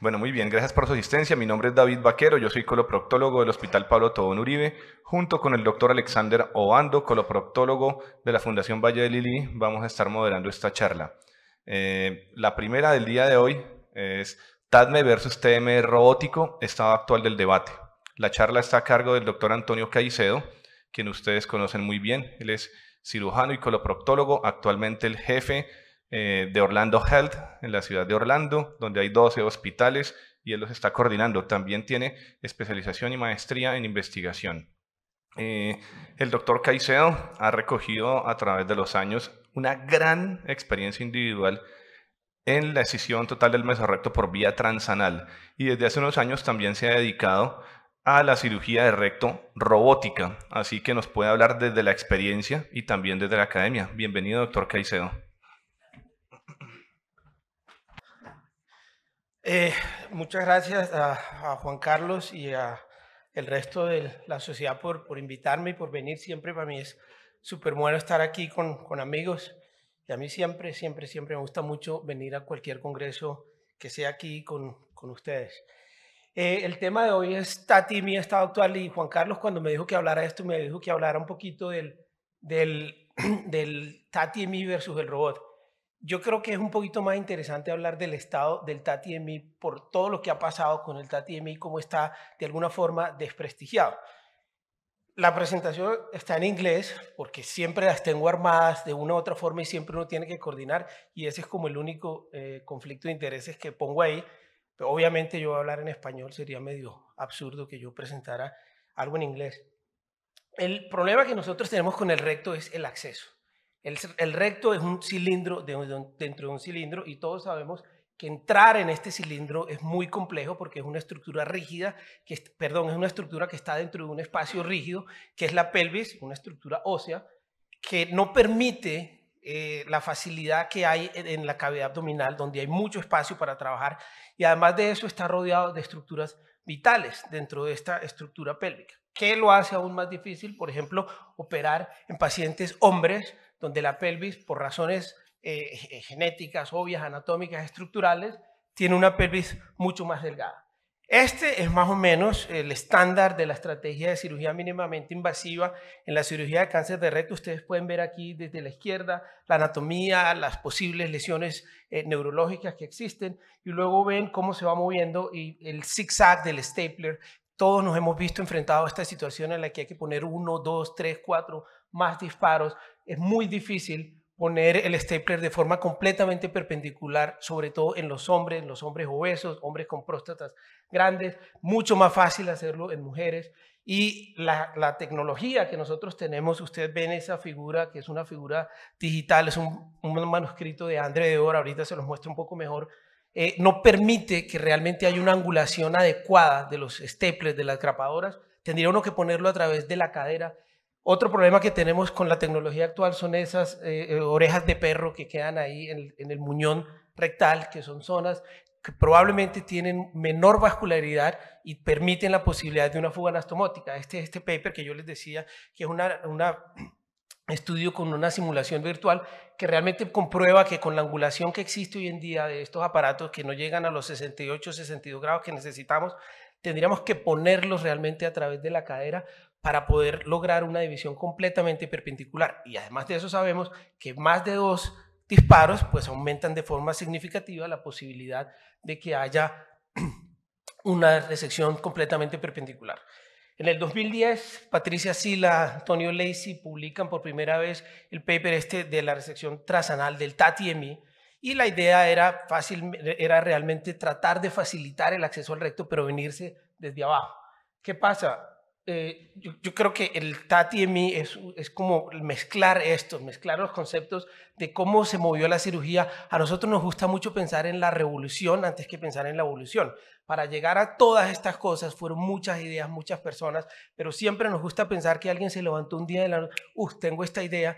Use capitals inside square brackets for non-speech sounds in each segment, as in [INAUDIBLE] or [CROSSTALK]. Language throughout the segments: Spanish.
Bueno, muy bien, gracias por su asistencia. Mi nombre es David Vaquero, yo soy coloproctólogo del Hospital Pablo Tobón Uribe. Junto con el doctor Alexander Obando, coloproctólogo de la Fundación Valle de Lili, vamos a estar moderando esta charla. Eh, la primera del día de hoy es TADME versus TM robótico, estado actual del debate. La charla está a cargo del doctor Antonio Caicedo, quien ustedes conocen muy bien. Él es cirujano y coloproctólogo, actualmente el jefe eh, de Orlando Health, en la ciudad de Orlando, donde hay 12 hospitales y él los está coordinando. También tiene especialización y maestría en investigación. Eh, el doctor Caicedo ha recogido a través de los años una gran experiencia individual en la escisión total del mesorrecto por vía transanal y desde hace unos años también se ha dedicado a la cirugía de recto robótica, así que nos puede hablar desde la experiencia y también desde la academia. Bienvenido, doctor Caicedo. Eh, muchas gracias a, Juan Carlos y a el resto de la sociedad por, por invitarme y por venir. Siempre para mí es súper bueno estar aquí con, con amigos. Y a mí siempre, siempre, siempre me gusta mucho venir a cualquier congreso que sea aquí con, con ustedes. Eh, el tema de hoy es Tati, mi estado actual, y Juan Carlos cuando me dijo que hablara esto, me dijo que hablara un poquito del, del, [CLEARS THROAT] del Tati, mi versus el robot yo creo que es un poquito más interesante hablar del estado del Tati por todo lo que ha pasado con el Tati cómo está de alguna forma desprestigiado. La presentación está en inglés porque siempre las tengo armadas de una u otra forma y siempre uno tiene que coordinar y ese es como el único eh, conflicto de intereses que pongo ahí. obviamente yo a hablar en español, sería medio absurdo que yo presentara algo en inglés. El problema que nosotros tenemos con el recto es el acceso. El, recto es un cilindro dentro de un cilindro y todos sabemos que entrar en este cilindro es muy complejo porque es una estructura rígida, que perdón, es una estructura que está dentro de un espacio rígido, que es la pelvis, una estructura ósea, que no permite eh, la facilidad que hay en la cavidad abdominal, donde hay mucho espacio para trabajar, y además de eso está rodeado de estructuras vitales dentro de esta estructura pélvica. ¿Qué lo hace aún más difícil? Por ejemplo, operar en pacientes hombres donde la pelvis, por razones eh, genéticas, obvias, anatómicas, estructurales, tiene una pelvis mucho más delgada. Este es más o menos el estándar de la estrategia de cirugía mínimamente invasiva. En la cirugía de cáncer de recto. ustedes pueden ver aquí desde la izquierda la anatomía, las posibles lesiones eh, neurológicas que existen y luego ven cómo se va moviendo y el zigzag del stapler. Todos nos hemos visto enfrentados a esta situación en la que hay que poner uno, dos, tres, cuatro más disparos, es muy difícil poner el stapler de forma completamente perpendicular, sobre todo en los hombres, en los hombres obesos, hombres con próstatas grandes, mucho más fácil hacerlo en mujeres. Y la, tecnología que nosotros tenemos, usted ven esa figura, que es una figura digital, es un, manuscrito de André de Oro, ahorita se los muestro un poco mejor, eh, no permite que realmente haya una angulación adecuada de los staples de las grapadoras, tendría uno que ponerlo a través de la cadera otro problema que tenemos con la tecnología actual son esas eh, eh, orejas de perro que quedan ahí en el, muñón rectal, que son zonas que probablemente tienen menor vascularidad y permiten la posibilidad de una fuga anastomótica. Este, este paper que yo les decía, que es un una estudio con una simulación virtual que realmente comprueba que con la angulación que existe hoy en día de estos aparatos que no llegan a los 68, 62 grados que necesitamos, tendríamos que ponerlos realmente a través de la cadera para poder lograr una división completamente perpendicular. Y además de eso sabemos que más de dos disparos pues aumentan de forma significativa la posibilidad de que haya [CLEARS THROAT] una resección completamente perpendicular. En el 2010, Patricia Sila, Antonio Lacey publican por primera vez el paper este de la resección trasanal del TATIEMI y la idea era, fácil, era realmente tratar de facilitar el acceso al recto, pero venirse desde abajo. ¿Qué pasa? Eh, yo, creo que el Tati en mí es, como mezclar estos, mezclar los conceptos de cómo se movió la cirugía. A nosotros nos gusta mucho pensar en la revolución antes que pensar en la evolución. Para llegar a todas estas cosas fueron muchas ideas, muchas personas, pero siempre nos gusta pensar que alguien se levantó un día de la noche, tengo esta idea,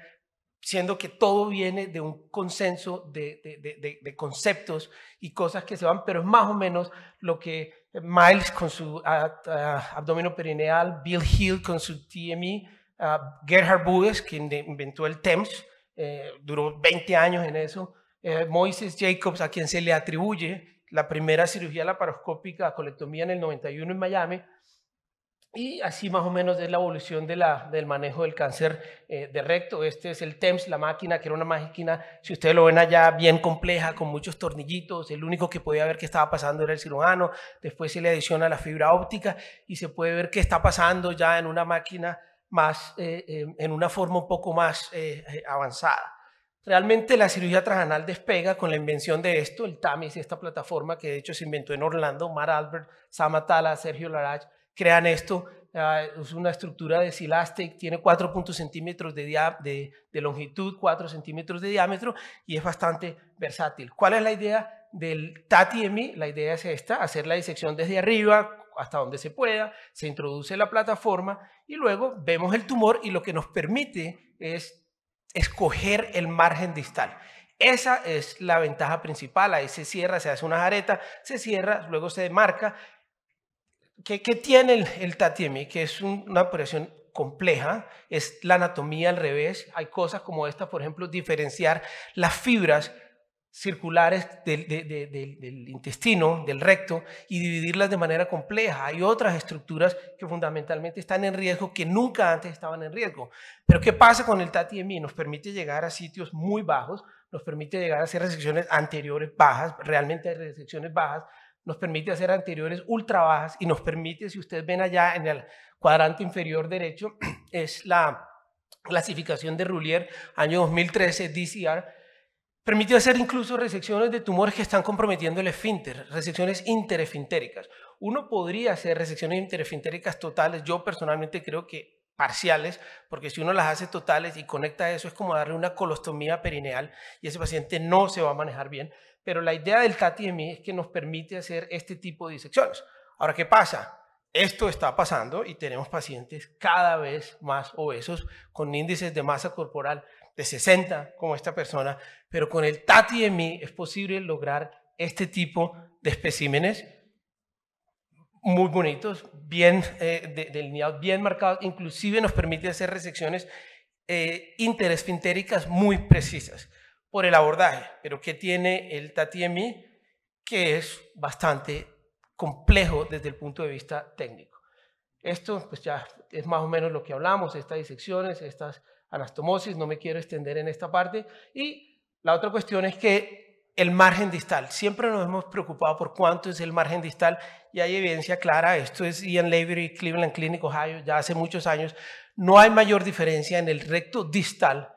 siendo que todo viene de un consenso de, conceptos y cosas que se van, pero es más o menos lo que Miles con su ah, ah, abdomen perineal, Bill Hill con su TMI, e, ah, Gerhard Buges, quien inventó el TEMS, eh, duró 20 años en eso, eh, Moises Jacobs, a quien se le atribuye la primera cirugía laparoscópica colectomía en el 91 en Miami, y así más o menos es la evolución del manejo del cáncer eh, de recto. Este es el TEMS, la máquina, que era una máquina, si ustedes lo ven allá, bien compleja, con muchos tornillitos. El único que podía ver qué estaba pasando era el cirujano. Después se le adiciona la fibra óptica y se puede ver qué está pasando ya en una máquina más, eh, em, en una forma un poco más eh, avanzada. Realmente la cirugía transanal despega con la invención de esto, el TAMIS, esta plataforma que de hecho se inventó en Orlando, Mar Albert, Samatala, Sergio Larache, crean esto. Ah, es una estructura de silastic, tiene 4 centímetros de, longitud, 4 centímetros de diámetro y es bastante versátil. ¿Cuál es la idea del TATIMI? La idea es esta, hacer la disección desde arriba hasta donde se pueda, se introduce la plataforma y luego vemos el tumor y lo que nos permite es escoger el margen distal. Esa es la ventaja principal, ahí se cierra, se hace una jareta, se cierra, luego se demarca ¿Qué, tiene el, el, Tatiemi? Que es una operación compleja, es la anatomía al revés. Hay cosas como esta, por ejemplo, diferenciar las fibras circulares del, intestino, del recto, y dividirlas de manera compleja. Hay otras estructuras que fundamentalmente están en riesgo, que nunca antes estaban en riesgo. Pero ¿qué pasa con el TATIMI? Nos permite llegar a sitios muy bajos, nos permite llegar a hacer resecciones anteriores bajas, realmente resecciones bajas, nos permite hacer anteriores ultra bajas y nos permite, si ustedes ven allá en el cuadrante inferior derecho, [CLEARS THROAT] es la clasificación de Rullier, año 2013, DCR, permite hacer incluso resecciones de tumores que están comprometiendo el esfínter, resecciones interefintéricas. Uno podría hacer resecciones interefintéricas totales, yo personalmente creo que parciales, porque si uno las hace totales y conecta eso es como darle una colostomía perineal y ese paciente no se va a manejar bien pero la idea del TATIEMI es que nos permite hacer este tipo de disecciones. Ahora, ¿qué pasa? Esto está pasando y tenemos pacientes cada vez más obesos con índices de masa corporal de 60 como esta persona, pero con el tati es posible lograr este tipo de especímenes muy bonitos, bien eh, delineados, bien marcados, inclusive nos permite hacer resecciones eh, muy precisas por el abordaje, pero que tiene el Tatiemi que es bastante complejo desde el punto de vista técnico. Esto pues ya es más o menos lo que hablamos, estas disecciones, estas anastomosis, no me quiero extender en esta parte. Y la otra cuestión es que el margen distal, siempre nos hemos preocupado por cuánto es el margen distal y hay evidencia clara, esto es Ian Lavery, Cleveland Clinic, Ohio, ya hace muchos años, no hay mayor diferencia en el recto distal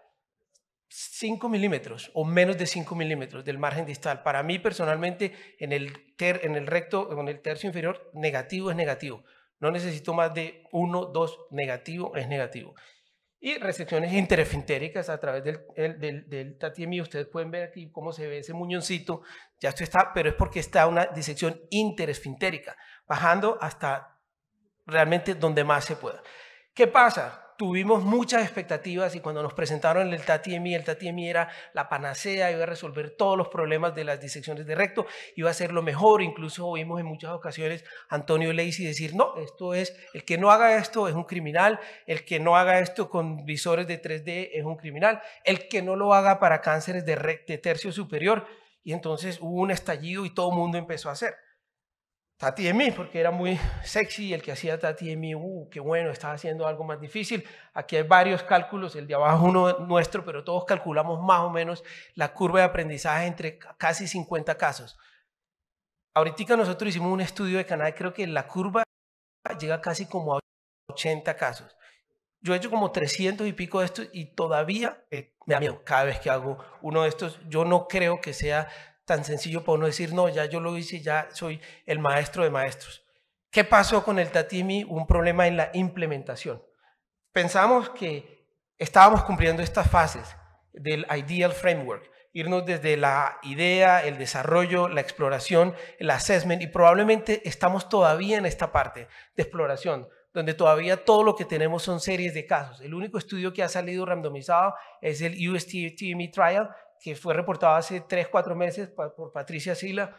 5 milímetros o menos de 5 milímetros del margen distal. Para mí personalmente, en el, en el recto, en el tercio inferior, negativo es negativo. No necesito más de 1, 2, negativo es negativo. Y recepciones interesfintéricas a través del, del, Ustedes pueden ver aquí cómo se ve ese muñoncito. Ya esto está, pero es porque está una disección interesfintérica, bajando hasta realmente donde más se pueda. ¿Qué pasa? tuvimos muchas expectativas y cuando nos presentaron el TATMI el TATMI era la panacea, iba a resolver todos los problemas de las disecciones de recto, iba a ser lo mejor, incluso oímos en muchas ocasiones a Antonio Leisi decir, no, esto es, el que no haga esto es un criminal, el que no haga esto con visores de 3D es un criminal, el que no lo haga para cánceres de, de tercio superior, y entonces hubo un estallido y todo el mundo empezó a hacer. Tati de mí, porque era muy sexy el que hacía Tati de mí, uh, qué bueno, estás haciendo algo más difícil. Aquí hay varios cálculos, el de abajo uno nuestro, pero todos calculamos más o menos la curva de aprendizaje entre casi 50 casos. Ahorita nosotros hicimos un estudio de Canadá, creo que la curva llega casi como a 80 casos. Yo he hecho como 300 y pico de estos y todavía eh, me da cada vez que hago uno de estos. Yo no creo que sea tan sencillo para uno decir, no, ya yo lo hice, ya soy el maestro de maestros. ¿Qué pasó con el Tatimi? Un problema en la implementación. Pensamos que estábamos cumpliendo estas fases del Ideal Framework, irnos desde la idea, el desarrollo, la exploración, el assessment, y probablemente estamos todavía en esta parte de exploración, donde todavía todo lo que tenemos son series de casos. El único estudio que ha salido randomizado es el USTTMI e Trial, que fue reportado hace 3, 4 meses por Patricia Sila,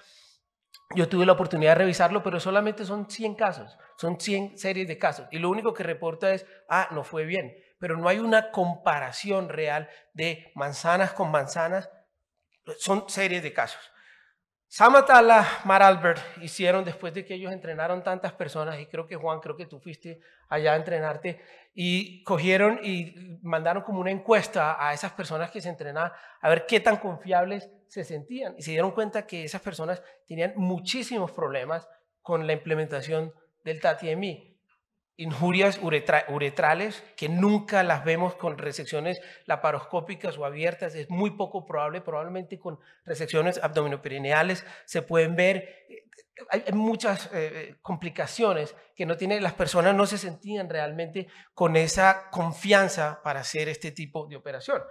yo tuve la oportunidad de revisarlo, pero solamente son 100 casos, son 100 series de casos. Y lo único que reporta es, ah, no fue bien. Pero no hay una comparación real de manzanas con manzanas. Son series de casos. Samatala, Mar Albert hicieron después de que ellos entrenaron tantas personas, y creo que Juan, creo que tú fuiste allá a entrenarte, y cogieron y mandaron como una encuesta a esas personas que se entrenaban a ver qué tan confiables se sentían. Y se dieron cuenta que esas personas tenían muchísimos problemas con la implementación del tati injurias uretrales que nunca las vemos con resecciones laparoscópicas o abiertas, es muy poco probable, probablemente con resecciones abdominopirineales, se pueden ver. Hay muchas eh, eh, complicaciones que no tienen, las personas no se sentían realmente con esa confianza para hacer este tipo de operación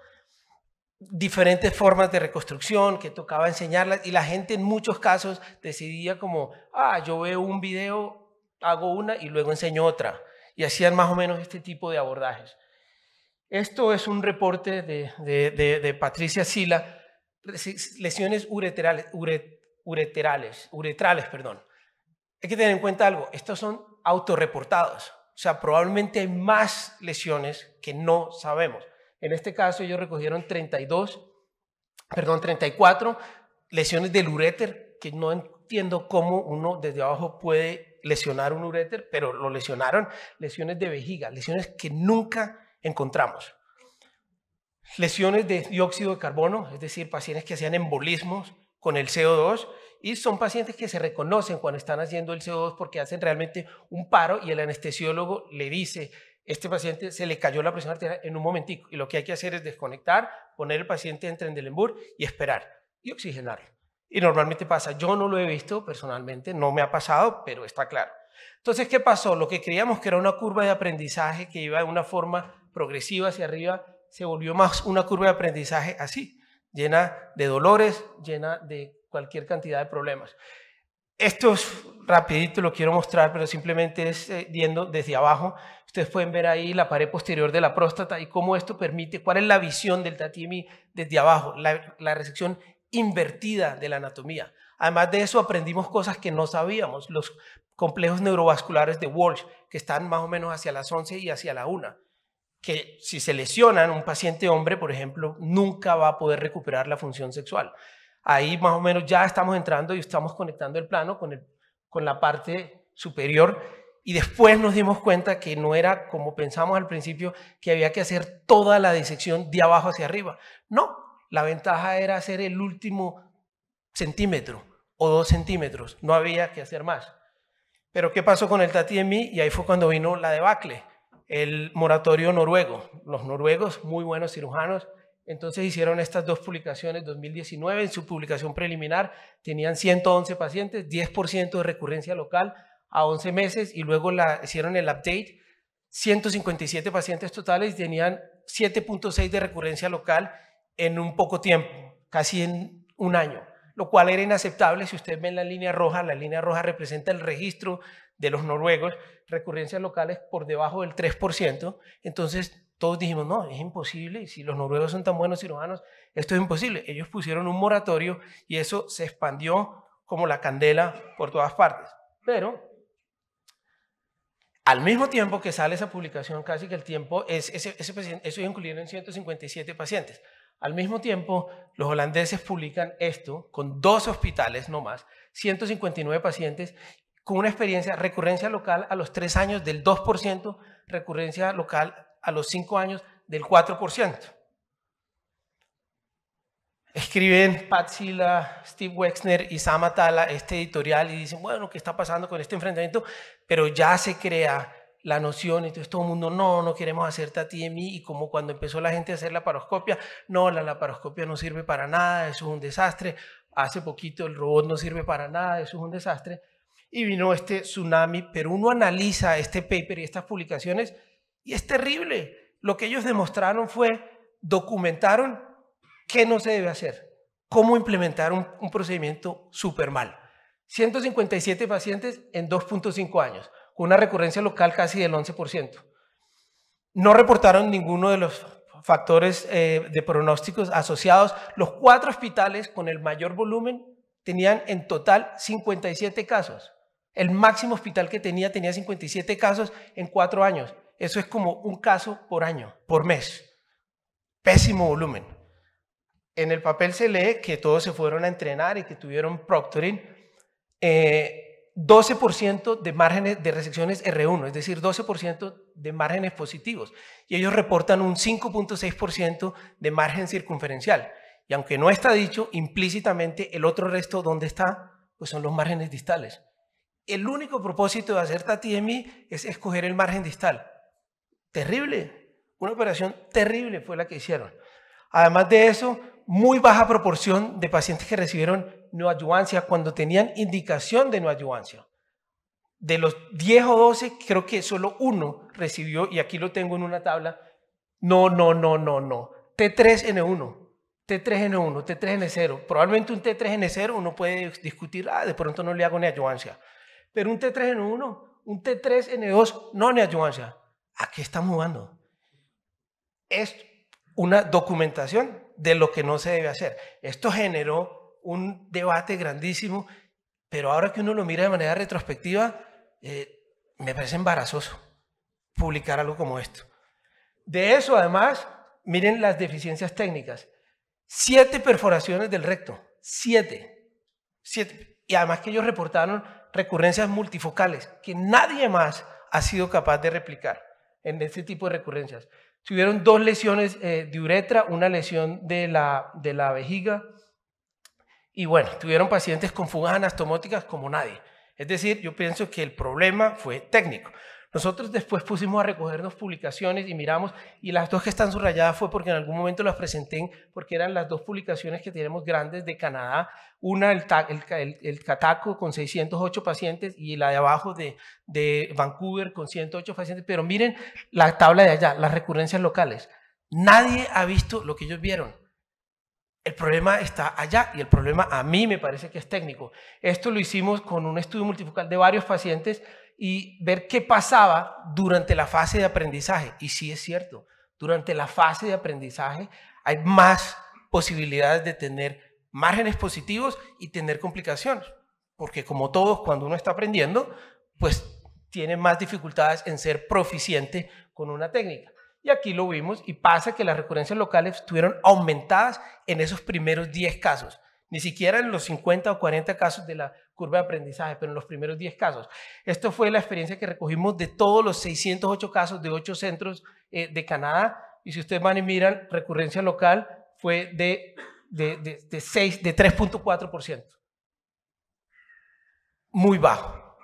diferentes formas de reconstrucción que tocaba enseñarlas y la gente en muchos casos decidía como, ah, yo veo un video hago una y luego enseño otra. Y hacían más o menos este tipo de abordajes. Esto es un reporte de, Patricia Sila, lesiones ureterales, ureterales, uretrales, perdón. Hay que tener en cuenta algo, estos son autorreportados. O sea, probablemente hay más lesiones que no sabemos. En este caso ellos recogieron 32, perdón, 34 lesiones del ureter. que no entiendo cómo uno desde abajo puede lesionaron un uréter, pero lo lesionaron lesiones de vejiga, lesiones que nunca encontramos. Lesiones de dióxido de carbono, es decir, pacientes que hacían embolismos con el CO2 y son pacientes que se reconocen cuando están haciendo el CO2 porque hacen realmente un paro y el anestesiólogo le dice, este paciente se le cayó la presión arterial en un momentico y lo que hay que hacer es desconectar, poner el paciente entre en Trendelenburg y esperar y oxigenarlo. Y normalmente pasa, yo no lo he visto personalmente, no me ha pasado, pero está claro. Entonces, ¿qué pasó? Lo que creíamos que era una curva de aprendizaje que iba de una forma progresiva hacia arriba, se volvió más una curva de aprendizaje así, llena de dolores, llena de cualquier cantidad de problemas. Esto es rapidito, lo quiero mostrar, pero simplemente es eh, viendo desde abajo. Ustedes pueden ver ahí la pared posterior de la próstata y cómo esto permite, cuál es la visión del tatimi desde abajo, la, la resección invertida de la anatomía. Además de eso, aprendimos cosas que no sabíamos, los complejos neurovasculares de Walsh, que están más o menos hacia las 11 y hacia la 1, que si se lesionan, un paciente hombre, por ejemplo, nunca va a poder recuperar la función sexual. Ahí más o menos ya estamos entrando y estamos conectando el plano con, el, con la parte superior y después nos dimos cuenta que no era como pensamos al principio, que había que hacer toda la disección de abajo hacia arriba. No, la ventaja era hacer el último centímetro o dos centímetros. No había que hacer más. Pero ¿qué pasó con el Tati en mí? Y ahí fue cuando vino la debacle, el moratorio noruego. Los noruegos, muy buenos cirujanos, entonces hicieron estas dos publicaciones, 2019, en su publicación preliminar tenían 111 pacientes, 10% de recurrencia local a 11 meses y luego la, hicieron el update, 157 pacientes totales tenían 7.6 de recurrencia local en un poco tiempo, casi en un año, lo cual era inaceptable. Si ustedes ven la línea roja, la línea roja representa el registro de los noruegos, recurrencias locales por debajo del 3%. Entonces todos dijimos, no, es imposible, si los noruegos son tan buenos cirujanos, esto es imposible. Ellos pusieron un moratorio y eso se expandió como la candela por todas partes. Pero al mismo tiempo que sale esa publicación, casi que el tiempo, es, ese, ese eso 157 pacientes. Al mismo tiempo, los holandeses publican esto con dos hospitales no más, 159 pacientes, con una experiencia recurrencia local a los tres años del 2%, recurrencia local a los cinco años del 4%. Escriben Pat Silla, Steve Wexner y Sam este editorial y dicen, bueno, ¿qué está pasando con este enfrentamiento? Pero ya se crea la noción, entonces todo el mundo, no, no queremos hacer TATMI, y como cuando empezó la gente a hacer la paroscopia, no, la laparoscopia no sirve para nada, eso es un desastre, hace poquito el robot no sirve para nada, eso es un desastre, y vino este tsunami, pero uno analiza este paper y estas publicaciones, y es terrible, lo que ellos demostraron fue, documentaron qué no se debe hacer, cómo implementar un, un procedimiento súper mal. 157 pacientes en 2.5 años una recurrencia local casi del 11%. No reportaron ninguno de los factores eh, de pronósticos asociados. Los cuatro hospitales con el mayor volumen tenían en total 57 casos. El máximo hospital que tenía tenía 57 casos en cuatro años. Eso es como un caso por año, por mes. Pésimo volumen. En el papel se lee que todos se fueron a entrenar y que tuvieron proctoring. Eh, 12% de márgenes de recepciones R1, es decir, 12% de márgenes positivos. Y ellos reportan un 5.6% de margen circunferencial. Y aunque no está dicho, implícitamente el otro resto, ¿dónde está? Pues son los márgenes distales. El único propósito de hacer TATIMI es escoger el margen distal. Terrible. Una operación terrible fue la que hicieron. Además de eso, muy baja proporción de pacientes que recibieron neoadyuvancia cuando tenían indicación de neoadyuvancia. De los 10 o 12, creo que solo uno recibió, y aquí lo tengo en una tabla, no, no, no, no, no. T3N1, T3N1, T3N0. Probablemente un T3N0 uno puede discutir, ah, de pronto no le hago ni neoadyuvancia. Pero un T3N1, un T3N2, no neoadyuvancia. ¿A qué estamos jugando? Es una documentación de lo que no se debe hacer. Esto generó un debate grandísimo, pero ahora que uno lo mira de manera retrospectiva, eh, me parece embarazoso publicar algo como esto. De eso, además, miren las deficiencias técnicas. Siete perforaciones del recto, siete, siete. Y además que ellos reportaron recurrencias multifocales que nadie más ha sido capaz de replicar en este tipo de recurrencias. Tuvieron dos lesiones eh, de uretra, una lesión de la, de la vejiga. Y bueno, tuvieron pacientes con fugas anastomóticas como nadie. Es decir, yo pienso que el problema fue técnico. Nosotros después pusimos a recogernos publicaciones y miramos, y las dos que están subrayadas fue porque en algún momento las presenté, porque eran las dos publicaciones que tenemos grandes de Canadá. Una, el, Cataco con 608 pacientes y la de abajo de, de Vancouver con 108 pacientes. Pero miren la tabla de allá, las recurrencias locales. Nadie ha visto lo que ellos vieron. El problema está allá y el problema a mí me parece que es técnico. Esto lo hicimos con un estudio multifocal de varios pacientes y ver qué pasaba durante la fase de aprendizaje. Y sí es cierto, durante la fase de aprendizaje hay más posibilidades de tener márgenes positivos y tener complicaciones, porque como todos, cuando uno está aprendiendo, pues tiene más dificultades en ser proficiente con una técnica. Y aquí lo vimos y pasa que las recurrencias locales estuvieron aumentadas en esos primeros 10 casos, ni siquiera en los 50 o 40 casos de la curva de aprendizaje, pero en los primeros 10 casos. Esto fue la experiencia que recogimos de todos los 608 casos de 8 centros eh, de Canadá. Y si ustedes van y miran, recurrencia local fue de, de, de, de de 3.4%. Muy bajo.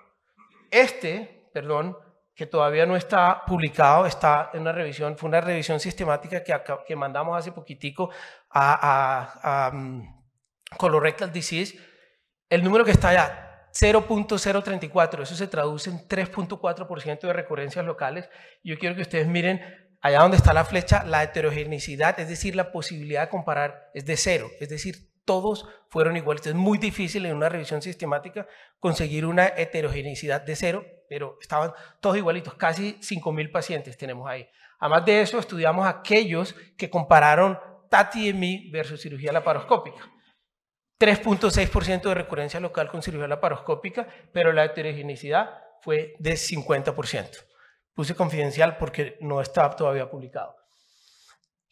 Este, perdón, que todavía no está publicado, está en una revisión, fue una revisión sistemática que, que mandamos hace poquitico a, a, a mm, Colorectal Disease el número que está allá, 0.034, eso se traduce en 3.4% de recurrencias locales. Yo quiero que ustedes miren allá donde está la flecha, la heterogeneidad, es decir, la posibilidad de comparar es de cero, es decir, todos fueron iguales. Es muy difícil en una revisión sistemática conseguir una heterogeneidad de cero, pero estaban todos igualitos, casi 5.000 pacientes tenemos ahí. Además de eso, estudiamos aquellos que compararon tati mi versus cirugía laparoscópica. 3.6% de recurrencia local con cirugía laparoscópica, pero la heterogeneidad fue de 50%. Puse confidencial porque no estaba todavía publicado.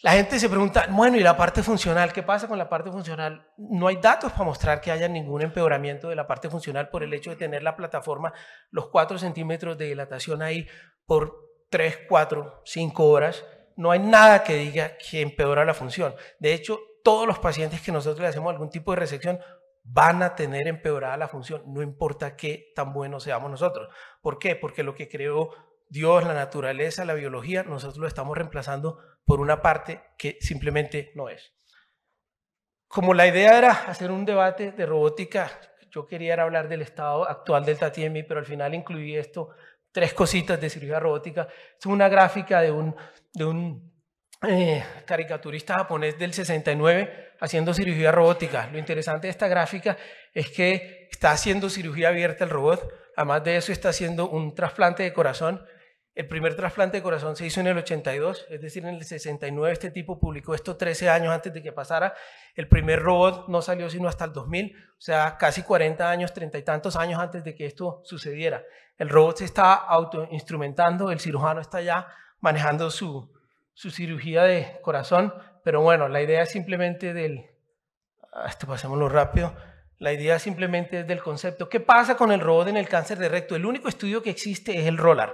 La gente se pregunta, bueno, ¿y la parte funcional? ¿Qué pasa con la parte funcional? No hay datos para mostrar que haya ningún empeoramiento de la parte funcional por el hecho de tener la plataforma, los 4 centímetros de dilatación ahí por 3, 4, 5 horas. No hay nada que diga que empeora la función. De hecho, todos los pacientes que nosotros le hacemos algún tipo de resección van a tener empeorada la función, no importa qué tan buenos seamos nosotros. ¿Por qué? Porque lo que creó Dios, la naturaleza, la biología, nosotros lo estamos reemplazando por una parte que simplemente no es. Como la idea era hacer un debate de robótica, yo quería hablar del estado actual del TATIMI, pero al final incluí esto, tres cositas de cirugía robótica. Es una gráfica de un, de un eh, caricaturista japonés del 69 haciendo cirugía robótica. Lo interesante de esta gráfica es que está haciendo cirugía abierta el robot. Además de eso, está haciendo un trasplante de corazón. El primer trasplante de corazón se hizo en el 82, es decir, en el 69 este tipo publicó esto 13 años antes de que pasara. El primer robot no salió sino hasta el 2000, o sea, casi 40 años, 30 y tantos años antes de que esto sucediera. El robot se está autoinstrumentando, el cirujano está ya manejando su, su cirugía de corazón, pero bueno, la idea es simplemente del, ah, esto pasémoslo rápido, la idea simplemente es del concepto. ¿Qué pasa con el robot en el cáncer de recto? El único estudio que existe es el ROLAR.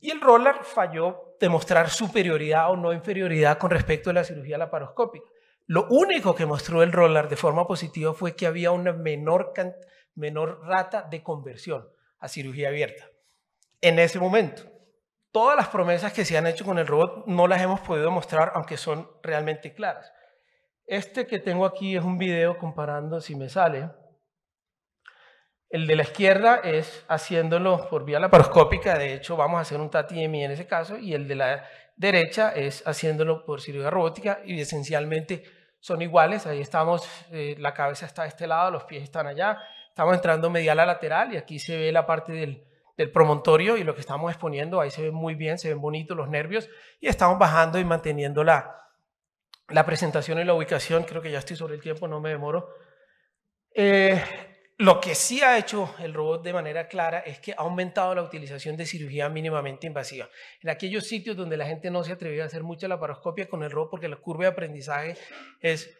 Y el ROLAR falló demostrar superioridad o no inferioridad con respecto a la cirugía laparoscópica. Lo único que mostró el ROLAR de forma positiva fue que había una menor, menor rata de conversión a cirugía abierta en ese momento todas las promesas que se han hecho con el robot no las hemos podido mostrar, aunque son realmente claras. Este que tengo aquí es un video comparando, si me sale, el de la izquierda es haciéndolo por vía laparoscópica, de hecho vamos a hacer un TATIMI en ese caso, y el de la derecha es haciéndolo por cirugía robótica y esencialmente son iguales, ahí estamos, eh, la cabeza está de este lado, los pies están allá, estamos entrando medial a lateral y aquí se ve la parte del del promontorio y lo que estamos exponiendo, ahí se ven muy bien, se ven bonitos los nervios y estamos bajando y manteniendo la, la presentación y la ubicación. Creo que ya estoy sobre el tiempo, no me demoro. Eh, lo que sí ha hecho el robot de manera clara es que ha aumentado la utilización de cirugía mínimamente invasiva. En aquellos sitios donde la gente no se atrevía a hacer mucha laparoscopia con el robot porque la curva de aprendizaje es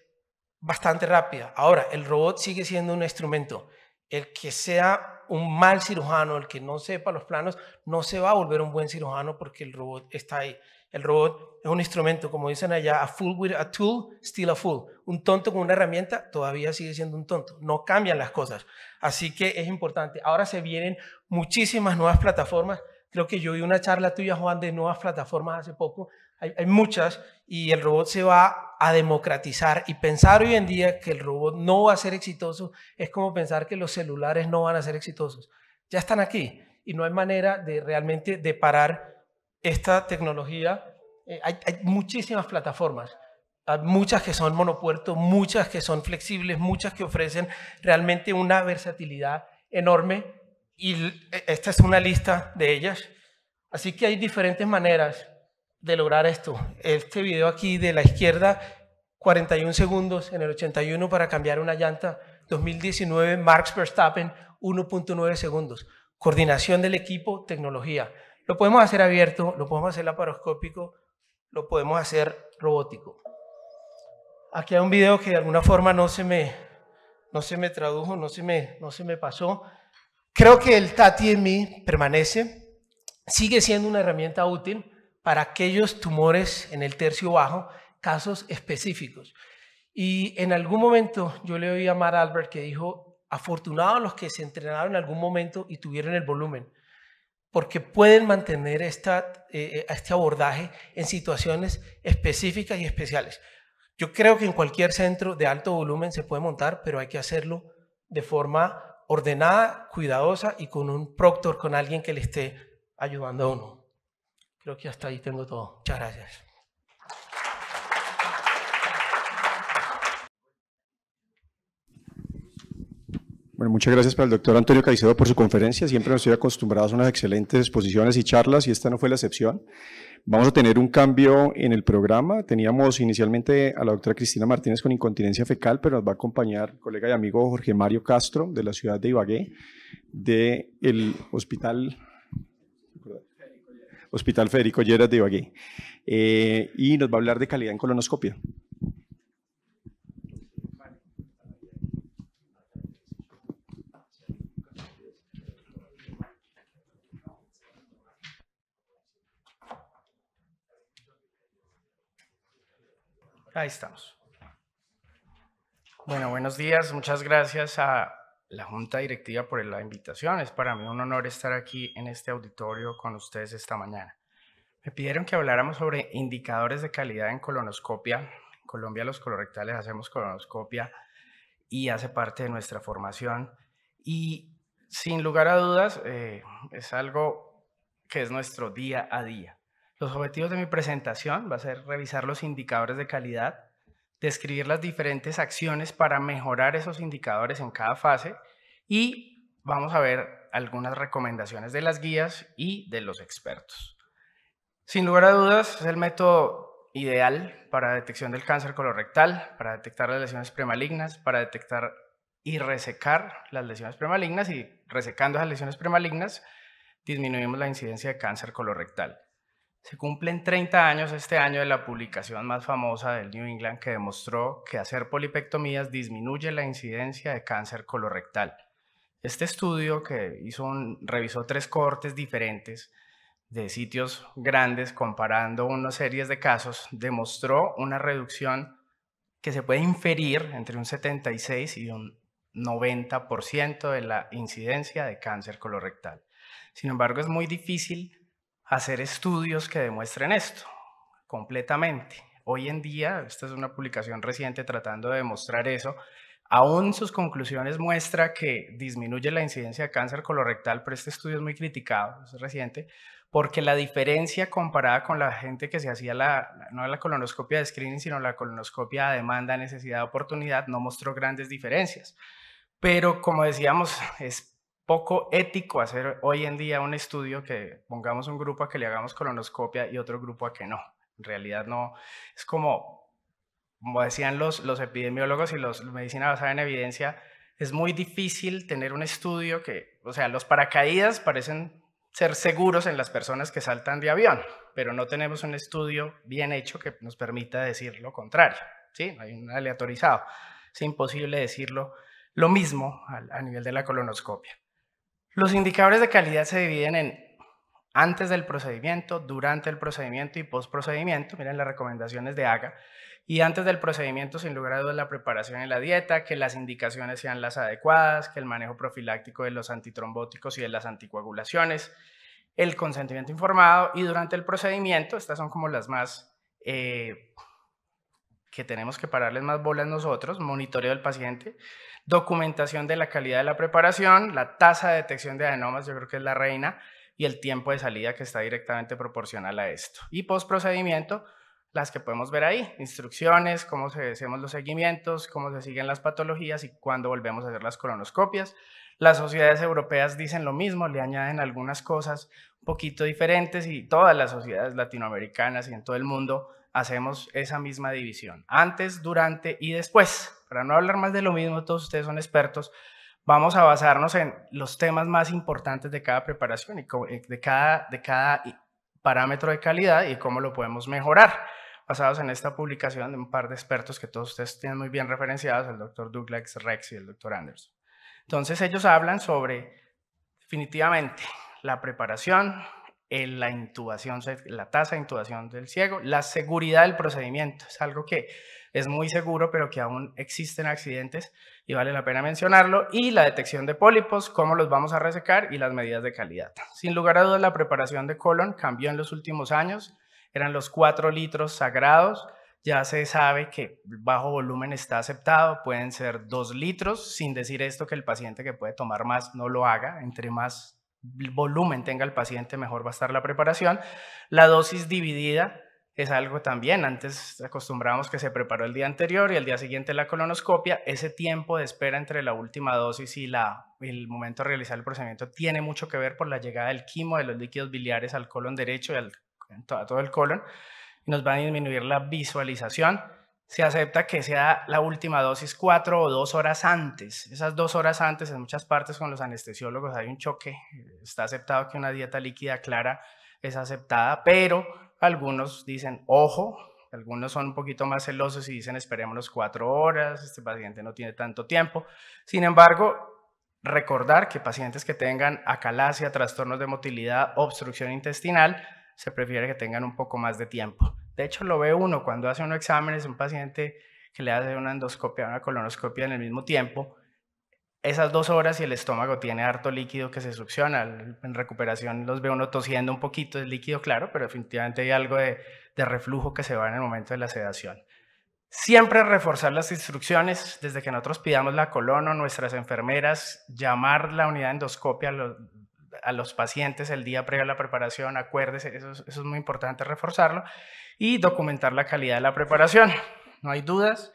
bastante rápida. Ahora, el robot sigue siendo un instrumento el que sea un mal cirujano, el que no sepa los planos, no se va a volver un buen cirujano porque el robot está ahí. El robot es un instrumento, como dicen allá, a fool with a tool, still a fool. Un tonto con una herramienta todavía sigue siendo un tonto. No cambian las cosas. Así que es importante. Ahora se vienen muchísimas nuevas plataformas. Creo que yo vi una charla tuya, Juan, de nuevas plataformas hace poco hay, muchas, y el robot se va a democratizar. Y pensar hoy en día que el robot no va a ser exitoso es como pensar que los celulares no van a ser exitosos. Ya están aquí y no hay manera de realmente de parar esta tecnología. Eh, hay, muchísimas plataformas muchas que son monopuertos, muchas que son flexibles, muchas que ofrecen realmente una versatilidad enorme y e, esta es una lista de ellas. Así que hay diferentes maneras de lograr esto. Este video aquí de la izquierda, 41 segundos en el 81 para cambiar una llanta. 2019, Marx Verstappen, 1.9 segundos. Coordinación del equipo, tecnología. Lo podemos hacer abierto, lo podemos hacer laparoscópico, lo podemos hacer robótico. Aquí hay un video que de alguna forma no se me, no se me tradujo, no se me, no se me pasó. Creo que el Tati en mí permanece, sigue siendo una herramienta útil para aquellos tumores en el tercio bajo, casos específicos. Y en algún momento yo le oí llamar a Albert que dijo, afortunados los que se entrenaron en algún momento y tuvieron el volumen, porque pueden mantener esta, eh, eh, este abordaje en situaciones específicas y especiales. Yo creo que en cualquier centro de alto volumen se puede montar, pero hay que hacerlo de forma ordenada, cuidadosa y con un proctor, con alguien que le esté ayudando a uno. Creo que hasta ahí tengo todo. Muchas gracias. Bueno, muchas gracias para el doctor Antonio Caicedo por su conferencia. Siempre nos estoy acostumbrados a unas excelentes exposiciones y charlas y esta no fue la excepción. Vamos a tener un cambio en el programa. Teníamos inicialmente a la doctora Cristina Martínez con incontinencia fecal, pero nos va a acompañar colega y amigo Jorge Mario Castro de la ciudad de Ibagué, del el Hospital Hospital Federico Lleras de Ibagué. Eh, y nos va a hablar de calidad en colonoscopia. Ahí estamos. Bueno, buenos días. Muchas gracias a la Junta Directiva por la invitación. Es para mí un honor estar aquí en este auditorio con ustedes esta mañana. Me pidieron que habláramos sobre indicadores de calidad en colonoscopia. En Colombia los colorectales hacemos colonoscopia y hace parte de nuestra formación. Y sin lugar a dudas, eh, es algo que es nuestro día a día. Los objetivos de mi presentación va a ser revisar los indicadores de calidad describir las diferentes acciones para mejorar esos indicadores en cada fase y vamos a ver algunas recomendaciones de las guías y de los expertos. Sin lugar a dudas, es el método ideal para detección del cáncer colorectal, para detectar las lesiones premalignas, para detectar y resecar las lesiones premalignas y resecando esas lesiones premalignas disminuimos la incidencia de cáncer colorectal. Se cumplen 30 años este año de la publicación más famosa del New England que demostró que hacer polipectomías disminuye la incidencia de cáncer colorectal. Este estudio que hizo revisó tres cortes diferentes de sitios grandes comparando unas series de casos demostró una reducción que se puede inferir entre un 76 y un 90% de la incidencia de cáncer colorectal. Sin embargo, es muy difícil hacer estudios que demuestren esto completamente. Hoy en día, esta es una publicación reciente tratando de demostrar eso, aún sus conclusiones muestra que disminuye la incidencia de cáncer colorectal, pero este estudio es muy criticado, es reciente, porque la diferencia comparada con la gente que se hacía la, no la colonoscopia de screening, sino la colonoscopia a demanda, necesidad, oportunidad, no mostró grandes diferencias. Pero como decíamos, es poco ético hacer hoy en día un estudio que pongamos un grupo a que le hagamos colonoscopia y otro grupo a que no. En realidad no, es como, como decían los, los epidemiólogos y los medicina basada en evidencia, es muy difícil tener un estudio que, o sea, los paracaídas parecen ser seguros en las personas que saltan de avión, pero no tenemos un estudio bien hecho que nos permita decir lo contrario, ¿sí? No hay un aleatorizado. Es imposible decirlo lo mismo a nivel de la colonoscopia. Los indicadores de calidad se dividen en antes del procedimiento, durante el procedimiento y post procedimiento. Miren las recomendaciones de AGA. Y antes del procedimiento, sin lugar a dudas, la preparación en la dieta, que las indicaciones sean las adecuadas, que el manejo profiláctico de los antitrombóticos y de las anticoagulaciones, el consentimiento informado y durante el procedimiento, estas son como las más eh, que tenemos que pararles más bolas nosotros, monitoreo del paciente, documentación de la calidad de la preparación, la tasa de detección de adenomas, yo creo que es la reina, y el tiempo de salida que está directamente proporcional a esto. Y postprocedimiento, las que podemos ver ahí, instrucciones, cómo se hacemos los seguimientos, cómo se siguen las patologías y cuándo volvemos a hacer las colonoscopias. Las sociedades europeas dicen lo mismo, le añaden algunas cosas un poquito diferentes y todas las sociedades latinoamericanas y en todo el mundo hacemos esa misma división, antes, durante y después. Para no hablar más de lo mismo, todos ustedes son expertos, vamos a basarnos en los temas más importantes de cada preparación y eh, de cada, eh, parámetro de calidad y cómo lo podemos mejorar basados en esta publicación de un par de expertos que todos ustedes tienen muy bien referenciados, el doctor Douglas Rex y el doctor Anderson. Entonces ellos hablan sobre, definitivamente, la preparación, la intubación, la tasa de intubación del ciego, la seguridad del procedimiento. Es algo que es muy seguro, pero que aún existen accidentes y vale la pena mencionarlo. Y la detección de pólipos, cómo los vamos a resecar y las medidas de calidad. Sin lugar a dudas, la preparación de colon cambió en los últimos años. Eran los 4 litros sagrados. Ya se sabe que bajo volumen está aceptado, pueden ser 2 litros, sin decir esto que el paciente que puede tomar más no lo haga, entre más volumen tenga el paciente, mejor va a estar la preparación. La dosis dividida es algo también, antes acostumbrábamos que se preparó el día anterior y el día siguiente la colonoscopia, ese tiempo de espera entre la última dosis y la, el momento de realizar el procedimiento tiene mucho que ver por la llegada del quimo, de los líquidos biliares al colon derecho y al, a todo el colon, nos va a disminuir la visualización. Se acepta que sea la última dosis cuatro o dos horas antes. Esas dos horas antes, en muchas partes con los anestesiólogos hay un choque. Está aceptado que una dieta líquida clara es aceptada, pero algunos dicen, ojo, algunos son un poquito más celosos y dicen, esperemos cuatro horas, este paciente no tiene tanto tiempo. Sin embargo, recordar que pacientes que tengan acalasia, trastornos de motilidad, obstrucción intestinal, se prefiere que tengan un poco más de tiempo. De hecho, lo ve uno cuando hace un examen, es un paciente que le hace una endoscopia, una colonoscopia en el mismo tiempo, esas dos horas y el estómago tiene harto líquido que se succiona. En recuperación los ve uno tosiendo un poquito, es líquido claro, pero definitivamente hay algo de, reflujo que se va en el momento de la sedación. Siempre reforzar las instrucciones desde que nosotros pidamos la colono, nuestras enfermeras, llamar la unidad endoscopia a los, pacientes el día previo a la preparación, acuérdese, eso es muy importante reforzarlo, y documentar la calidad de la preparación. No hay dudas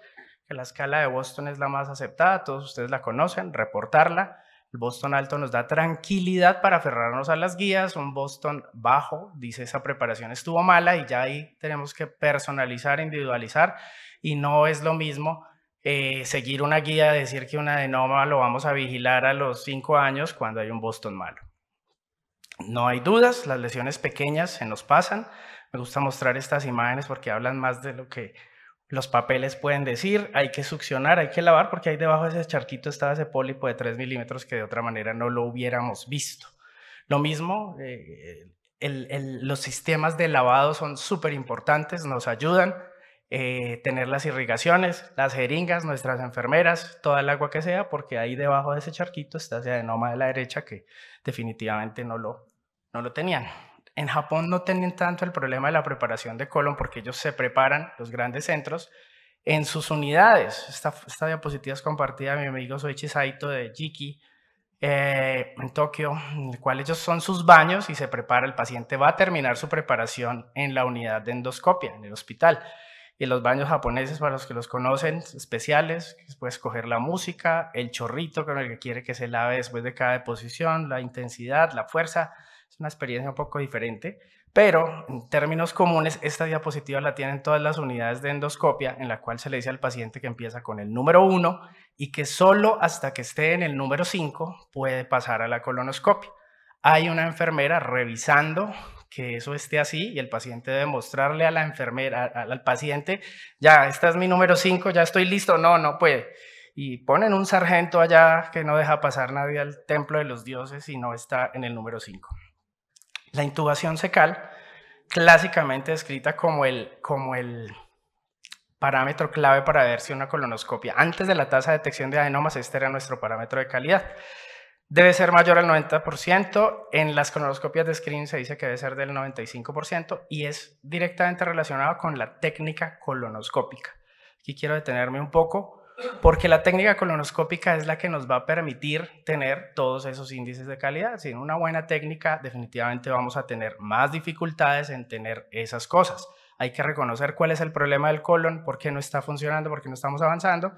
que la escala de Boston es la más aceptada, todos ustedes la conocen, reportarla. El Boston alto nos da tranquilidad para aferrarnos a las guías, un Boston bajo dice esa preparación estuvo mala y ya ahí tenemos que personalizar, individualizar y no es lo mismo eh, seguir una guía, decir que una de adenoma lo vamos a vigilar a los cinco años cuando hay un Boston malo. No hay dudas, las lesiones pequeñas se nos pasan. Me gusta mostrar estas imágenes porque hablan más de lo que los papeles pueden decir, hay que succionar, hay que lavar, porque ahí debajo de ese charquito está ese pólipo de 3 milímetros que de otra manera no lo hubiéramos visto. Lo mismo, eh, los sistemas de lavado son súper importantes, nos ayudan. Eh, tener las irrigaciones, las jeringas, nuestras enfermeras, toda el agua que sea, porque ahí debajo de ese charquito está ese adenoma de la derecha que definitivamente no lo tenían. En Japón no tienen tanto el problema de la preparación de colon porque ellos se preparan, los grandes centros, en sus unidades. Esta, diapositiva es compartida de mi amigo Soichi Saito de Jiki, eh, en Tokio, en el cual ellos son sus baños y se prepara, el paciente va a terminar su preparación en la unidad de endoscopia, en el hospital. Y los baños japoneses, para los que los conocen, especiales, puedes coger la música, el chorrito con el que quiere que se lave después de cada deposición, la intensidad, la fuerza, es una experiencia un poco diferente, pero en términos comunes, esta diapositiva la tienen todas las unidades de endoscopia, en la cual se le dice al paciente que empieza con el número 1 y que solo hasta que esté en el número 5 puede pasar a la colonoscopia. Hay una enfermera revisando que eso esté así y el paciente debe mostrarle a la enfermera, al, paciente, ya, esta es mi número 5, ya estoy listo, no, no puede. Y ponen un sargento allá que no deja pasar nadie al templo de los dioses y no está en el número 5. La intubación secal, clásicamente descrita como el, como el parámetro clave para ver si una colonoscopia antes de la tasa de detección de adenomas, este era nuestro parámetro de calidad, debe ser mayor al 90%, en las colonoscopias de screening se dice que debe ser del 95% y es directamente relacionado con la técnica colonoscópica. Aquí quiero detenerme un poco porque la técnica colonoscópica es la que nos va a permitir tener todos esos índices de calidad. Sin una buena técnica, definitivamente vamos a tener más dificultades en tener esas cosas. Hay que reconocer cuál es el problema del colon, por qué no está funcionando, por qué no estamos avanzando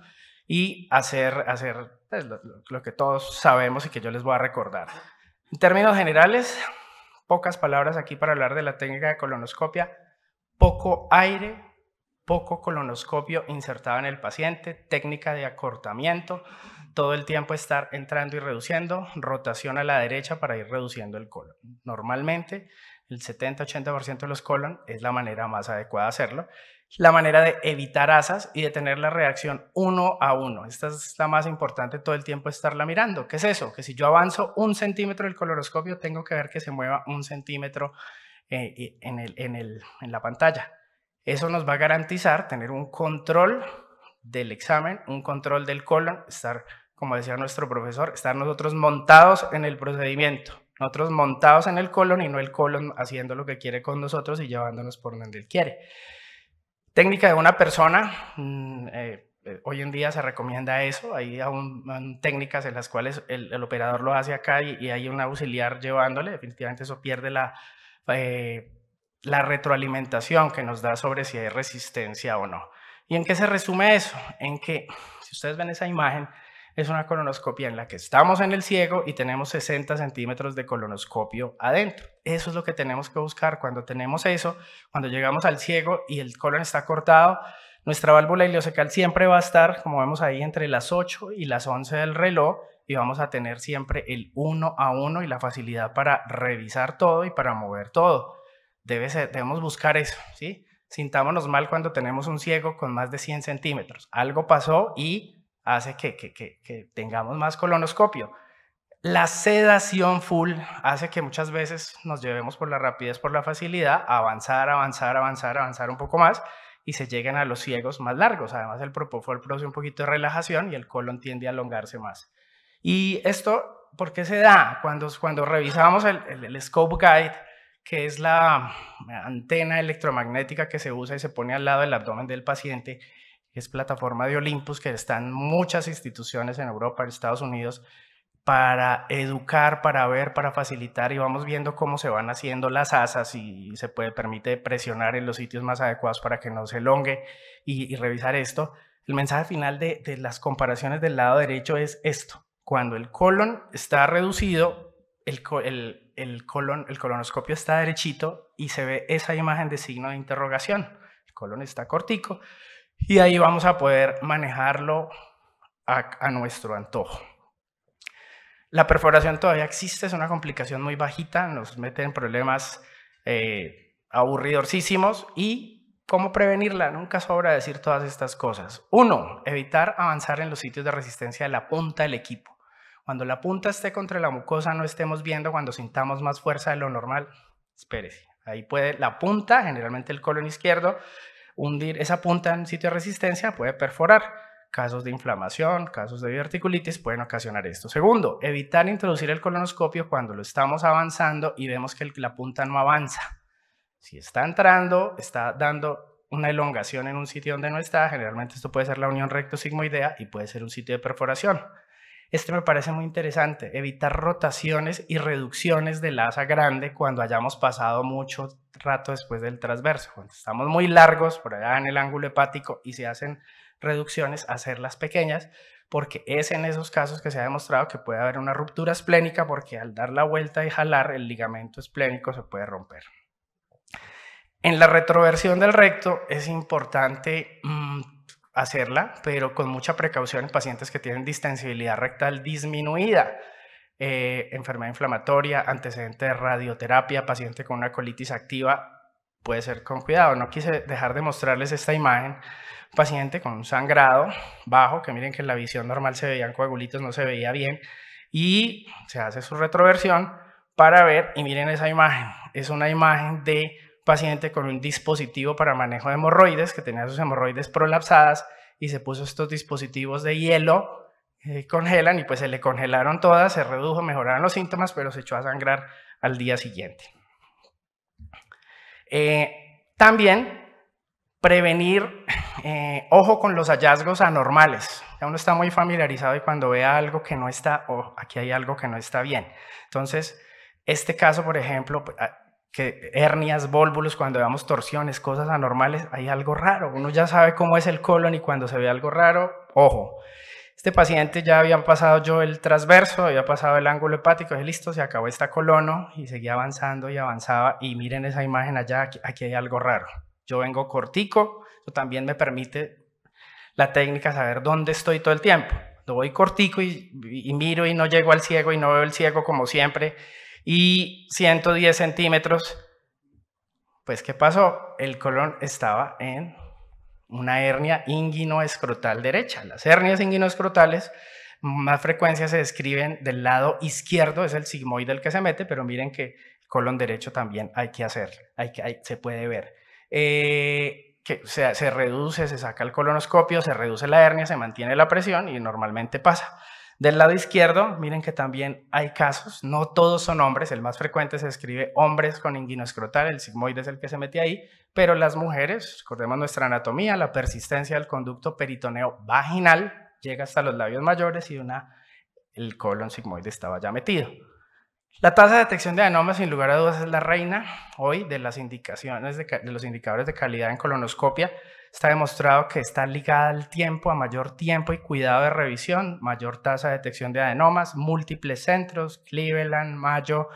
y hacer, hacer pues, lo, lo que todos sabemos y que yo les voy a recordar. En términos generales, pocas palabras aquí para hablar de la técnica de colonoscopia. Poco aire, poco colonoscopio insertado en el paciente, técnica de acortamiento, todo el tiempo estar entrando y reduciendo, rotación a la derecha para ir reduciendo el colon. Normalmente el 70-80% de los colon es la manera más adecuada de hacerlo. La manera de evitar asas y de tener la reacción uno a uno. Esta es la más importante todo el tiempo estarla mirando. ¿Qué es eso? Que si yo avanzo un centímetro del colonoscopio, tengo que ver que se mueva un centímetro eh, en la pantalla. Eso nos va a garantizar tener un control del examen, un control del colon, estar, como decía nuestro profesor, estar nosotros montados en el procedimiento, nosotros montados en el colon y no el colon haciendo lo que quiere con nosotros y llevándonos por donde él quiere. Técnica de una persona, mm, eh, eh, hoy en día se recomienda eso, hay aún técnicas en las cuales el, operador lo hace acá y, hay un auxiliar llevándole, definitivamente eso pierde la... Eh, la retroalimentación que nos da sobre si hay resistencia o no. ¿Y en qué se resume eso? En que, si ustedes ven esa imagen, es una colonoscopia en la que estamos en el ciego y tenemos 60 centímetros de colonoscopio adentro. Eso es lo que tenemos que buscar. Cuando tenemos eso, cuando llegamos al ciego y el colon está cortado, nuestra válvula ileocecal siempre va a estar, como vemos ahí, entre las 8 y las 11 del reloj y vamos a tener siempre el uno a uno y la facilidad para revisar todo y para mover todo debemos buscar eso, ¿sí? Sintámonos mal cuando tenemos un ciego con más de 100 centímetros. Algo pasó y hace que, tengamos más colonoscopio. La sedación full hace que muchas veces nos llevemos por la rapidez, por la facilidad, avanzar, avanzar, avanzar, avanzar un poco más y se lleguen a los ciegos más largos. Además, el propofol produce un poquito de relajación y el colon tiende a alongarse más. Y esto, ¿por qué se da? Cuando, cuando revisamos el Scope Guide, que es la antena electromagnética que se usa y se pone al lado del abdomen del paciente, es plataforma de Olympus, que están muchas instituciones en Europa, en Estados Unidos, para educar, para ver, para facilitar y vamos viendo cómo se van haciendo las asas y se puede, permite presionar en los sitios más adecuados para que no se elongue y, revisar esto. El mensaje final de, las comparaciones del lado derecho es esto. Cuando el colon está reducido, el, el el, colonoscopio está derechito y se ve esa imagen de signo de interrogación. El colon está cortico y ahí vamos a poder manejarlo a, nuestro antojo. La perforación todavía existe, es una complicación muy bajita, nos mete en problemas eh, y ¿Cómo prevenirla? Nunca sobra decir todas estas cosas. Uno, evitar avanzar en los sitios de resistencia de la punta del equipo. Cuando la punta esté contra la mucosa, no estemos viendo cuando sintamos más fuerza de lo normal. Espérese. Ahí puede la punta, generalmente el colon izquierdo, hundir esa punta en sitio de resistencia, puede perforar. Casos de inflamación, casos de diverticulitis pueden ocasionar esto. Segundo, evitar introducir el colonoscopio cuando lo estamos avanzando y vemos que la punta no avanza. Si está entrando, está dando una elongación en un sitio donde no está, generalmente esto puede ser la unión recto sigmoidea y puede ser un sitio de perforación. Este me parece muy interesante, evitar rotaciones y reducciones la asa grande cuando hayamos pasado mucho rato después del transverso. Cuando estamos muy largos por allá en el ángulo hepático y se hacen reducciones, hacerlas pequeñas, porque es en esos casos que se ha demostrado que puede haber una ruptura esplénica porque al dar la vuelta y jalar el ligamento esplénico se puede romper. En la retroversión del recto es importante mm, hacerla, pero con mucha precaución en pacientes que tienen distensibilidad rectal disminuida, eh, enfermedad inflamatoria, antecedente de radioterapia, paciente con una colitis activa, puede ser con cuidado. No quise dejar de mostrarles esta imagen, paciente con un sangrado bajo, que miren que en la visión normal se veían coagulitos, no se veía bien, y se hace su retroversión para ver, y miren esa imagen, es una imagen de paciente con un dispositivo para manejo de hemorroides, que tenía sus hemorroides prolapsadas, y se puso estos dispositivos de hielo, eh, congelan y pues se le congelaron todas, se redujo, mejoraron los síntomas, pero se echó a sangrar al día siguiente. Eh, también prevenir, eh, ojo con los hallazgos anormales. Ya uno está muy familiarizado y cuando vea algo que no está, o aquí hay algo que no está bien. Entonces, este caso, por ejemplo, pues, ah, que hernias, vólvulos, cuando veamos torsiones, cosas anormales, hay algo raro. Uno ya sabe cómo es el colon y cuando se ve algo raro, ojo. Este paciente ya había pasado yo el transverso, había pasado el ángulo hepático, es listo, se acabó esta colono y seguía avanzando y avanzaba y miren esa imagen allá, aquí, hay algo raro. Yo vengo cortico, eso también me permite la técnica saber dónde estoy todo el tiempo. Lo voy cortico y, y miro y no llego al ciego y no veo el ciego como siempre y 110 centímetros. Pues, ¿qué pasó? El colon estaba en una hernia inguinoescrotal derecha. Las hernias inguinoescrotales más frecuencia se describen del lado izquierdo, es el sigmoide el que se mete, pero miren que colon derecho también hay que hacer, hay que, se puede ver. Eh, que se reduce, se saca el colonoscopio, se reduce la hernia, se mantiene la presión y normalmente pasa. Del lado izquierdo, miren que también hay casos, no todos son hombres, el más frecuente se escribe hombres con inguino escrotal, el sigmoide es el que se mete ahí, pero las mujeres, recordemos nuestra anatomía, la persistencia del conducto peritoneo vaginal llega hasta los labios mayores y una, el colon sigmoide estaba ya metido. La tasa de detección de adenomas, sin lugar a dudas, es la reina hoy de las indicaciones de los indicadores de calidad en colonoscopia. Está demostrado que está ligada al tiempo, a mayor tiempo y cuidado de revisión, mayor tasa de detección de adenomas, múltiples centros, Cleveland, Mayo,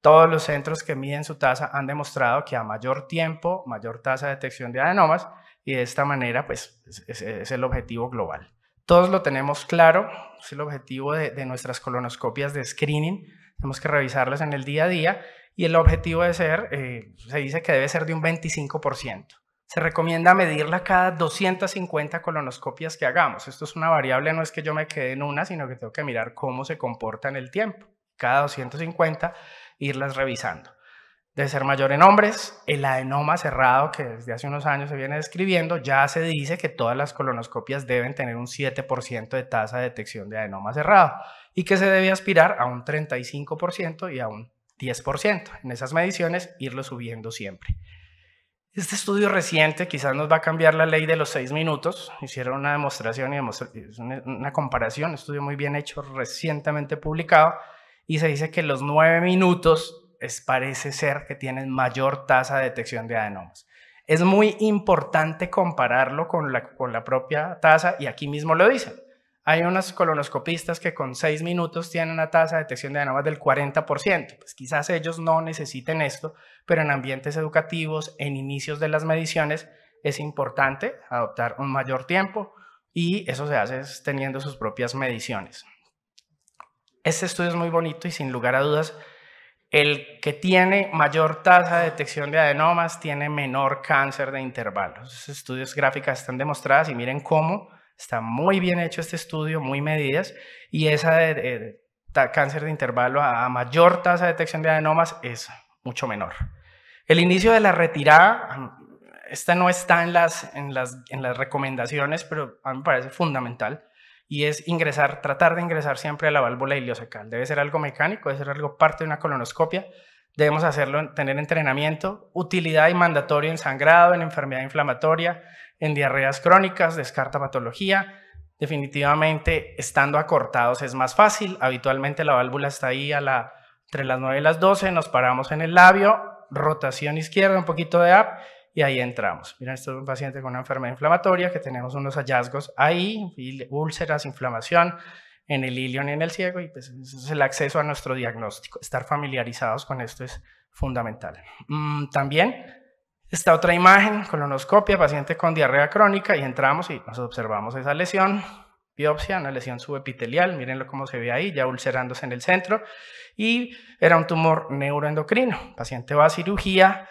todos los centros que miden su tasa han demostrado que a mayor tiempo, mayor tasa de detección de adenomas y de esta manera pues es, el objetivo global. Todos lo tenemos claro, es el objetivo de, nuestras colonoscopias de screening, tenemos que revisarlas en el día a día y el objetivo de ser, eh, se dice que debe ser de un 25%. Se recomienda medirla cada 250 colonoscopias que hagamos. Esto es una variable, no es que yo me quede en una, sino que tengo que mirar cómo se comporta en el tiempo. Cada 250 irlas revisando. De ser mayor en hombres, el adenoma cerrado que desde hace unos años se viene describiendo, ya se dice que todas las colonoscopias deben tener un 7% de tasa de detección de adenoma cerrado y que se debe aspirar a un 35% y a un 10%. En esas mediciones irlo subiendo siempre. Este estudio reciente quizás nos va a cambiar la ley de los seis minutos. Hicieron una demostración y una comparación, estudio muy bien hecho, recientemente publicado, y se dice que los nueve minutos parece ser que tienen mayor tasa de detección de adenomas. Es muy importante compararlo con la, con la propia tasa y aquí mismo lo dicen. Hay unos colonoscopistas que con seis minutos tienen una tasa de detección de adenomas del 40%. Pues quizás ellos no necesiten esto, pero en ambientes educativos, en inicios de las mediciones, es importante adoptar un mayor tiempo y eso se hace teniendo sus propias mediciones. Este estudio es muy bonito y sin lugar a dudas, el que tiene mayor tasa de detección de adenomas tiene menor cáncer de intervalo. Estos estudios gráficos están demostradas y miren cómo Está muy bien hecho este estudio, muy medidas, y esa de, cáncer de intervalo a, mayor tasa de detección de adenomas es mucho menor. El inicio de la retirada, esta no está en las, en las, en las recomendaciones, pero me parece fundamental, y es ingresar, tratar de ingresar siempre a la válvula iliocecal. Debe ser algo mecánico, debe ser algo parte de una colonoscopia, debemos hacerlo, tener entrenamiento, utilidad y mandatorio en sangrado, en enfermedad inflamatoria, en diarreas crónicas, descarta patología. Definitivamente, estando acortados es más fácil. Habitualmente la válvula está ahí a la, entre las 9 y las 12, nos paramos en el labio, rotación izquierda, un poquito de up y ahí entramos. Miren, esto es un paciente con una enfermedad inflamatoria que tenemos unos hallazgos ahí, úlceras, inflamación en el ilion y en el ciego y pues es el acceso a nuestro diagnóstico. Estar familiarizados con esto es fundamental. Mm, también esta otra imagen, colonoscopia, paciente con diarrea crónica, y entramos y nos observamos esa lesión, biopsia, una lesión subepitelial, mírenlo cómo se ve ahí, ya ulcerándose en el centro, y era un tumor neuroendocrino. paciente va a cirugía,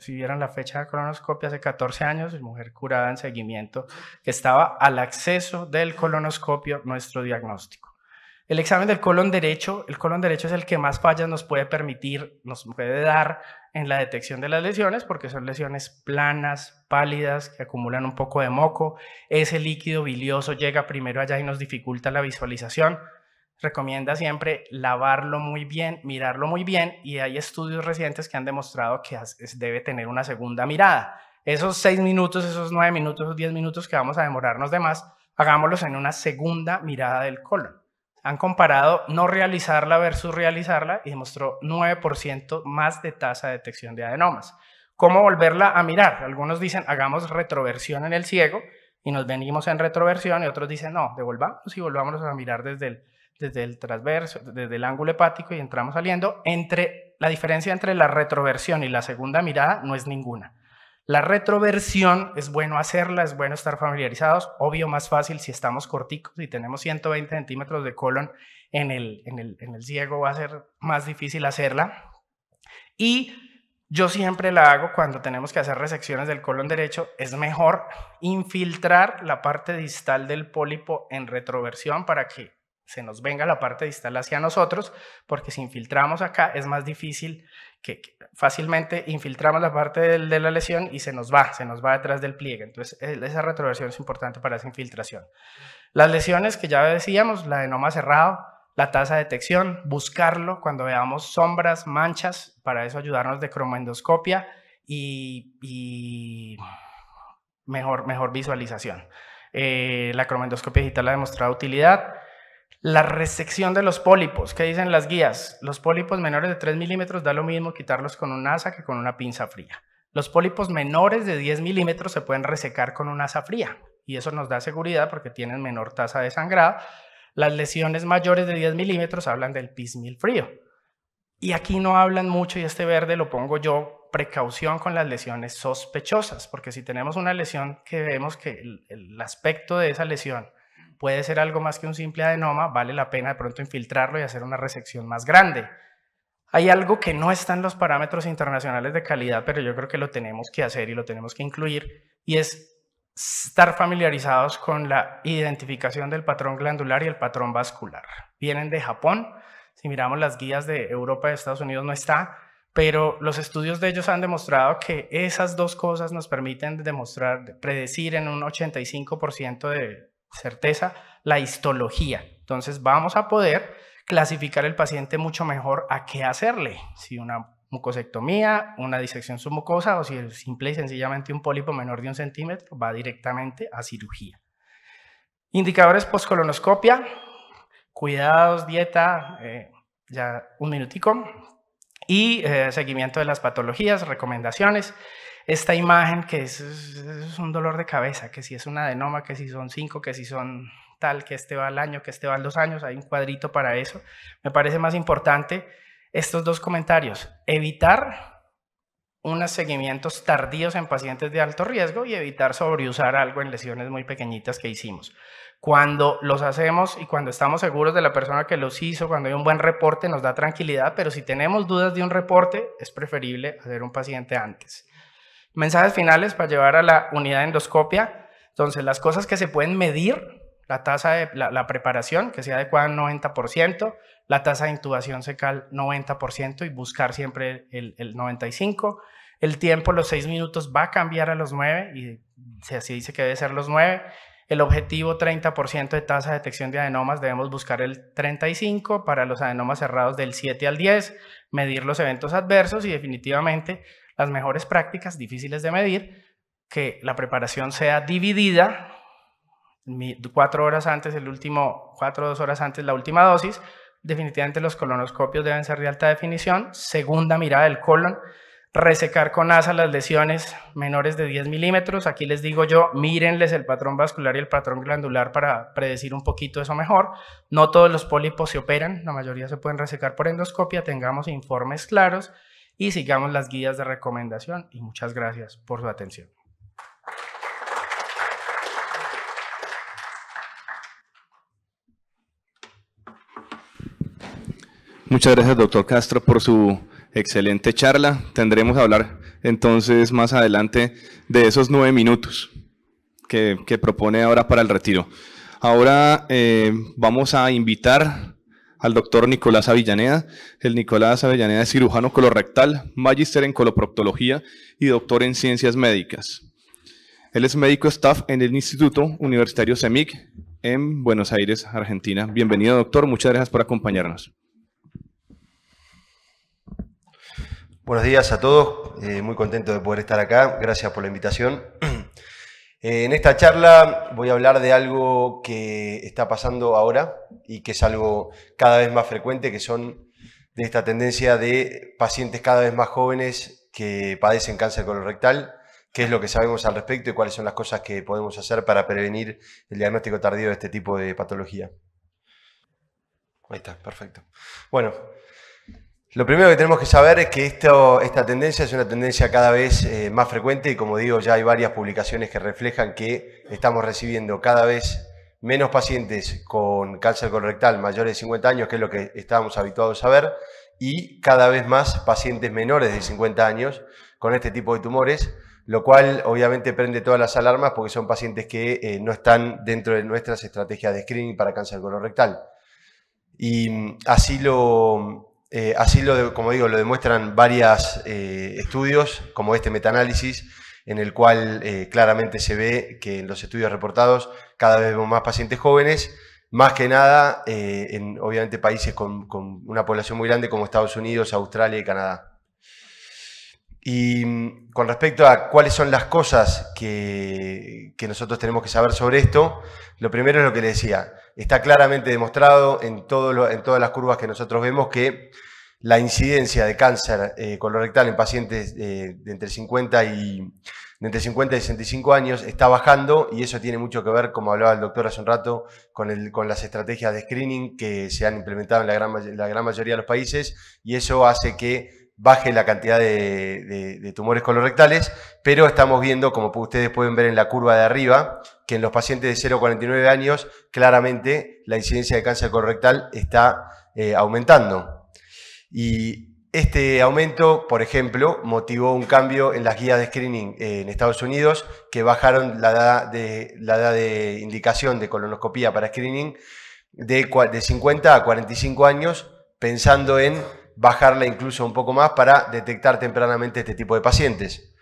si vieran la fecha de colonoscopia, hace 14 años, mujer curada en seguimiento, que estaba al acceso del colonoscopio, nuestro diagnóstico. El examen del colon derecho, el colon derecho es el que más fallas nos puede permitir, nos puede dar en la detección de las lesiones porque son lesiones planas, pálidas, que acumulan un poco de moco. Ese líquido bilioso llega primero allá y nos dificulta la visualización. Recomienda siempre lavarlo muy bien, mirarlo muy bien y hay estudios recientes que han demostrado que debe tener una segunda mirada. Esos seis minutos, esos nueve minutos, esos diez minutos que vamos a demorarnos de más, hagámoslos en una segunda mirada del colon han comparado no realizarla versus realizarla y demostró 9% más de tasa de detección de adenomas. ¿Cómo volverla a mirar? Algunos dicen hagamos retroversión en el ciego y nos venimos en retroversión y otros dicen no, devolvamos y volvamos a mirar desde el, desde el transverso, desde el ángulo hepático y entramos saliendo. Entre, la diferencia entre la retroversión y la segunda mirada no es ninguna. La retroversión es bueno hacerla, es bueno estar familiarizados, obvio más fácil si estamos corticos, y tenemos 120 centímetros de colon en el, en el, en el ciego va a ser más difícil hacerla. Y yo siempre la hago cuando tenemos que hacer resecciones del colon derecho. Es mejor infiltrar la parte distal del pólipo en retroversión para que se nos venga la parte distal hacia nosotros, porque si infiltramos acá es más difícil que fácilmente infiltramos la parte de la lesión y se nos va, se nos va detrás del pliegue. Entonces, esa retroversión es importante para esa infiltración. Las lesiones que ya decíamos, la de noma cerrado, la tasa de detección, buscarlo cuando veamos sombras, manchas, para eso ayudarnos de cromendoscopia y, mejor, mejor visualización. Eh, la cromendoscopia digital ha demostrado utilidad. La resección de los pólipos, ¿qué dicen las guías? Los pólipos menores de 3 milímetros da lo mismo quitarlos con un asa que con una pinza fría. Los pólipos menores de 10 milímetros se pueden resecar con una asa fría y eso nos da seguridad porque tienen menor tasa de sangrado. Las lesiones mayores de 10 milímetros hablan del pismil frío. Y aquí no hablan mucho y este verde lo pongo yo precaución con las lesiones sospechosas, porque si tenemos una lesión que vemos que el, el, aspecto de esa lesión puede ser algo más que un simple adenoma, vale la pena de pronto infiltrarlo y hacer una resección más grande. Hay algo que no está en los parámetros internacionales de calidad, pero yo creo que lo tenemos que hacer y lo tenemos que incluir, y es estar familiarizados con la identificación del patrón glandular y el patrón vascular. Vienen de Japón, si miramos las guías de Europa y Estados Unidos no está, pero los estudios de ellos han demostrado que esas dos cosas nos permiten demostrar, predecir en un 85% de certeza la histología. Entonces vamos a poder clasificar el paciente mucho mejor a qué hacerle, si una mucosectomía, una disección submucosa o si es simple y sencillamente un pólipo menor de un centímetro va directamente a cirugía. Indicadores postcolonoscopia, cuidados, dieta, eh, ya un minutico, y eh, seguimiento de las patologías, recomendaciones esta imagen que es, un dolor de cabeza, que si es una adenoma, que si son cinco, que si son tal, que este va al año, que este va al dos años, hay un cuadrito para eso. Me parece más importante estos dos comentarios, evitar unos seguimientos tardíos en pacientes de alto riesgo y evitar sobreusar algo en lesiones muy pequeñitas que hicimos. Cuando los hacemos y cuando estamos seguros de la persona que los hizo, cuando hay un buen reporte nos da tranquilidad, pero si tenemos dudas de un reporte es preferible hacer un paciente antes. Mensajes finales para llevar a la unidad de endoscopia. Entonces, las cosas que se pueden medir, la tasa de la, preparación, que sea adecuada 90%, la tasa de intubación secal 90% y buscar siempre el, 95%. El tiempo, los 6 minutos, va a cambiar a los 9 y así dice que debe ser los 9. El objetivo 30% de tasa de detección de adenomas, debemos buscar el 35 para los adenomas cerrados del 7 al 10, medir los eventos adversos y definitivamente las mejores prácticas difíciles de medir, que la preparación sea dividida, cuatro horas antes, el último, cuatro o dos horas antes la última dosis, definitivamente los colonoscopios deben ser de alta definición, segunda mirada del colon, resecar con asa las lesiones menores de 10 milímetros. Aquí les digo yo, mírenles el patrón vascular y el patrón glandular para predecir un poquito eso mejor. No todos los pólipos se operan, la mayoría se pueden resecar por endoscopia, tengamos informes claros y sigamos las guías de recomendación y muchas gracias por su atención. Muchas gracias, doctor Castro, por su excelente charla. Tendremos a hablar entonces más adelante de esos nueve minutos que, propone ahora para el retiro. Ahora eh, vamos a invitar al doctor Nicolás Avellaneda. El Nicolás Avellaneda es cirujano colorectal, magíster en coloproctología y doctor en ciencias médicas. Él es médico staff en el Instituto Universitario CEMIC e en Buenos Aires, Argentina. Bienvenido, doctor. Muchas gracias por acompañarnos. Buenos días a todos. Eh, muy contento de poder estar acá. Gracias por la invitación. [CLEARS THROAT] Eh, en esta charla voy a hablar de algo que está pasando ahora y que es algo cada vez más frecuente, que son de esta tendencia de pacientes cada vez más jóvenes que padecen cáncer colorectal, qué es lo que sabemos al respecto y cuáles son las cosas que podemos hacer para prevenir el diagnóstico tardío de este tipo de patología. Ahí está, perfecto. Bueno, lo primero que tenemos que saber es que esta tendencia es una tendencia cada vez eh, más frecuente y como digo, ya hay varias publicaciones que reflejan que estamos recibiendo cada vez menos pacientes con cáncer colorectal mayores de 50 años, que es lo que estábamos habituados a ver, y cada vez más pacientes menores de 50 años con este tipo de tumores, lo cual obviamente prende todas las alarmas porque son pacientes que eh, no están dentro de nuestras estrategias de screening para cáncer colorectal. Y mm, así lo, eh, así, lo, como digo, lo demuestran varios eh, estudios, como este metaanálisis, en el cual eh, claramente se ve que en los estudios reportados cada vez vemos más pacientes jóvenes, más que nada en obviamente países con, una población muy grande como Estados Unidos, Australia y Canadá. Y mm, con respecto a cuáles son las cosas que, que nosotros tenemos que saber sobre esto, lo primero es lo que le decía, está claramente demostrado en, todas las curvas que nosotros vemos que la incidencia de cáncer eh, colorectal en pacientes eh, de, entre 50 y, entre 50 y 65 años está bajando y eso tiene mucho que ver, como hablaba el doctor hace un rato, con, las estrategias de screening que se han implementado en la gran mayoría de los países y eso hace que baje la cantidad de, tumores colorectales, pero estamos viendo, como ustedes pueden ver en la curva de arriba, que en los pacientes de 0 a 49 años, claramente la incidencia de cáncer colorectal está eh, aumentando. Y este aumento, por ejemplo, motivó un cambio en las guías de screening eh, en Estados Unidos, que bajaron la edad de, la edad de indicación de colonoscopía para screening de 50 a 45 años, pensando en bajarla incluso un poco más para detectar tempranamente este tipo de pacientes.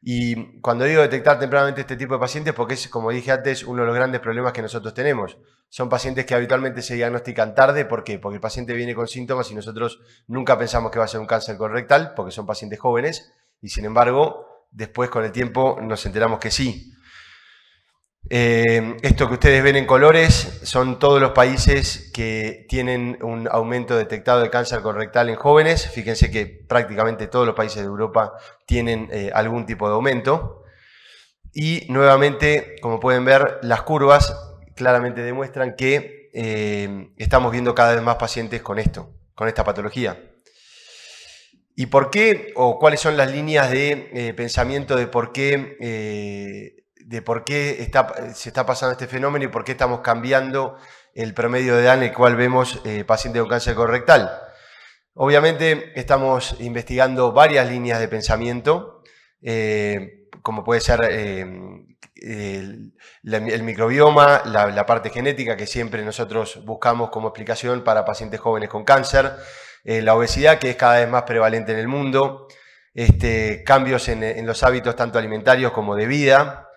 Y cuando digo detectar tempranamente este tipo de pacientes, porque es, como dije antes, uno de los grandes problemas que nosotros tenemos. Son pacientes que habitualmente se diagnostican tarde. ¿Por qué? Porque el paciente viene con síntomas y nosotros nunca pensamos que va a ser un cáncer colorectal, porque son pacientes jóvenes. Y sin embargo, después con el tiempo nos enteramos que sí. Eh, esto que ustedes ven en colores son todos los países que tienen un aumento detectado de cáncer correctal en jóvenes. Fíjense que prácticamente todos los países de Europa tienen eh, algún tipo de aumento. Y nuevamente, como pueden ver, las curvas claramente demuestran que eh, estamos viendo cada vez más pacientes con esto, con esta patología. ¿Y por qué o cuáles son las líneas de pensamiento de por qué de por qué se está pasando este fenómeno y por qué estamos cambiando el promedio de edad en el cual vemos eh, pacientes con cáncer correctal. Obviamente estamos investigando varias líneas de pensamiento, eh, como puede ser eh, el, microbioma, la, parte genética que siempre nosotros buscamos como explicación para pacientes jóvenes con cáncer, la obesidad que es cada vez más prevalente en el mundo, este, cambios en los hábitos tanto alimentarios como de vida,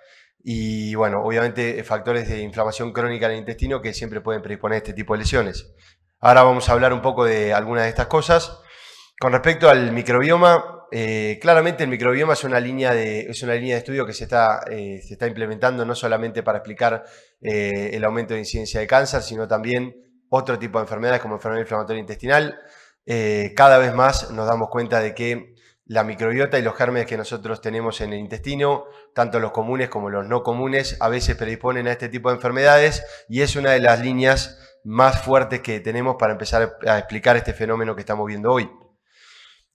y bueno, obviamente eh, factores de inflamación crónica en el intestino que siempre pueden predisponer este tipo de lesiones. Ahora vamos a hablar un poco de algunas de estas cosas. Con respecto al microbioma, eh, claramente el microbioma es una línea de, es una línea de estudio que se está, eh, se está implementando no solamente para explicar el aumento de incidencia de cáncer, sino también otro tipo de enfermedades como enfermedad inflamatoria intestinal. cada vez más nos damos cuenta de que la microbiota y los gérmenes que nosotros tenemos en el intestino, tanto los comunes como los no comunes, a veces predisponen a este tipo de enfermedades y es una de las líneas más fuertes que tenemos para empezar a explicar este fenómeno que estamos viendo hoy.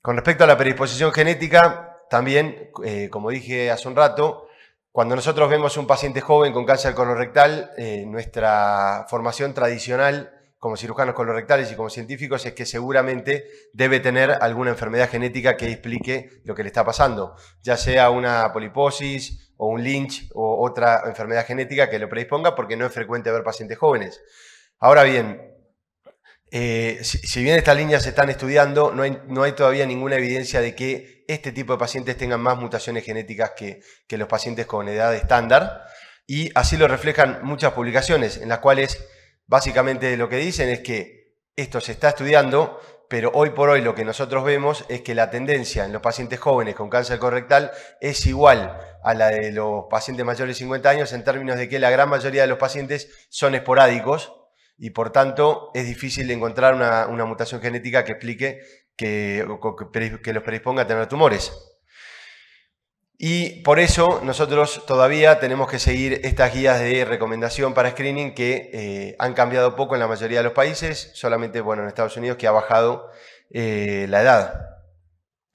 Con respecto a la predisposición genética, también, eh, como dije hace un rato, cuando nosotros vemos un paciente joven con cáncer colorectal, eh, nuestra formación tradicional como cirujanos colorectales y como científicos es que seguramente debe tener alguna enfermedad genética que explique lo que le está pasando, ya sea una poliposis o un Lynch o otra enfermedad genética que lo predisponga porque no es frecuente ver pacientes jóvenes. Ahora bien, eh, si, bien estas líneas se están estudiando, no hay, todavía ninguna evidencia de que este tipo de pacientes tengan más mutaciones genéticas que, que los pacientes con edad estándar y así lo reflejan muchas publicaciones en las cuales Básicamente lo que dicen es que esto se está estudiando, pero hoy por hoy lo que nosotros vemos es que la tendencia en los pacientes jóvenes con cáncer correctal es igual a la de los pacientes mayores de 50 años en términos de que la gran mayoría de los pacientes son esporádicos y por tanto es difícil encontrar una, mutación genética que explique que, que los predisponga a tener tumores. Y por eso nosotros todavía tenemos que seguir estas guías de recomendación para screening que eh, han cambiado poco en la mayoría de los países, solamente bueno, en Estados Unidos que ha bajado eh, la edad.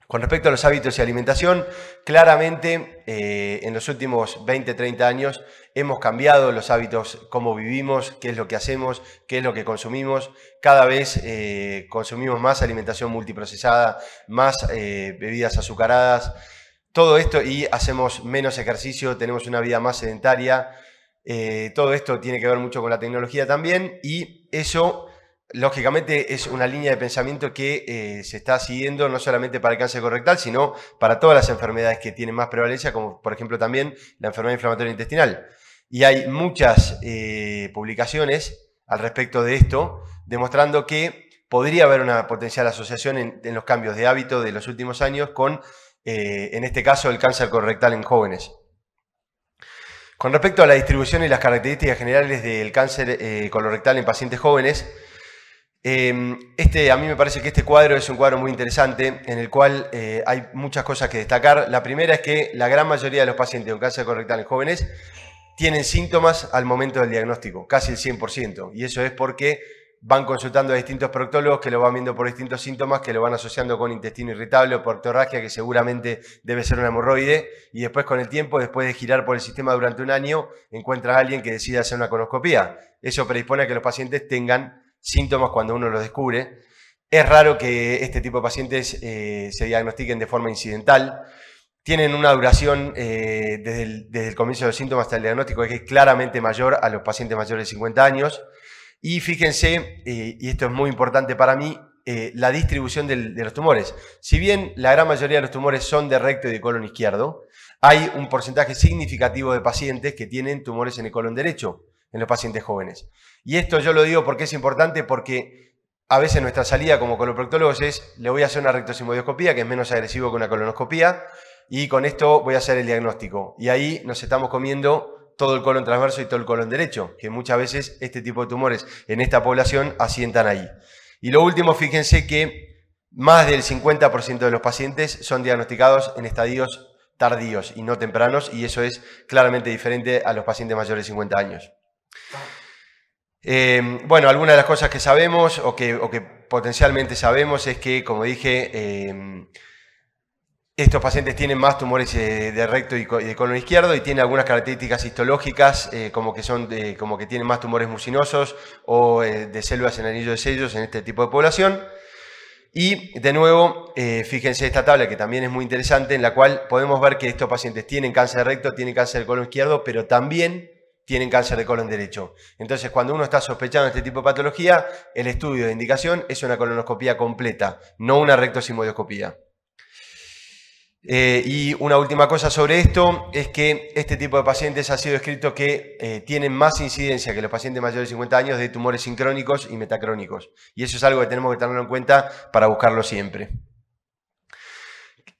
Con respecto a los hábitos y alimentación, claramente eh, en los últimos 20, 30 años hemos cambiado los hábitos, cómo vivimos, qué es lo que hacemos, qué es lo que consumimos. Cada vez consumimos más alimentación multiprocesada, más bebidas azucaradas, todo esto y hacemos menos ejercicio, tenemos una vida más sedentaria. Eh, todo esto tiene que ver mucho con la tecnología también y eso, lógicamente, es una línea de pensamiento que eh, se está siguiendo no solamente para el cáncer correctal, sino para todas las enfermedades que tienen más prevalencia, como por ejemplo también la enfermedad inflamatoria intestinal. Y hay muchas eh, publicaciones al respecto de esto, demostrando que podría haber una potencial asociación en, en los cambios de hábito de los últimos años con eh, en este caso el cáncer colorectal en jóvenes. Con respecto a la distribución y las características generales del cáncer eh, colorectal en pacientes jóvenes, em, este, a mí me parece que este cuadro es un cuadro muy interesante en el cual eh, hay muchas cosas que destacar. La primera es que la gran mayoría de los pacientes con cáncer colorectal en jóvenes tienen síntomas al momento del diagnóstico, casi el 100%, y eso es porque van consultando a distintos proctólogos que lo van viendo por distintos síntomas que lo van asociando con intestino irritable o por que seguramente debe ser una hemorroide, y después con el tiempo, después de girar por el sistema durante un año, encuentra a alguien que decide hacer una coloscopía. Eso predispone a que los pacientes tengan síntomas cuando uno los descubre. Es raro que este tipo de pacientes eh, se diagnostiquen de forma incidental. Tienen una duración eh, desde, el, desde el comienzo de los síntomas hasta el diagnóstico que es claramente mayor a los pacientes mayores de 50 años. Y fíjense, eh, y esto es muy importante para mí, eh, la distribución de los tumores. Si bien la gran mayoría de los tumores son de recto y de colon izquierdo, hay un porcentaje significativo de pacientes que tienen tumores en el colon derecho en los pacientes jóvenes. Y esto yo lo digo porque es importante porque a veces nuestra salida como coloproctólogos es, le voy a hacer una rectosimodioscopía, que es menos agresivo que una colonoscopía, y con esto voy a hacer el diagnóstico. Y ahí nos estamos comiendo todo el colon transverso y todo el colon derecho, que muchas veces este tipo de tumores en esta población asientan ahí. Y lo último, fíjense que más del 50% de los pacientes son diagnosticados en estadios tardíos y no tempranos, y eso es claramente diferente a los pacientes mayores de 50 años. Eh, bueno, algunas de las cosas que sabemos o que, que potencialmente sabemos es que, como dije, eh, estos pacientes tienen más tumores eh, de recto y de colon izquierdo y tienen algunas características histológicas eh, como, que son eh, como que tienen más tumores mucinosos o de células en anillo de sellos en este tipo de población. Y de nuevo, fíjense esta tabla que también es muy interesante en la cual podemos ver que estos pacientes tienen cáncer de recto, tienen cáncer de colon izquierdo, pero también tienen cáncer de colon derecho. Entonces, cuando uno está sospechando este tipo de patología, el estudio de indicación es una colonoscopía completa, no una rectosimodioscopía. Eh, y una última cosa sobre esto es que este tipo de pacientes ha sido escrito que eh, tienen más incidencia que los pacientes mayores de 50 años de tumores sincrónicos y metacrónicos. Y eso es algo que tenemos que tenerlo en cuenta para buscarlo siempre.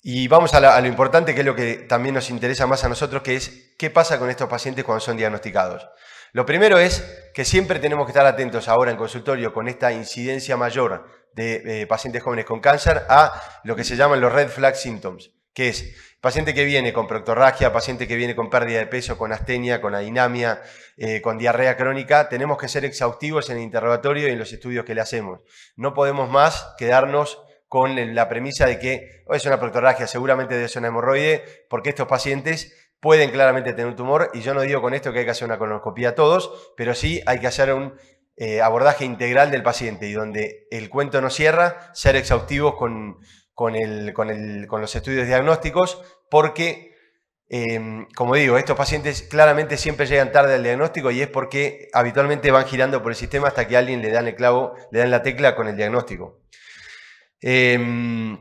Y vamos a, lo importante, que es lo que también nos interesa más a nosotros, que es qué pasa con estos pacientes cuando son diagnosticados. Lo primero es que siempre tenemos que estar atentos ahora en consultorio con esta incidencia mayor de eh, pacientes jóvenes con cáncer a lo que se llaman los red flag symptoms que es paciente que viene con proctorragia, paciente que viene con pérdida de peso, con astenia, con adinamia, eh, con diarrea crónica, tenemos que ser exhaustivos en el interrogatorio y en los estudios que le hacemos. No podemos más quedarnos con la premisa de que oh, es una proctorragia, seguramente debe ser una hemorroide, porque estos pacientes pueden claramente tener un tumor y yo no digo con esto que hay que hacer una colonoscopia a todos, pero sí hay que hacer un eh, abordaje integral del paciente y donde el cuento no cierra, ser exhaustivos con, con, los estudios diagnósticos porque, em, como digo, estos pacientes claramente siempre llegan tarde al diagnóstico y es porque habitualmente van girando por el sistema hasta que alguien le dan el clavo, le dan la tecla con el diagnóstico. Em,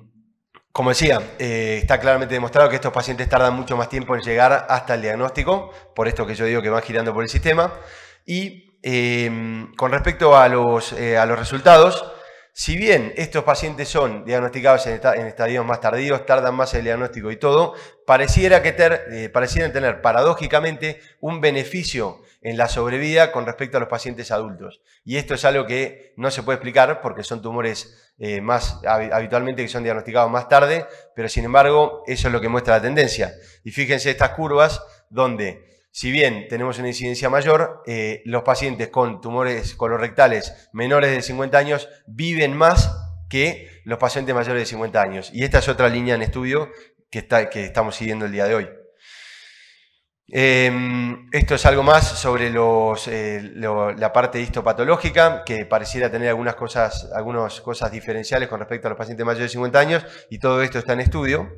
como decía, eh, está claramente demostrado que estos pacientes tardan mucho más tiempo en llegar hasta el diagnóstico, por esto que yo digo que van girando por el sistema. Y em, con respecto a los eh, resultados, si bien estos pacientes son diagnosticados en, estadios más tardíos, tardan más el diagnóstico y todo, pareciera que eh, parecieran tener paradójicamente un beneficio en la sobrevida con respecto a los pacientes adultos. Y esto es algo que no se puede explicar porque son tumores eh, más habitualmente que son diagnosticados más tarde, pero sin embargo eso es lo que muestra la tendencia. Y fíjense estas curvas donde si bien tenemos una incidencia mayor, eh, los pacientes con tumores colorectales menores de 50 años viven más que los pacientes mayores de 50 años. Y esta es otra línea en estudio que, estamos siguiendo el día de hoy. Em, esto es algo más sobre eh, la parte histopatológica, que pareciera tener algunas cosas, algunas cosas diferenciales con respecto a los pacientes mayores de 50 años, y todo esto está en estudio.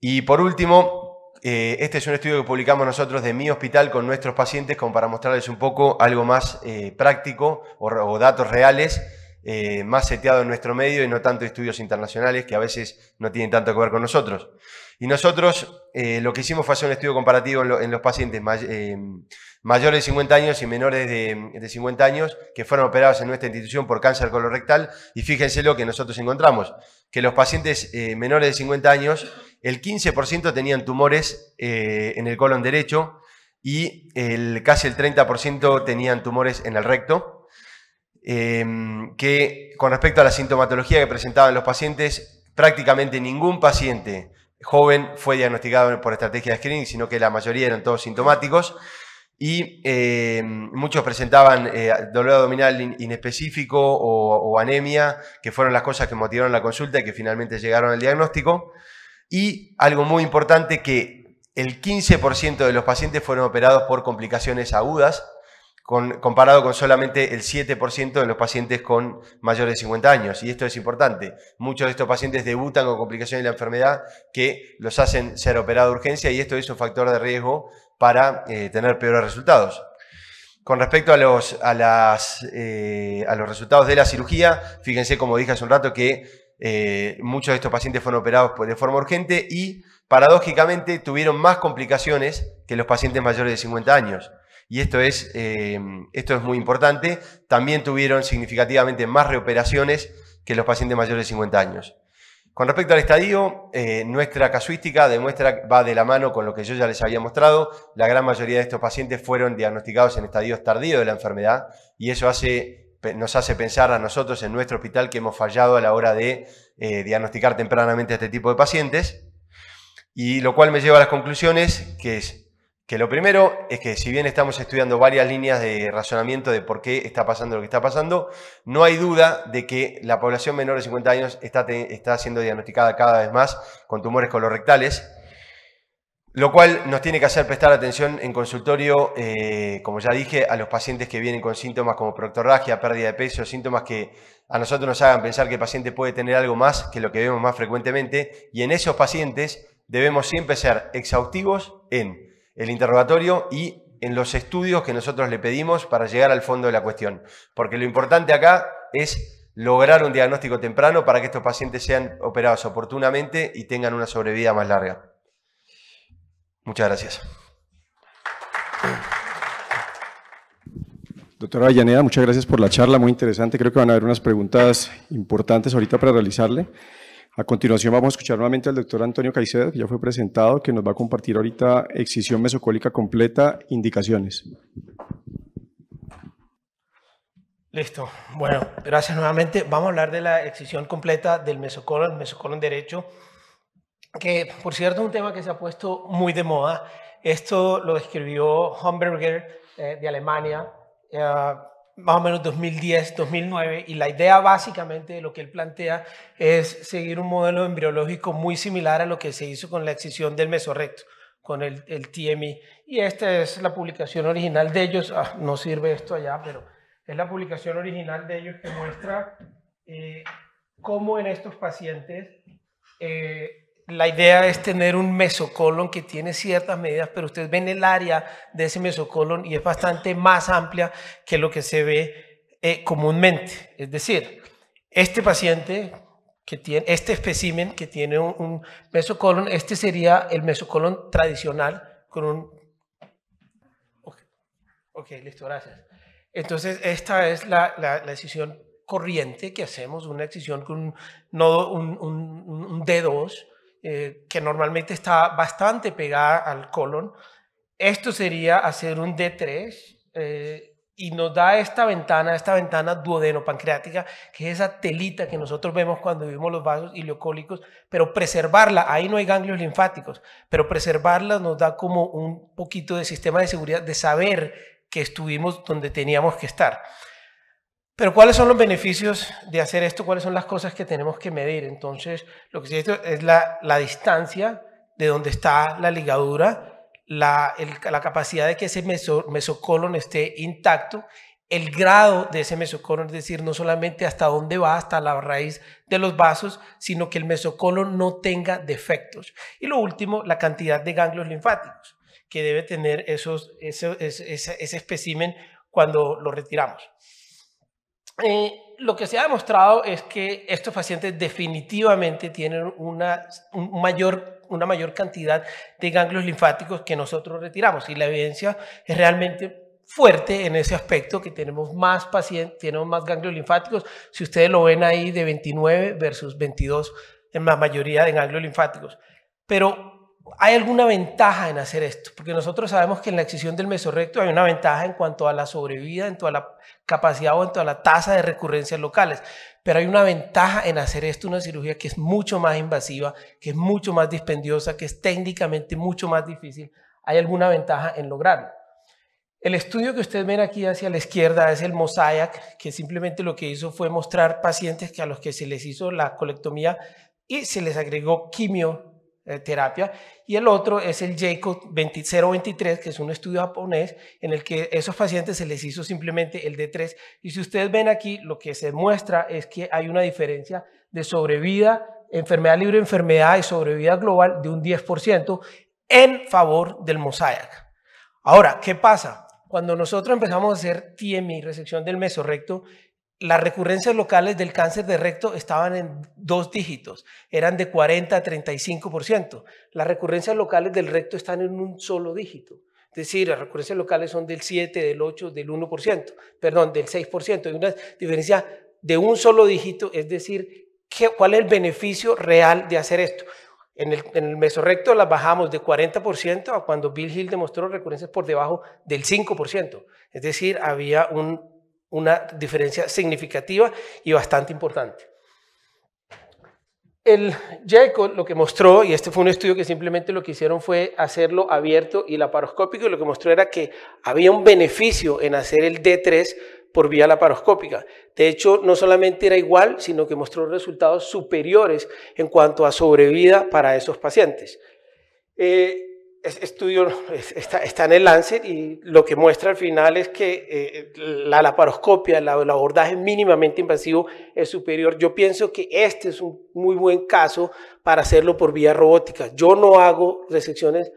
Y por último, eh, este es un estudio que publicamos nosotros de mi hospital con nuestros pacientes como para mostrarles un poco algo más eh, práctico o, datos reales, eh, más seteado en nuestro medio y no tanto estudios internacionales que a veces no tienen tanto que ver con nosotros. Y nosotros lo que hicimos fue hacer un estudio comparativo en, los pacientes mayores de 50 años y menores de, de 50 años que fueron operados en nuestra institución por cáncer colorectal y fíjense lo que nosotros encontramos que los pacientes eh, menores de 50 años, el 15% tenían tumores eh, en el colon derecho y casi el 30% tenían tumores en el recto. Em, que con respecto a la sintomatología que presentaban los pacientes, prácticamente ningún paciente joven fue diagnosticado por estrategia de screening, sino que la mayoría eran todos sintomáticos y eh, muchos presentaban eh, dolor abdominal inespecífico o, o, anemia, que fueron las cosas que motivaron la consulta y que finalmente llegaron al diagnóstico. Y algo muy importante que el 15% de los pacientes fueron operados por complicaciones agudas comparado con solamente el 7% de los pacientes con mayores de 50 años. Y esto es importante. Muchos de estos pacientes debutan con complicaciones de la enfermedad que los hacen ser operados de urgencia y esto es un factor de riesgo para eh, tener peores resultados. Con respecto a los, a, las, eh, a los resultados de la cirugía, fíjense, como dije hace un rato, que eh, muchos de estos pacientes fueron operados de forma urgente y paradójicamente tuvieron más complicaciones que los pacientes mayores de 50 años y esto es, eh, esto es muy importante, también tuvieron significativamente más reoperaciones que los pacientes mayores de 50 años. Con respecto al estadio, eh, nuestra casuística demuestra, va de la mano con lo que yo ya les había mostrado. La gran mayoría de estos pacientes fueron diagnosticados en estadios tardíos de la enfermedad y eso nos hace pensar a nosotros en nuestro hospital que hemos fallado a la hora de eh, diagnosticar tempranamente a este tipo de pacientes. Y lo cual me lleva a las conclusiones, que es que lo primero es que si bien estamos estudiando varias líneas de razonamiento de por qué está pasando lo que está pasando, no hay duda de que la población menor de 50 años está, está siendo diagnosticada cada vez más con tumores colorectales, lo cual nos tiene que hacer prestar atención en consultorio, eh, como ya dije, a los pacientes que vienen con síntomas como proctorragia, pérdida de peso, síntomas que a nosotros nos hagan pensar que el paciente puede tener algo más que lo que vemos más frecuentemente, y en esos pacientes debemos siempre ser exhaustivos en el interrogatorio y en los estudios que nosotros le pedimos para llegar al fondo de la cuestión. Porque lo importante acá es lograr un diagnóstico temprano para que estos pacientes sean operados oportunamente y tengan una sobrevida más larga. Muchas gracias. Doctora Vallaneda, muchas gracias por la charla, muy interesante. Creo que van a haber unas preguntas importantes ahorita para realizarle. A continuación vamos a escuchar nuevamente al doctor Antonio Caicedo, que ya fue presentado, que nos va a compartir ahorita excisión mesocólica completa, indicaciones. Listo. Bueno, gracias nuevamente. Vamos a hablar de la excisión completa del mesocolon, mesocolon derecho, que por cierto es un tema que se ha puesto muy de moda. Esto lo escribió Homberger eh, de Alemania, eh, más o menos 2010, 2009, y la idea básicamente de lo que él plantea es seguir un modelo embriológico muy similar a lo que se hizo con la excisión del mesorrecto, con el, el TMI. Y esta es la publicación original de ellos, ah, no sirve esto allá, pero es la publicación original de ellos que muestra eh, cómo en estos pacientes eh, la idea es tener un mesocolon que tiene ciertas medidas, pero ustedes ven el área de ese mesocolon y es bastante más amplia que lo que se ve eh, comúnmente. Es decir, este paciente que tiene, este espécimen que tiene un, mesocolon, este sería el mesocolon tradicional con un... Ok, okay listo, gracias. Entonces, esta es la, la, decisión corriente que hacemos, una excisión con un, nodo, un, un, un, D2, eh, que normalmente está bastante pegada al colon. Esto sería hacer un D3 eh, y nos da esta ventana, esta ventana duodeno-pancreática, que es esa telita que nosotros vemos cuando vivimos los vasos ileocólicos, pero preservarla, ahí no hay ganglios linfáticos, pero preservarla nos da como un poquito de sistema de seguridad de saber que estuvimos donde teníamos que estar. Pero ¿cuáles son los beneficios de hacer esto? ¿Cuáles son las cosas que tenemos que medir? Entonces, lo que se dice es la, distancia de donde está la ligadura, la, capacidad de que ese meso, mesocolon esté intacto, el grado de ese mesocolon, es decir, no solamente hasta dónde va, hasta la raíz de los vasos, sino que el mesocolon no tenga defectos. Y lo último, la cantidad de ganglios linfáticos que debe tener ese, ese, cuando lo retiramos. Eh, lo que se ha demostrado es que estos pacientes definitivamente tienen una, mayor, una mayor cantidad de ganglios linfáticos que nosotros retiramos y la evidencia es realmente fuerte en ese aspecto, que tenemos más pacientes, tenemos más ganglios linfáticos. Si ustedes lo ven ahí de 29 versus 22 en la mayoría de ganglios linfáticos. Pero hay alguna ventaja en hacer esto, porque nosotros sabemos que en la excisión del mesorrecto hay una ventaja en cuanto a la sobrevida, en toda la capacidad o en toda la tasa de recurrencias locales, pero hay una ventaja en hacer esto, una cirugía que es mucho más invasiva, que es mucho más dispendiosa, que es técnicamente mucho más difícil. Hay alguna ventaja en lograrlo. El estudio que usted ven aquí hacia la izquierda es el Mosaic, que simplemente lo que hizo fue mostrar pacientes que a los que se les hizo la colectomía y se les agregó quimio eh, terapia, y el otro es el JACOB 2023 que es un estudio japonés en el que a esos pacientes se les hizo simplemente el D3. Y si ustedes ven aquí, lo que se muestra es que hay una diferencia de sobrevida, enfermedad libre enfermedad y sobrevida global de un 10% en favor del Mosaic. Ahora, ¿qué pasa? Cuando nosotros empezamos a hacer TMI, resección del mesorrecto, las recurrencias locales del cáncer de recto estaban en dos dígitos, eran de 40 a 35%. Las recurrencias locales del recto están en un solo dígito. Es decir, las recurrencias locales son del 7, del 8, del 1%, perdón, del 6%. Hay una diferencia de un solo dígito, es decir, ¿cuál es el beneficio real de hacer esto? En el, meso recto mesorrecto las bajamos de 40% a cuando Bill Hill demostró recurrencias por debajo del 5%. Es decir, había un una diferencia significativa y bastante importante. El JECO lo que mostró, y este fue un estudio que simplemente lo que hicieron fue hacerlo abierto y laparoscópico, y lo que mostró era que había un beneficio en hacer el D3 por vía laparoscópica. De hecho, no solamente era igual, sino que mostró resultados superiores en cuanto a sobrevida para esos pacientes. Eh, estudio está, en el Lancet y lo que muestra al final es que eh, la laparoscopia, el abordaje mínimamente invasivo es superior. Yo pienso que este es un muy buen caso para hacerlo por vía robótica. Yo no hago resecciones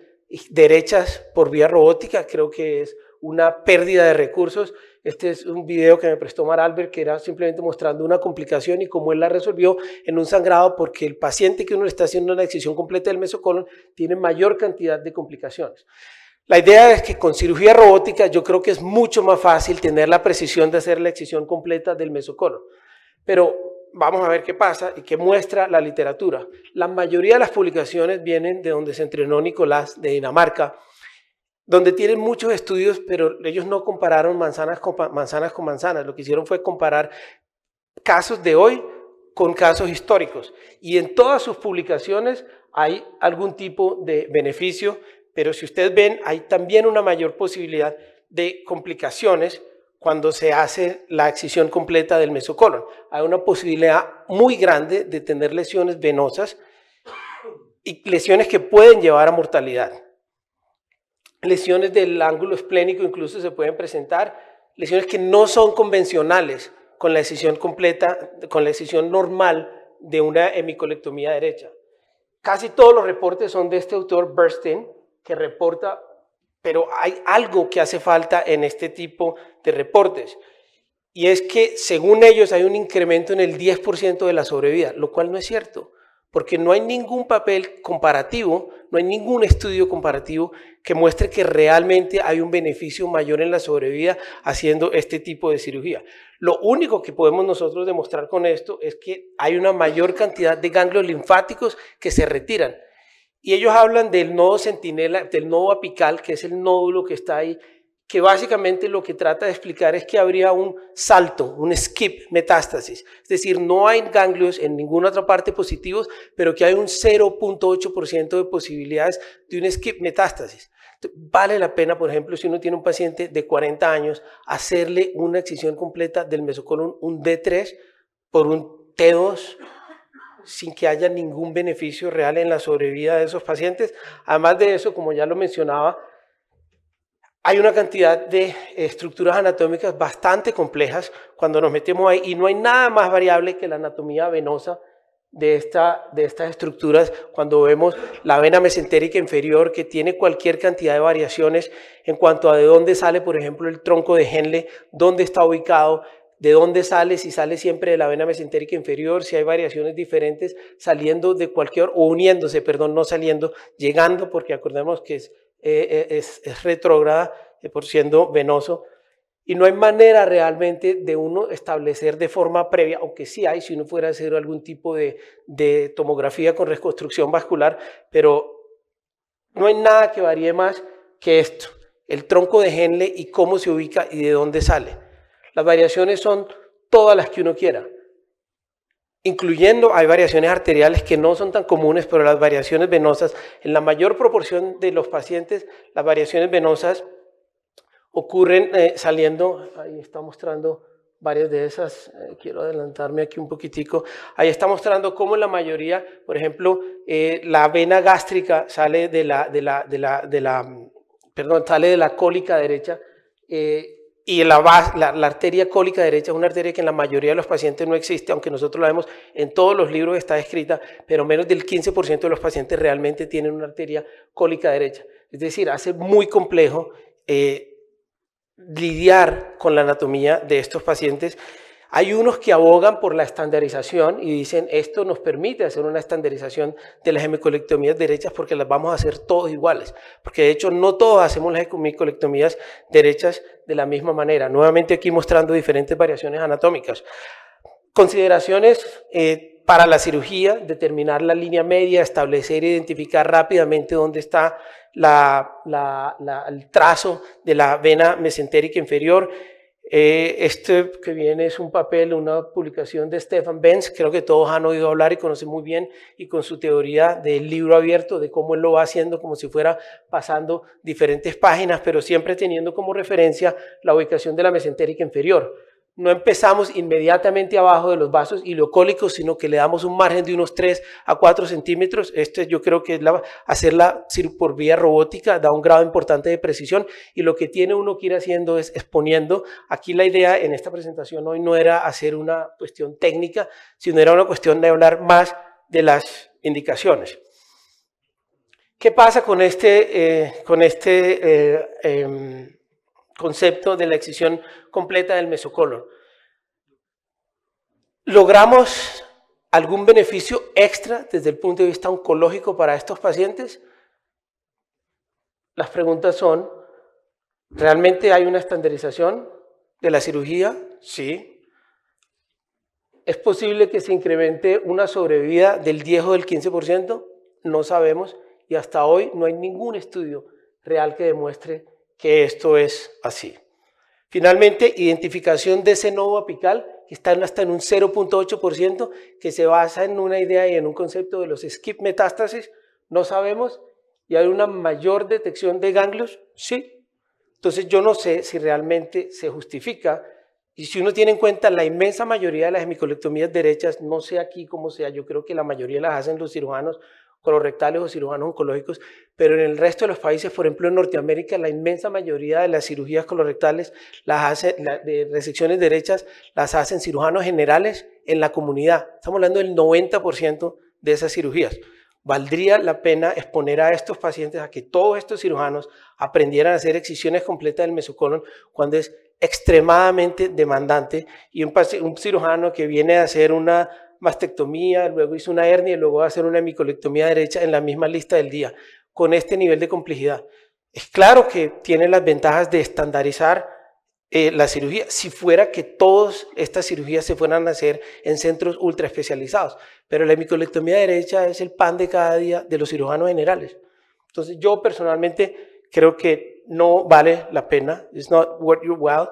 derechas por vía robótica, creo que es una pérdida de recursos este es un video que me prestó Mar Albert, que era simplemente mostrando una complicación y cómo él la resolvió en un sangrado, porque el paciente que uno está haciendo una excisión completa del mesocolon tiene mayor cantidad de complicaciones. La idea es que con cirugía robótica yo creo que es mucho más fácil tener la precisión de hacer la excisión completa del mesocolon. Pero vamos a ver qué pasa y qué muestra la literatura. La mayoría de las publicaciones vienen de donde se entrenó Nicolás de Dinamarca, donde tienen muchos estudios, pero ellos no compararon manzanas con, manzanas con manzanas. Lo que hicieron fue comparar casos de hoy con casos históricos. Y en todas sus publicaciones hay algún tipo de beneficio, pero si ustedes ven, hay también una mayor posibilidad de complicaciones cuando se hace la excisión completa del mesocolon. Hay una posibilidad muy grande de tener lesiones venosas y lesiones que pueden llevar a mortalidad lesiones del ángulo esplénico incluso se pueden presentar, lesiones que no son convencionales con la decisión completa, con la decisión normal de una hemicolectomía derecha. Casi todos los reportes son de este autor Burstein, que reporta, pero hay algo que hace falta en este tipo de reportes. Y es que, según ellos, hay un incremento en el 10% de la sobrevida, lo cual no es cierto porque no hay ningún papel comparativo, no hay ningún estudio comparativo que muestre que realmente hay un beneficio mayor en la sobrevida haciendo este tipo de cirugía. Lo único que podemos nosotros demostrar con esto es que hay una mayor cantidad de ganglios linfáticos que se retiran. Y ellos hablan del nodo centinela, del nodo apical, que es el nódulo que está ahí que básicamente lo que trata de explicar es que habría un salto, un skip metástasis. Es decir, no hay ganglios en ninguna otra parte positivos, pero que hay un 0.8% de posibilidades de un skip metástasis. Vale la pena, por ejemplo, si uno tiene un paciente de 40 años, hacerle una excisión completa del mesocolon, un D3 por un T2 sin que haya ningún beneficio real en la sobrevida de esos pacientes. Además de eso, como ya lo mencionaba, hay una cantidad de eh, estructuras anatómicas bastante complejas cuando nos metemos ahí y no hay nada más variable que la anatomía venosa de, de estas estructuras cuando vemos la vena mesentérica inferior que tiene cualquier cantidad de variaciones en cuanto a de dónde sale, por ejemplo, el tronco de Henle, dónde está ubicado, de dónde sale, si sale siempre de la vena mesentérica inferior, si hay variaciones diferentes saliendo de cualquier, o uniéndose, perdón, no saliendo, llegando, porque acordemos que es eh, eh, es, retrógrada, eh, por siendo venoso, y no hay manera realmente de uno establecer de forma previa, aunque sí hay, si uno fuera a hacer algún tipo de, de tomografía con reconstrucción vascular, pero no hay nada que varíe más que esto, el tronco de Henle y cómo se ubica y de dónde sale. Las variaciones son todas las que uno quiera incluyendo hay variaciones arteriales que no son tan comunes, pero las variaciones venosas, en la mayor proporción de los pacientes, las variaciones venosas ocurren eh, saliendo, ahí está mostrando varias de esas, eh, quiero adelantarme aquí un poquitico, ahí está mostrando cómo la mayoría, por ejemplo, eh, la vena gástrica sale de la, de la, de la, de la, mm, perdón, sale de la cólica derecha, y la, arteria cólica derecha es una arteria que en la mayoría de los pacientes no existe, aunque nosotros la vemos en todos los libros está escrita, pero menos del 15% de los pacientes realmente tienen una arteria cólica derecha. Es decir, hace muy complejo eh, lidiar con la anatomía de estos pacientes hay unos que abogan por la estandarización y dicen esto nos permite hacer una estandarización de las hemicolectomías derechas porque las vamos a hacer todos iguales. Porque de hecho no todos hacemos las hemicolectomías derechas de la misma manera. Nuevamente aquí mostrando diferentes variaciones anatómicas. Consideraciones eh, para la cirugía, determinar la línea media, establecer e identificar rápidamente dónde está el trazo de la vena mesentérica inferior, eh, este que viene es un papel, una publicación de Stefan Benz, creo que todos han oído hablar y conocen muy bien, y con su teoría del libro abierto, de cómo él lo va haciendo como si fuera pasando diferentes páginas, pero siempre teniendo como referencia la ubicación de la mesentérica inferior no empezamos inmediatamente abajo de los vasos ileocólicos, sino que le damos un margen de unos 3 a 4 centímetros. Esto yo creo que es la, hacerla por vía robótica da un grado importante de precisión y lo que tiene uno que ir haciendo es exponiendo. Aquí la idea en esta presentación hoy no era hacer una cuestión técnica, sino era una cuestión de hablar más de las indicaciones. ¿Qué pasa con este, eh, con este eh, em, concepto de la excisión completa del mesocolon. ¿Logramos algún beneficio extra desde el punto de vista oncológico para estos pacientes? Las preguntas son, ¿realmente hay una estandarización de la cirugía? Sí. ¿Es posible que se incremente una sobrevida del 10 o del 15%? No sabemos y hasta hoy no hay ningún estudio real que demuestre que esto es así. Finalmente, identificación de ese nodo apical, que está hasta en un 0.8%, que se basa en una idea y en un concepto de los skip metástasis, no sabemos, y hay una mayor detección de ganglios, sí. Entonces yo no sé si realmente se justifica, y si uno tiene en cuenta la inmensa mayoría de las hemicolectomías derechas, no sé aquí cómo sea, yo creo que la mayoría las hacen los cirujanos colorectales o cirujanos oncológicos, pero en el resto de los países, por ejemplo en Norteamérica, la inmensa mayoría de las cirugías colorectales, las hace, de resecciones derechas, las hacen cirujanos generales en la comunidad. Estamos hablando del 90% de esas cirugías. ¿Valdría la pena exponer a estos pacientes a que todos estos cirujanos aprendieran a hacer excisiones completas del mesocolon cuando es extremadamente demandante y un cirujano que viene a hacer una mastectomía, luego hizo una hernia y luego va a hacer una hemicolectomía derecha en la misma lista del día, con este nivel de complejidad. Es claro que tiene las ventajas de estandarizar eh, la cirugía, si fuera que todas estas cirugías se fueran a hacer en centros ultra especializados, pero la hemicolectomía derecha es el pan de cada día de los cirujanos generales. Entonces yo personalmente creo que no vale la pena, it's not worth your while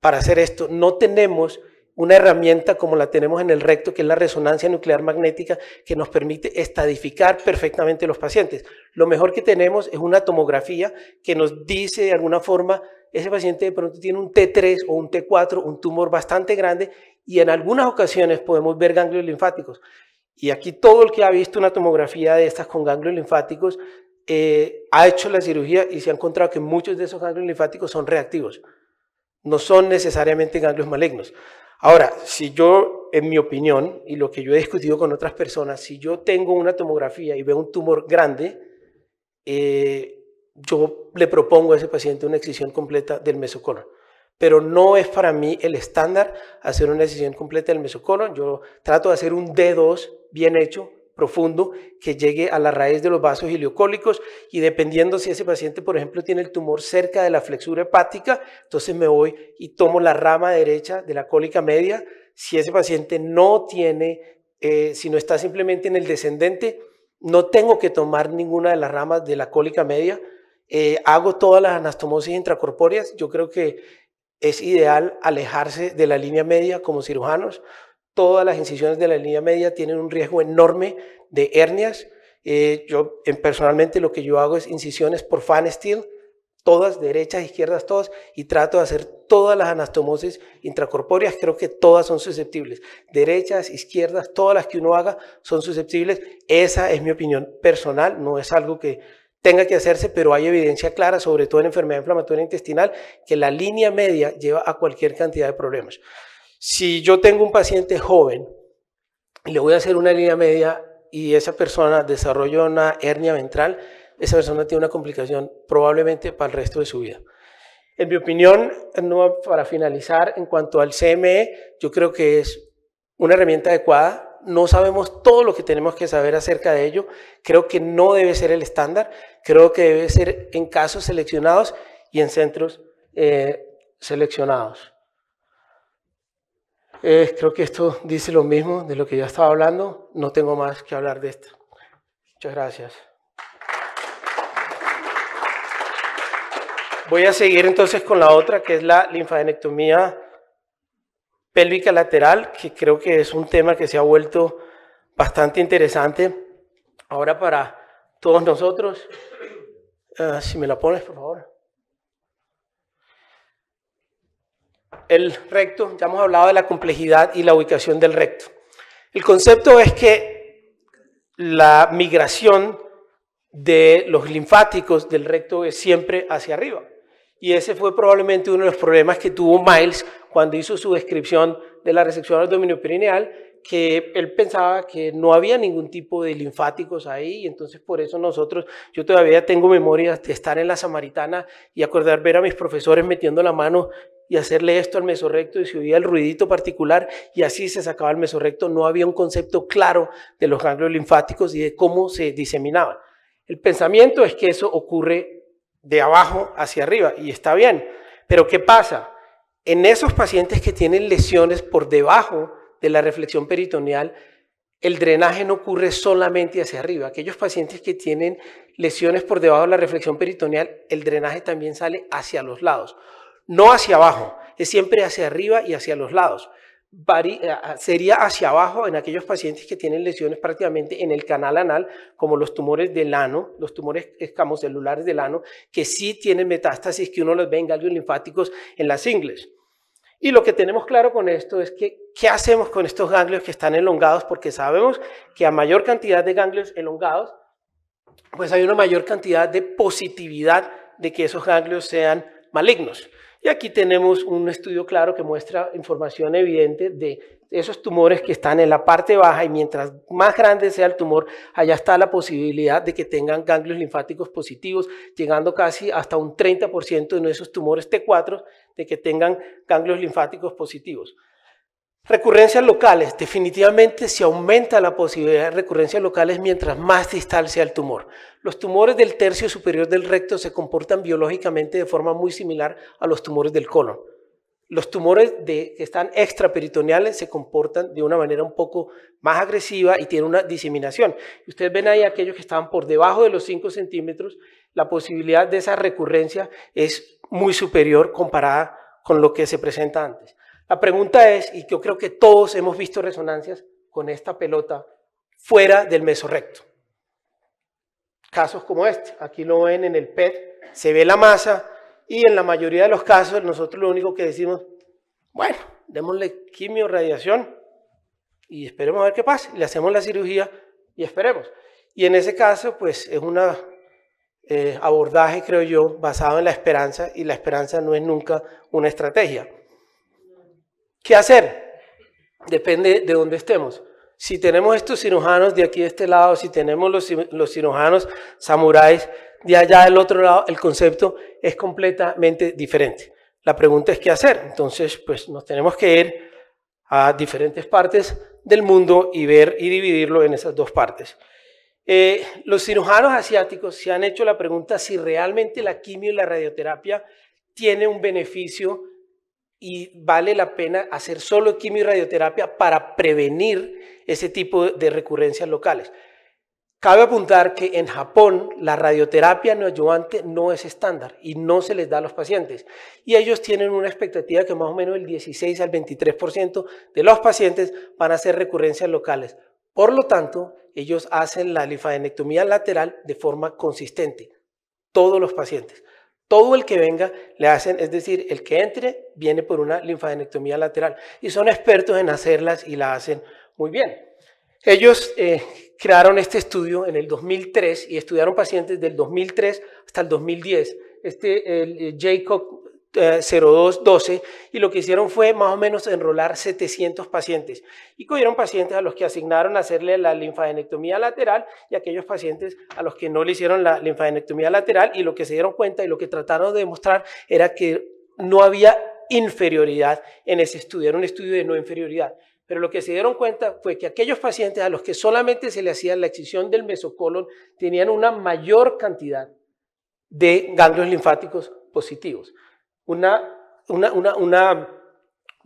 para hacer esto. No tenemos una herramienta como la tenemos en el recto, que es la resonancia nuclear magnética, que nos permite estadificar perfectamente los pacientes. Lo mejor que tenemos es una tomografía que nos dice de alguna forma, ese paciente de pronto tiene un T3 o un T4, un tumor bastante grande, y en algunas ocasiones podemos ver ganglios linfáticos. Y aquí todo el que ha visto una tomografía de estas con ganglios linfáticos eh, ha hecho la cirugía y se ha encontrado que muchos de esos ganglios linfáticos son reactivos, no son necesariamente ganglios malignos. Ahora, si yo, en mi opinión, y lo que yo he discutido con otras personas, si yo tengo una tomografía y veo un tumor grande, eh, yo le propongo a ese paciente una excisión completa del mesocolon. Pero no es para mí el estándar hacer una excisión completa del mesocolon. Yo trato de hacer un D2 bien hecho, profundo que llegue a la raíz de los vasos heliocólicos y dependiendo si ese paciente, por ejemplo, tiene el tumor cerca de la flexura hepática, entonces me voy y tomo la rama derecha de la cólica media. Si ese paciente no tiene, eh, si no está simplemente en el descendente, no tengo que tomar ninguna de las ramas de la cólica media. Eh, hago todas las anastomosis intracorpóreas. Yo creo que es ideal alejarse de la línea media como cirujanos todas las incisiones de la línea media tienen un riesgo enorme de hernias. Eh, yo personalmente lo que yo hago es incisiones por fan steel, todas, derechas, izquierdas, todas, y trato de hacer todas las anastomosis intracorpóreas, creo que todas son susceptibles. Derechas, izquierdas, todas las que uno haga son susceptibles. Esa es mi opinión personal, no es algo que tenga que hacerse, pero hay evidencia clara, sobre todo en enfermedad inflamatoria intestinal, que la línea media lleva a cualquier cantidad de problemas. Si yo tengo un paciente joven, y le voy a hacer una línea media y esa persona desarrolla una hernia ventral, esa persona tiene una complicación probablemente para el resto de su vida. En mi opinión, para finalizar, en cuanto al CME, yo creo que es una herramienta adecuada. No sabemos todo lo que tenemos que saber acerca de ello. Creo que no debe ser el estándar. Creo que debe ser en casos seleccionados y en centros eh, seleccionados creo que esto dice lo mismo de lo que ya estaba hablando. No tengo más que hablar de esto. Muchas gracias. Voy a seguir entonces con la otra, que es la linfadenectomía pélvica lateral, que creo que es un tema que se ha vuelto bastante interesante ahora para todos nosotros. Ah, si me la pones, por favor. el recto, ya hemos hablado de la complejidad y la ubicación del recto. El concepto es que la migración de los linfáticos del recto es siempre hacia arriba. Y ese fue probablemente uno de los problemas que tuvo Miles cuando hizo su descripción de la resección perineal que él pensaba que no había ningún tipo de linfáticos ahí, y entonces por eso nosotros, yo todavía tengo memorias de estar en la Samaritana y acordar ver a mis profesores metiendo la mano y hacerle esto al mesorrecto y se oía el ruidito particular y así se sacaba el mesorrecto. No había un concepto claro de los ganglios linfáticos y de cómo se diseminaban. El pensamiento es que eso ocurre de abajo hacia arriba y está bien. Pero ¿qué pasa? En esos pacientes que tienen lesiones por debajo de la reflexión peritoneal, el drenaje no ocurre solamente hacia arriba. Aquellos pacientes que tienen lesiones por debajo de la reflexión peritoneal, el drenaje también sale hacia los lados no hacia abajo, es siempre hacia arriba y hacia los lados. Eh, sería hacia abajo en aquellos pacientes que tienen lesiones prácticamente en el canal anal, como los tumores del ano, los tumores escamocelulares del ano, que sí tienen metástasis, que uno los ve en ganglios linfáticos en las ingles. Y lo que tenemos claro con esto es que, ¿qué hacemos con estos ganglios que están elongados? Porque sabemos que a mayor cantidad de ganglios elongados, pues hay una mayor cantidad de positividad de que esos ganglios sean malignos. Y aquí tenemos un estudio claro que muestra información evidente de esos tumores que están en la parte baja y mientras más grande sea el tumor, allá está la posibilidad de que tengan ganglios linfáticos positivos, llegando casi hasta un 30% de esos tumores T4 de que tengan ganglios linfáticos positivos. Recurrencias locales. Definitivamente se aumenta la posibilidad de recurrencias locales mientras más distal sea el tumor. Los tumores del tercio superior del recto se comportan biológicamente de forma muy similar a los tumores del colon. Los tumores que están extraperitoneales se comportan de una manera un poco más agresiva y tienen una diseminación. Ustedes ven ahí aquellos que estaban por debajo de los 5 centímetros, la posibilidad de esa recurrencia es muy superior comparada con lo que se presenta antes. La pregunta es, y yo creo que todos hemos visto resonancias con esta pelota fuera del mesorrecto. Casos como este, aquí lo ven en el PET, se ve la masa y en la mayoría de los casos nosotros lo único que decimos, bueno, démosle quimio, radiación y esperemos a ver qué pasa. Le hacemos la cirugía y esperemos. Y en ese caso, pues es un eh, abordaje, creo yo, basado en la esperanza y la esperanza no es nunca una estrategia. ¿Qué hacer? Depende de dónde estemos. Si tenemos estos cirujanos de aquí de este lado, si tenemos los, cirujanos samuráis de allá del otro lado, el concepto es completamente diferente. La pregunta es qué hacer. Entonces, pues nos tenemos que ir a diferentes partes del mundo y ver y dividirlo en esas dos partes. Eh, los cirujanos asiáticos se han hecho la pregunta si realmente la quimio y la radioterapia tiene un beneficio y vale la pena hacer solo quimio y radioterapia para prevenir ese tipo de recurrencias locales. Cabe apuntar que en Japón la radioterapia no ayudante no es estándar y no se les da a los pacientes. Y ellos tienen una expectativa que más o menos el 16 al 23% de los pacientes van a hacer recurrencias locales. Por lo tanto, ellos hacen la linfadenectomía lateral de forma consistente, todos los pacientes. Todo el que venga le hacen, es decir, el que entre viene por una linfadenectomía lateral y son expertos en hacerlas y la hacen muy bien. Ellos eh, [LAUGHS] crearon este estudio en el 2003 y estudiaron pacientes del 2003 hasta el 2010. Este el eh, Jacob 0212 eh, y lo que hicieron fue más o menos enrolar 700 pacientes y cogieron pacientes a los que asignaron hacerle la linfadenectomía lateral y aquellos pacientes a los que no le hicieron la linfadenectomía lateral y lo que se dieron cuenta y lo que trataron de demostrar era que no había inferioridad en ese estudio, era un estudio de no inferioridad. Pero lo que se dieron cuenta fue que aquellos pacientes a los que solamente se le hacía la excisión del mesocolon tenían una mayor cantidad de ganglios linfáticos positivos una,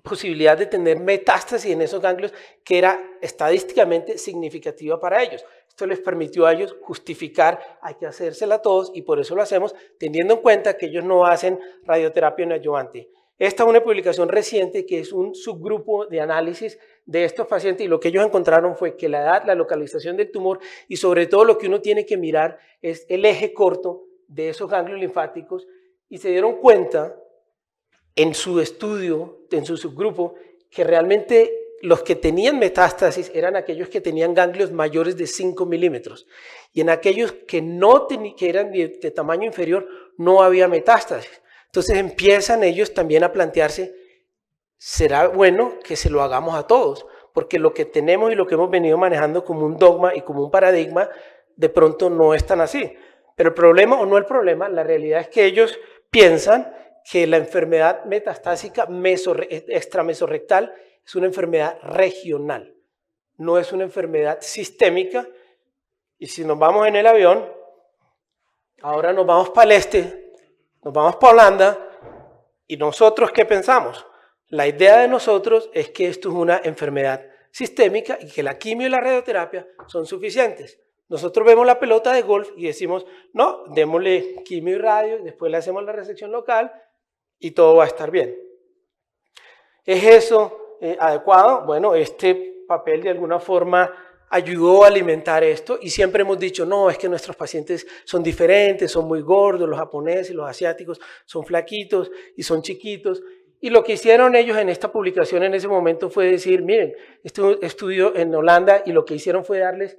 posibilidad de tener metástasis en esos ganglios que era estadísticamente significativa para ellos. Esto les permitió a ellos justificar, hay que hacérsela a todos y por eso lo hacemos, teniendo en cuenta que ellos no hacen radioterapia en ayudante. Esta es una publicación reciente que es un subgrupo de análisis de estos pacientes y lo que ellos encontraron fue que la edad, la localización del tumor y sobre todo lo que uno tiene que mirar es el eje corto de esos ganglios linfáticos y se dieron cuenta en su estudio, en su subgrupo, que realmente los que tenían metástasis eran aquellos que tenían ganglios mayores de 5 milímetros. Y en aquellos que, no que eran de, tamaño inferior no había metástasis. Entonces empiezan ellos también a plantearse, será bueno que se lo hagamos a todos, porque lo que tenemos y lo que hemos venido manejando como un dogma y como un paradigma, de pronto no es tan así. Pero el problema o no el problema, la realidad es que ellos piensan que la enfermedad metastásica e-, extramesorrectal es una enfermedad regional, no es una enfermedad sistémica. Y si nos vamos en el avión, ahora nos vamos para el este, nos vamos para Holanda, y nosotros qué pensamos? La idea de nosotros es que esto es una enfermedad sistémica y que la quimio y la radioterapia son suficientes. Nosotros vemos la pelota de golf y decimos, no, démosle quimio y radio, después le hacemos la resección local y todo va a estar bien. ¿Es eso eh, adecuado? Bueno, este papel de alguna forma ayudó a alimentar esto y siempre hemos dicho, no, es que nuestros pacientes son diferentes, son muy gordos, los japoneses, los asiáticos son flaquitos y son chiquitos. Y lo que hicieron ellos en esta publicación en ese momento fue decir, miren, este estudio en Holanda y lo que hicieron fue darles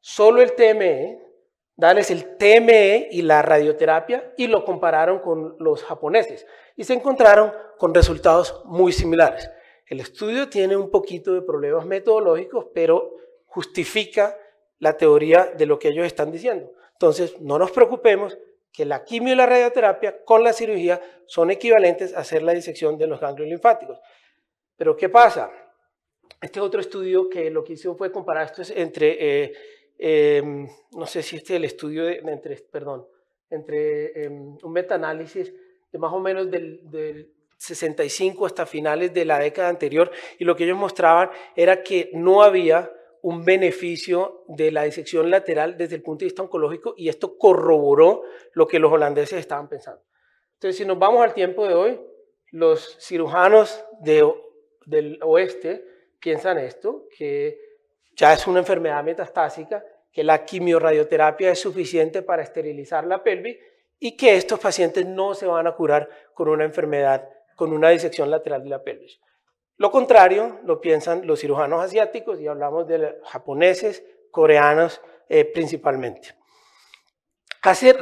solo el TME, dales el TME y la radioterapia y lo compararon con los japoneses y se encontraron con resultados muy similares. El estudio tiene un poquito de problemas metodológicos, pero justifica la teoría de lo que ellos están diciendo. Entonces, no nos preocupemos que la quimio y la radioterapia con la cirugía son equivalentes a hacer la disección de los ganglios linfáticos. Pero, ¿qué pasa? Este otro estudio que lo que hizo fue comparar esto entre... Eh, Em, no sé si este es el estudio entre, perdón, entre em, un metaanálisis de más o menos del, del 65 hasta finales de la década anterior y lo que ellos mostraban era que no había un beneficio de la disección lateral desde el punto de vista oncológico y esto corroboró lo que los holandeses estaban pensando. Entonces, si nos vamos al tiempo de hoy, los cirujanos de, del oeste piensan esto, que ya es una enfermedad metastásica, que la quimiorradioterapia es suficiente para esterilizar la pelvis y que estos pacientes no se van a curar con una enfermedad, con una disección lateral de la pelvis. Lo contrario lo piensan los cirujanos asiáticos y hablamos de japoneses, coreanos eh, principalmente. Hace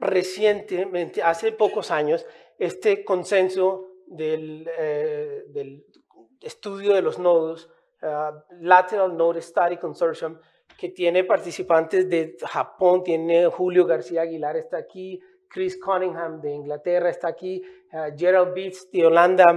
recientemente, hace pocos años, este consenso del eh, estudio de los nodos eh, Lateral Node Study Consortium, que tiene participantes de Japón, tiene Julio García Aguilar está aquí, Chris Cunningham de Inglaterra está aquí, eh, Gerald Beats de Holanda,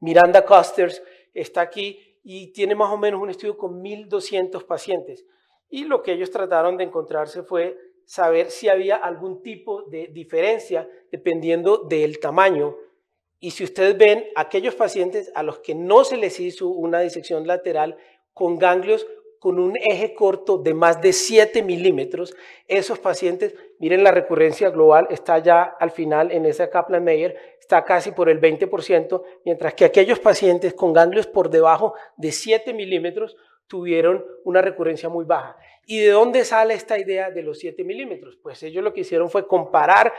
Miranda Custers, está aquí y tiene más o menos un estudio con 1.200 pacientes. Y lo que ellos trataron de encontrarse fue saber si había algún tipo de diferencia dependiendo del tamaño y si ustedes ven, aquellos pacientes a los que no se les hizo una disección lateral con ganglios con un eje corto de más de 7 milímetros, esos pacientes, miren la recurrencia global, está ya al final en esa Kaplan-Meier, está casi por el 20%, mientras que aquellos pacientes con ganglios por debajo de 7 milímetros tuvieron una recurrencia muy baja. ¿Y de dónde sale esta idea de los 7 milímetros? Pues ellos lo que hicieron fue comparar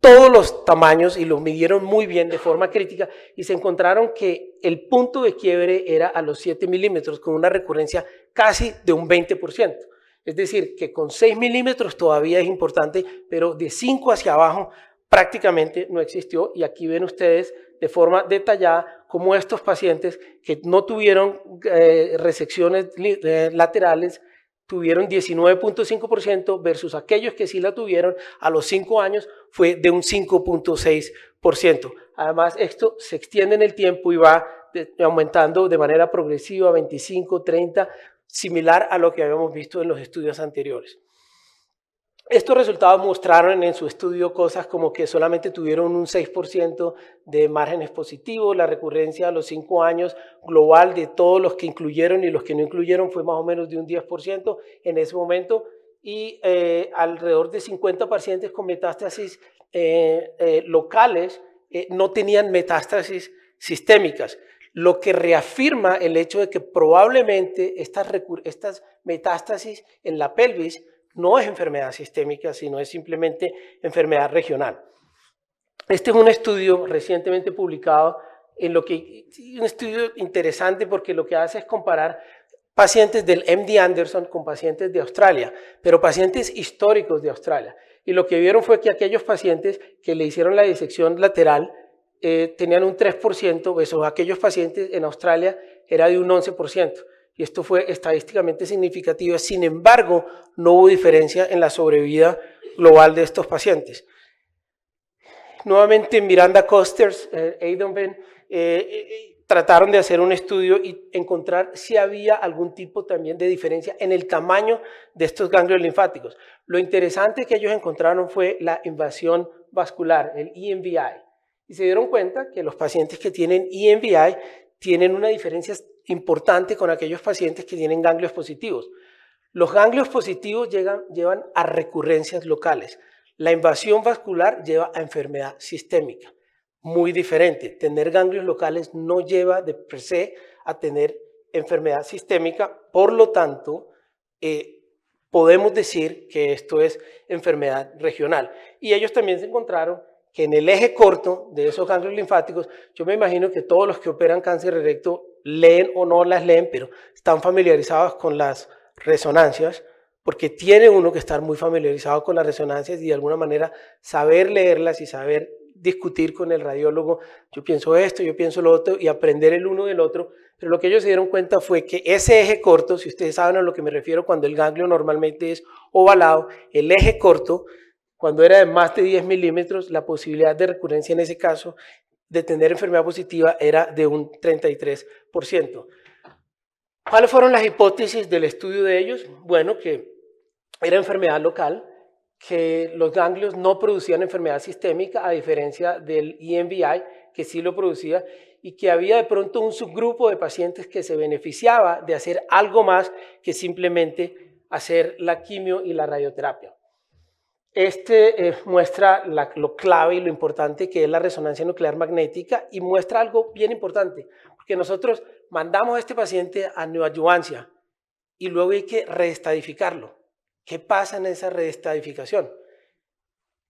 todos los tamaños y los midieron muy bien de forma crítica y se encontraron que el punto de quiebre era a los 7 milímetros con una recurrencia casi de un 20%. Es decir, que con 6 milímetros todavía es importante, pero de 5 hacia abajo prácticamente no existió. Y aquí ven ustedes de forma detallada cómo estos pacientes que no tuvieron eh, resecciones eh, laterales tuvieron 19.5% versus aquellos que sí la tuvieron a los 5 años fue de un 5.6%. Además, esto se extiende en el tiempo y va aumentando de manera progresiva, 25, 30, similar a lo que habíamos visto en los estudios anteriores. Estos resultados mostraron en su estudio cosas como que solamente tuvieron un 6% de márgenes positivos, la recurrencia a los 5 años global de todos los que incluyeron y los que no incluyeron fue más o menos de un 10% en ese momento y eh, alrededor de 50 pacientes con metástasis eh, eh, locales no tenían metástasis sistémicas, lo que reafirma el hecho de que probablemente estas metástasis en la pelvis no es enfermedad sistémica, sino es simplemente enfermedad regional. Este es un estudio recientemente publicado, en lo que, un estudio interesante porque lo que hace es comparar pacientes del MD Anderson con pacientes de Australia, pero pacientes históricos de Australia. Y lo que vieron fue que aquellos pacientes que le hicieron la disección lateral eh, tenían un 3%, esos aquellos pacientes en Australia era de un 11% y esto fue estadísticamente significativo. sin embargo, no hubo diferencia en la sobrevida global de estos pacientes. Nuevamente, Miranda Costers, eh, eh, eh, trataron de hacer un estudio y encontrar si había algún tipo también de diferencia en el tamaño de estos ganglios linfáticos. Lo interesante que ellos encontraron fue la invasión vascular, el EMVI. Y se dieron cuenta que los pacientes que tienen EMVI tienen una diferencia importante con aquellos pacientes que tienen ganglios positivos. Los ganglios positivos llevan a recurrencias locales. La invasión vascular lleva a enfermedad sistémica. Muy diferente. Tener ganglios locales no lleva de per se a tener enfermedad sistémica. Por lo tanto, eh, podemos decir que esto es enfermedad regional. Y ellos también se encontraron que en el eje corto de esos ganglios linfáticos, yo me imagino que todos los que operan cáncer recto leen o no las leen, pero están familiarizados con las resonancias, porque tiene uno que estar muy familiarizado con las resonancias y de alguna manera saber leerlas y saber discutir con el radiólogo, yo pienso esto, yo pienso lo otro, y aprender el uno del otro. Pero lo que ellos se dieron cuenta fue que ese eje corto, si ustedes saben a lo que me refiero cuando el ganglio normalmente es ovalado, el eje corto, cuando era de más de 10 milímetros, la posibilidad de recurrencia en ese caso de tener enfermedad positiva era de un 33%. ¿Cuáles fueron las hipótesis del estudio de ellos? Bueno, que era enfermedad local, que los ganglios no producían enfermedad sistémica, a diferencia del EMBI que sí lo producía, y que había de pronto un subgrupo de pacientes que se beneficiaba de hacer algo más que simplemente hacer la quimio y la radioterapia. Este eh, muestra lo clave y lo importante que es la resonancia nuclear magnética y muestra algo bien importante, porque nosotros mandamos a este paciente a neoadyuvancia y luego hay que reestadificarlo. ¿Qué pasa en esa reestadificación?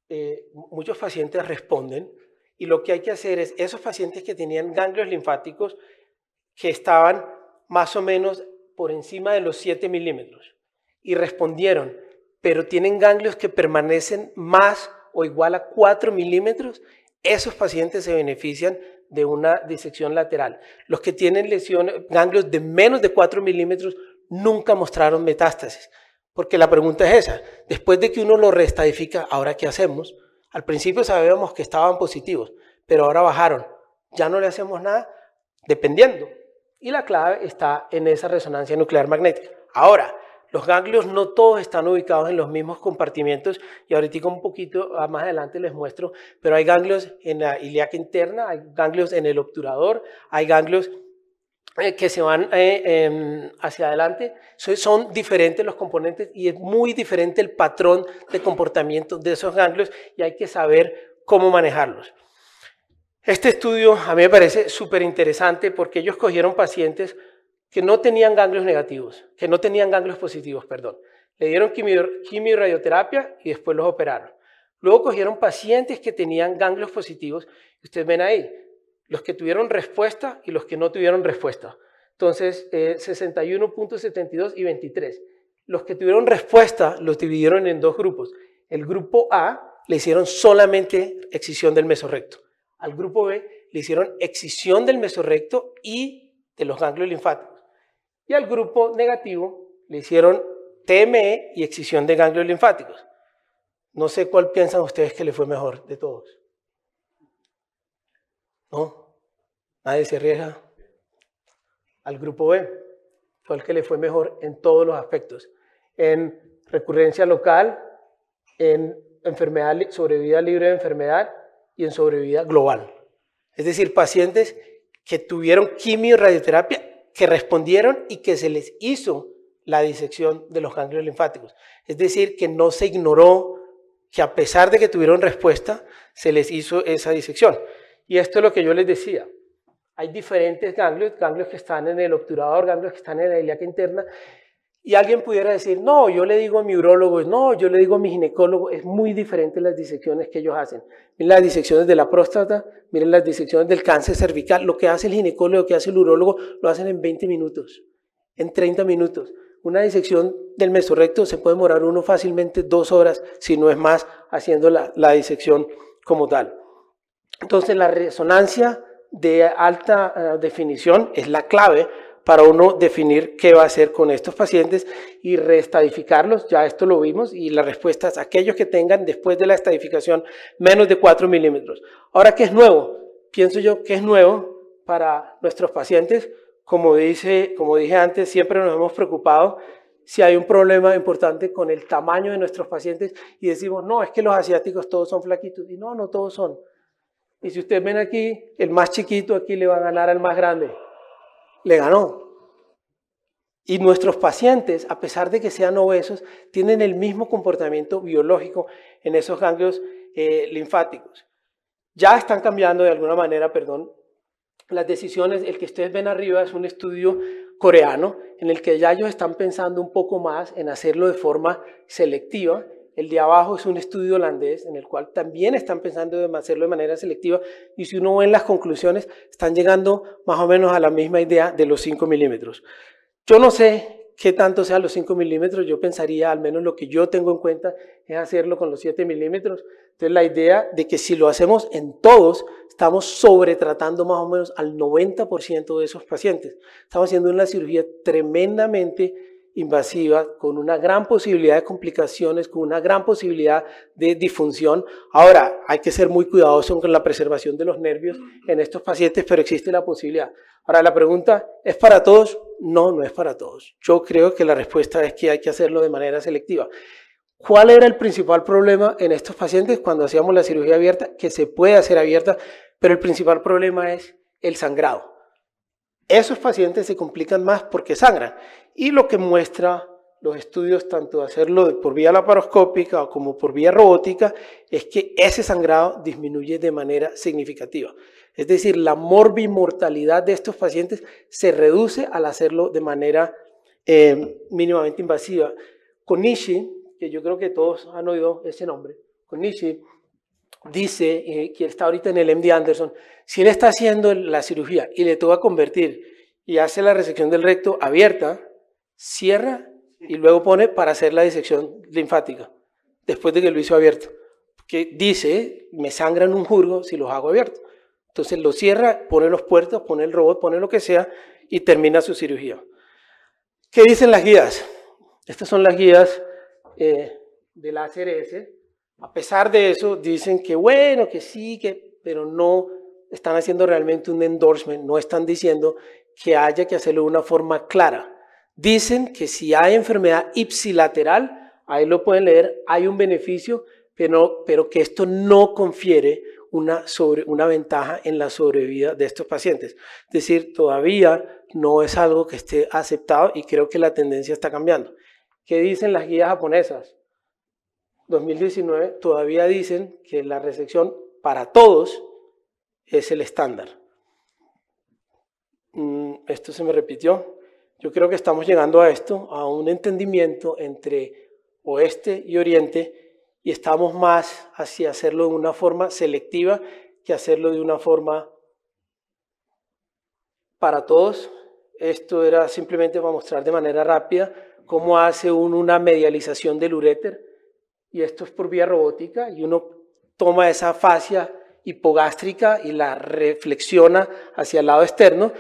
Eh, muchos pacientes responden y lo que hay que hacer es esos pacientes que tenían ganglios linfáticos que estaban más o menos por encima de los 7 milímetros y respondieron pero tienen ganglios que permanecen más o igual a 4 milímetros, esos pacientes se benefician de una disección lateral. Los que tienen lesiones, ganglios de menos de 4 milímetros nunca mostraron metástasis. Porque la pregunta es esa, después de que uno lo restadifica, ¿ahora qué hacemos? Al principio sabíamos que estaban positivos, pero ahora bajaron. Ya no le hacemos nada, dependiendo. Y la clave está en esa resonancia nuclear magnética. Ahora, los ganglios no todos están ubicados en los mismos compartimientos y ahorita un poquito ah, más adelante les muestro, pero hay ganglios en la ilíaca interna, hay ganglios en el obturador, hay ganglios eh, que se van eh, em, hacia adelante. son diferentes los componentes y es muy diferente el patrón de comportamiento de esos ganglios y hay que saber cómo manejarlos. Este estudio a mí me parece súper interesante porque ellos cogieron pacientes que no tenían ganglios negativos, que no tenían ganglios positivos, perdón. Le dieron quimio, y radioterapia y después los operaron. Luego cogieron pacientes que tenían ganglios positivos. ustedes ven ahí, los que tuvieron respuesta y los que no tuvieron respuesta. Entonces, 61.72 eh, y 23. Los que tuvieron respuesta los dividieron en dos grupos. El grupo A le hicieron solamente excisión del mesorrecto. Al grupo B le hicieron excisión del mesorrecto y de los ganglios linfáticos. Y al grupo negativo le hicieron TME y excisión de ganglios linfáticos. No sé cuál piensan ustedes que le fue mejor de todos. ¿No? Nadie se arriesga. Al grupo B ¿cuál el que le fue mejor en todos los aspectos. En recurrencia local, en enfermedad, sobrevida libre de enfermedad y en sobrevida global. Es decir, pacientes que tuvieron quimio y radioterapia que respondieron y que se les hizo la disección de los ganglios linfáticos. Es decir, que no se ignoró que a pesar de que tuvieron respuesta, se les hizo esa disección. Y esto es lo que yo les decía. Hay diferentes ganglios, ganglios que están en el obturador, ganglios que están en la ilíaca interna, y alguien pudiera decir, no, yo le digo a mi urólogo, no, yo le digo a mi ginecólogo, es muy diferente las disecciones que ellos hacen. Miren las disecciones de la próstata, miren las disecciones del cáncer cervical, lo que hace el ginecólogo, lo que hace el urólogo, lo hacen en 20 minutos, en 30 minutos. Una disección del mesorrecto se puede demorar uno fácilmente dos horas, si no es más, haciendo la, disección como tal. Entonces la resonancia de alta eh, definición es la clave para uno definir qué va a hacer con estos pacientes y reestadificarlos. Ya esto lo vimos y la respuesta es aquellos que tengan después de la estadificación menos de 4 milímetros. Ahora, ¿qué es nuevo? Pienso yo que es nuevo para nuestros pacientes. Como, dice, como dije antes, siempre nos hemos preocupado si hay un problema importante con el tamaño de nuestros pacientes y decimos, no, es que los asiáticos todos son flaquitos. Y no, no todos son. Y si ustedes ven aquí, el más chiquito aquí le va a ganar al más grande le ganó. Y nuestros pacientes, a pesar de que sean obesos, tienen el mismo comportamiento biológico en esos ganglios eh, linfáticos. Ya están cambiando de alguna manera, perdón, las decisiones. El que ustedes ven arriba es un estudio coreano en el que ya ellos están pensando un poco más en hacerlo de forma selectiva el de abajo es un estudio holandés en el cual también están pensando en hacerlo de manera selectiva y si uno ve las conclusiones, están llegando más o menos a la misma idea de los 5 milímetros. Yo no sé qué tanto sea los 5 milímetros, yo pensaría, al menos lo que yo tengo en cuenta, es hacerlo con los 7 milímetros. Entonces la idea de que si lo hacemos en todos, estamos sobretratando más o menos al 90% de esos pacientes. Estamos haciendo una cirugía tremendamente invasiva, con una gran posibilidad de complicaciones, con una gran posibilidad de disfunción. Ahora, hay que ser muy cuidadoso con la preservación de los nervios en estos pacientes, pero existe la posibilidad. Ahora, la pregunta, ¿es para todos? No, no es para todos. Yo creo que la respuesta es que hay que hacerlo de manera selectiva. ¿Cuál era el principal problema en estos pacientes cuando hacíamos la cirugía abierta? Que se puede hacer abierta, pero el principal problema es el sangrado. Esos pacientes se complican más porque sangran y lo que muestra los estudios, tanto de hacerlo por vía laparoscópica como por vía robótica, es que ese sangrado disminuye de manera significativa. Es decir, la morbimortalidad de estos pacientes se reduce al hacerlo de manera eh, mínimamente invasiva. Konishi, que yo creo que todos han oído ese nombre, Konishi dice eh, que está ahorita en el MD Anderson, si él está haciendo la cirugía y le toca convertir y hace la resección del recto abierta, cierra y luego pone para hacer la disección linfática, después de que lo hizo abierto. Que dice, me sangran un jurgo si los hago abiertos, Entonces lo cierra, pone los puertos, pone el robot, pone lo que sea y termina su cirugía. ¿Qué dicen las guías? Estas son las guías eh, de la ACRS. A pesar de eso, dicen que bueno, que sí, que, pero no están haciendo realmente un endorsement, no están diciendo que haya que hacerlo de una forma clara dicen que si hay enfermedad ipsilateral, ahí lo pueden leer, hay un beneficio, pero, pero que esto no confiere una, una ventaja en la sobrevida de estos pacientes. Es decir, todavía no es algo que esté aceptado y creo que la tendencia está cambiando. ¿Qué dicen las guías japonesas? 2019 todavía dicen que la resección para todos es el estándar. Mm, esto se me repitió yo creo que estamos llegando a esto, a un entendimiento entre oeste y oriente, y estamos más hacia hacerlo de una forma selectiva que hacerlo de una forma para todos. Esto era simplemente para mostrar de manera rápida cómo hace uno una medialización del uréter, y esto es por vía robótica, y uno toma esa fascia hipogástrica y la reflexiona hacia el lado externo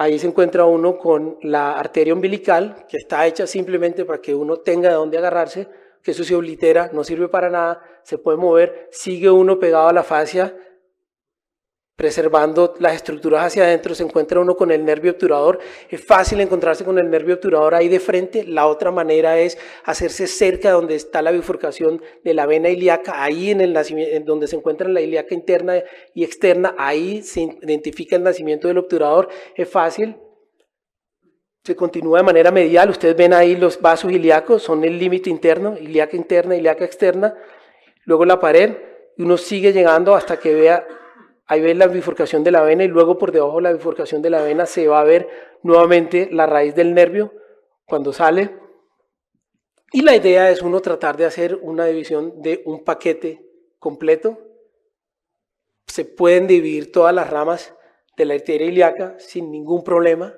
Ahí se encuentra uno con la arteria umbilical, que está hecha simplemente para que uno tenga de dónde agarrarse, que eso se oblitera, no sirve para nada, se puede mover, sigue uno pegado a la fascia preservando las estructuras hacia adentro, se encuentra uno con el nervio obturador, es fácil encontrarse con el nervio obturador ahí de frente, la otra manera es hacerse cerca donde está la bifurcación de la vena ilíaca, ahí en el donde se encuentran la ilíaca interna y externa, ahí se identifica el nacimiento del obturador, es fácil, se continúa de manera medial, ustedes ven ahí los vasos ilíacos, son el límite interno, ilíaca interna, ilíaca externa, luego la pared, y uno sigue llegando hasta que vea Ahí ven la bifurcación de la vena y luego por debajo de la bifurcación de la vena se va a ver nuevamente la raíz del nervio cuando sale. Y la idea es uno tratar de hacer una división de un paquete completo. Se pueden dividir todas las ramas de la arteria ilíaca sin ningún problema.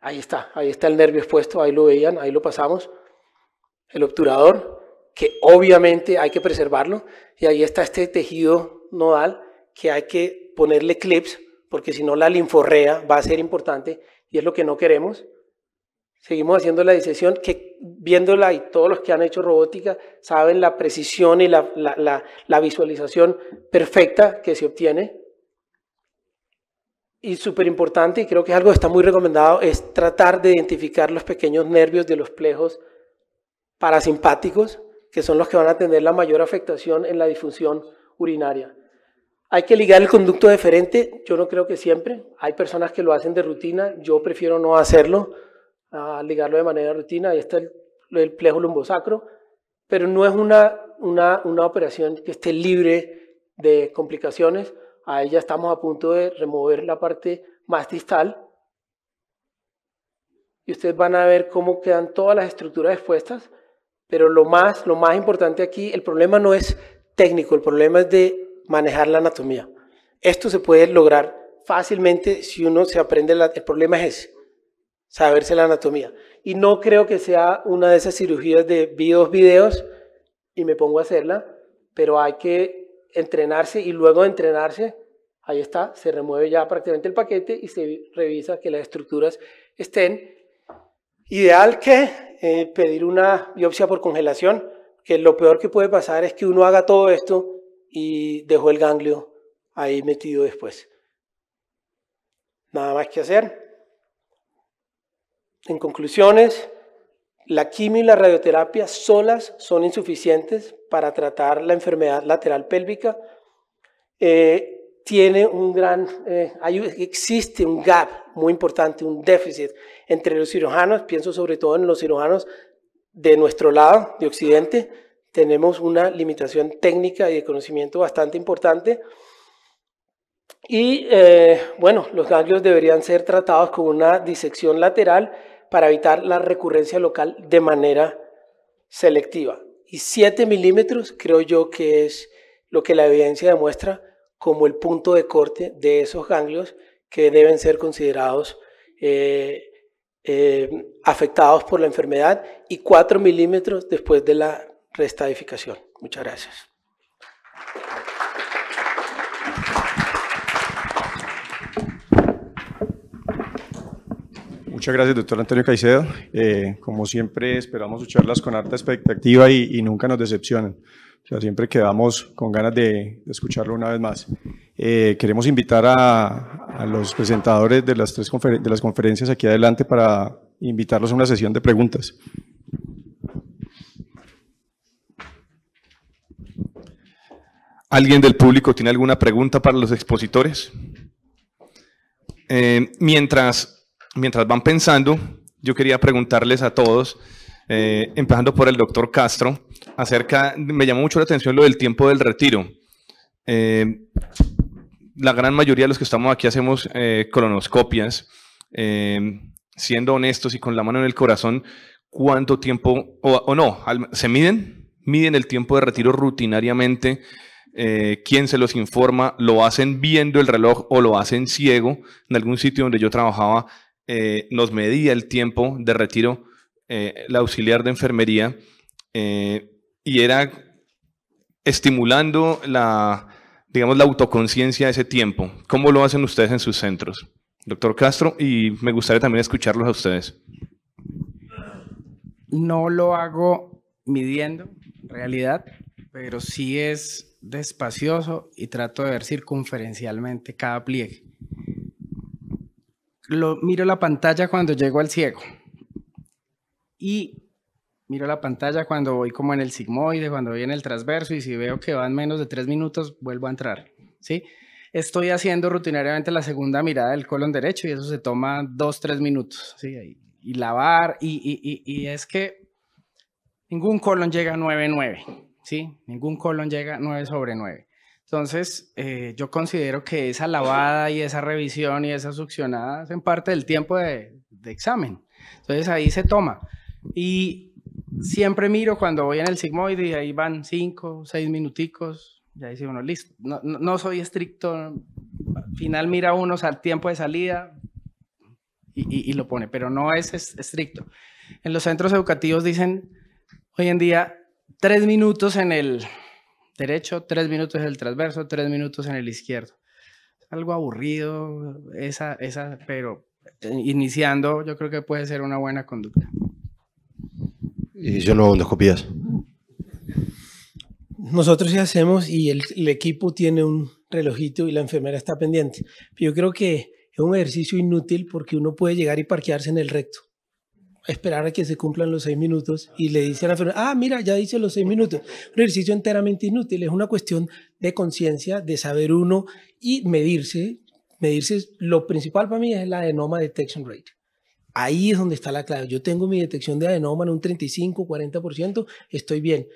Ahí está, ahí está el nervio expuesto, ahí lo veían, ahí lo pasamos. El obturador, que obviamente hay que preservarlo. Y ahí está este tejido nodal que hay que ponerle clips, porque si no la linforrea va a ser importante y es lo que no queremos. Seguimos haciendo la disección, que viéndola y todos los que han hecho robótica saben la precisión y la, visualización perfecta que se obtiene. Y súper importante, y creo que es algo que está muy recomendado, es tratar de identificar los pequeños nervios de los plejos parasimpáticos, que son los que van a tener la mayor afectación en la difusión urinaria. Hay que ligar el conducto deferente, yo no creo que siempre. Hay personas que lo hacen de rutina, yo prefiero no hacerlo, a ligarlo de manera rutina. Ahí está el, el plejo lumbosacro, pero no es una, una, una operación que esté libre de complicaciones. Ahí ya estamos a punto de remover la parte más distal. Y ustedes van a ver cómo quedan todas las estructuras expuestas. Pero lo más, lo más importante aquí, el problema no es técnico, el problema es de manejar la anatomía. Esto se puede lograr fácilmente si uno se aprende, el problema es saberse la anatomía. Y no creo que sea una de esas cirugías de videos videos y me pongo a hacerla, pero hay que entrenarse y luego de entrenarse, ahí está, se remueve ya prácticamente el paquete y se revisa que las estructuras estén. Ideal que eh, pedir una biopsia por congelación, que lo peor que puede pasar es que uno haga todo esto y dejó el ganglio ahí metido después. Nada más que hacer. En conclusiones, la quimio y la radioterapia solas son insuficientes para tratar la enfermedad lateral pélvica. Eh, tiene un gran, eh, existe un gap muy importante, un déficit entre los cirujanos, pienso sobre todo en los cirujanos de nuestro lado, de Occidente, tenemos una limitación técnica y de conocimiento bastante importante. Y eh, bueno, los ganglios deberían ser tratados con una disección lateral para evitar la recurrencia local de manera selectiva. Y 7 milímetros creo yo que es lo que la evidencia demuestra como el punto de corte de esos ganglios que deben ser considerados eh, eh, afectados por la enfermedad y 4 milímetros después de la resta edificación. Muchas gracias. Muchas gracias, doctor Antonio Caicedo. Eh, como siempre, esperamos escucharlas con harta expectativa y, nunca nos decepcionan. O sea, siempre quedamos con ganas de, escucharlo una vez más. Eh, queremos invitar a, a, los presentadores de las tres de las conferencias aquí adelante para invitarlos a una sesión de preguntas. ¿Alguien del público tiene alguna pregunta para los expositores? Eh, mientras, mientras van pensando, yo quería preguntarles a todos, eh, empezando por el doctor Castro, acerca, me llamó mucho la atención lo del tiempo del retiro. Eh, la gran mayoría de los que estamos aquí hacemos colonoscopias, siendo honestos y con la mano en el corazón, ¿cuánto tiempo, o, o no, se miden? Miden el tiempo de retiro rutinariamente eh, quién se los informa, lo hacen viendo el reloj o lo hacen ciego. En algún sitio donde yo trabajaba eh, nos medía el tiempo de retiro eh, la auxiliar de enfermería eh, y era estimulando la, digamos, la autoconciencia de ese tiempo. ¿Cómo lo hacen ustedes en sus centros? Doctor Castro, y me gustaría también escucharlos a ustedes. No lo hago midiendo, en realidad, pero sí es despacioso y trato de ver circunferencialmente cada pliegue. Lo, miro la pantalla cuando llego al ciego y miro la pantalla cuando voy como en el sigmoide, cuando voy en el transverso y si veo que van menos de tres minutos vuelvo a entrar. ¿sí? Estoy haciendo rutinariamente la segunda mirada del colon derecho y eso se toma dos, tres minutos. ¿sí? Y, lavar y, y, y, es que ningún colon llega a 9-9. ¿sí? Ningún colon llega 9 sobre 9. Entonces, eh, yo considero que esa lavada y esa revisión y esa succionada en parte del tiempo de, examen. Entonces, ahí se toma. Y siempre miro cuando voy en el sigmoide y ahí van 5, 6 minuticos. Ya dice uno, listo. No, soy estricto. final mira uno al tiempo de salida y lo pone, pero no es estricto. En los centros educativos dicen hoy en día tres minutos en el derecho, tres minutos en el transverso, tres minutos en el izquierdo. Algo aburrido, esa, esa, pero eh, iniciando yo creo que puede ser una buena conducta. Y yo no hago endoscopías. Nosotros sí hacemos y el, equipo tiene un relojito y la enfermera está pendiente. Yo creo que es un ejercicio inútil porque uno puede llegar y parquearse en el recto esperar a que se cumplan los seis minutos y le dicen a la enfermera, ah, mira, ya dice los seis minutos. Un ejercicio enteramente inútil, es una cuestión de conciencia, de saber uno y medirse. Medirse, lo principal para mí es la adenoma detection rate. Ahí es donde está la clave. Yo tengo mi detección de adenoma en un 35, 40%, estoy bien.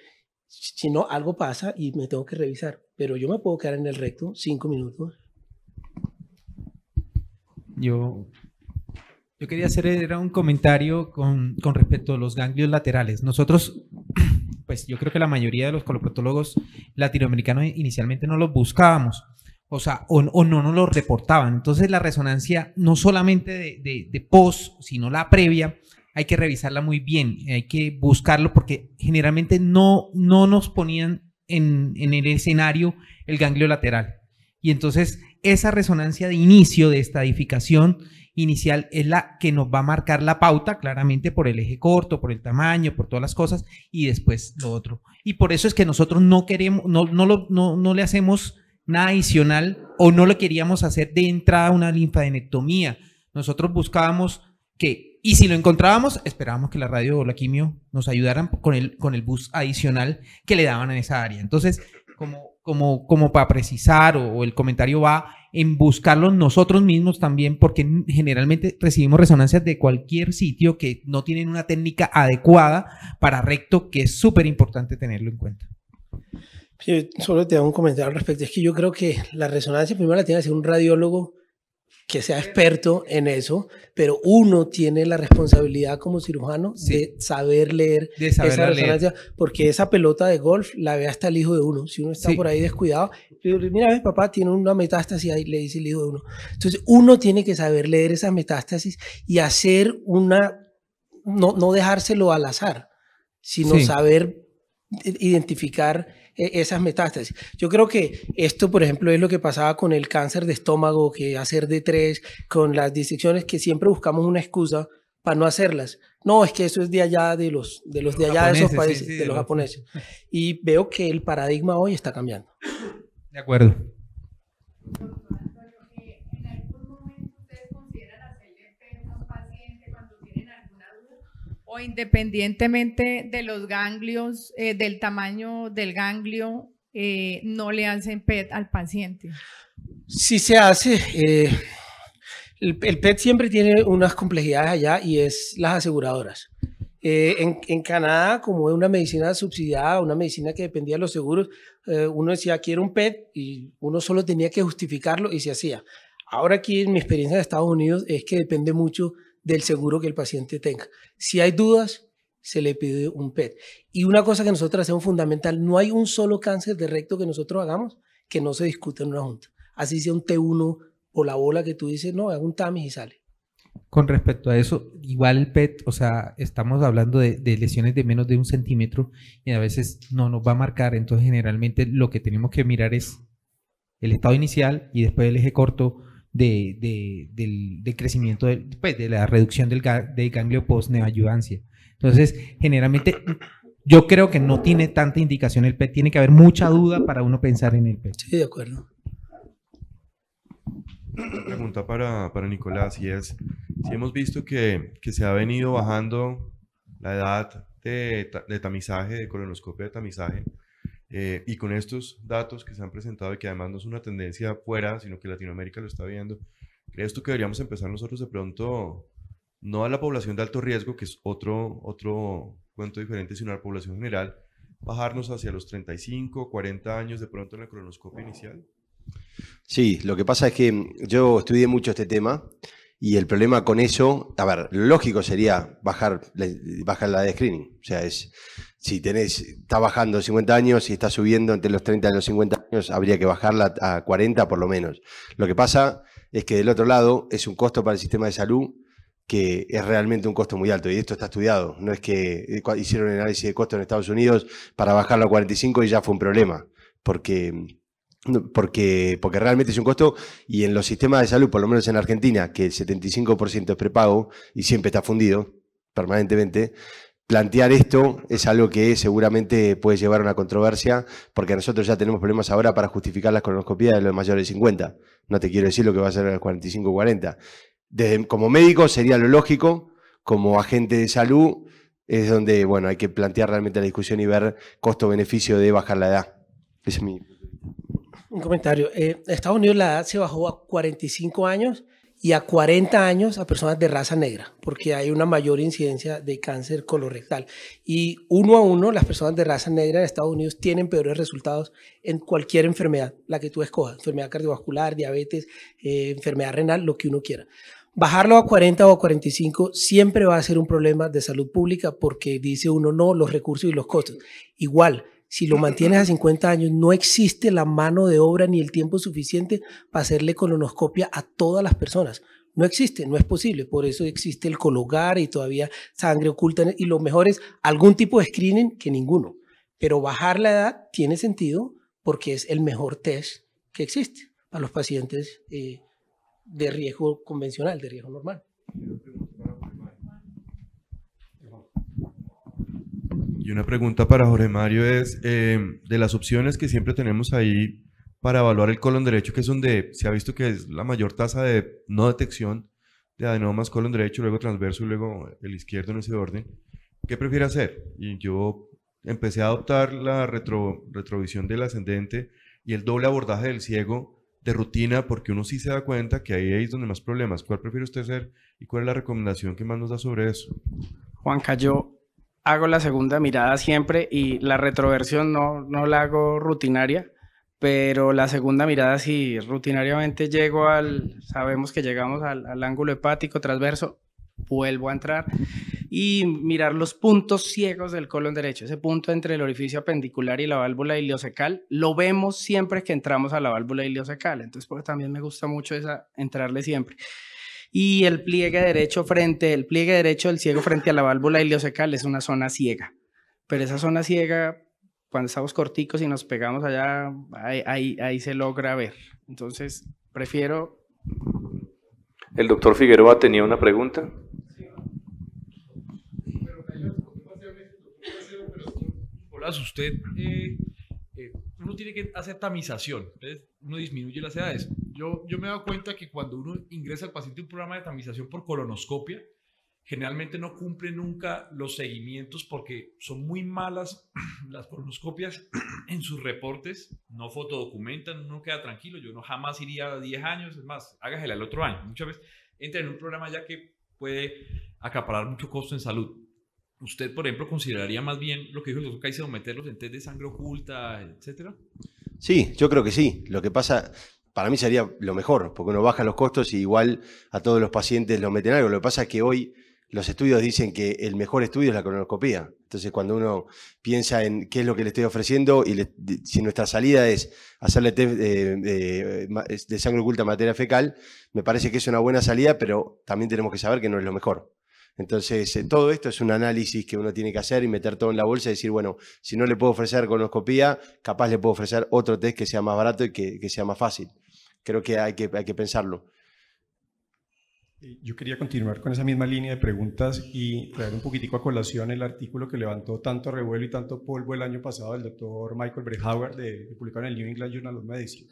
Si no, algo pasa y me tengo que revisar. Pero yo me puedo quedar en el recto cinco minutos. Yo yo quería hacer eh, era un comentario con, con, respecto a los ganglios laterales. Nosotros, [CLEARS THROAT] pues yo creo que la mayoría de los coloprotólogos latinoamericanos inicialmente no los buscábamos, o sea, o, no nos los reportaban. Entonces la resonancia, no solamente de, de, post, sino la previa, hay que revisarla muy bien, hay que buscarlo porque generalmente no, no nos ponían en, en el escenario el ganglio lateral. Y entonces esa resonancia de inicio, de estadificación, inicial es la que nos va a marcar la pauta, claramente por el eje corto, por el tamaño, por todas las cosas, y después lo otro. Y por eso es que nosotros no queremos, no, no, lo, no, le hacemos nada adicional o no lo queríamos hacer de entrada una linfadenectomía. Nosotros buscábamos que, y si lo encontrábamos, esperábamos que la radio o la quimio nos ayudaran con el, con el bus adicional que le daban en esa área. Entonces, como, como, como para precisar o el comentario va, en buscarlos nosotros mismos también, porque generalmente recibimos resonancias de cualquier sitio que no tienen una técnica adecuada para recto, que es súper importante tenerlo en cuenta. solo te hago un comentario al respecto. Es que yo creo que la resonancia primero la tiene que hacer un radiólogo que sea experto en eso, pero uno tiene la responsabilidad como cirujano de saber leer esa resonancia, porque esa pelota de golf la ve hasta el hijo de uno. Si uno está por ahí descuidado, mira, mi papá tiene una metástasis ahí, le dice el hijo de uno. Entonces, uno tiene que saber leer esa metástasis y hacer una, no, no dejárselo al azar, sino saber identificar e-, esas metástasis. Yo creo que esto, por ejemplo, es lo que pasaba con el cáncer de estómago, que hacer de tres, con las disecciones, que siempre buscamos una excusa para no hacerlas. No, es que eso es de allá de los de los, de allá de esos países, de, los japoneses. [LAUGHS] Y veo que el paradigma hoy está cambiando. De acuerdo. independientemente de los ganglios, eh, del tamaño del ganglio, eh, no le hacen PET al paciente. Si se hace. Eh, el, PET siempre tiene unas complejidades allá y es las aseguradoras. en, Canadá, como es una medicina subsidiada, una medicina que dependía de los seguros, uno decía, quiero un PET y uno solo tenía que justificarlo y se hacía. Ahora aquí en mi experiencia de Estados Unidos es que depende mucho del seguro que el paciente tenga. Si hay dudas, se le pide un PET. Y una cosa que nosotros hacemos fundamental, no hay un solo cáncer de recto que nosotros hagamos que no se discute en una junta. Así sea un T1 o la bola que tú dices, no, haga un TAMI y sale. Con respecto a eso, igual el PET, o sea, estamos hablando de, lesiones de menos de un centímetro y a veces no nos va a marcar, entonces generalmente lo que tenemos que mirar es el estado inicial y después el eje corto de, de, del, crecimiento, del, pues, de la reducción del, ganglio post neoayudancia, Entonces, generalmente, yo creo que no tiene tanta indicación el PET, tiene que haber mucha duda para uno pensar en el PET. Sí, de acuerdo. pregunta para, para Nicolás, y es, si hemos visto que, que se ha venido bajando la edad de, de, tamizaje, de colonoscopia de tamizaje, eh, y con estos datos que se han presentado y que además no es una tendencia afuera, sino que Latinoamérica lo está viendo, ¿crees tú que deberíamos empezar nosotros de pronto, no a la población de alto riesgo, que es otro, otro cuento diferente, sino a la población general, bajarnos hacia los 35, 40 años de pronto en la cronoscopia inicial? Sí, lo que pasa es que mm, yo estudié mucho este tema y el problema con eso, a ver, lo lógico sería bajar, bajar la de screening. O sea, es, si está bajando 50 años y está subiendo entre los 30 y los 50 años, habría que bajarla a 40 por lo menos. Lo que pasa es que del otro lado es un costo para el sistema de salud que es realmente un costo muy alto y esto está estudiado. No es que eh, hicieron el análisis de costo en Estados Unidos para bajarlo a 45 y ya fue un problema, porque porque, porque realmente es un costo y en los sistemas de salud, por lo menos en Argentina, que el 75% es prepago y siempre está fundido permanentemente, plantear esto es algo que seguramente puede llevar a una controversia, porque nosotros ya tenemos problemas ahora para justificar las colonoscopias de los mayores de 50. No te quiero decir lo que va a ser a los 45 o 40. como médico sería lo lógico, como agente de salud es donde bueno, hay que plantear realmente la discusión y ver costo-beneficio de bajar la edad. mi... Un comentario. Eh, en Estados Unidos la edad se bajó a 45 años y a 40 años a personas de raza negra, porque hay una mayor incidencia de cáncer colorectal. Y uno a uno, las personas de raza negra en Estados Unidos tienen peores resultados en cualquier enfermedad, la que tú escojas, enfermedad cardiovascular, diabetes, eh, enfermedad renal, lo que uno quiera. Bajarlo a 40 o a 45 siempre va a ser un problema de salud pública porque dice uno no los recursos y los costos. Igual, si lo mantienes a 50 años, no existe la mano de obra ni el tiempo suficiente para hacerle colonoscopia a todas las personas. No existe, no es posible. Por eso existe el cologar y todavía sangre oculta. Y lo mejor es algún tipo de screening que ninguno. Pero bajar la edad tiene sentido porque es el mejor test que existe para los pacientes eh, de riesgo convencional, de riesgo normal. Y una pregunta para Jorge Mario es, eh, de las opciones que siempre tenemos ahí para evaluar el colon derecho, que es donde se ha visto que es la mayor tasa de no detección de adenomas, colon derecho, luego transverso y luego el izquierdo en ese orden, ¿qué prefiere hacer? Y yo empecé a adoptar la retro, retrovisión del ascendente y el doble abordaje del ciego de rutina, porque uno sí se da cuenta que ahí es donde más problemas. ¿Cuál prefiere usted hacer y cuál es la recomendación que más nos da sobre eso? Juanca, yo hago la segunda mirada siempre y la retroversión no, la hago rutinaria, pero la segunda mirada sí rutinariamente llego al, sabemos que llegamos al, ángulo hepático transverso, vuelvo a entrar y mirar los puntos ciegos del colon derecho, ese punto entre el orificio apendicular y la válvula iliocecal, lo vemos siempre que entramos a la válvula iliocecal, entonces pues, también me gusta mucho esa entrarle siempre y el pliegue derecho frente, el pliegue derecho del ciego frente a la válvula iliocecal es una zona ciega. Pero esa zona ciega, cuando estamos corticos y nos pegamos allá, ahí, ahí, se logra ver. Entonces, prefiero... El doctor Figueroa tenía una pregunta. Hola, eh, usted... Eh, eh uno tiene que hacer tamización, uno disminuye las edades. Yo, yo me he dado cuenta que cuando uno ingresa al paciente un programa de tamización por colonoscopia, generalmente no cumple nunca los seguimientos porque son muy malas [CLEARS THROAT] las colonoscopias [CLEARS THROAT] en sus reportes, no fotodocumentan, uno queda tranquilo, yo no jamás iría a 10 años, es más, hágasela el otro año. Muchas veces entra en un programa ya que puede acaparar mucho costo en salud. ¿Usted, por ejemplo, consideraría más bien lo que dijo el doctor meterlos en test de sangre oculta, etcétera? Sí, yo creo que sí. Lo que pasa, para mí sería lo mejor, porque uno baja los costos y igual a todos los pacientes lo meten algo. Lo que pasa es que hoy los estudios dicen que el mejor estudio es la colonoscopía. Entonces, cuando uno piensa en qué es lo que le estoy ofreciendo y si nuestra salida es hacerle test eh, de, sangre oculta en materia fecal, me parece que es una buena salida, pero también tenemos que saber que no es lo mejor. Entonces, todo esto es un análisis que uno tiene que hacer y meter todo en la bolsa y decir, bueno, si no le puedo ofrecer colonoscopía, capaz le puedo ofrecer otro test que sea más barato y que, sea más fácil. Creo que hay, que hay que pensarlo. Eh, yo quería continuar con esa misma línea de preguntas y traer un poquitico a colación el artículo que levantó tanto revuelo y tanto polvo el año pasado del doctor Michael Brehauer, de, publicado en el New England Journal of Medicine.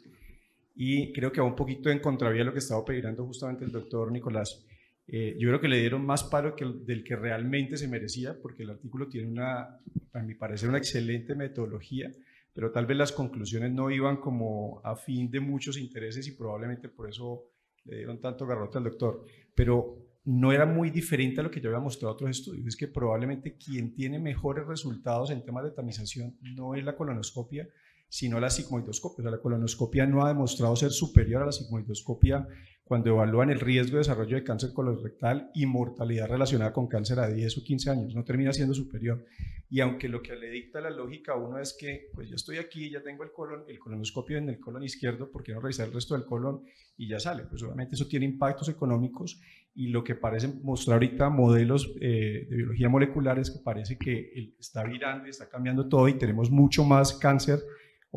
Y creo que va un poquito en contravía a lo que estaba pidiendo justamente el doctor Nicolás. Eh, yo creo que le dieron más paro que, del que realmente se merecía, porque el artículo tiene una, a mi parecer, una excelente metodología, pero tal vez las conclusiones no iban como a fin de muchos intereses y probablemente por eso le dieron tanto garrote al doctor. Pero no era muy diferente a lo que yo había mostrado otros estudios. Es que probablemente quien tiene mejores resultados en temas de tamización no es la colonoscopia, sino la sigmoidoscopia. O la colonoscopia no ha demostrado ser superior a la sigmoidoscopia cuando evalúan el riesgo de desarrollo de cáncer colorectal y mortalidad relacionada con cáncer a 10 o 15 años, no termina siendo superior. Y aunque lo que le dicta la lógica a uno es que, pues yo estoy aquí, ya tengo el colon, el colonoscopio en el colon izquierdo, ¿por qué no revisar el resto del colon? Y ya sale. Pues obviamente eso tiene impactos económicos y lo que parecen mostrar ahorita modelos eh, de biología molecular es que parece que está virando y está cambiando todo y tenemos mucho más cáncer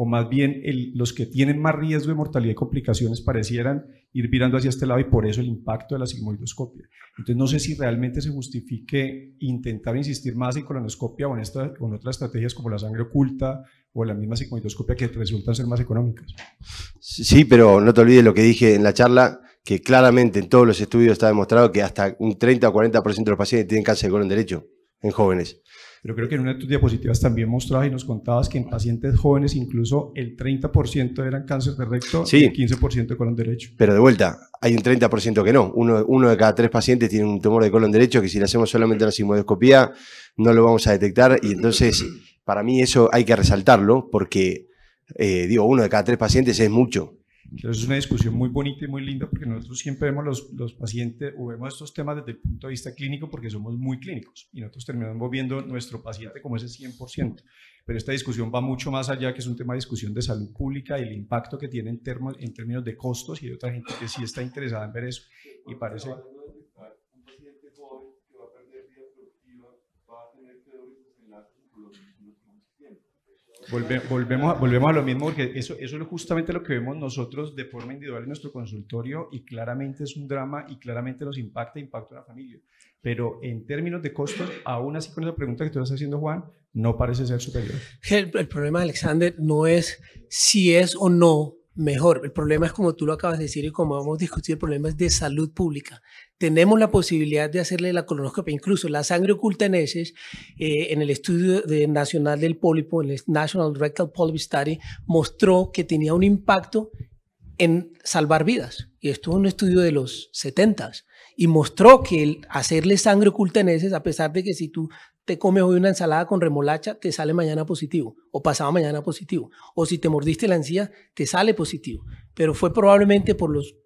o más bien los que tienen más riesgo de mortalidad y complicaciones parecieran ir virando hacia este lado y por eso el impacto de la sigmoidoscopia. Entonces no sé si realmente se justifique intentar insistir más en colonoscopia o o en otras estrategias como la sangre oculta o la misma sigmoidoscopia que resultan ser más económicas. Sí, pero no te olvides lo que dije en la charla, que claramente en todos los estudios está demostrado que hasta un 30 o 40% de los pacientes tienen cáncer de colon derecho en jóvenes. Pero creo que en una de tus diapositivas también mostrabas y nos contabas que en pacientes jóvenes incluso el 30% eran cáncer de recto y el 15% de colon derecho. Pero de vuelta, hay un 30% que no. Uno, uno de cada tres pacientes tiene un tumor de colon derecho que si le hacemos solamente la simodoscopía no lo vamos a detectar y entonces para mí eso hay que resaltarlo porque eh, digo, uno de cada tres pacientes es mucho. Entonces es una discusión muy bonita y muy linda porque nosotros siempre vemos los, los, pacientes o vemos estos temas desde el punto de vista clínico porque somos muy clínicos y nosotros terminamos viendo nuestro paciente como ese 100%. Pero esta discusión va mucho más allá, que es un tema de discusión de salud pública y el impacto que tiene en, en términos de costos y hay otra gente que sí está interesada en ver eso y parece... volvemos, a, volvemos a lo mismo, porque eso, eso es justamente lo que vemos nosotros de forma individual en nuestro consultorio y claramente es un drama y claramente nos impacta, impacta a la familia. Pero en términos de costos, aún así con esa pregunta que tú estás haciendo, Juan, no parece ser superior. El, el problema, Alexander, no es si es o no mejor. El problema es, como tú lo acabas de decir y como hemos discutido, el problema es de salud pública. Tenemos la posibilidad de hacerle la colonoscopia, incluso la sangre oculta en heces, eh, en el estudio de nacional del pólipo, el National Rectal Polyp Study, mostró que tenía un impacto en salvar vidas. Y esto es un estudio de los 70 s y mostró que el hacerle sangre oculta en heces, a pesar de que si tú te comes hoy una ensalada con remolacha, te sale mañana positivo, o pasado mañana positivo, o si te mordiste la encía, te sale positivo, pero fue probablemente por los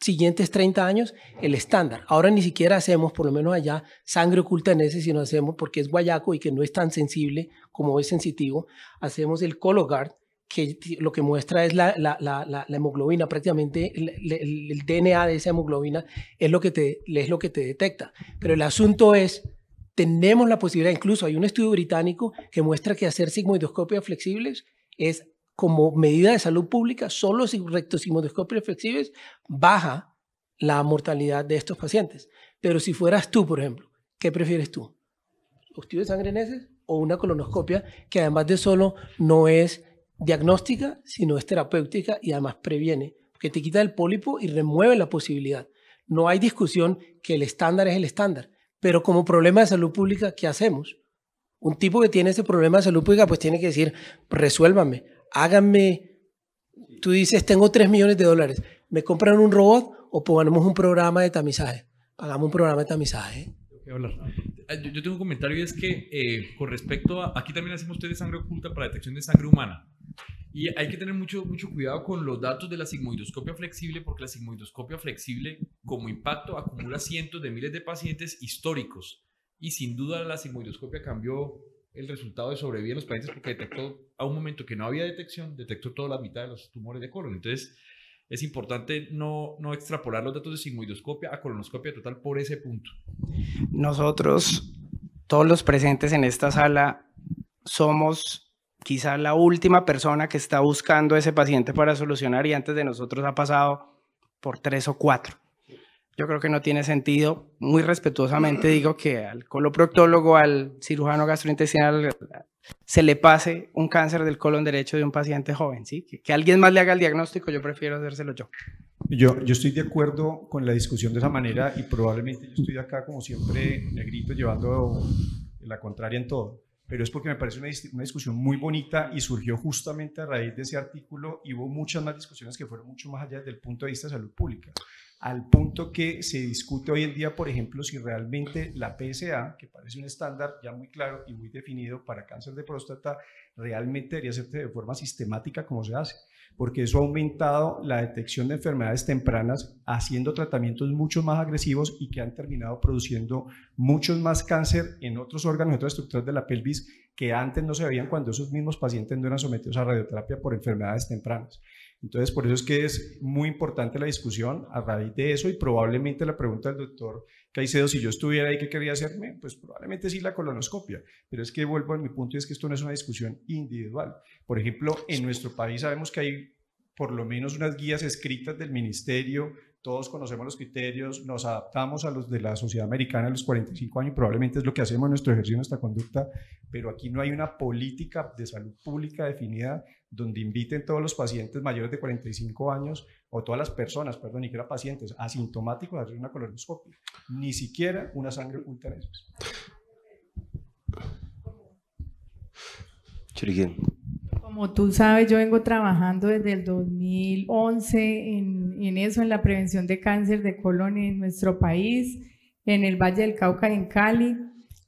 siguientes 30 años el estándar. Ahora ni siquiera hacemos, por lo menos allá, sangre oculta en ese, sino hacemos, porque es guayaco y que no es tan sensible como es sensitivo, hacemos el Cologuard, que lo que muestra es la, hemoglobina, prácticamente el, DNA de esa hemoglobina es lo, que te, es lo que te detecta. Pero el asunto es tenemos la posibilidad, incluso hay un estudio británico que muestra que hacer sigmoidoscopias flexibles es como medida de salud pública, solo rectosigmoidoscopias flexibles baja la mortalidad de estos pacientes. Pero si fueras tú, por ejemplo, ¿qué prefieres tú? ¿Estudio de sangre en o una colonoscopia que además de solo no es diagnóstica, sino es terapéutica y además previene, que te quita el pólipo y remueve la posibilidad. No hay discusión que el estándar es el estándar pero como problema de salud pública, ¿qué hacemos? Un tipo que tiene ese problema de salud pública, pues tiene que decir, resuélvame, háganme, tú dices, tengo 3 millones de dólares, me compran un robot o ponemos un programa de tamizaje, hagamos un programa de tamizaje. Ah, yo, tengo un comentario y es que eh, con respecto a, aquí también hacemos ustedes sangre oculta para detección de sangre humana. Y hay que tener mucho, mucho cuidado con los datos de la sigmoidoscopia flexible, porque la sigmoidoscopia flexible, como impacto, acumula cientos de miles de pacientes históricos. Y sin duda la sigmoidoscopia cambió el resultado de sobrevivir en los pacientes porque detectó a un momento que no había detección, detectó toda la mitad de los tumores de colon. Entonces, es importante no, no extrapolar los datos de sigmoidoscopia a colonoscopia total por ese punto. Nosotros, todos los presentes en esta sala, somos quizá la última persona que está buscando ese paciente para solucionar y antes de nosotros ha pasado por tres o cuatro. Yo creo que no tiene sentido. Muy respetuosamente mm. digo que al coloproctólogo, al cirujano gastrointestinal, se le pase un cáncer del colon derecho de un paciente joven, ¿sí? Que, alguien más le haga el diagnóstico, yo prefiero hacérselo yo. Yo, yo estoy de acuerdo con la discusión de esa manera y probablemente yo estoy acá como siempre negrito llevando la contraria en todo pero es porque me parece una, discusión muy bonita y surgió justamente a raíz de ese artículo y hubo muchas más discusiones que fueron mucho más allá del punto de vista de salud pública, al punto que se discute hoy en día, por ejemplo, si realmente la PSA, que parece un estándar ya muy claro y muy definido para cáncer de próstata, realmente debería hacerse de forma sistemática como se hace porque eso ha aumentado la detección de enfermedades tempranas, haciendo tratamientos mucho más agresivos y que han terminado produciendo muchos más cáncer en otros órganos, en otras estructuras de la pelvis que antes no se veían cuando esos mismos pacientes no eran sometidos a radioterapia por enfermedades tempranas. Entonces, por eso es que es muy importante la discusión a raíz de eso y probablemente la pregunta del doctor Caicedo, si yo estuviera ahí, ¿qué quería hacerme? Pues probablemente sí la colonoscopia, pero es que vuelvo a mi punto y es que esto no es una discusión individual, por ejemplo, en nuestro país sabemos que hay por lo menos unas guías escritas del ministerio, todos conocemos los criterios, nos adaptamos a los de la sociedad americana a los 45 años, probablemente es lo que hacemos en nuestro ejercicio, en nuestra conducta, pero aquí no hay una política de salud pública definida donde inviten todos los pacientes mayores de 45 años o todas las personas, perdón, ni siquiera pacientes asintomáticos a hacer una colonoscopia, ni siquiera una sangre ultra como tú sabes, yo vengo trabajando desde el 2011 en, eso, en la prevención de cáncer de colon en nuestro país, en el Valle del Cauca, en Cali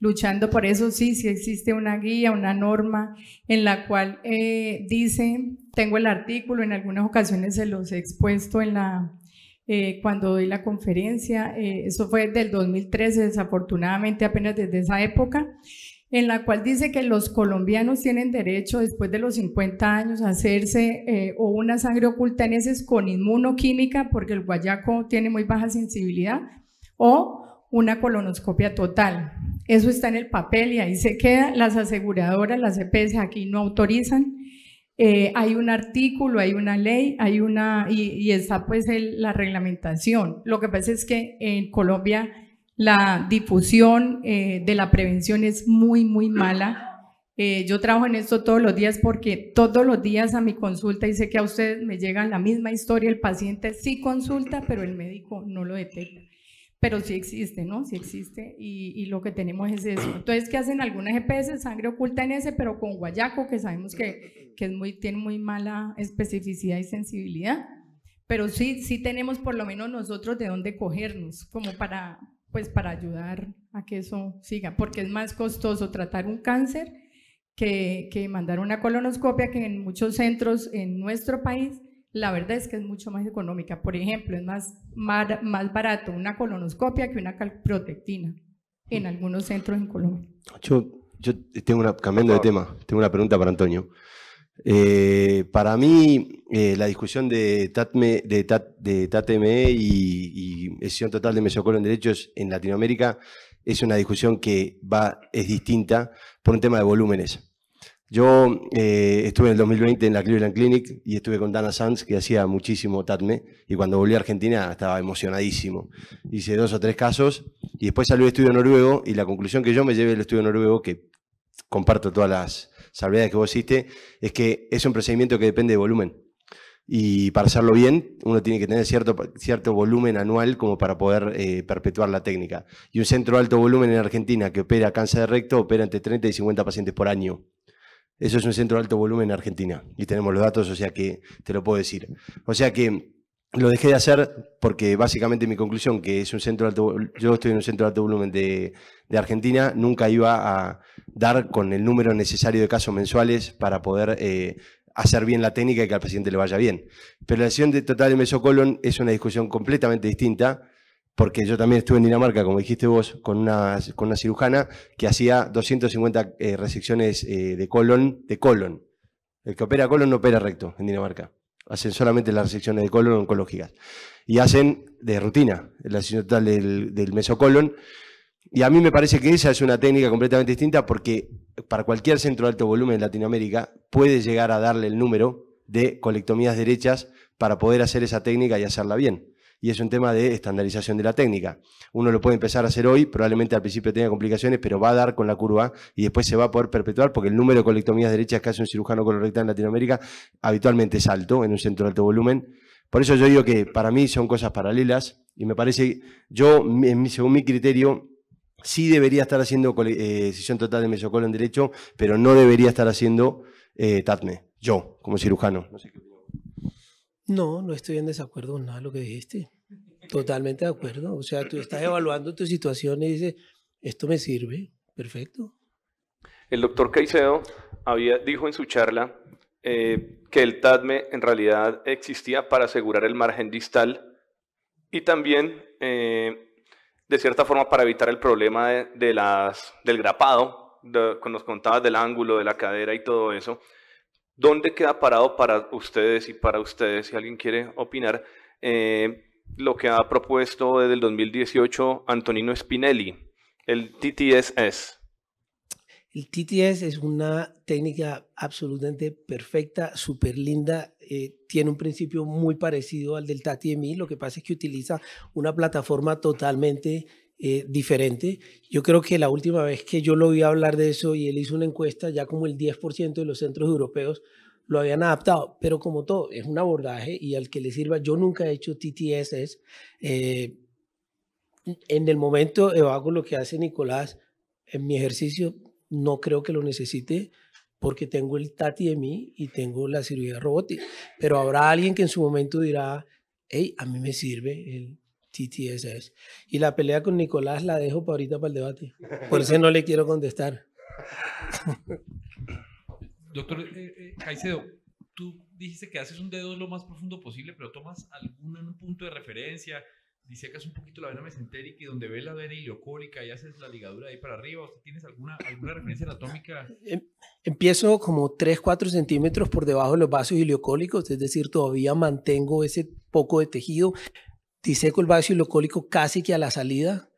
luchando por eso, sí, sí existe una guía, una norma en la cual eh, dice, tengo el artículo, en algunas ocasiones se los he expuesto en la, eh, cuando doy la conferencia, eh, eso fue del 2013, desafortunadamente apenas desde esa época, en la cual dice que los colombianos tienen derecho después de los 50 años a hacerse eh, o una sangre oculta en heces con inmunoquímica porque el guayaco tiene muy baja sensibilidad o una colonoscopia total. Eso está en el papel y ahí se queda. Las aseguradoras, las EPS aquí no autorizan. Eh, hay un artículo, hay una ley, hay una y, está pues la reglamentación. Lo que pasa es que en Colombia la difusión eh, de la prevención es muy, muy mala. Eh, yo trabajo en esto todos los días porque todos los días a mi consulta y sé que a ustedes me llega la misma historia, el paciente sí consulta, pero el médico no lo detecta. Pero sí existe, ¿no? Sí existe y, lo que tenemos es eso. Entonces, ¿qué hacen algunas EPS? Sangre oculta en ese, pero con guayaco, que sabemos que, es muy, tiene muy mala especificidad y sensibilidad. Pero sí, sí tenemos por lo menos nosotros de dónde cogernos, como para, pues para ayudar a que eso siga, porque es más costoso tratar un cáncer que, mandar una colonoscopia que en muchos centros en nuestro país, la verdad es que es mucho más económica. Por ejemplo, es más, más, barato una colonoscopia que una calprotectina en mm. algunos centros en Colombia. Yo, yo tengo una, cambiando de tema, tengo una pregunta para Antonio. Eh, para mí, eh, la discusión de, TATME, de, de y, y Total de Mesocolo en Derechos en Latinoamérica es una discusión que va, es distinta por un tema de volúmenes. Yo eh, estuve en el 2020 en la Cleveland Clinic y estuve con Dana Sanz, que hacía muchísimo TATME, y cuando volví a Argentina estaba emocionadísimo. Hice dos o tres casos y después salió el estudio noruego y la conclusión que yo me llevé del estudio noruego, que comparto todas las, salvedad que vos hiciste, es que es un procedimiento que depende de volumen. Y para hacerlo bien, uno tiene que tener cierto, cierto volumen anual como para poder eh, perpetuar la técnica. Y un centro de alto volumen en Argentina que opera cáncer de recto opera entre 30 y 50 pacientes por año. Eso es un centro de alto volumen en Argentina. Y tenemos los datos, o sea que te lo puedo decir. O sea que lo dejé de hacer porque básicamente mi conclusión, que es un centro de alto, yo estoy en un centro de alto volumen de, de Argentina, nunca iba a, dar con el número necesario de casos mensuales para poder eh, hacer bien la técnica y que al paciente le vaya bien. Pero la lesión de total de mesocolon es una discusión completamente distinta, porque yo también estuve en Dinamarca, como dijiste vos, con una, cirujana que hacía 250 eh, resecciones eh, de colon, de colon. El que opera colon no opera recto en Dinamarca. Hacen solamente las resecciones de colon oncológicas. Y hacen de rutina la lesión total del, del mesocolon. Y a mí me parece que esa es una técnica completamente distinta porque para cualquier centro de alto volumen en Latinoamérica puede llegar a darle el número de colectomías derechas para poder hacer esa técnica y hacerla bien. Y es un tema de estandarización de la técnica. Uno lo puede empezar a hacer hoy, probablemente al principio tenga complicaciones, pero va a dar con la curva y después se va a poder perpetuar porque el número de colectomías derechas que hace un cirujano colorectal en Latinoamérica habitualmente es alto en un centro de alto volumen. Por eso yo digo que para mí son cosas paralelas y me parece, yo, según mi criterio, sí debería estar haciendo decisión eh, total de en derecho, pero no debería estar haciendo eh, TADME, yo, como cirujano. No, no, estoy en desacuerdo con nada de lo que dijiste. Totalmente de acuerdo. O sea, tú estás evaluando tu situación y dices, esto me sirve, perfecto. El doctor Caicedo había, dijo en su charla eh, que el TADME en realidad existía para asegurar el margen distal y también de cierta forma para evitar el problema de, del grapado, con los contados del ángulo, de la cadera y todo eso. ¿Dónde queda parado para ustedes y para ustedes, si alguien quiere opinar, eh, lo que ha propuesto desde el 2018 Antonino Spinelli, el TTSS? El TTS es una técnica absolutamente perfecta, súper linda. Eh, tiene un principio muy parecido al del TATMI. Lo que pasa es que utiliza una plataforma totalmente eh, diferente. Yo creo que la última vez que yo lo vi hablar de eso y él hizo una encuesta, ya como el 10% de los centros europeos lo habían adaptado. Pero como todo, es un abordaje y al que le sirva. Yo nunca he hecho TTS. Eh, en el momento, evago eh, lo que hace Nicolás en mi ejercicio no creo que lo necesite porque tengo el TATI de mí y tengo la cirugía robótica. Pero habrá alguien que en su momento dirá, hey, a mí me sirve el TTSS. Y la pelea con Nicolás la dejo para ahorita para el debate. Por eso no le quiero contestar. [LAUGHS] Doctor eh, eh, Caicedo, tú dijiste que haces un dedo lo más profundo posible, pero tomas algún punto de referencia, disecas un poquito la vena mesentérica y donde ves la vena iliocólica y haces la ligadura ahí para arriba, tienes alguna, referencia anatómica? Em, empiezo como 3, 4 centímetros por debajo de los vasos iliocólicos, es decir, todavía mantengo ese poco de tejido, diseco el vaso iliocólico casi que a la salida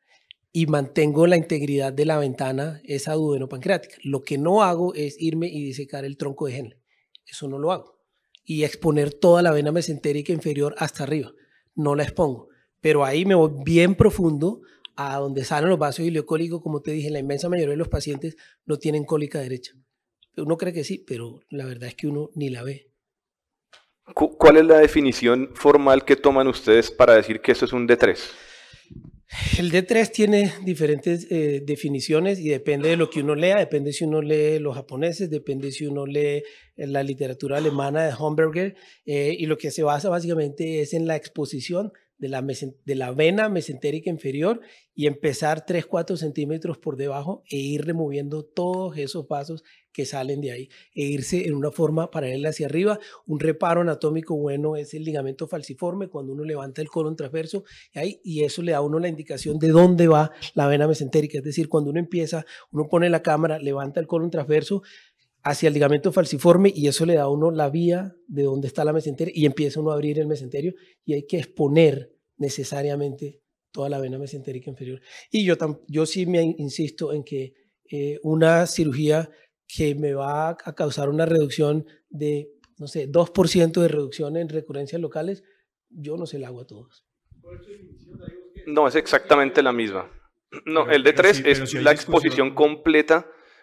y mantengo la integridad de la ventana, esa pancreática Lo que no hago es irme y disecar el tronco de Henle, eso no lo hago, y exponer toda la vena mesentérica inferior hasta arriba, no la expongo pero ahí me voy bien profundo a donde salen los vasos ileocólicos, como te dije, la inmensa mayoría de los pacientes no tienen cólica derecha. Uno cree que sí, pero la verdad es que uno ni la ve. ¿Cuál es la definición formal que toman ustedes para decir que esto es un D3? El D3 tiene diferentes eh, definiciones y depende de lo que uno lea, depende si uno lee los japoneses, depende si uno lee eh, la literatura alemana de Homberger eh, y lo que se basa básicamente es en la exposición de la, de la vena mesentérica inferior y empezar 3, 4 centímetros por debajo e ir removiendo todos esos vasos que salen de ahí e irse en una forma para paralela hacia arriba. Un reparo anatómico bueno es el ligamento falciforme cuando uno levanta el colon transverso y, ahí, y eso le da a uno la indicación de dónde va la vena mesentérica. Es decir, cuando uno empieza, uno pone la cámara, levanta el colon transverso, hacia el ligamento falciforme y eso le da a uno la vía de donde está la mesenteria y empieza uno a abrir el mesenterio y hay que exponer necesariamente toda la vena mesentérica inferior. Y yo, yo sí me insisto en que eh, una cirugía que me va a causar una reducción de, no sé, 2% de reducción en recurrencias locales, yo no se la hago a todos. No, es exactamente la misma. No, el de 3 es la exposición completa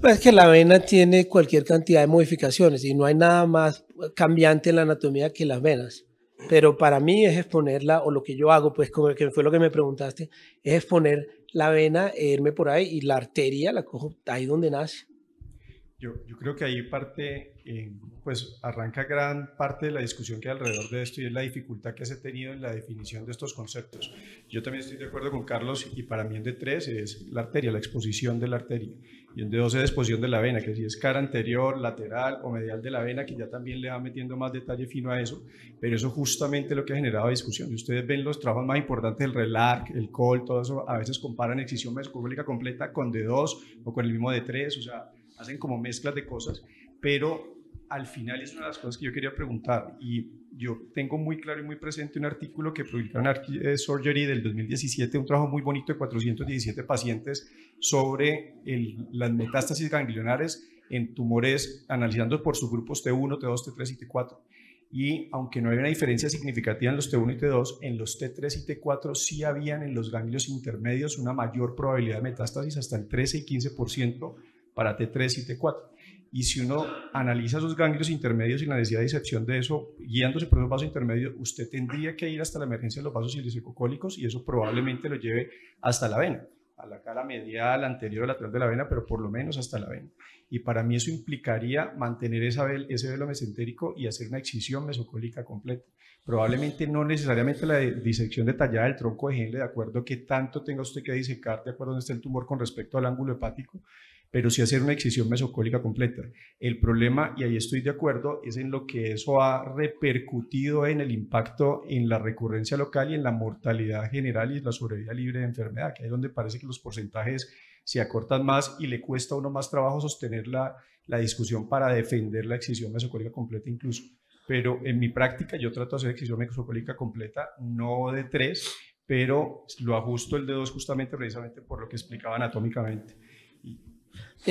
Pues que la vena tiene cualquier cantidad de modificaciones y no hay nada más cambiante en la anatomía que las venas. Pero para mí es exponerla, o lo que yo hago, pues como que fue lo que me preguntaste, es exponer la vena, e irme por ahí y la arteria la cojo ahí donde nace. Yo, yo creo que ahí parte eh, pues arranca gran parte de la discusión que hay alrededor de esto y es la dificultad que se ha tenido en la definición de estos conceptos. Yo también estoy de acuerdo con Carlos y para mí en D3 es la arteria, la exposición de la arteria y en D2 es exposición de la vena, que si es cara anterior, lateral o medial de la vena, que ya también le va metiendo más detalle fino a eso, pero eso justamente lo que ha generado discusión. Y ustedes ven los trabajos más importantes, el RELARC, el COL, todo eso, a veces comparan excisión mesocólica completa con D2 o con el mismo D3, o sea, hacen como mezclas de cosas, pero al final es una de las cosas que yo quería preguntar y yo tengo muy claro y muy presente un artículo que publicaron en eh, Surgery del 2017, un trabajo muy bonito de 417 pacientes sobre las metástasis ganglionares en tumores analizando por grupos T1, T2, T3 y T4. Y aunque no hay una diferencia significativa en los T1 y T2, en los T3 y T4 sí habían en los ganglios intermedios una mayor probabilidad de metástasis hasta el 13 y 15% para T3 y T4. Y si uno analiza esos ganglios intermedios y la necesidad de disección de eso, guiándose por esos vasos intermedios, usted tendría que ir hasta la emergencia de los vasos y eso probablemente lo lleve hasta la vena, a la cara medial, anterior o lateral de la vena, pero por lo menos hasta la vena. Y para mí eso implicaría mantener esa ese velo mesentérico y hacer una excisión mesocólica completa. Probablemente no necesariamente la disección detallada del tronco de Henle, de acuerdo a qué tanto tenga usted que disecar, de acuerdo a dónde está el tumor con respecto al ángulo hepático, pero sí hacer una excisión mesocólica completa. El problema, y ahí estoy de acuerdo, es en lo que eso ha repercutido en el impacto en la recurrencia local y en la mortalidad general y en la sobrevida libre de enfermedad, que es donde parece que los porcentajes se acortan más y le cuesta a uno más trabajo sostener la, la discusión para defender la excisión mesocólica completa incluso. Pero en mi práctica yo trato de hacer excisión mesocólica completa, no de tres, pero lo ajusto el de dos justamente precisamente por lo que explicaba anatómicamente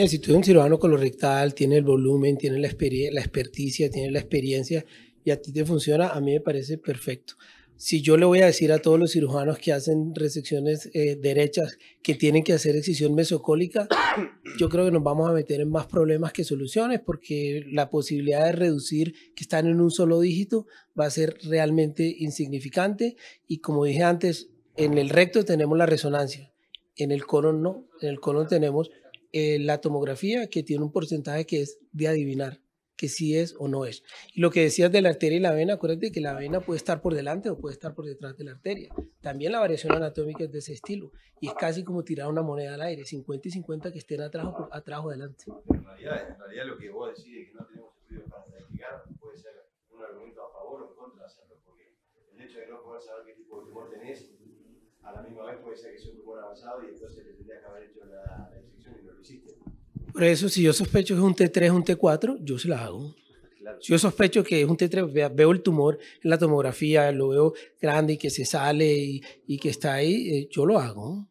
si tú eres un cirujano colorectal, tiene el volumen, tiene la, la experticia, tiene la experiencia y a ti te funciona, a mí me parece perfecto. Si yo le voy a decir a todos los cirujanos que hacen resecciones eh, derechas que tienen que hacer excisión mesocólica, [COUGHS] yo creo que nos vamos a meter en más problemas que soluciones porque la posibilidad de reducir que están en un solo dígito va a ser realmente insignificante y como dije antes, en el recto tenemos la resonancia, en el colon no, en el colon tenemos eh, la tomografía que tiene un porcentaje que es de adivinar que sí es o no es. Y lo que decías de la arteria y la vena, acuérdate que la vena puede estar por delante o puede estar por detrás de la arteria. También la variación anatómica es de ese estilo. Y es casi como tirar una moneda al aire, 50 y 50 que estén atrás o, atrás o delante. En realidad, en realidad lo que vos decís es que no tenemos estudios para explicar puede ser un argumento a favor o en contra porque el hecho de no poder saber qué tipo de tumor tenés puede ser que un tumor avanzado y entonces que haber la Por eso, si yo sospecho que es un T3 un T4, yo se la hago. Si yo sospecho que es un T3, veo el tumor en la tomografía, lo veo grande y que se sale y, que está ahí, eh, yo lo hago.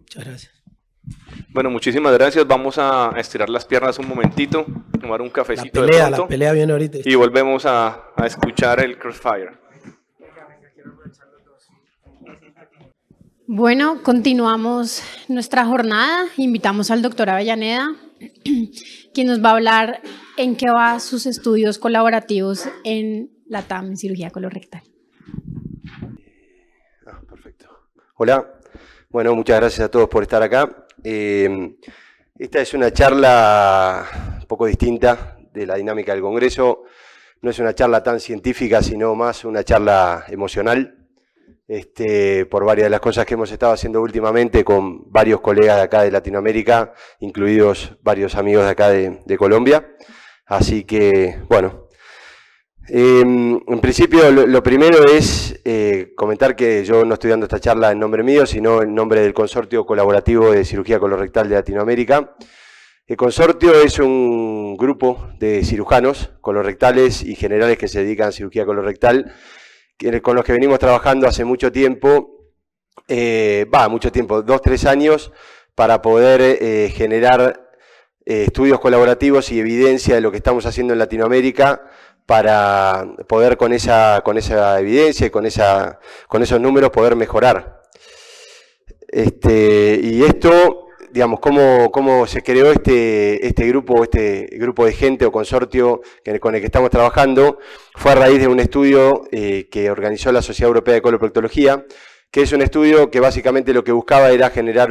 Muchas gracias. Bueno, muchísimas gracias. Vamos a estirar las piernas un momentito, tomar un cafecito. La pelea, la pelea viene ahorita. Y volvemos a escuchar el Crossfire. Bueno, continuamos nuestra jornada. Invitamos al doctor Avellaneda, [CLEARS THROAT] quien nos va a hablar en qué va sus estudios colaborativos en la TAM en cirugía colorectal. Ah, perfecto. Hola. Bueno, muchas gracias a todos por estar acá. Eh, esta es una charla un poco distinta de la dinámica del Congreso. No es una charla tan científica, sino más una charla emocional este, por varias de las cosas que hemos estado haciendo últimamente con varios colegas de acá de Latinoamérica, incluidos varios amigos de acá de, Colombia. Así que, bueno, em, en principio lo, primero es eh, comentar que yo no estoy dando esta charla en nombre mío, sino en nombre del Consorcio Colaborativo de Cirugía Colorectal de Latinoamérica. El consorcio es un grupo de cirujanos colorectales y generales que se dedican a cirugía colorectal eh, con los que venimos trabajando hace mucho tiempo, eh, va, mucho tiempo, dos, tres años, para poder eh, generar estudios colaborativos y evidencia de lo que estamos haciendo en Latinoamérica para poder con esa, con esa evidencia y con, esa, con esos números poder mejorar. Este, y esto digamos, cómo, se creó este, este grupo, este grupo de gente o consorcio con el que estamos trabajando, fue a raíz de un estudio eh, que organizó la Sociedad Europea de Coloproctología, que es un estudio que básicamente lo que buscaba era generar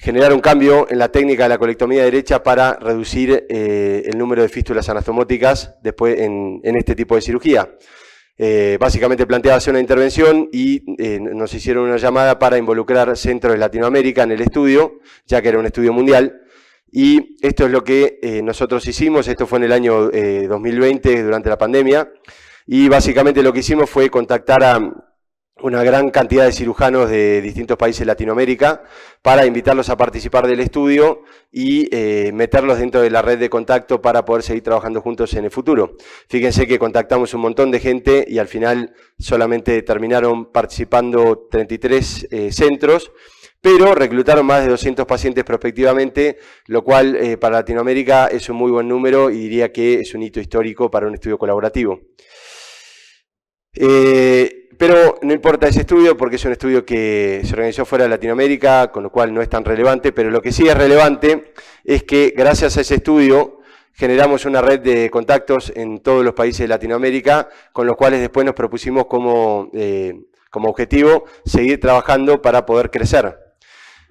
generar un cambio en la técnica de la colectomía derecha para reducir eh, el número de fístulas anastomóticas después en este tipo de cirugía. Eh, básicamente planteaba hacer una intervención y eh, nos hicieron una llamada para involucrar centros de Latinoamérica en el estudio, ya que era un estudio mundial. Y esto es lo que eh, nosotros hicimos, esto fue en el año 2020, durante la pandemia. Y básicamente lo que hicimos fue contactar a una gran cantidad de cirujanos de distintos países de Latinoamérica para invitarlos a participar del estudio y eh, meterlos dentro de la red de contacto para poder seguir trabajando juntos en el futuro. Fíjense que contactamos un montón de gente y al final solamente terminaron participando 33 eh, centros, pero reclutaron más de 200 pacientes prospectivamente, lo cual eh, para Latinoamérica es un muy buen número y diría que es un hito histórico para un estudio colaborativo. Pero no importa ese estudio porque es un estudio que se organizó fuera de Latinoamérica, con lo cual no es tan relevante, pero lo que sí es relevante es que gracias a ese estudio generamos una red de contactos en todos los países de Latinoamérica, con los cuales después nos propusimos como, eh, como objetivo seguir trabajando para poder crecer.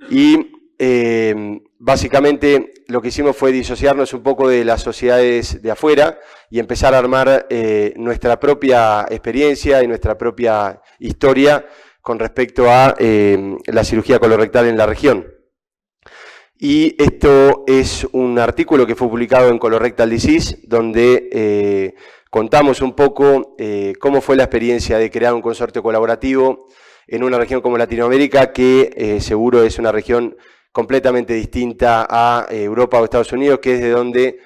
Y eh, básicamente lo que hicimos fue disociarnos un poco de las sociedades de afuera y empezar a armar eh, nuestra propia experiencia y nuestra propia historia con respecto a eh, la cirugía colorectal en la región. Y esto es un artículo que fue publicado en Colorectal Disease, donde eh, contamos un poco cómo fue la experiencia de crear un consorcio colaborativo en una región como Latinoamérica, que seguro es una región completamente distinta a eh, Europa o Estados Unidos, que es de donde,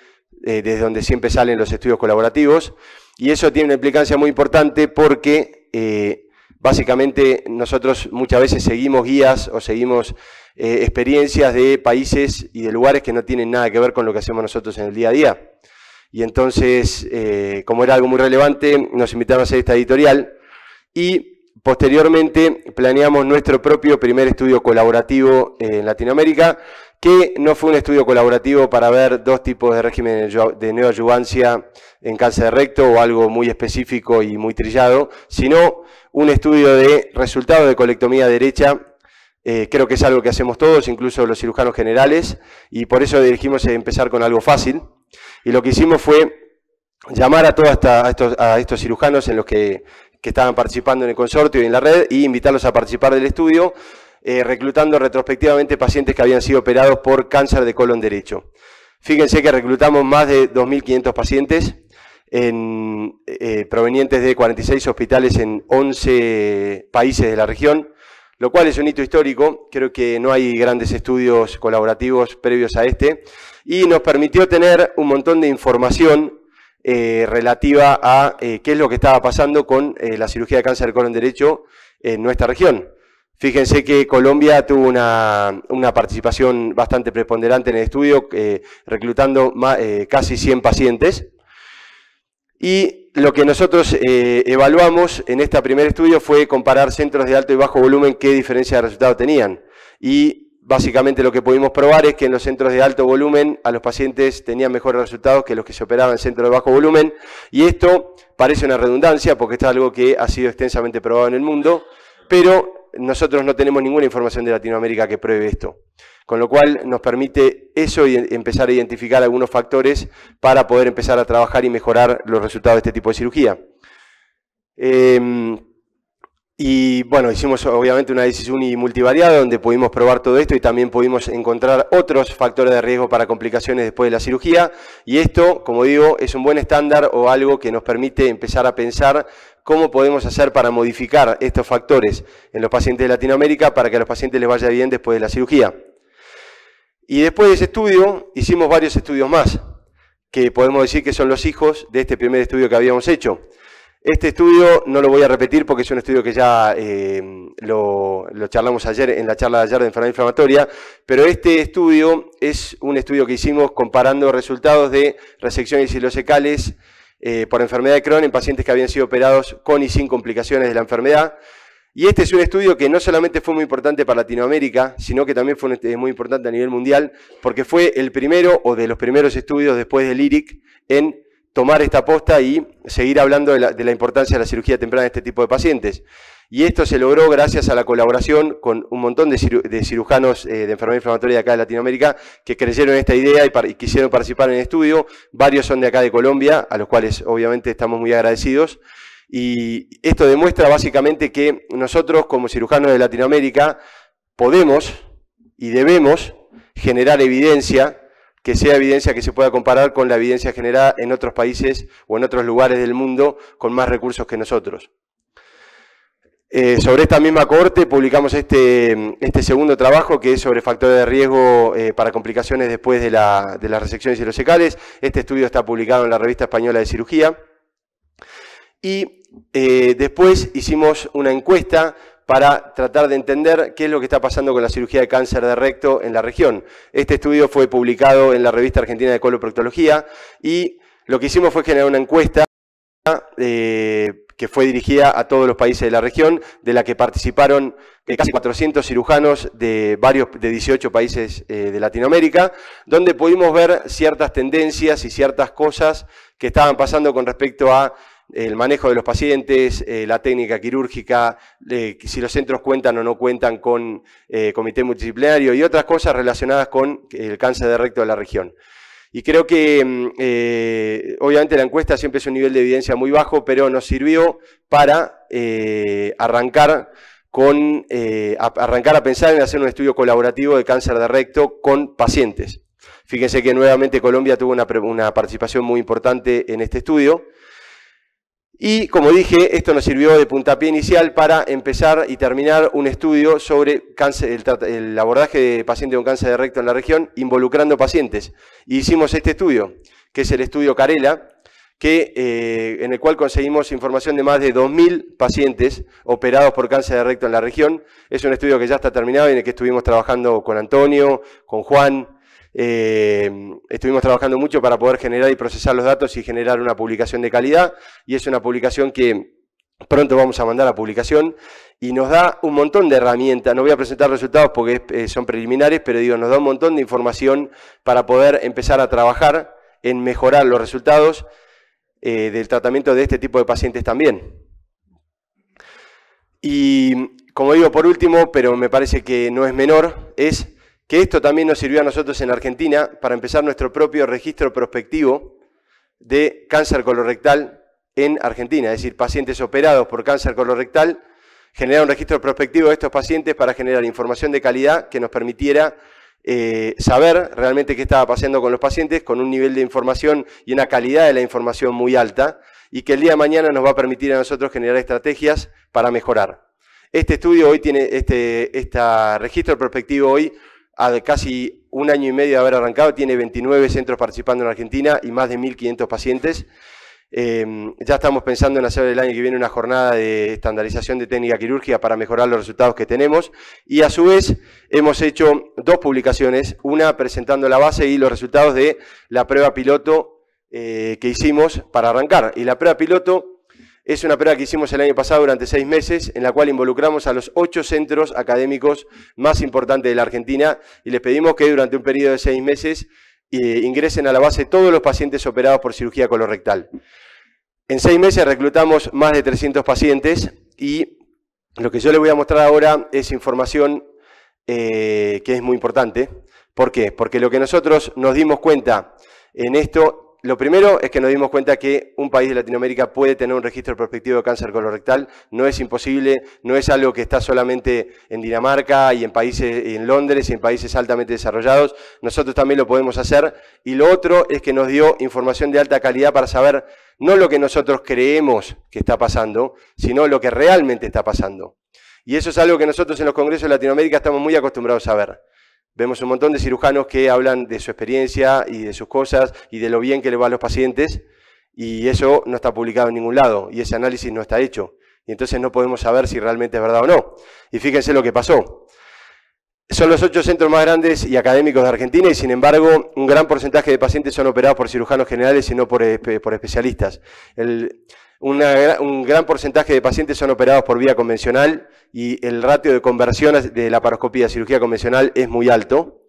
eh, desde donde siempre salen los estudios colaborativos. Y eso tiene una implicancia muy importante porque eh, básicamente nosotros muchas veces seguimos guías o seguimos experiencias de países y de lugares que no tienen nada que ver con lo que hacemos nosotros en el día a día. Y entonces, como era algo muy relevante, nos invitaron a hacer esta editorial y posteriormente planeamos nuestro propio primer estudio colaborativo eh, en Latinoamérica, que no fue un estudio colaborativo para ver dos tipos de régimen de neoayuvancia en cáncer recto o algo muy específico y muy trillado, sino un estudio de resultados de colectomía derecha eh, creo que es algo que hacemos todos, incluso los cirujanos generales, y por eso dirigimos a empezar con algo fácil. Y lo que hicimos fue llamar a todos a estos cirujanos en los que que estaban participando en el consorcio y en la red e invitarlos a participar del estudio, eh, reclutando retrospectivamente pacientes que habían sido operados por cáncer de colon derecho. Fíjense que reclutamos más de 2.500 pacientes en, eh, provenientes de 46 hospitales en 11 países de la región, lo cual es un hito histórico. Creo que no hay grandes estudios colaborativos previos a este. Y nos permitió tener un montón de información eh, relativa a eh, qué es lo que estaba pasando con eh, la cirugía de cáncer de colon derecho en nuestra región. Fíjense que Colombia tuvo una, participación bastante preponderante en el estudio, reclutando casi 100 pacientes. Y lo que nosotros evaluamos en este primer estudio fue comparar centros de alto y bajo volumen qué diferencia de resultado tenían. Y básicamente lo que pudimos probar es que en los centros de alto volumen a los pacientes tenían mejores resultados que los que se operaban en centros de bajo volumen. Y esto parece una redundancia porque es algo que ha sido extensamente probado en el mundo, pero nosotros no tenemos ninguna información de Latinoamérica que pruebe esto. Con lo cual nos permite eso y empezar a identificar algunos factores para poder empezar a trabajar y mejorar los resultados de este tipo de cirugía. Em, y bueno, hicimos obviamente una análisis uni donde pudimos probar todo esto y también pudimos encontrar otros factores de riesgo para complicaciones después de la cirugía. Y esto, como digo, es un buen estándar o algo que nos permite empezar a pensar cómo podemos hacer para modificar estos factores en los pacientes de Latinoamérica para que a los pacientes les vaya bien después de la cirugía. Y después de ese estudio hicimos varios estudios más, que podemos decir que son los hijos de este primer estudio que habíamos hecho. Este estudio no lo voy a repetir porque es un estudio que ya eh, lo, charlamos ayer en la charla de ayer de enfermedad inflamatoria, pero este estudio es un estudio que hicimos comparando resultados de resecciones ileocecales eh, por enfermedad de Crohn en pacientes que habían sido operados con y sin complicaciones de la enfermedad. Y este es un estudio que no solamente fue muy importante para Latinoamérica, sino que también fue muy importante a nivel mundial, porque fue el primero o de los primeros estudios después del IRIC en tomar esta posta y seguir hablando de la, importancia de la cirugía temprana en este tipo de pacientes. Y esto se logró gracias a la colaboración con un montón de, cirujanos eh, de enfermedad inflamatoria de acá de Latinoamérica que creyeron en esta idea y, y, quisieron participar en el estudio. Varios son de acá de Colombia, a los cuales obviamente estamos muy agradecidos. Y esto demuestra básicamente que nosotros como cirujanos de Latinoamérica podemos y debemos generar evidencia que sea evidencia que se pueda comparar con la evidencia generada en otros países o en otros lugares del mundo con más recursos que nosotros. Eh, sobre esta misma cohorte publicamos este, este, segundo trabajo que es sobre factores de riesgo eh, para complicaciones después de, la, de las resecciones secales. Este estudio está publicado en la Revista Española de Cirugía. Y eh, después hicimos una encuesta para tratar de entender qué es lo que está pasando con la cirugía de cáncer de recto en la región. Este estudio fue publicado en la revista argentina de coloproctología y lo que hicimos fue generar una encuesta eh, que fue dirigida a todos los países de la región, de la que participaron casi 400 cirujanos de varios de 18 países eh, de Latinoamérica, donde pudimos ver ciertas tendencias y ciertas cosas que estaban pasando con respecto a el manejo de los pacientes, eh, la técnica quirúrgica, si los centros cuentan o no cuentan con eh, comité multidisciplinario y otras cosas relacionadas con el cáncer de recto de la región. Y creo que mm, eh, obviamente la encuesta siempre es un nivel de evidencia muy bajo, pero nos sirvió para arrancar con a, arrancar a pensar en hacer un estudio colaborativo de cáncer de recto con pacientes. Fíjense que nuevamente Colombia tuvo una, una participación muy importante en este estudio. Y como dije, esto nos sirvió de puntapié inicial para empezar y terminar un estudio sobre el, abordaje de pacientes con cáncer de recto en la región, involucrando pacientes. Y hicimos este estudio, que es el estudio Carela, que, eh, en el cual conseguimos información de más de 2.000 pacientes operados por cáncer de recto en la región. Es un estudio que ya está terminado y en el que estuvimos trabajando con Antonio, con Juan, eh, estuvimos trabajando mucho para poder generar y procesar los datos y generar una publicación de calidad y es una publicación que pronto vamos a mandar a publicación y nos da un montón de herramientas, no voy a presentar resultados porque eh, son preliminares, pero digo, nos da un montón de información para poder empezar a trabajar en mejorar los resultados eh, del tratamiento de este tipo de pacientes también. Y como digo, por último, pero me parece que no es menor, es que esto también nos sirvió a nosotros en Argentina para empezar nuestro propio registro prospectivo de cáncer colorectal en Argentina, es decir, pacientes operados por cáncer colorectal, generar un registro prospectivo de estos pacientes para generar información de calidad que nos permitiera eh, saber realmente qué estaba pasando con los pacientes, con un nivel de información y una calidad de la información muy alta, y que el día de mañana nos va a permitir a nosotros generar estrategias para mejorar. Este estudio hoy tiene, este, este registro prospectivo hoy a casi un año y medio de haber arrancado, tiene 29 centros participando en Argentina y más de 1.500 pacientes. Eh, ya estamos pensando en hacer el año que viene una jornada de estandarización de técnica quirúrgica para mejorar los resultados que tenemos y a su vez hemos hecho dos publicaciones, una presentando la base y los resultados de la prueba piloto eh, que hicimos para arrancar. Y la prueba piloto es una prueba que hicimos el año pasado durante seis meses, en la cual involucramos a los ocho centros académicos más importantes de la Argentina y les pedimos que durante un periodo de seis meses eh, ingresen a la base todos los pacientes operados por cirugía colorectal. En seis meses reclutamos más de 300 pacientes y lo que yo les voy a mostrar ahora es información eh, que es muy importante. ¿Por qué? Porque lo que nosotros nos dimos cuenta en esto lo primero es que nos dimos cuenta que un país de Latinoamérica puede tener un registro prospectivo de cáncer colorectal, no es imposible, no es algo que está solamente en Dinamarca y en países en Londres y en países altamente desarrollados, nosotros también lo podemos hacer y lo otro es que nos dio información de alta calidad para saber no lo que nosotros creemos que está pasando, sino lo que realmente está pasando. Y eso es algo que nosotros en los congresos de Latinoamérica estamos muy acostumbrados a ver. Vemos un montón de cirujanos que hablan de su experiencia y de sus cosas y de lo bien que le va a los pacientes y eso no está publicado en ningún lado y ese análisis no está hecho. Y entonces no podemos saber si realmente es verdad o no. Y fíjense lo que pasó. Son los ocho centros más grandes y académicos de Argentina y sin embargo un gran porcentaje de pacientes son operados por cirujanos generales y no por, eh, por especialistas. El, un gran porcentaje de pacientes son operados por vía convencional y el ratio de conversión de la paroscopía a cirugía convencional es muy alto.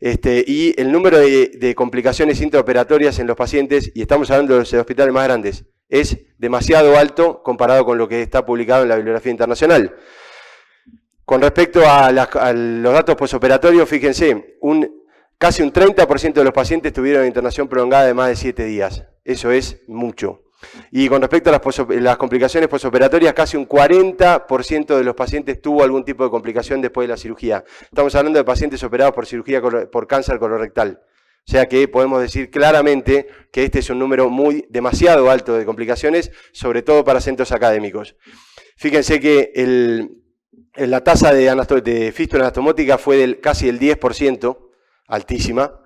Este, y el número de, complicaciones intraoperatorias en los pacientes, y estamos hablando de los hospitales más grandes, es demasiado alto comparado con lo que está publicado en la bibliografía internacional. Con respecto a, los datos posoperatorios, fíjense, casi un 30% de los pacientes tuvieron internación prolongada de más de 7 días. Eso es mucho. Y con respecto a las, complicaciones posoperatorias, casi un 40% de los pacientes tuvo algún tipo de complicación después de la cirugía. Estamos hablando de pacientes operados por cirugía por cáncer colorectal. O sea que podemos decir claramente que este es un número muy demasiado alto de complicaciones, sobre todo para centros académicos. Fíjense que la tasa de, de fístula fue del casi el 10%, altísima,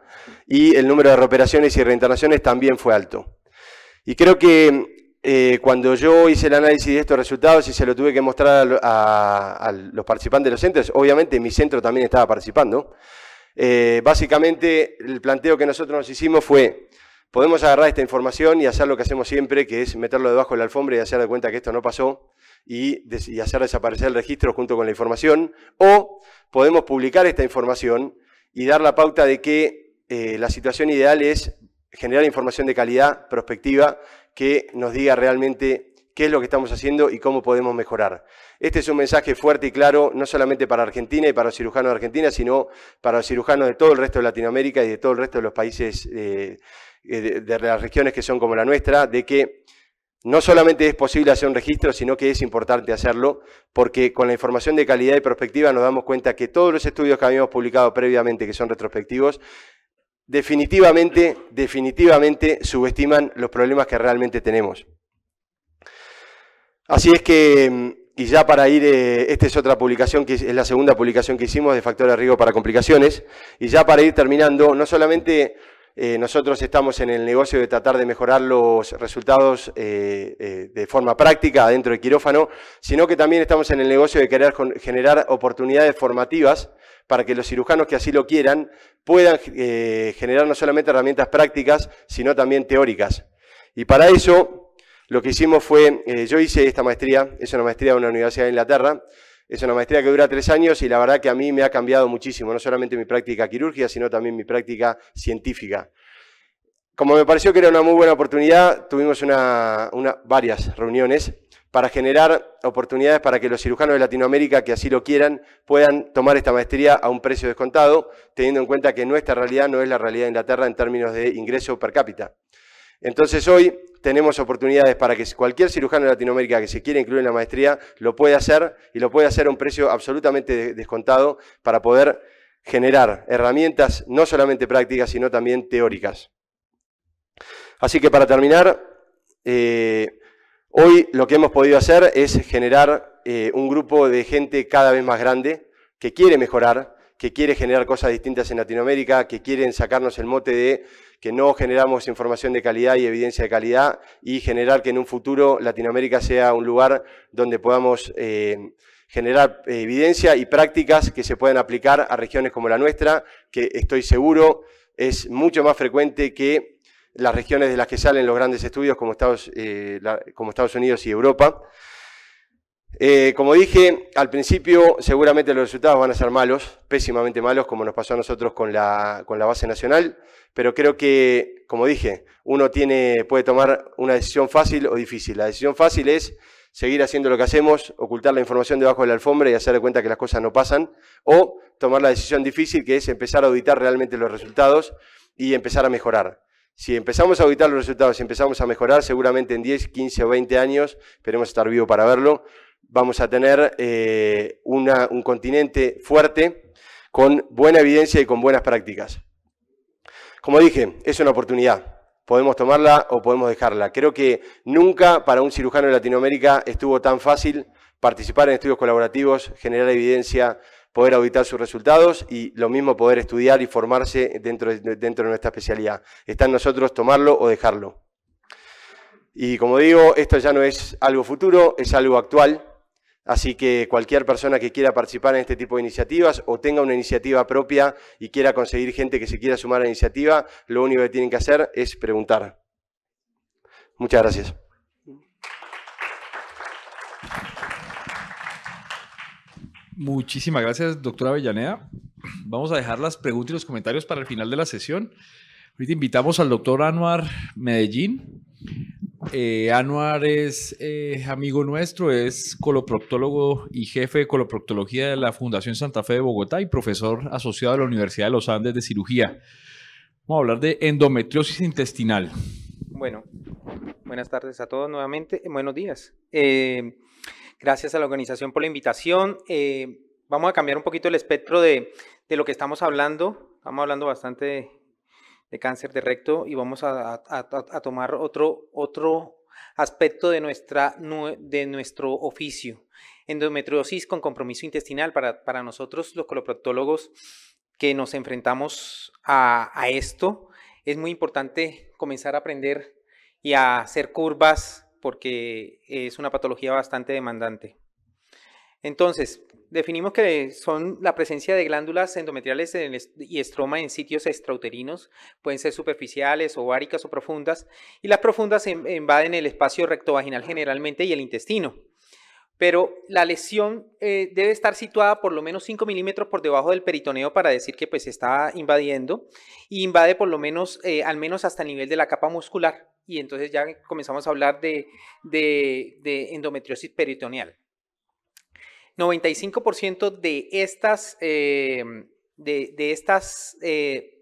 y el número de reoperaciones y reinternaciones también fue alto. Y creo que eh, cuando yo hice el análisis de estos resultados y se lo tuve que mostrar a, los participantes de los centros, obviamente mi centro también estaba participando, eh, básicamente el planteo que nosotros nos hicimos fue, podemos agarrar esta información y hacer lo que hacemos siempre, que es meterlo debajo de la alfombra y hacer de cuenta que esto no pasó y, hacer desaparecer el registro junto con la información, o podemos publicar esta información y dar la pauta de que eh, la situación ideal es generar información de calidad, prospectiva, que nos diga realmente qué es lo que estamos haciendo y cómo podemos mejorar. Este es un mensaje fuerte y claro, no solamente para Argentina y para los cirujanos de Argentina, sino para los cirujanos de todo el resto de Latinoamérica y de todo el resto de los países eh, de las regiones que son como la nuestra, de que no solamente es posible hacer un registro, sino que es importante hacerlo, porque con la información de calidad y prospectiva nos damos cuenta que todos los estudios que habíamos publicado previamente, que son retrospectivos, definitivamente, definitivamente subestiman los problemas que realmente tenemos. Así es que, mm, y ya para ir, eh, esta es otra publicación, que es, la segunda publicación que hicimos de factor de riesgo para complicaciones, y ya para ir terminando, no solamente eh, nosotros estamos en el negocio de tratar de mejorar los resultados eh, de forma práctica dentro del quirófano, sino que también estamos en el negocio de querer generar oportunidades formativas para que los cirujanos que así lo quieran puedan eh, generar no solamente herramientas prácticas, sino también teóricas. Y para eso lo que hicimos fue, eh, yo hice esta maestría, es una maestría de una universidad de Inglaterra, es una maestría que dura tres años y la verdad que a mí me ha cambiado muchísimo, no solamente mi práctica quirúrgica, sino también mi práctica científica. Como me pareció que era una muy buena oportunidad, tuvimos varias reuniones para generar oportunidades para que los cirujanos de Latinoamérica que así lo quieran puedan tomar esta maestría a un precio descontado, teniendo en cuenta que nuestra realidad no es la realidad de Inglaterra en términos de ingreso per cápita. Entonces hoy tenemos oportunidades para que cualquier cirujano de Latinoamérica que se quiera incluir en la maestría lo pueda hacer y lo puede hacer a un precio absolutamente descontado para poder generar herramientas no solamente prácticas, sino también teóricas. Así que para terminar, eh, Hoy lo que hemos podido hacer es generar eh, un grupo de gente cada vez más grande que quiere mejorar, que quiere generar cosas distintas en Latinoamérica, que quieren sacarnos el mote de que no generamos información de calidad y evidencia de calidad y generar que en un futuro Latinoamérica sea un lugar donde podamos eh, generar eh, evidencia y prácticas que se puedan aplicar a regiones como la nuestra, que estoy seguro es mucho más frecuente que las regiones de las que salen los grandes estudios como Estados, eh, como Estados Unidos y Europa. Eh, como dije al principio, seguramente los resultados van a ser malos, pésimamente malos, como nos pasó a nosotros con la, con la base nacional, pero creo que, como dije, uno tiene, puede tomar una decisión fácil o difícil. La decisión fácil es seguir haciendo lo que hacemos, ocultar la información debajo de la alfombra y hacer de cuenta que las cosas no pasan, o tomar la decisión difícil que es empezar a auditar realmente los resultados y empezar a mejorar. Si empezamos a auditar los resultados, y empezamos a mejorar, seguramente en 10, 15 o 20 años, esperemos estar vivo para verlo, vamos a tener eh, un continente fuerte, con buena evidencia y con buenas prácticas. Como dije, es una oportunidad. Podemos tomarla o podemos dejarla. Creo que nunca para un cirujano de Latinoamérica estuvo tan fácil participar en estudios colaborativos, generar evidencia, poder auditar sus resultados y lo mismo poder estudiar y formarse dentro de, dentro de nuestra especialidad. Está en nosotros tomarlo o dejarlo. Y como digo, esto ya no es algo futuro, es algo actual. Así que cualquier persona que quiera participar en este tipo de iniciativas o tenga una iniciativa propia y quiera conseguir gente que se quiera sumar a la iniciativa, lo único que tienen que hacer es preguntar. Muchas gracias. Muchísimas gracias, doctora Avellaneda. Vamos a dejar las preguntas y los comentarios para el final de la sesión. Ahorita invitamos al doctor Anuar Medellín. Eh, Anuar es eh, amigo nuestro, es coloproctólogo y jefe de coloproctología de la Fundación Santa Fe de Bogotá y profesor asociado de la Universidad de los Andes de Cirugía. Vamos a hablar de endometriosis intestinal. Bueno, buenas tardes a todos nuevamente, buenos días. Eh, Gracias a la organización por la invitación. Eh, vamos a cambiar un poquito el espectro de, de, lo que estamos hablando. Estamos hablando bastante de, cáncer de recto y vamos a, a, tomar otro, otro aspecto de, nuestra, de nuestro oficio. Endometriosis con compromiso intestinal. Para, para nosotros los coloproctólogos que nos enfrentamos a, a esto, es muy importante comenzar a aprender y a hacer curvas porque es una patología bastante demandante. Entonces, definimos que son la presencia de glándulas endometriales y estroma en sitios extrauterinos, pueden ser superficiales, ováricas o profundas, y las profundas em-, invaden el espacio rectovaginal generalmente y el intestino pero la lesión eh, debe estar situada por lo menos 5 milímetros por debajo del peritoneo para decir que pues está invadiendo y invade por lo menos, eh, al menos hasta el nivel de la capa muscular y entonces ya comenzamos a hablar de, endometriosis peritoneal. 95% de estas, eh, de, de, estas de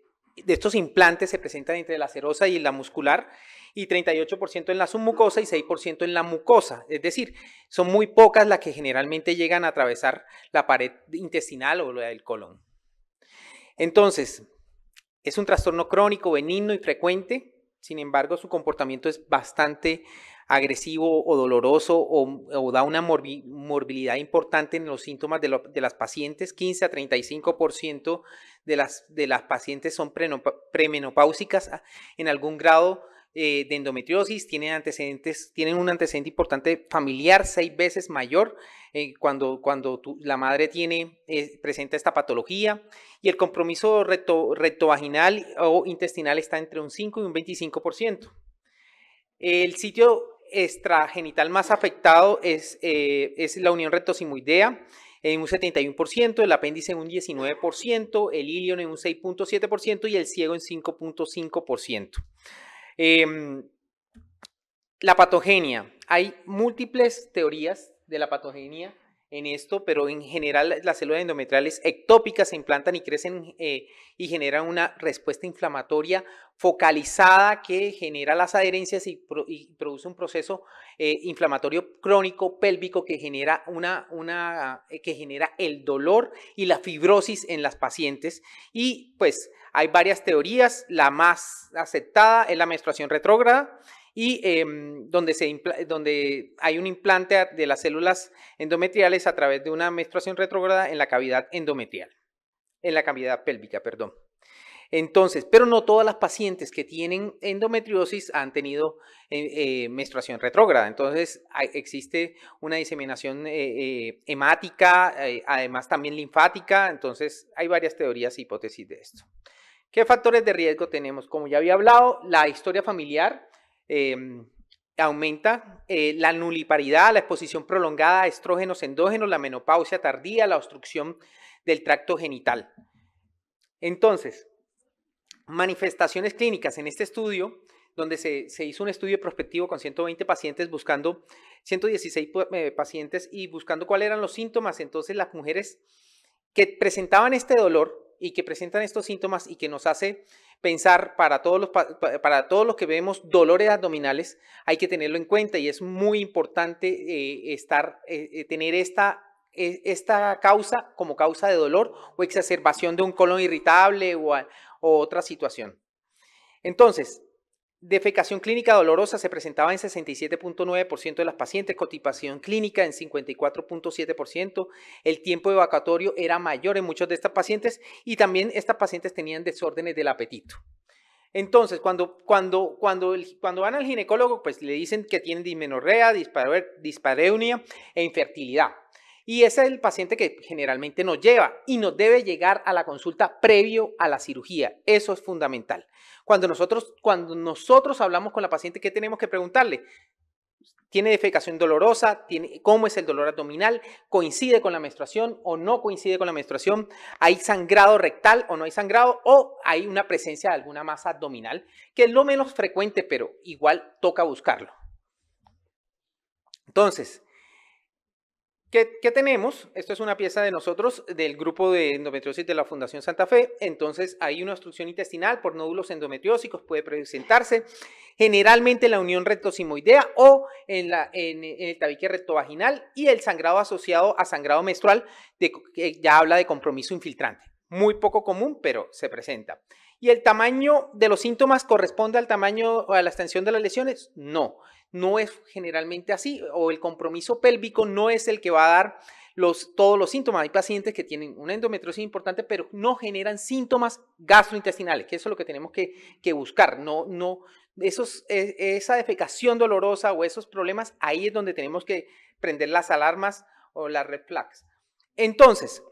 estos implantes se presentan entre la serosa y la muscular y 38% en la submucosa y 6% en la mucosa. Es decir, son muy pocas las que generalmente llegan a atravesar la pared intestinal o la del colon. Entonces, es un trastorno crónico, benigno y frecuente. Sin embargo, su comportamiento es bastante agresivo o doloroso o, da una morbilidad importante en los síntomas de, las pacientes. 15 a 35% de las, pacientes son premenopáusicas ah, en algún grado eh, de endometriosis, tienen antecedentes, tienen un antecedente importante familiar seis veces mayor eh, cuando, cuando la madre tiene, eh, presenta esta patología y el compromiso recto, rectovaginal o intestinal está entre un 5 y un 25%. El sitio extragenital más afectado es, es la unión rectosimoidea en un 71%, el apéndice en un 19%, el ilion en un 6.7% y el ciego en 5.5%. Em, la patogenia. Hay múltiples teorías de la patogenia en esto, pero en general las células endometriales ectópicas se implantan y crecen eh, y generan una respuesta inflamatoria focalizada que genera las adherencias y, produce un proceso eh, inflamatorio crónico pélvico que genera, una, eh, que genera el dolor y la fibrosis en las pacientes. Y pues hay varias teorías, la más aceptada es la menstruación retrógrada, y em, donde, se donde hay un implante de las células endometriales a través de una menstruación retrógrada en la cavidad endometrial, en la cavidad pélvica, perdón. Entonces, pero no todas las pacientes que tienen endometriosis han tenido eh, eh, menstruación retrógrada. Entonces, existe una diseminación eh, hemática, además también linfática. Entonces, hay varias teorías e hipótesis de esto. ¿Qué factores de riesgo tenemos? Como ya había hablado, la historia familiar, Em, aumenta eh, la nuliparidad, la exposición prolongada a estrógenos endógenos, la menopausia tardía, la obstrucción del tracto genital. Entonces, manifestaciones clínicas en este estudio, donde se, hizo un estudio prospectivo con 120 pacientes buscando 116 eh, pacientes y buscando cuáles eran los síntomas. Entonces, las mujeres que presentaban este dolor y que presentan estos síntomas y que nos hace pensar para todos, los, para todos los que vemos dolores abdominales, hay que tenerlo en cuenta y es muy importante eh, estar, eh, eh, tener esta, e, esta causa como causa de dolor o exacerbación de un colon irritable o otra situación. Entonces, Defecación clínica dolorosa se presentaba en 67.9% de las pacientes, cotipación clínica en 54.7%, el tiempo evacuatorio era mayor en muchos de estas pacientes y también estas pacientes tenían desórdenes del apetito. Entonces, cuando, cuando, cuando, cuando van al ginecólogo, pues le dicen que tienen dismenorrea, dispareunia e infertilidad. Y ese es el paciente que generalmente nos lleva y nos debe llegar a la consulta previo a la cirugía. Eso es fundamental. Cuando nosotros, cuando nosotros hablamos con la paciente, ¿qué tenemos que preguntarle? ¿Tiene defecación dolorosa? ¿Cómo es el dolor abdominal? ¿Coincide con la menstruación o no coincide con la menstruación? ¿Hay sangrado rectal o no hay sangrado? ¿O hay una presencia de alguna masa abdominal? Que es lo menos frecuente, pero igual toca buscarlo. Entonces, ¿Qué, tenemos? Esto es una pieza de nosotros del grupo de endometriosis de la Fundación Santa Fe. Entonces, hay una obstrucción intestinal por nódulos endometriósicos, puede presentarse generalmente en la unión rectosimoidea o en, el tabique rectovaginal y el sangrado asociado a sangrado menstrual, que ya habla de compromiso infiltrante. Muy poco común, pero se presenta. ¿Y el tamaño de los síntomas corresponde al tamaño o a la extensión de las lesiones? No no es generalmente así o el compromiso pélvico no es el que va a dar los, todos los síntomas. Hay pacientes que tienen una endometriosis importante, pero no generan síntomas gastrointestinales, que eso es lo que tenemos que, buscar. No, no, esos, e, esa defecación dolorosa o esos problemas, ahí es donde tenemos que prender las alarmas o las red flags. Entonces,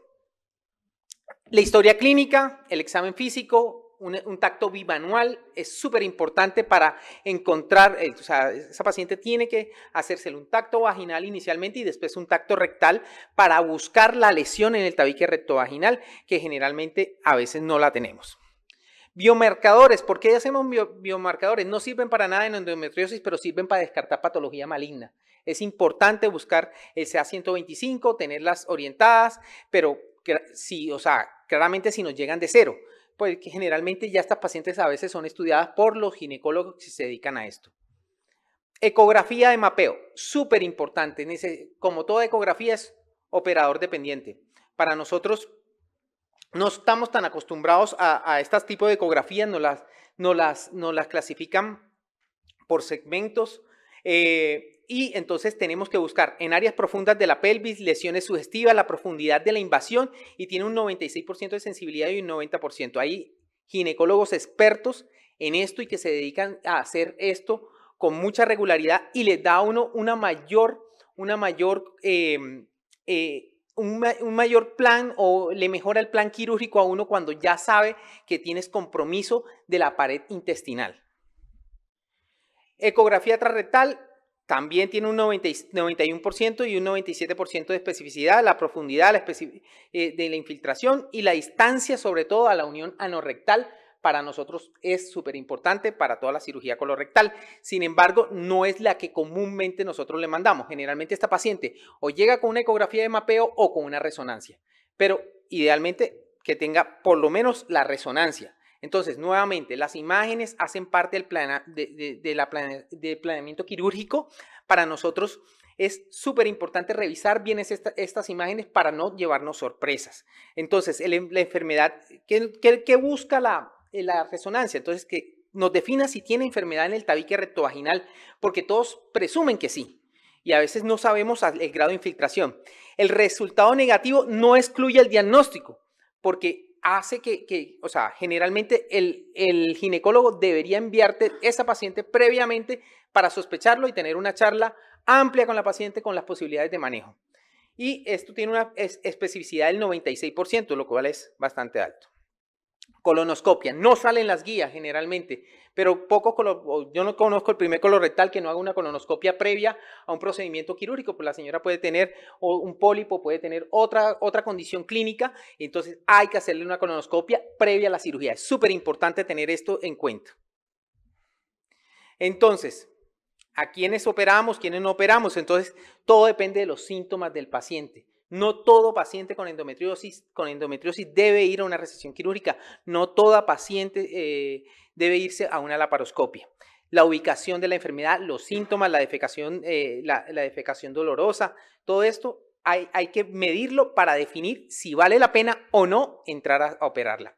la historia clínica, el examen físico, un, tacto bimanual es súper importante para encontrar, eh, o sea, esa paciente tiene que hacerse un tacto vaginal inicialmente y después un tacto rectal para buscar la lesión en el tabique rectovaginal, que generalmente a veces no la tenemos. Biomarcadores, ¿por qué hacemos biomarcadores? No sirven para nada en endometriosis, pero sirven para descartar patología maligna. Es importante buscar el CA125, tenerlas orientadas, pero sea, claramente si nos llegan de cero, pues generalmente ya estas pacientes a veces son estudiadas por los ginecólogos que se dedican a esto. Ecografía de mapeo, súper importante. Como toda ecografía es operador dependiente. Para nosotros no estamos tan acostumbrados a, a estas tipos de ecografías, nos las, las, las clasifican por segmentos. Eh, y entonces tenemos que buscar en áreas profundas de la pelvis, lesiones sugestivas, la profundidad de la invasión y tiene un 96% de sensibilidad y un 90%. Hay ginecólogos expertos en esto y que se dedican a hacer esto con mucha regularidad y les da a uno una mayor, una mayor, em, eh, un, mayor plan o le mejora el plan quirúrgico a uno cuando ya sabe que tienes compromiso de la pared intestinal. Ecografía transrectal también tiene un 91% y un 97% de especificidad, la profundidad eh, de la infiltración y la distancia, sobre todo a la unión anorrectal, para nosotros es súper importante para toda la cirugía colorectal. Sin embargo, no es la que comúnmente nosotros le mandamos. Generalmente esta paciente o llega con una ecografía de mapeo o con una resonancia, pero idealmente que tenga por lo menos la resonancia. Entonces, nuevamente, las imágenes hacen parte del, de, planeamiento quirúrgico. Para nosotros es súper importante revisar bien estas imágenes para no llevarnos sorpresas. Entonces, la enfermedad, ¿qué, busca la, la resonancia? Entonces, que nos defina si tiene enfermedad en el tabique rectovaginal, porque todos presumen que sí, y a veces no sabemos el grado de infiltración. El resultado negativo no excluye el diagnóstico, porque hace que, o sea, generalmente el, el ginecólogo debería enviarte esa paciente previamente para sospecharlo y tener una charla amplia con la paciente con las posibilidades de manejo. Y esto tiene una especificidad del 96%, lo cual es bastante alto. Colonoscopia. No salen las guías generalmente, pero poco yo no conozco el primer colorectal que no haga una colonoscopia previa a un procedimiento quirúrgico, pues la señora puede tener un pólipo, puede tener otra, otra condición clínica, entonces hay que hacerle una colonoscopia previa a la cirugía. Es súper importante tener esto en cuenta. Entonces, ¿a quiénes operamos, quiénes no operamos? Entonces, todo depende de los síntomas del paciente. No todo paciente con endometriosis, con debe ir a una recesión quirúrgica. No toda paciente eh, debe irse a una laparoscopia. La ubicación de la enfermedad, los síntomas, la defecación, eh, la, defecación dolorosa, todo esto hay, hay, que medirlo para definir si vale la pena o no entrar a, operarla.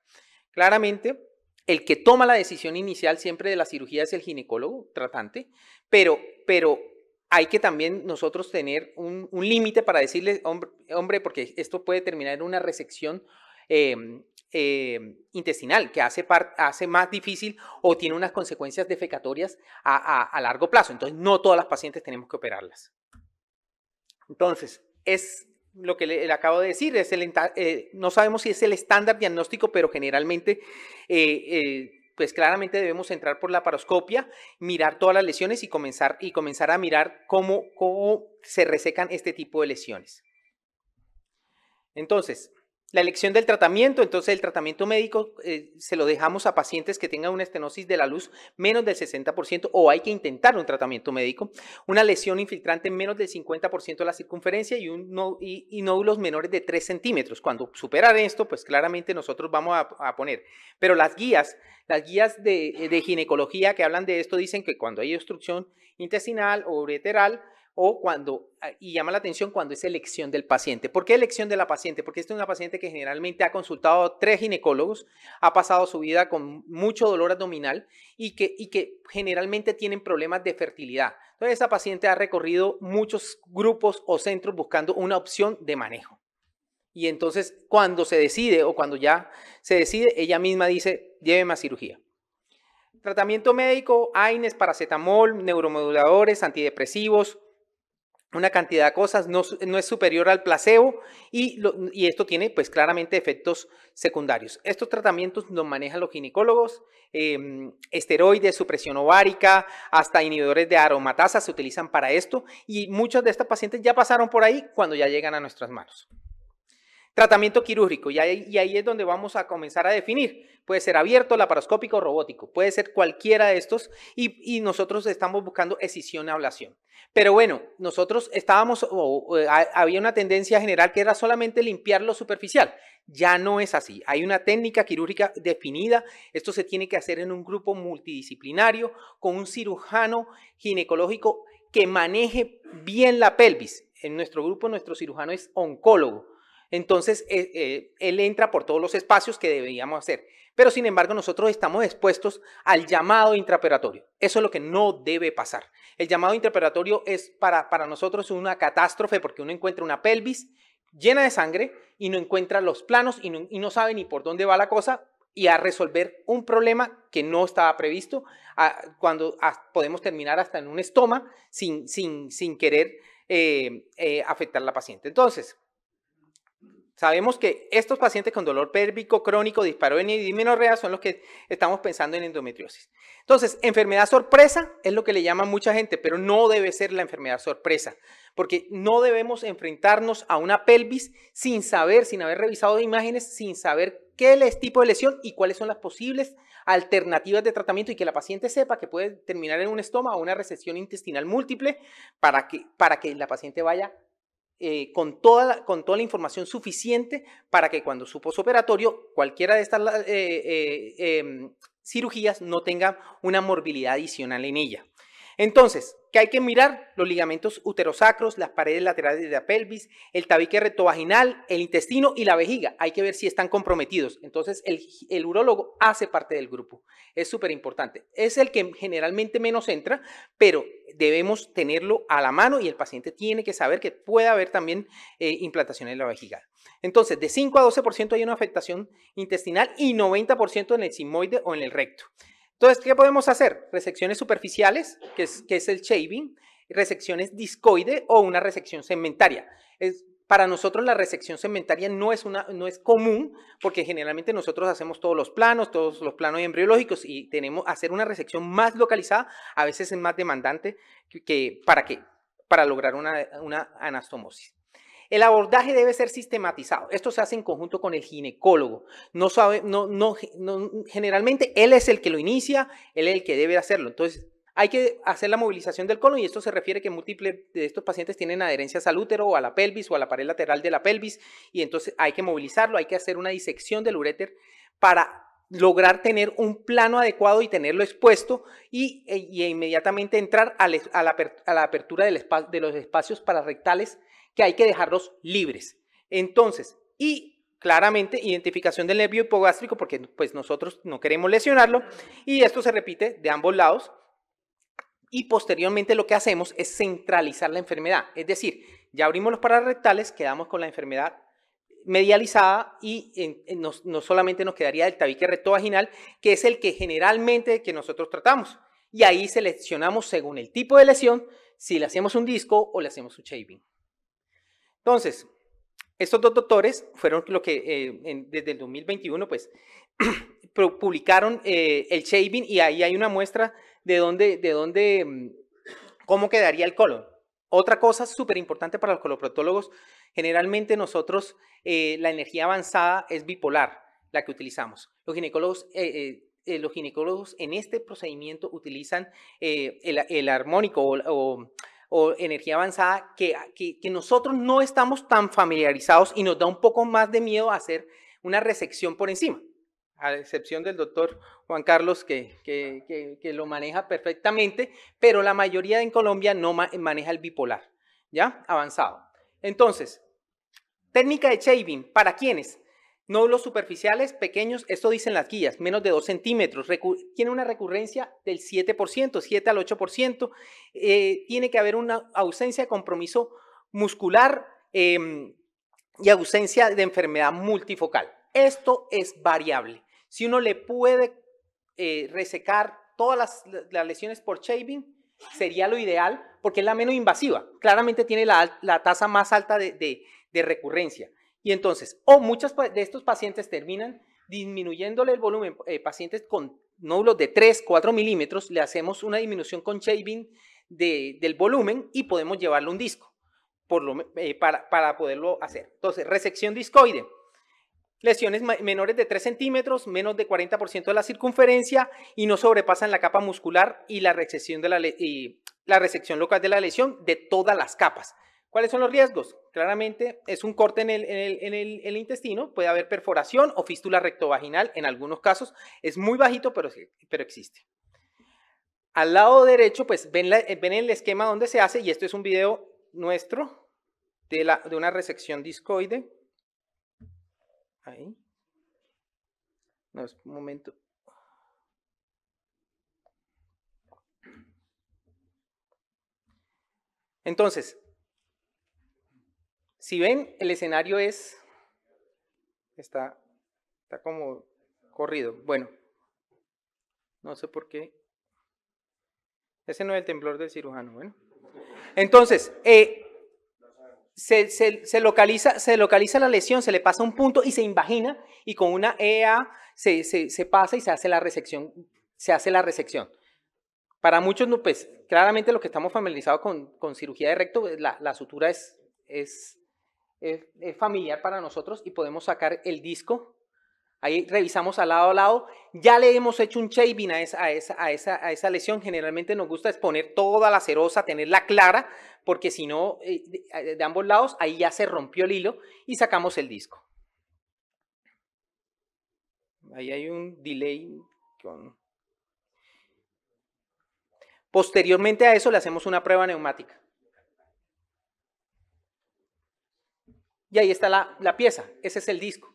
Claramente, el que toma la decisión inicial siempre de la cirugía es el ginecólogo tratante, pero, pero hay que también nosotros tener un, límite para decirle, hombre, hombre, porque esto puede terminar en una resección em, em, intestinal que hace, más difícil o tiene unas consecuencias defecatorias a, largo plazo. Entonces, no todas las pacientes tenemos que operarlas. Entonces, es lo que le, acabo de decir, es el, eh, no sabemos si es el estándar diagnóstico, pero generalmente eh, eh, pues claramente debemos entrar por la paroscopia, mirar todas las lesiones y comenzar, y comenzar a mirar cómo, cómo se resecan este tipo de lesiones. Entonces, la elección del tratamiento, entonces el tratamiento médico eh, se lo dejamos a pacientes que tengan una estenosis de la luz menos del 60% o hay que intentar un tratamiento médico, una lesión infiltrante menos del 50% de la circunferencia y, un, y, nódulos menores de 3 centímetros. Cuando superar esto, pues claramente nosotros vamos a, poner. Pero las guías, las guías de, de ginecología que hablan de esto dicen que cuando hay obstrucción intestinal o ureteral, o cuando, ah, y llama la atención cuando es elección del paciente. ¿Por qué elección de la paciente? Porque esta es una paciente que generalmente ha consultado tres ginecólogos, ha pasado su vida con mucho dolor abdominal y que, y que generalmente tienen problemas de fertilidad. Entonces, esta paciente ha recorrido muchos grupos o centros buscando una opción de manejo. Y entonces, cuando se decide o cuando ya se decide, ella misma dice, lléveme a cirugía tratamiento médico, AINES, paracetamol, neuromoduladores, antidepresivos, una cantidad de cosas, no, es superior al placebo y, esto tiene pues claramente efectos secundarios. Estos tratamientos los manejan los ginecólogos, em, esteroides, supresión ovárica, hasta inhibidores de aromatasa se utilizan para esto y muchas de estas pacientes ya pasaron por ahí cuando ya llegan a nuestras manos. Tratamiento quirúrgico, y ahí, es donde vamos a comenzar a definir. Puede ser abierto, laparoscópico robótico, puede ser cualquiera de estos, y, nosotros estamos buscando escisión ablación. Pero bueno, nosotros estábamos, o, eh, había una tendencia general que era solamente limpiar lo superficial. Ya no es así. Hay una técnica quirúrgica definida. Esto se tiene que hacer en un grupo multidisciplinario con un cirujano ginecológico que maneje bien la pelvis. En nuestro grupo, nuestro cirujano es oncólogo entonces, eh, eh, él entra por todos los espacios que deberíamos hacer. Pero, sin embargo, nosotros estamos expuestos al llamado intraoperatorio. Eso es lo que no debe pasar. El llamado intraoperatorio es para, nosotros una catástrofe porque uno encuentra una pelvis llena de sangre y no encuentra los planos y no, sabe ni por dónde va la cosa y a resolver un problema que no estaba previsto, ah, cuando ah, podemos terminar hasta en un estoma sin, querer eh, afectar a la paciente. Entonces, Sabemos que estos pacientes con dolor pélvico crónico, dispareunia y dismenorrea son los que estamos pensando en endometriosis. Entonces, enfermedad sorpresa es lo que le llama mucha gente, pero no debe ser la enfermedad sorpresa, porque no debemos enfrentarnos a una pelvis sin saber, sin haber revisado imágenes, sin saber qué es tipo de lesión y cuáles son las posibles alternativas de tratamiento y que la paciente sepa que puede terminar en un estoma o una recesión intestinal múltiple para que, para que la paciente vaya eh, con, toda la, con toda la información suficiente para que cuando su posoperatorio, cualquiera de estas eh, eh, em, cirugías no tenga una morbilidad adicional en ella. Entonces, ¿qué hay que mirar? Los ligamentos uterosacros, las paredes laterales de la pelvis, el tabique retovaginal, el intestino y la vejiga. Hay que ver si están comprometidos. Entonces, el, urologo urólogo hace parte del grupo. Es súper importante. Es el que generalmente menos entra, pero debemos tenerlo a la mano y el paciente tiene que saber que puede haber también eh, implantación en la vejiga. Entonces, de 5 a 12% hay una afectación intestinal y 90% en el simoide o en el recto. Entonces, ¿qué podemos hacer? Resecciones superficiales, que es, el shaving, resecciones discoide o una resección segmentaria. para nosotros la resección segmentaria no es, una, no es común, porque generalmente nosotros hacemos todos los planos, todos los planos embriológicos, y tenemos hacer una resección más localizada, a veces es más demandante que, para, qué? para lograr una anastomosis. El abordaje debe ser sistematizado. Esto se hace en conjunto con el ginecólogo. No sabe, no, no, generalmente él es el que lo inicia, él es el que debe hacerlo. Entonces, hay que hacer la movilización del colon y esto se refiere que múltiples de estos pacientes tienen adherencias al útero o a la pelvis o a la pared lateral de la pelvis y entonces hay que movilizarlo, hay que hacer una disección del uréter para lograr tener un plano adecuado y tenerlo expuesto y, eh, inmediatamente entrar a la, apertura del, de los espacios para rectales que hay que dejarlos libres. Entonces, y claramente identificación del nervio hipogástrico porque pues nosotros no queremos lesionarlo y esto se repite de ambos lados y posteriormente lo que hacemos es centralizar la enfermedad, es decir, ya abrimos los pararrectales, quedamos con la enfermedad medializada y no, solamente nos quedaría el tabique rectovaginal, que es el que generalmente que nosotros tratamos y ahí seleccionamos según el tipo de lesión si le hacemos un disco o le hacemos un shaving. Entonces, estos dos doctores fueron lo que eh, desde el 2021, pues, [CLEARS THROAT] publicaron eh, el shaving y ahí hay una muestra de dónde, de dónde, mm, cómo quedaría el colon. Otra cosa súper importante para los coloprotólogos, generalmente nosotros eh, la energía avanzada es bipolar, la que utilizamos. Los ginecólogos, los ginecólogos en este procedimiento utilizan el, armónico o o energía avanzada que, que, nosotros no estamos tan familiarizados y nos da un poco más de miedo hacer una resección por encima, a excepción del doctor Juan Carlos que, que lo maneja perfectamente, pero la mayoría en Colombia no maneja el bipolar, ¿ya? Avanzado. Entonces, técnica de shaving, ¿para quiénes? Nódulos superficiales pequeños, esto dicen las guías, menos de 2 centímetros, tiene una recurrencia del 7%, 7 al 8%, eh, tiene que haber una ausencia de compromiso muscular em, y ausencia de enfermedad multifocal. Esto es variable. Si uno le puede eh, resecar todas las, lesiones por shaving, sería lo ideal porque es la menos invasiva. Claramente tiene la, tasa más alta de recurrencia. Y entonces, o muchos de estos pacientes terminan disminuyéndole el volumen, eh, pacientes con nódulos de 3, 4 milímetros, le hacemos una disminución con shaving del volumen y podemos llevarle un disco eh, para, para, poderlo hacer. Entonces, resección discoide. Lesiones menores de 3 centímetros, menos de 40% de la circunferencia y no sobrepasan la capa muscular y la, la, y la resección local de la lesión de todas las capas. ¿Cuáles son los riesgos? Claramente es un corte en el, intestino, puede haber perforación o fístula rectovaginal en algunos casos. Es muy bajito, pero, pero existe. Al lado derecho, pues eh, ven, el esquema donde se hace, y esto es un video nuestro de, de una resección discoide. Ahí. No, un momento. Entonces, si ven, el escenario es... Está, está como corrido. Bueno, no sé por qué. Ese no es el temblor del cirujano. Bueno. Entonces, eh, se, localiza, se localiza la lesión, se le pasa un punto y se invagina y con una EA se, pasa y se hace la resección. Se hace la resección. Para muchos, pues claramente los que estamos familiarizados con, cirugía de recto, pues, la, la sutura es, es familiar para nosotros y podemos sacar el disco. Ahí revisamos al lado a lado. Ya le hemos hecho un shaving a esa, a esa, a esa, lesión. Generalmente nos gusta exponer toda la cerosa, tenerla clara, porque si no, eh, de, ambos lados, ahí ya se rompió el hilo y sacamos el disco. Ahí hay un delay Posteriormente a eso le hacemos una prueba neumática. y ahí está la, pieza, ese es el disco.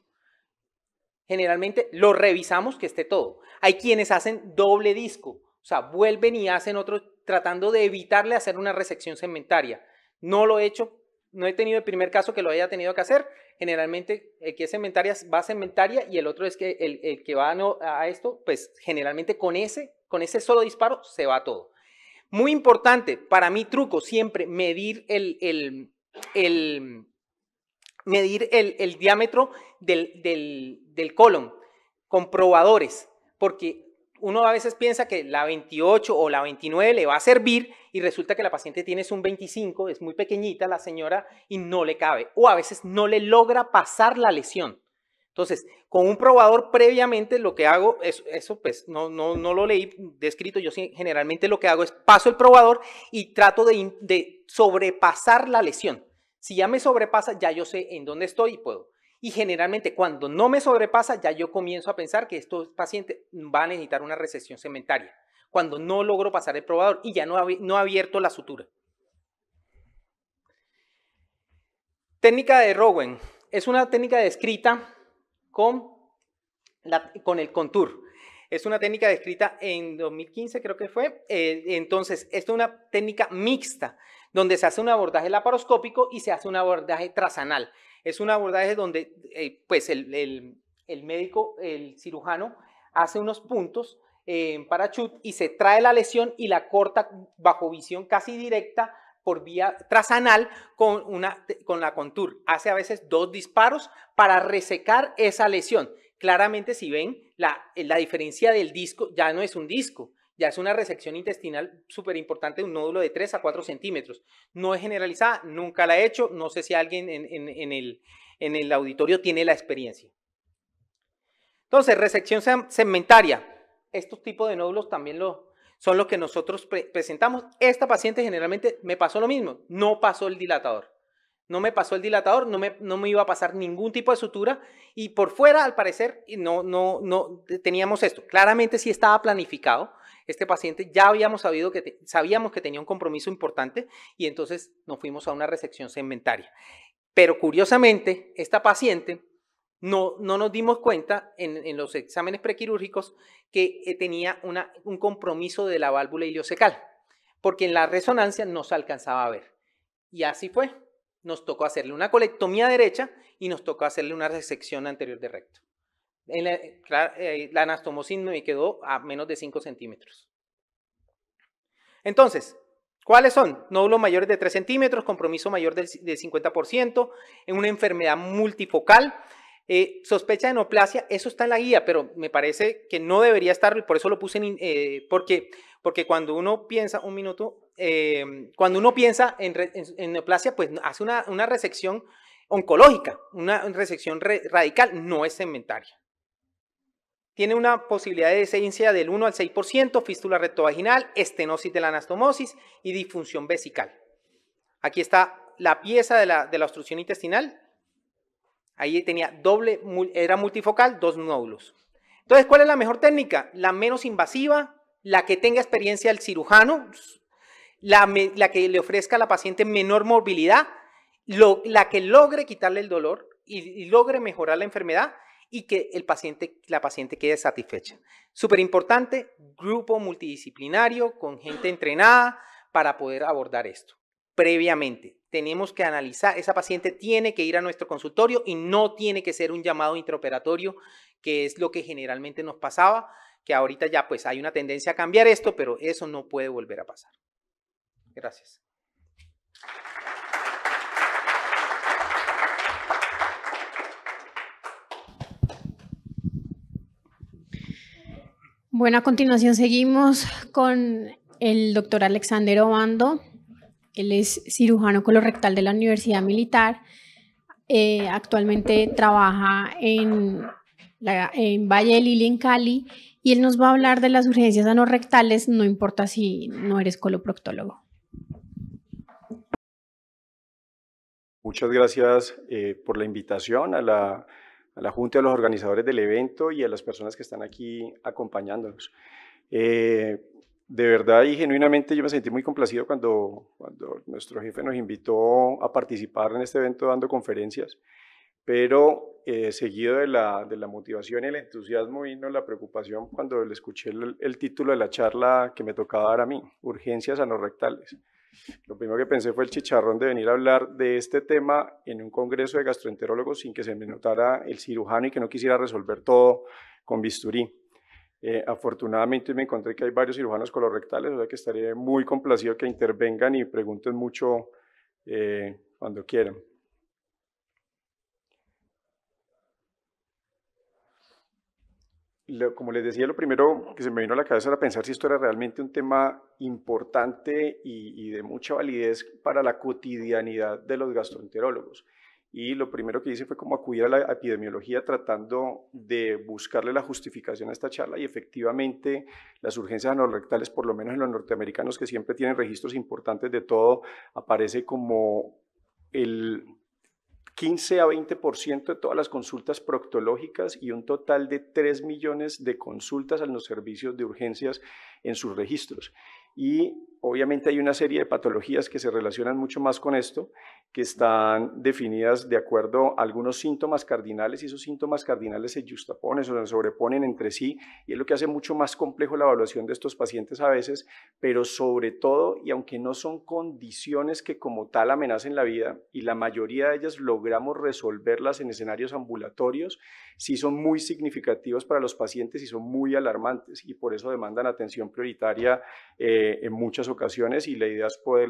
Generalmente lo revisamos que esté todo. Hay quienes hacen doble disco, o sea, vuelven y hacen otro tratando de evitarle hacer una resección cementaria. No lo he hecho, no he tenido el primer caso que lo haya tenido que hacer. Generalmente el que es cementaria va a cementaria y el otro es que el, que va a, esto, pues generalmente con ese, con ese solo disparo se va todo. Muy importante, para mí truco, siempre medir el, el medir el, diámetro del, colon con probadores, porque uno a veces piensa que la 28 o la 29 le va a servir y resulta que la paciente tiene un 25, es muy pequeñita la señora y no le cabe o a veces no le logra pasar la lesión. Entonces, con un probador previamente lo que hago, es, eso pues no, no, no lo leí descrito, yo generalmente lo que hago es paso el probador y trato de, de sobrepasar la lesión. Si ya me sobrepasa, ya yo sé en dónde estoy y puedo. Y generalmente cuando no me sobrepasa, ya yo comienzo a pensar que estos pacientes van a necesitar una recesión cementaria. Cuando no logro pasar el probador y ya no, no abierto la sutura. Técnica de Rowen. Es una técnica descrita con, con el contour. Es una técnica descrita en 2015, creo que fue. Eh, entonces, esto es una técnica mixta donde se hace un abordaje laparoscópico y se hace un abordaje trasanal. Es un abordaje donde eh, pues el, médico, el cirujano, hace unos puntos eh, en parachut y se trae la lesión y la corta bajo visión casi directa por vía trasanal con, con la contour. Hace a veces dos disparos para resecar esa lesión. Claramente si ven, la diferencia del disco ya no es un disco, ya es una resección intestinal súper importante, un nódulo de 3 a 4 centímetros. No es generalizada, nunca la he hecho, no sé si alguien en, el, auditorio tiene la experiencia. Entonces, resección segmentaria. Estos tipos de nódulos también lo, son los que nosotros presentamos. Esta paciente generalmente me pasó lo mismo, no pasó el dilatador. No me pasó el dilatador, no me, iba a pasar ningún tipo de sutura y por fuera, al parecer, no, no, no teníamos esto. Claramente sí estaba planificado, este paciente ya habíamos sabido que sabíamos que tenía un compromiso importante y entonces nos fuimos a una resección segmentaria. Pero curiosamente, esta paciente no, no nos dimos cuenta en, los exámenes prequirúrgicos que eh, tenía una, un compromiso de la válvula iliocecal, porque en la resonancia no se alcanzaba a ver. Y así fue. Nos tocó hacerle una colectomía derecha y nos tocó hacerle una resección anterior de recto la, eh, eh, anastomosis me quedó a menos de 5 centímetros. Entonces, ¿Cuáles son? Nódulos mayores de 3 centímetros, compromiso mayor del, 50%, en una enfermedad multifocal, eh, sospecha de neoplasia, eso está en la guía, pero me parece que no debería estar, por eso lo puse en, porque, porque cuando uno piensa, un minuto, cuando uno piensa en, neoplasia, pues hace una, una resección oncológica, una resección radical, no es cementaria tiene una posibilidad de decencia del 1 al 6%, fístula rectovaginal, estenosis de la anastomosis y disfunción vesical. Aquí está la pieza de la, obstrucción intestinal. Ahí tenía doble, era multifocal, dos nódulos. Entonces, ¿cuál es la mejor técnica? La menos invasiva, la que tenga experiencia el cirujano, la, que le ofrezca a la paciente menor morbilidad, la que logre quitarle el dolor y logre mejorar la enfermedad y que el paciente, la paciente quede satisfecha. Súper importante, grupo multidisciplinario con gente entrenada para poder abordar esto. Previamente, tenemos que analizar, esa paciente tiene que ir a nuestro consultorio y no tiene que ser un llamado intraoperatorio, que es lo que generalmente nos pasaba, que ahorita ya pues hay una tendencia a cambiar esto, pero eso no puede volver a pasar. Gracias. Bueno, a continuación seguimos con el doctor Alexander Obando. Él es cirujano colorectal de la Universidad Militar. Eh, actualmente trabaja en, Valle de Lili, en Cali, y él nos va a hablar de las urgencias anorrectales, no importa si no eres coloproctólogo. Muchas gracias eh, por la invitación a la a la Junta, a los organizadores del evento y a las personas que están aquí acompañándonos. Eh, de verdad y genuinamente yo me sentí muy complacido cuando, nuestro jefe nos invitó a participar en este evento dando conferencias, pero eh, seguido de la, motivación y el entusiasmo vino la preocupación cuando le escuché el, el título de la charla que me tocaba dar a mí, Urgencias anorrectales. [LAUGHS] Lo primero que pensé fue el chicharrón de venir a hablar de este tema en un congreso de gastroenterólogos sin que se me notara el cirujano y que no quisiera resolver todo con bisturí. Eh, afortunadamente me encontré que hay varios cirujanos colorectales, o sea que estaré muy complacido que intervengan y pregunten mucho eh, cuando quieran. como les decía, lo primero que se me vino a la cabeza era pensar si esto era realmente un tema importante y, de mucha validez para la cotidianidad de los gastroenterólogos y lo primero que hice fue como acudir a la epidemiología tratando de buscarle la justificación a esta charla y efectivamente las urgencias anorrectales, por lo menos en los norteamericanos que siempre tienen registros importantes de todo, aparece como el, 15 a 20% de todas las consultas proctológicas y un total de 3 millones de consultas a los servicios de urgencias en sus registros y obviamente hay una serie de patologías que se relacionan mucho más con esto, que están definidas de acuerdo a algunos síntomas cardinales y esos síntomas cardinales se justaponen, se sobreponen entre sí y es lo que hace mucho más complejo la evaluación de estos pacientes a veces, pero sobre todo y aunque no son condiciones que como tal amenacen la vida y la mayoría de ellas logramos resolverlas en escenarios ambulatorios, sí son muy significativos para los pacientes y son muy alarmantes y por eso demandan atención prioritaria. Eh, eh, en muchas ocasiones y la idea es poder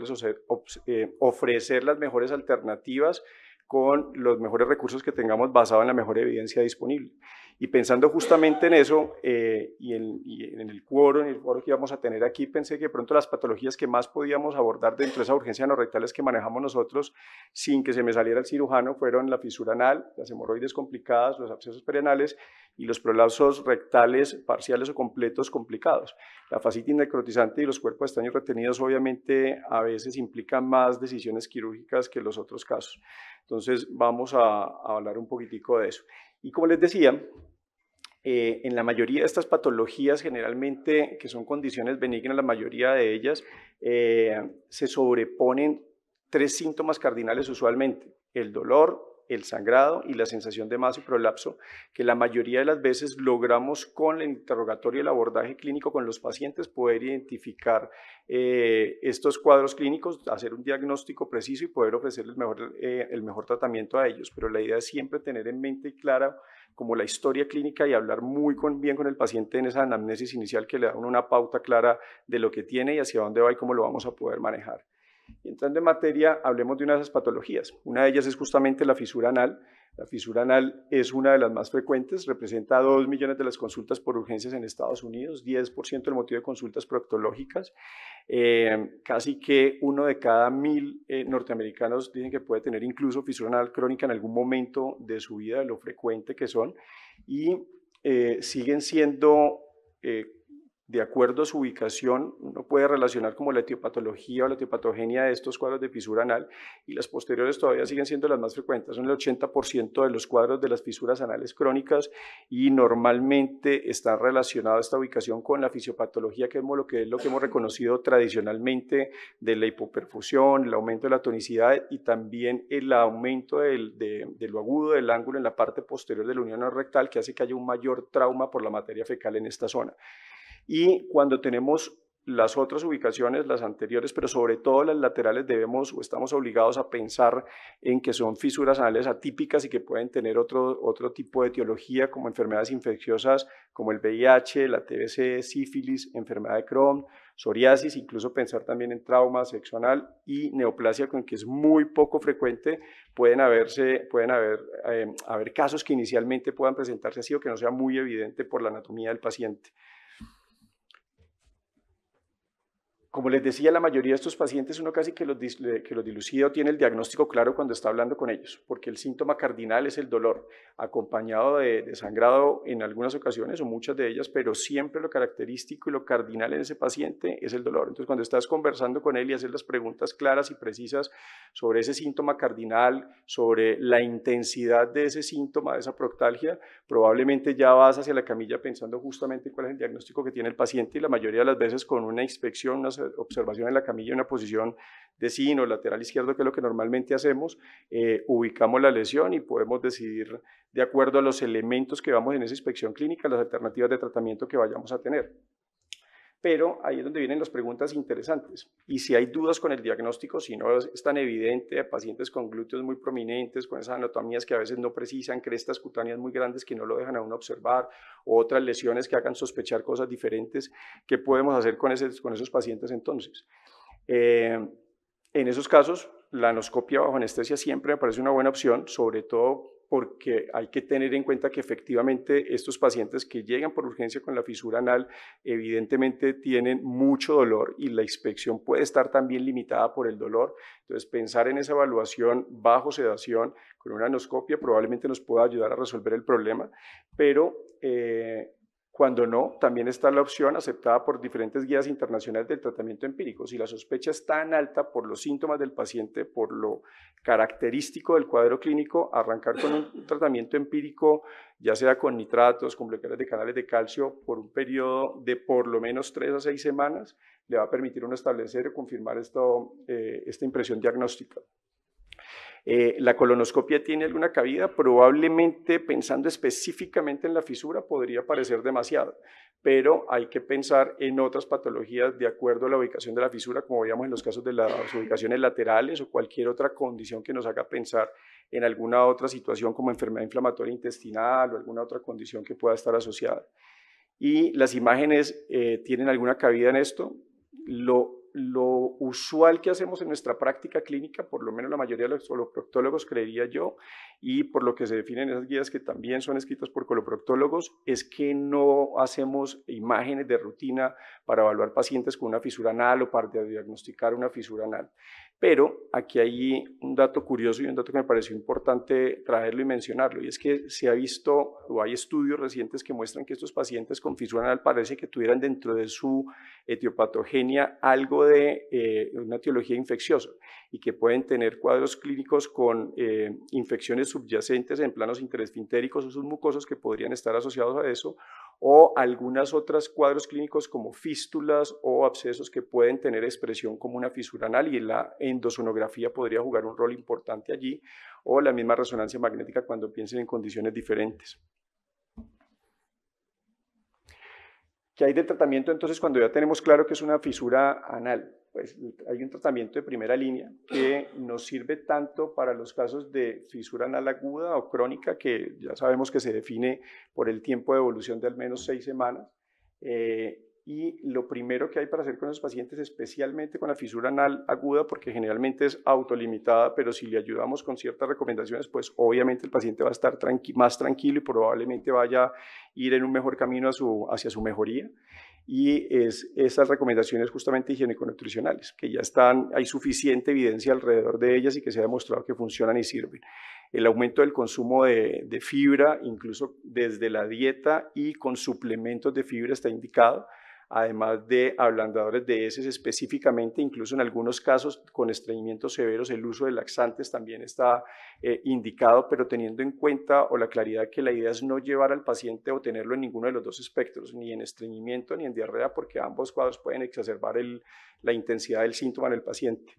eh, ofrecer las mejores alternativas con los mejores recursos que tengamos basado en la mejor evidencia disponible. Y pensando justamente en eso eh, y, en, el cuoro, en el que íbamos a tener aquí, pensé que pronto las patologías que más podíamos abordar dentro de esa urgencia rectales que manejamos nosotros sin que se me saliera el cirujano fueron la fisura anal, las hemorroides complicadas, los abscesos perianales y los prolapsos rectales parciales o completos complicados. La fascitis necrotizante y los cuerpos extraños retenidos obviamente a veces implican más decisiones quirúrgicas que los otros casos. Entonces vamos a hablar un poquitico de eso. Y como les decía, eh, en la mayoría de estas patologías, generalmente, que son condiciones benignas, la mayoría de ellas, eh, se sobreponen tres síntomas cardinales usualmente, el dolor, el sangrado y la sensación de y prolapso que la mayoría de las veces logramos con el interrogatorio y el abordaje clínico con los pacientes poder identificar eh, estos cuadros clínicos, hacer un diagnóstico preciso y poder ofrecer el mejor, eh, el mejor tratamiento a ellos. Pero la idea es siempre tener en mente clara como la historia clínica y hablar muy bien con el paciente en esa anamnesis inicial que le da una pauta clara de lo que tiene y hacia dónde va y cómo lo vamos a poder manejar. Y entrando en materia, hablemos de una de esas patologías. Una de ellas es justamente la fisura anal. La fisura anal es una de las más frecuentes, representa 2 millones de las consultas por urgencias en Estados Unidos, 10% del motivo de consultas proctológicas. Eh, casi que uno de cada mil eh, norteamericanos dicen que puede tener incluso fisura anal crónica en algún momento de su vida, de lo frecuente que son. Y eh, siguen siendo de acuerdo a su ubicación, uno puede relacionar como la etiopatología o la etiopatogenia de estos cuadros de fisura anal y las posteriores todavía siguen siendo las más frecuentes, son el 80% de los cuadros de las fisuras anales crónicas y normalmente está relacionado esta ubicación con la fisiopatología, que es lo que, es lo que hemos reconocido tradicionalmente de la hipoperfusión, el aumento de la tonicidad y también el aumento de, de lo agudo del ángulo en la parte posterior de la unión rectal que hace que haya un mayor trauma por la materia fecal en esta zona. Y cuando tenemos las otras ubicaciones, las anteriores, pero sobre todo las laterales, debemos o estamos obligados a pensar en que son fisuras anales atípicas y que pueden tener otro, tipo de etiología, como enfermedades infecciosas como el VIH, la TBC, sífilis, enfermedad de Crohn, psoriasis, incluso pensar también en trauma sexual y neoplasia, con que es muy poco frecuente. Pueden, pueden haber, eh, haber casos que inicialmente puedan presentarse así o que no sea muy evidente por la anatomía del paciente. Como les decía, la mayoría de estos pacientes uno casi que los, que los dilucida tiene el diagnóstico claro cuando está hablando con ellos, porque el síntoma cardinal es el dolor, acompañado de, sangrado en algunas ocasiones o muchas de ellas, pero siempre lo característico y lo cardinal en ese paciente es el dolor. Entonces, cuando estás conversando con él y haces las preguntas claras y precisas sobre ese síntoma cardinal, sobre la intensidad de ese síntoma, de esa proctalgia, probablemente ya vas hacia la camilla pensando justamente cuál es el diagnóstico que tiene el paciente y la mayoría de las veces con una inspección, una observación en la camilla en una posición de sino lateral izquierdo, que es lo que normalmente hacemos, eh, ubicamos la lesión y podemos decidir, de acuerdo a los elementos que vamos en esa inspección clínica, las alternativas de tratamiento que vayamos a tener pero ahí es donde vienen las preguntas interesantes. Y si hay dudas con el diagnóstico, si no es tan evidente, pacientes con glúteos muy prominentes, con esas anatomías que a veces no precisan, crestas cutáneas muy grandes que no lo dejan a uno observar, o otras lesiones que hagan sospechar cosas diferentes, ¿qué podemos hacer con, esos pacientes entonces? Eh, en esos casos, la anoscopia bajo anestesia siempre me parece una buena opción, sobre todo porque hay que tener en cuenta que efectivamente estos pacientes que llegan por urgencia con la fisura anal evidentemente tienen mucho dolor y la inspección puede estar también limitada por el dolor. Entonces, pensar en esa evaluación bajo sedación con una anoscopia probablemente nos pueda ayudar a resolver el problema, pero eh, cuando no, también está la opción aceptada por diferentes guías internacionales del tratamiento empírico. Si la sospecha es tan alta por los síntomas del paciente, por lo característico del cuadro clínico, arrancar con un [CLEARS THROAT] tratamiento empírico, ya sea con nitratos, con bloqueadores de canales de calcio, por un periodo de por lo menos tres a seis semanas, le va a permitir uno establecer o confirmar eh, esta impresión diagnóstica. Eh, ¿La colonoscopia tiene alguna cabida? Probablemente pensando específicamente en la fisura podría parecer demasiado, pero hay que pensar en otras patologías de acuerdo a la ubicación de la fisura, como veíamos en los casos de las ubicaciones laterales o cualquier otra condición que nos haga pensar en alguna otra situación como enfermedad inflamatoria intestinal o alguna otra condición que pueda estar asociada. ¿Y las imágenes eh, tienen alguna cabida en esto? Lo lo usual que hacemos en nuestra práctica clínica, por lo menos la mayoría de los proctólogos creería yo, y por lo que se definen esas guías que también son escritas por coloproctólogos es que no hacemos imágenes de rutina para evaluar pacientes con una fisura anal o para diagnosticar una fisura anal. Pero aquí hay un dato curioso y un dato que me pareció importante traerlo y mencionarlo, y es que se ha visto o hay estudios recientes que muestran que estos pacientes con fisura anal parece que tuvieran dentro de su etiopatogenia algo de eh, una etiología infecciosa y que pueden tener cuadros clínicos con eh, infecciones subyacentes en planos interespintéricos o submucosos que podrían estar asociados a eso, o algunas otras cuadros clínicos como fístulas o abscesos que pueden tener expresión como una fisura anal y la endosonografía podría jugar un rol importante allí, o la misma resonancia magnética cuando piensen en condiciones diferentes. ¿Qué hay de tratamiento entonces cuando ya tenemos claro que es una fisura anal? Pues hay un tratamiento de primera línea que nos sirve tanto para los casos de fisura anal aguda o crónica, que ya sabemos que se define por el tiempo de evolución de al menos seis semanas, eh, y lo primero que hay para hacer con los pacientes, especialmente con la fisura anal aguda, porque generalmente es autolimitada, pero si le ayudamos con ciertas recomendaciones, pues obviamente el paciente va a estar más tranquilo y probablemente vaya a ir en un mejor camino a su, hacia su mejoría. Y es esas recomendaciones justamente higiénico-nutricionales, que ya están, hay suficiente evidencia alrededor de ellas y que se ha demostrado que funcionan y sirven. El aumento del consumo de fibra, incluso desde la dieta y con suplementos de fibra está indicado además de ablandadores de heces específicamente, incluso en algunos casos con estreñimientos severos el uso de laxantes también está eh, indicado, pero teniendo en cuenta o la claridad que la idea es no llevar al paciente o tenerlo en ninguno de los dos espectros, ni en estreñimiento ni en diarrea, porque ambos cuadros pueden exacerbar la intensidad del síntoma en el paciente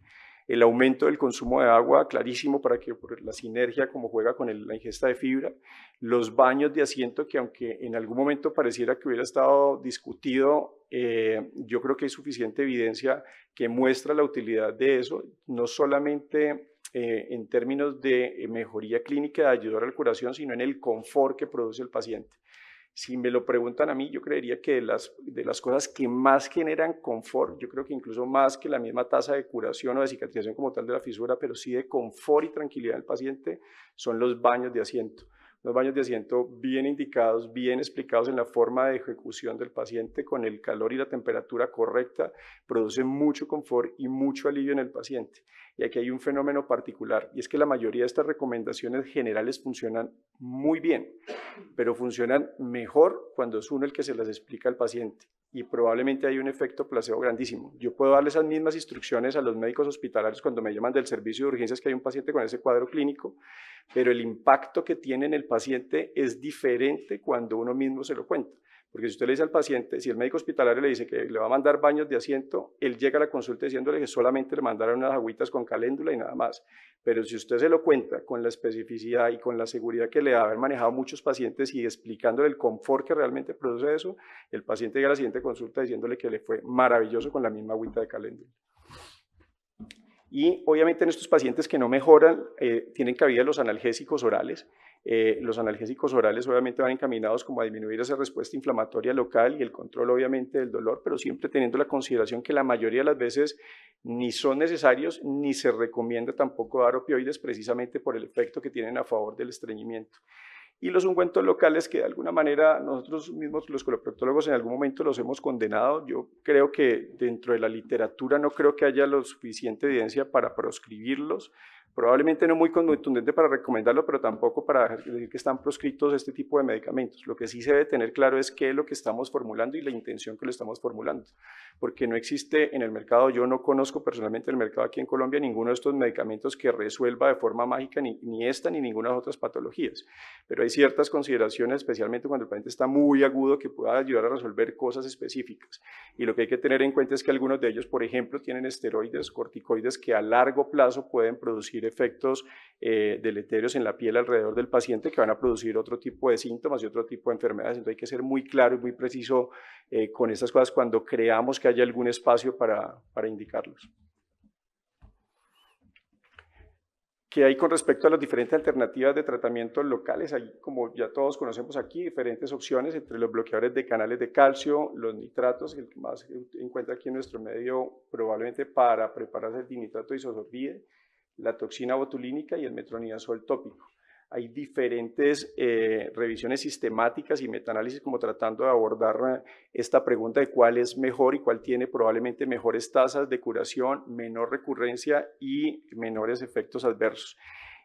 el aumento del consumo de agua, clarísimo para que la sinergia como juega con la ingesta de fibra, los baños de asiento que aunque en algún momento pareciera que hubiera estado discutido, eh, yo creo que hay suficiente evidencia que muestra la utilidad de eso, no solamente eh, en términos de eh, mejoría clínica de ayudar a la curación, sino en el confort que produce el paciente si me lo preguntan a mí, yo creería que de las, de las cosas que más generan confort, yo creo que incluso más que la misma tasa de curación o de cicatrización como tal de la fisura, pero sí de confort y tranquilidad del paciente, son los baños de asiento. Los baños de asiento bien indicados, bien explicados en la forma de ejecución del paciente, con el calor y la temperatura correcta, producen mucho confort y mucho alivio en el paciente. Y aquí hay un fenómeno particular, y es que la mayoría de estas recomendaciones generales funcionan muy bien, pero funcionan mejor cuando es uno el que se las explica al paciente y probablemente hay un efecto placebo grandísimo. Yo puedo darle esas mismas instrucciones a los médicos hospitalarios cuando me llaman del servicio de urgencias que hay un paciente con ese cuadro clínico, pero el impacto que tiene en el paciente es diferente cuando uno mismo se lo cuenta. Porque si usted le dice al paciente, si el médico hospitalario le dice que le va a mandar baños de asiento, él llega a la consulta diciéndole que solamente le mandaron unas agüitas con caléndula y nada más. Pero si usted se lo cuenta con la especificidad y con la seguridad que le da haber manejado muchos pacientes y explicándole el confort que realmente produce eso, el paciente llega a la siguiente consulta diciéndole que le fue maravilloso con la misma agüita de caléndula. Y obviamente en estos pacientes que no mejoran, eh, tienen cabida los analgésicos orales eh, los analgésicos orales obviamente van encaminados como a disminuir esa respuesta inflamatoria local y el control obviamente del dolor, pero siempre teniendo la consideración que la mayoría de las veces ni son necesarios ni se recomienda tampoco dar opioides precisamente por el efecto que tienen a favor del estreñimiento y los ungüentos locales que de alguna manera nosotros mismos los coloproctólogos en algún momento los hemos condenado. Yo creo que dentro de la literatura no creo que haya la suficiente evidencia para proscribirlos. Probablemente no muy contundente para recomendarlo, pero tampoco para decir que están proscritos este tipo de medicamentos. Lo que sí se debe tener claro es qué es lo que estamos formulando y la intención que lo estamos formulando, porque no existe en el mercado, yo no conozco personalmente el mercado aquí en Colombia, ninguno de estos medicamentos que resuelva de forma mágica ni, ni esta ni ninguna de las otras patologías. Pero hay ciertas consideraciones, especialmente cuando el paciente está muy agudo, que pueda ayudar a resolver cosas específicas. Y lo que hay que tener en cuenta es que algunos de ellos, por ejemplo, tienen esteroides, corticoides que a largo plazo pueden producir efectos eh, deleterios en la piel alrededor del paciente que van a producir otro tipo de síntomas y otro tipo de enfermedades. Entonces hay que ser muy claro y muy preciso eh, con estas cosas cuando creamos que haya algún espacio para, para indicarlos. que hay con respecto a las diferentes alternativas de tratamiento locales. Hay, como ya todos conocemos aquí, diferentes opciones entre los bloqueadores de canales de calcio, los nitratos, el que más encuentra aquí en nuestro medio probablemente para prepararse el dinitrato isosorbide, la toxina botulínica y el metronidazol tópico. Hay diferentes eh, revisiones sistemáticas y metaanálisis como tratando de abordar eh, esta pregunta de cuál es mejor y cuál tiene probablemente mejores tasas de curación, menor recurrencia y menores efectos adversos.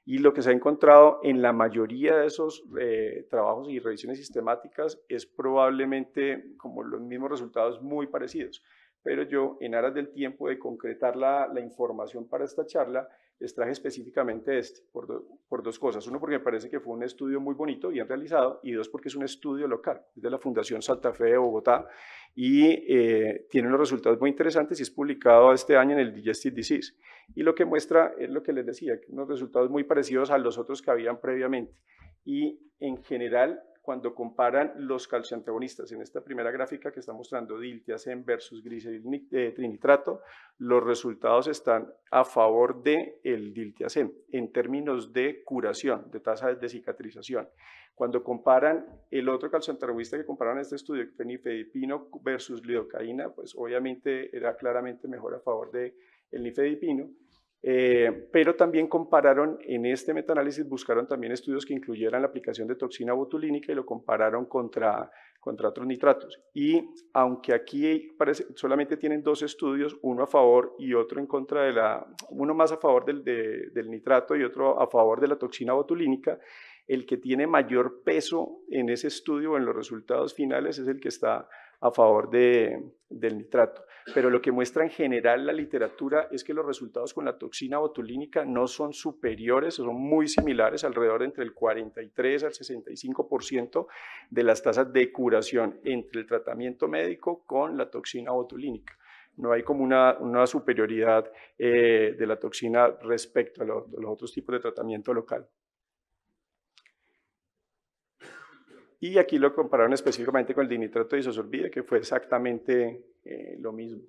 Y lo que se ha encontrado en la mayoría de esos eh, trabajos y revisiones sistemáticas es probablemente como los mismos resultados muy parecidos. Pero yo, en aras del tiempo de concretar la información para esta charla, extraje específicamente este, por, dos cosas. Uno, porque me parece que fue un estudio muy bonito, bien realizado, y dos, porque es un estudio local, es de la Fundación Santa Fe de Bogotá, y eh, tiene unos resultados muy interesantes y es publicado este año en el Digestive Disease. Y lo que muestra es lo que les decía, unos resultados muy parecidos a los otros que habían previamente. Y en general, cuando comparan los calcioantagonistas. En esta primera gráfica que está mostrando diltiazem versus gris eh, trinitrato, los resultados están a favor del el diltiazem en términos de curación, de tasa de cicatrización. Cuando comparan el otro calcioantagonista que compararon en este estudio, Nifedipino versus lidocaína, pues obviamente era claramente mejor a favor del el nifedipino, eh, pero también compararon en este metaanálisis, buscaron también estudios que incluyeran la aplicación de toxina botulínica y lo compararon contra, contra otros nitratos. Y aunque aquí solamente tienen dos estudios, uno a favor y otro en contra de la, uno más a favor del, del nitrato y otro a favor de la toxina botulínica, el que tiene mayor peso en ese estudio, en los resultados finales, es el que está a favor de, del nitrato. Pero lo que muestra en general la literatura es que los resultados con la toxina botulínica no son superiores, son muy similares, alrededor entre el 43 al 65% de las tasas de curación entre el tratamiento médico con la toxina botulínica. No hay como una, superioridad eh, de la toxina respecto a los otros tipos de tratamiento local. Y aquí lo compararon específicamente con el dinitrato de isosorbide, que fue exactamente eh, lo mismo.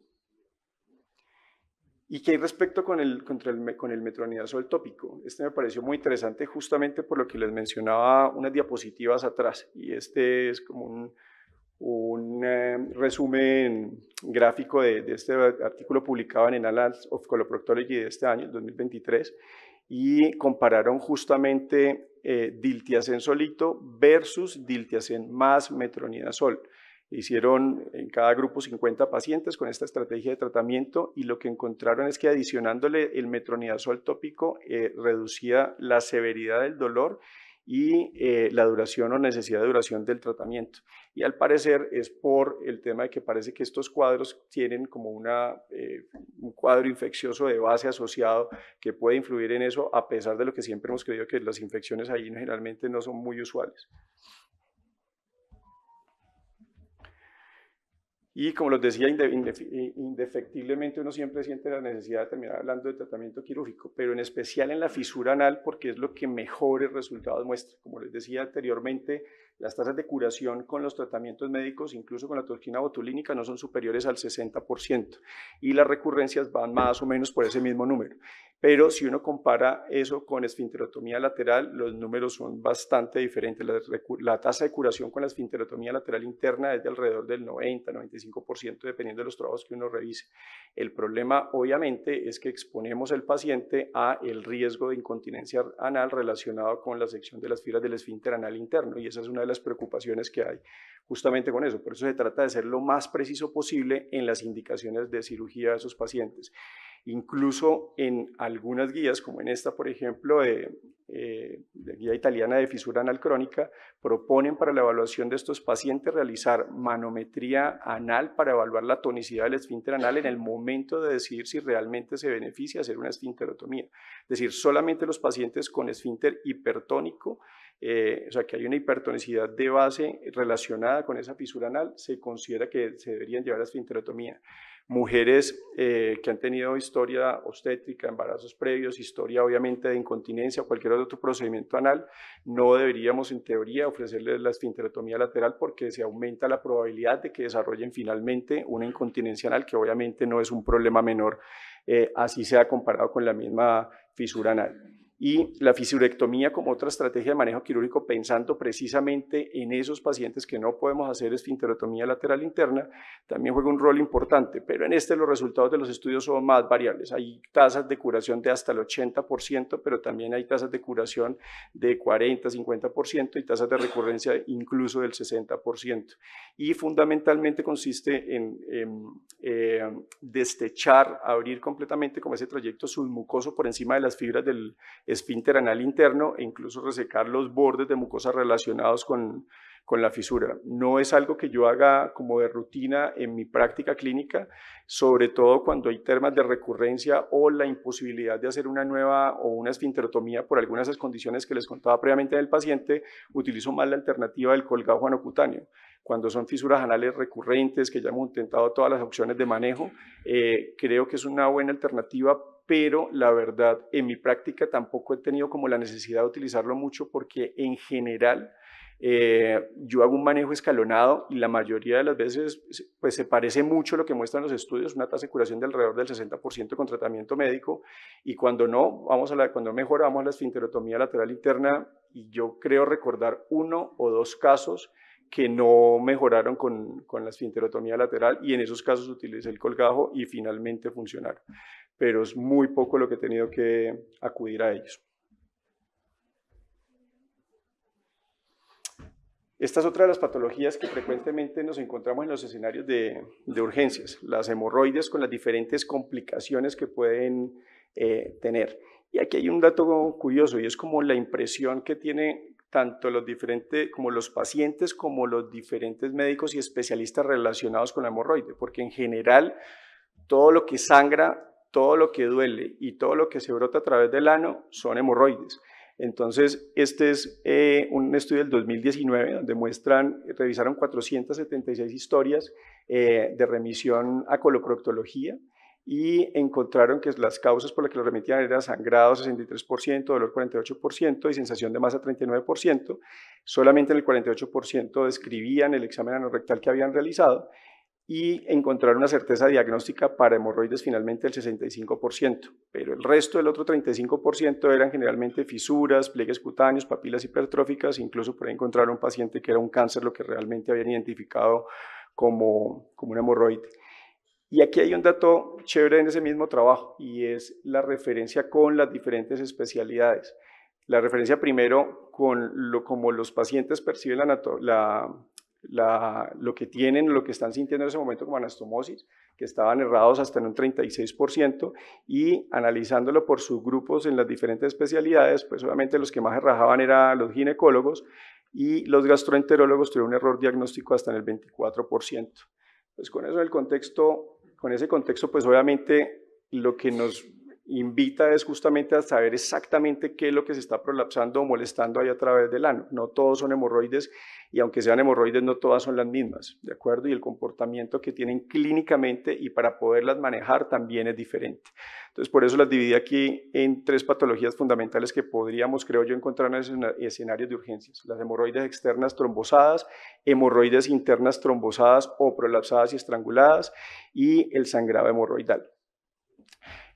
¿Y qué hay respecto con el, contra el, con el metronidazol tópico? Este me pareció muy interesante justamente por lo que les mencionaba unas diapositivas atrás. Y este es como un, un eh, resumen gráfico de, este artículo publicado en Annals of Coloproctology de este año, 2023, y compararon justamente eh, solito versus Diltiacen más metronidazol. Hicieron en cada grupo 50 pacientes con esta estrategia de tratamiento y lo que encontraron es que adicionándole el metronidazol tópico eh, reducía la severidad del dolor y eh, la duración o necesidad de duración del tratamiento. Y al parecer es por el tema de que parece que estos cuadros tienen como una, eh, un cuadro infeccioso de base asociado que puede influir en eso, a pesar de lo que siempre hemos creído que las infecciones allí generalmente no son muy usuales. Y como les decía, eh, indefectiblemente uno siempre siente la necesidad de terminar hablando de tratamiento quirúrgico, pero en especial en la fisura anal porque es lo que mejores resultados muestra. Como les decía anteriormente, las tasas de curación con los tratamientos médicos, incluso con la toxina botulínica, no son superiores al 60% y las recurrencias van más o menos por ese mismo número pero si uno compara eso con esfinterotomía lateral, los números son bastante diferentes. La, tasa de curación con la esfinterotomía lateral interna es de alrededor del 90-95%, dependiendo de los trabajos que uno revise. El problema, obviamente, es que exponemos al paciente a el riesgo de incontinencia anal relacionado con la sección de las fibras del esfínter anal interno, y esa es una de las preocupaciones que hay justamente con eso. Por eso se trata de ser lo más preciso posible en las indicaciones de cirugía de esos pacientes. Incluso en algunas guías, como en esta, por ejemplo, de, eh, guía italiana de fisura anal crónica, proponen para la evaluación de estos pacientes realizar manometría anal para evaluar la tonicidad del esfínter anal en el momento de decidir si realmente se beneficia hacer una esfinterotomía. Es decir, solamente los pacientes con esfínter hipertónico eh, o sea, que hay una hipertonicidad de base relacionada con esa fisura anal, se considera que se deberían llevar a esfinterotomía mujeres eh, que han tenido historia obstétrica, embarazos previos, historia obviamente de incontinencia o cualquier otro procedimiento anal, no deberíamos en teoría ofrecerles la esfinterotomía lateral porque se aumenta la probabilidad de que desarrollen finalmente una incontinencia anal, que obviamente no es un problema menor, eh, así sea comparado con la misma fisura anal y la fisurectomía como otra estrategia de manejo quirúrgico pensando precisamente en esos pacientes que no podemos hacer esfinterotomía lateral interna, también juega un rol importante, pero en este los resultados de los estudios son más variables. Hay tasas de curación de hasta el 80%, pero también hay tasas de curación de 40, 50% y tasas de recurrencia incluso del 60%. Y fundamentalmente consiste en, eh, destechar, abrir completamente como ese trayecto submucoso por encima de las fibras del esfínter anal interno e incluso resecar los bordes de mucosa relacionados con, con la fisura. No es algo que yo haga como de rutina en mi práctica clínica, sobre todo cuando hay temas de recurrencia o la imposibilidad de hacer una nueva o una esfinterotomía por algunas de esas condiciones que les contaba previamente del paciente, utilizo más la alternativa del colgado anocutáneo. Cuando son fisuras anales recurrentes, que ya hemos intentado todas las opciones de manejo, eh, creo que es una buena alternativa pero la verdad en mi práctica tampoco he tenido como la necesidad de utilizarlo mucho porque en general eh, yo hago un manejo escalonado y la mayoría de las veces pues se parece mucho lo que muestran los estudios, una tasa de curación de alrededor del 60% con tratamiento médico y cuando no, vamos a la, cuando mejoramos la esfinterotomía lateral interna y yo creo recordar uno o dos casos que no mejoraron con, con la esfinterotomía lateral y en esos casos utilicé el colgajo y finalmente funcionaron pero es muy poco lo que he tenido que acudir a ellos. Esta es otra de las patologías que frecuentemente nos encontramos en los escenarios de, urgencias, las hemorroides con las diferentes complicaciones que pueden eh, tener. Y aquí hay un dato curioso y es como la impresión que tiene tanto los diferentes, como los pacientes, como los diferentes médicos y especialistas relacionados con la hemorroide, porque en general todo lo que sangra todo lo que duele y todo lo que se brota a través del ano son hemorroides. Entonces, este es eh, un estudio del 2019 donde muestran, revisaron 476 historias eh, de remisión a coloproctología y encontraron que las causas por las que lo remitían eran sangrado 63%, dolor 48% y sensación de masa 39%. Solamente en el 48% describían el examen anorrectal que habían realizado y encontrar una certeza diagnóstica para hemorroides finalmente el 65%, pero el resto del otro 35% eran generalmente fisuras, pliegues cutáneos, papilas hipertróficas, incluso por encontrar un paciente que era un cáncer, lo que realmente habían identificado como, como un hemorroide. Y aquí hay un dato chévere en ese mismo trabajo y es la referencia con las diferentes especialidades. La referencia primero con lo como los pacientes perciben la, la, lo que tienen, lo que están sintiendo en ese momento como anastomosis, que estaban errados hasta en un 36%, y analizándolo por sus grupos en las diferentes especialidades, pues obviamente los que más errajaban eran los ginecólogos y los gastroenterólogos tuvieron un error diagnóstico hasta en el 24%. Pues con eso el contexto, con ese contexto, pues obviamente lo que nos invita es justamente a saber exactamente qué es lo que se está prolapsando o molestando ahí a través del ano. No todos son hemorroides y aunque sean hemorroides no todas son las mismas, ¿de acuerdo? Y el comportamiento que tienen clínicamente y para poderlas manejar también es diferente. Entonces por eso las dividí aquí en tres patologías fundamentales que podríamos, creo yo, encontrar en escenarios de urgencias. Las hemorroides externas trombosadas, hemorroides internas trombosadas o prolapsadas y estranguladas y el sangrado hemorroidal.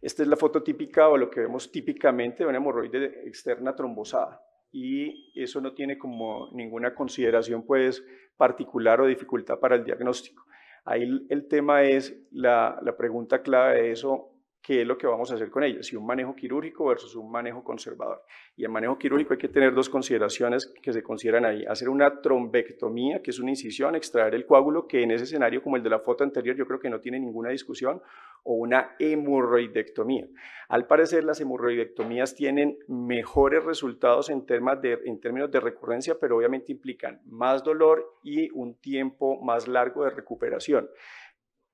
Esta es la foto típica o lo que vemos típicamente de una hemorroide externa trombosada y eso no tiene como ninguna consideración pues particular o dificultad para el diagnóstico. Ahí el tema es, la, la pregunta clave de eso qué es lo que vamos a hacer con ellos, si un manejo quirúrgico versus un manejo conservador. Y en manejo quirúrgico hay que tener dos consideraciones que se consideran ahí. Hacer una trombectomía, que es una incisión, extraer el coágulo, que en ese escenario como el de la foto anterior yo creo que no tiene ninguna discusión, o una hemorroidectomía. Al parecer las hemorroidectomías tienen mejores resultados en términos de recurrencia, pero obviamente implican más dolor y un tiempo más largo de recuperación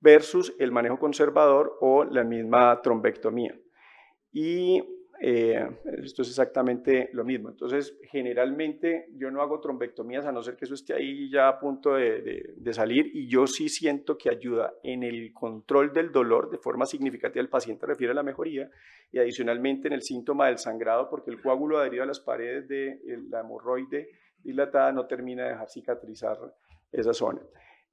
versus el manejo conservador o la misma trombectomía. Y eh, esto es exactamente lo mismo. Entonces, generalmente yo no hago trombectomías a no ser que eso esté ahí ya a punto de, de salir y yo sí siento que ayuda en el control del dolor de forma significativa. El paciente refiere a la mejoría y adicionalmente en el síntoma del sangrado porque el coágulo adherido a las paredes de la hemorroide dilatada no termina de dejar cicatrizar esa zona.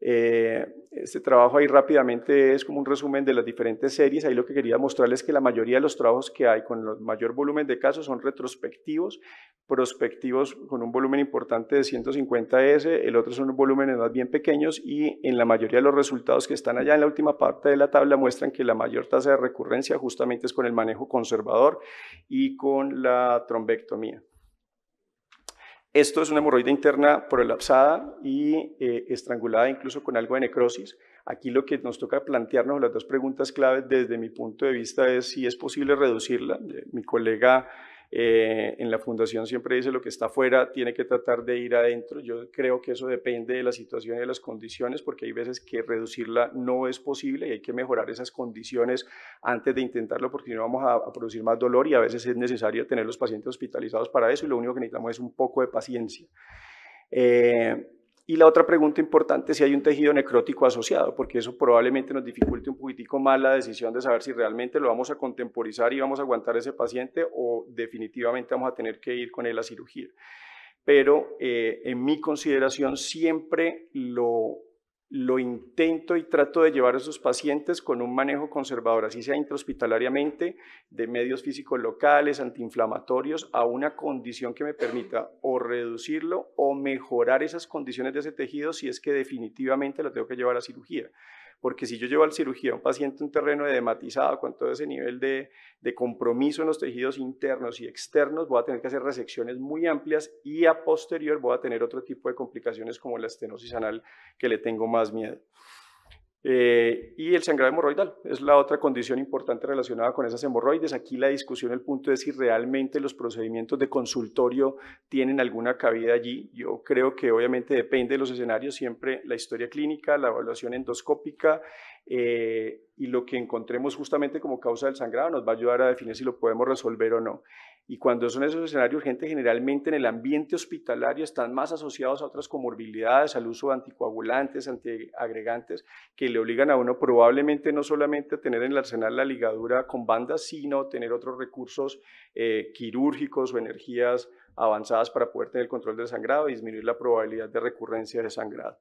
Eh, este trabajo ahí rápidamente es como un resumen de las diferentes series. Ahí lo que quería mostrarles es que la mayoría de los trabajos que hay con el mayor volumen de casos son retrospectivos, prospectivos con un volumen importante de 150S, el otro son volúmenes más bien pequeños y en la mayoría de los resultados que están allá en la última parte de la tabla muestran que la mayor tasa de recurrencia justamente es con el manejo conservador y con la trombectomía. Esto es una hemorroide interna prolapsada y eh, estrangulada incluso con algo de necrosis. Aquí lo que nos toca plantearnos las dos preguntas claves desde mi punto de vista es si es posible reducirla. Mi colega eh, en la fundación siempre dice lo que está fuera tiene que tratar de ir adentro. Yo creo que eso depende de la situación y de las condiciones, porque hay veces que reducirla no es posible y hay que mejorar esas condiciones antes de intentarlo, porque si no vamos a, producir más dolor y a veces es necesario tener los pacientes hospitalizados para eso y lo único que necesitamos es un poco de paciencia. Eh, y la otra pregunta importante, si hay un tejido necrótico asociado, porque eso probablemente nos dificulte un poquitico más la decisión de saber si realmente lo vamos a contemporizar y vamos a aguantar a ese paciente o definitivamente vamos a tener que ir con él a cirugía. Pero eh, en mi consideración siempre lo lo intento y trato de llevar a esos pacientes con un manejo conservador, así sea intrahospitalariamente, de medios físicos locales, antiinflamatorios, a una condición que me permita o reducirlo o mejorar esas condiciones de ese tejido si es que definitivamente lo tengo que llevar a cirugía porque si yo llevo al cirugía a un paciente un terreno edematizado con todo ese nivel de, de, compromiso en los tejidos internos y externos, voy a tener que hacer resecciones muy amplias y a posterior voy a tener otro tipo de complicaciones como la estenosis anal que le tengo más miedo. Eh, y el sangrado hemorroidal es la otra condición importante relacionada con esas hemorroides. Aquí la discusión, el punto es si realmente los procedimientos de consultorio tienen alguna cabida allí. Yo creo que obviamente depende de los escenarios, siempre la historia clínica, la evaluación endoscópica eh, y lo que encontremos justamente como causa del sangrado nos va a ayudar a definir si lo podemos resolver o no. Y cuando son esos escenarios urgentes, generalmente en el ambiente hospitalario están más asociados a otras comorbilidades, al uso de anticoagulantes, antiagregantes, que le obligan a uno probablemente no solamente a tener en el arsenal la ligadura con bandas, sino tener otros recursos eh, quirúrgicos o energías avanzadas para poder tener el control del sangrado y disminuir la probabilidad de recurrencia de sangrado.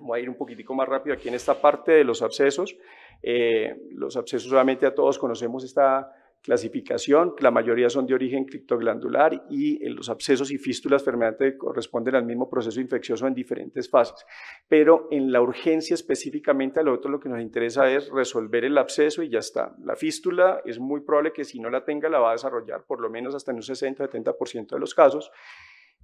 Voy a ir un poquitico más rápido aquí en esta parte de los abscesos. Eh, los abscesos, obviamente, a todos conocemos esta clasificación, la mayoría son de origen criptoglandular y eh, los abscesos y fístulas fermentantes corresponden al mismo proceso infeccioso en diferentes fases. Pero en la urgencia específicamente al otro lo que nos interesa es resolver el absceso y ya está. La fístula es muy probable que si no la tenga la va a desarrollar por lo menos hasta en un 60-70% de los casos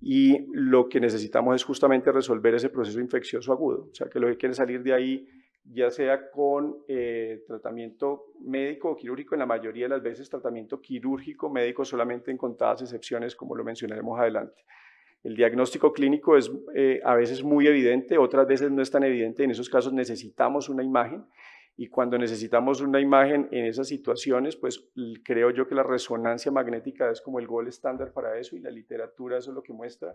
y lo que necesitamos es justamente resolver ese proceso infeccioso agudo. O sea que lo que quiere salir de ahí ya sea con eh, tratamiento médico o quirúrgico, en la mayoría de las veces tratamiento quirúrgico médico solamente en contadas excepciones, como lo mencionaremos adelante. El diagnóstico clínico es eh, a veces muy evidente, otras veces no es tan evidente, en esos casos necesitamos una imagen y cuando necesitamos una imagen en esas situaciones, pues creo yo que la resonancia magnética es como el gol estándar para eso y la literatura eso es lo que muestra.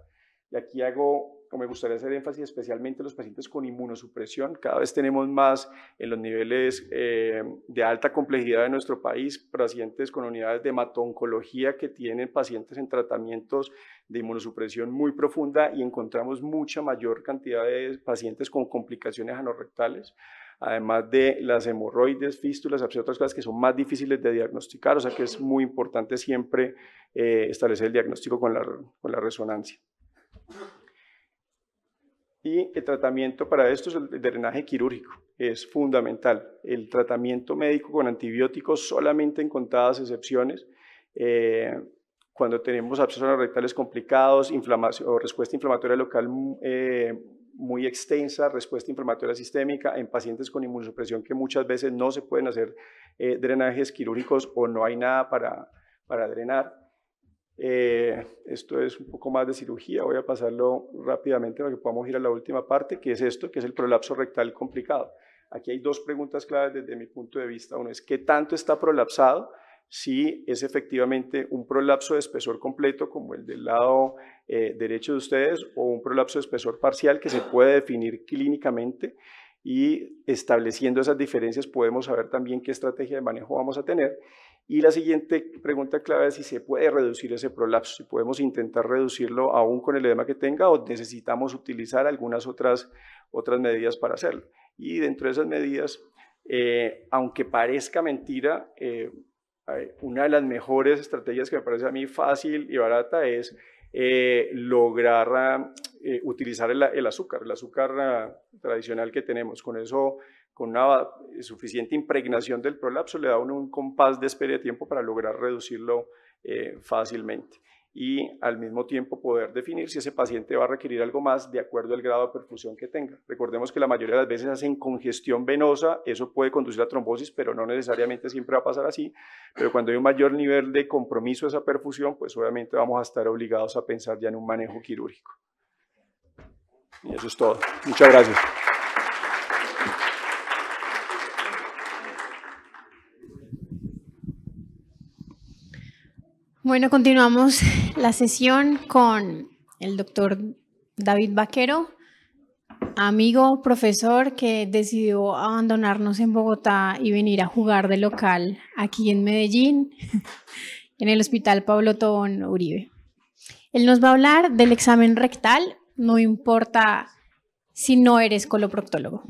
Y aquí hago, me gustaría hacer énfasis especialmente en los pacientes con inmunosupresión. Cada vez tenemos más en los niveles eh, de alta complejidad de nuestro país pacientes con unidades de hemato-oncología que tienen pacientes en tratamientos de inmunosupresión muy profunda y encontramos mucha mayor cantidad de pacientes con complicaciones anorrectales además de las hemorroides, fístulas, otras cosas que son más difíciles de diagnosticar, o sea que es muy importante siempre eh, establecer el diagnóstico con la, con la resonancia. Y el tratamiento para esto es el drenaje quirúrgico, es fundamental. El tratamiento médico con antibióticos solamente en contadas excepciones. Eh, cuando tenemos abscesos rectales complicados, o respuesta inflamatoria local eh, muy extensa, respuesta inflamatoria sistémica, en pacientes con inmunosupresión que muchas veces no se pueden hacer eh, drenajes quirúrgicos o no hay nada para, para drenar. Eh, esto es un poco más de cirugía, voy a pasarlo rápidamente para que podamos ir a la última parte, que es esto, que es el prolapso rectal complicado. Aquí hay dos preguntas claves desde mi punto de vista. Uno es, ¿qué tanto está prolapsado? Si es efectivamente un prolapso de espesor completo, como el del lado eh, derecho de ustedes, o un prolapso de espesor parcial que se puede definir clínicamente y estableciendo esas diferencias podemos saber también qué estrategia de manejo vamos a tener. Y la siguiente pregunta clave es si se puede reducir ese prolapso, si podemos intentar reducirlo aún con el edema que tenga o necesitamos utilizar algunas otras, otras medidas para hacerlo. Y dentro de esas medidas, eh, aunque parezca mentira, eh, eh, una de las mejores estrategias que me parece a mí fácil y barata es lograr utilizar el, el, azúcar, el azúcar ah, tradicional que tenemos. Con eso con una suficiente impregnación del prolapso le da uno un compás de espera de tiempo para lograr reducirlo eh, fácilmente y al mismo tiempo poder definir si ese paciente va a requerir algo más de acuerdo al grado de perfusión que tenga. Recordemos que la mayoría de las veces hacen congestión venosa, eso puede conducir a trombosis, pero no necesariamente siempre va a pasar así, pero cuando hay un mayor nivel de compromiso a esa perfusión, pues obviamente vamos a estar obligados a pensar ya en un manejo quirúrgico. Y eso es todo. Muchas gracias. Bueno, continuamos [LAUGHS] la sesión con el doctor David Vaquero, amigo, profesor que decidió abandonarnos en Bogotá y venir a jugar de local aquí en Medellín, [LAUGHS] en el Hospital Pablo Tobón Uribe. Él nos va a hablar del examen rectal, no importa si no eres coloproctólogo.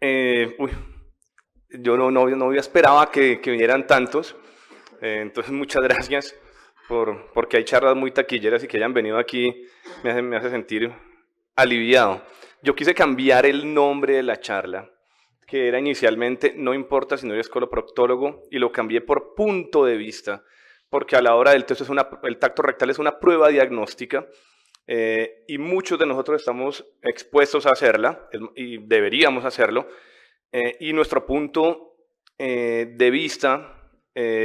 Eh, yo no, no, no esperaba que, que vinieran tantos. Eh, entonces, muchas gracias por, porque hay charlas muy taquilleras y que hayan venido aquí me hace, me hace sentir aliviado. Yo quise cambiar el nombre de la charla, que era inicialmente No importa si no eres coloproctólogo, y lo cambié por punto de vista, porque a la hora del texto el tacto rectal es una prueba diagnóstica eh, y muchos de nosotros estamos expuestos a hacerla y deberíamos hacerlo. Eh, y nuestro punto eh, de vista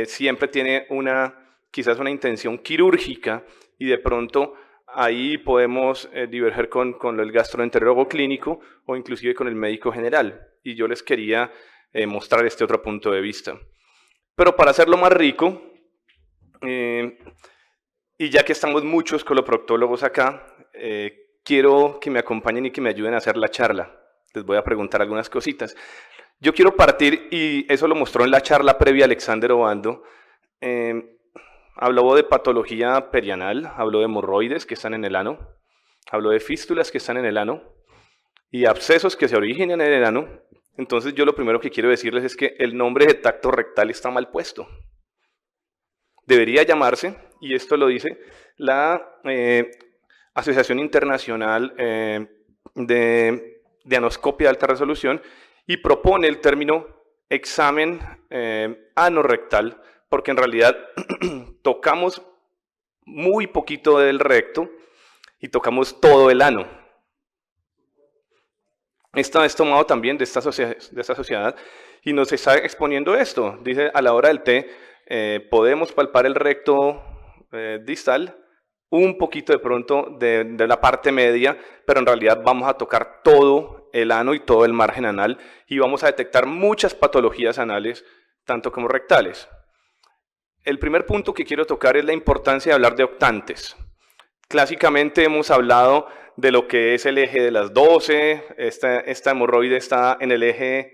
siempre tiene una, quizás una intención quirúrgica y de pronto ahí podemos diverger con, con, el gastroenterólogo clínico o inclusive con el médico general. Y yo les quería mostrar este otro punto de vista. Pero para hacerlo más rico, y ya que estamos muchos coloproctólogos acá, eh, quiero que me acompañen y que me ayuden a hacer la charla. Les voy a preguntar algunas cositas. Yo quiero partir, y eso lo mostró en la charla previa Alexander Obando, em, habló de patología perianal, habló de hemorroides que están en el ano, habló de fístulas que están en el ano y abscesos que se originan en el ano. Entonces yo lo primero que quiero decirles es que el nombre de tacto rectal está mal puesto. Debería llamarse y esto lo dice la eh, Asociación Internacional eh, de, Anoscopia de Alta Resolución, y propone el término examen eh, ano rectal porque en realidad [CLEARS THROAT] tocamos muy poquito del recto y tocamos todo el ano. Esta es tomado también de esta, de esta sociedad y nos está exponiendo esto. Dice, a la hora del té, podemos palpar el recto eh, distal, un poquito de pronto de, la parte media, pero en realidad vamos a tocar todo el ano y todo el margen anal y vamos a detectar muchas patologías anales, tanto como rectales. El primer punto que quiero tocar es la importancia de hablar de octantes. Clásicamente hemos hablado de lo que es el eje de las 12, esta, esta hemorroide está en el eje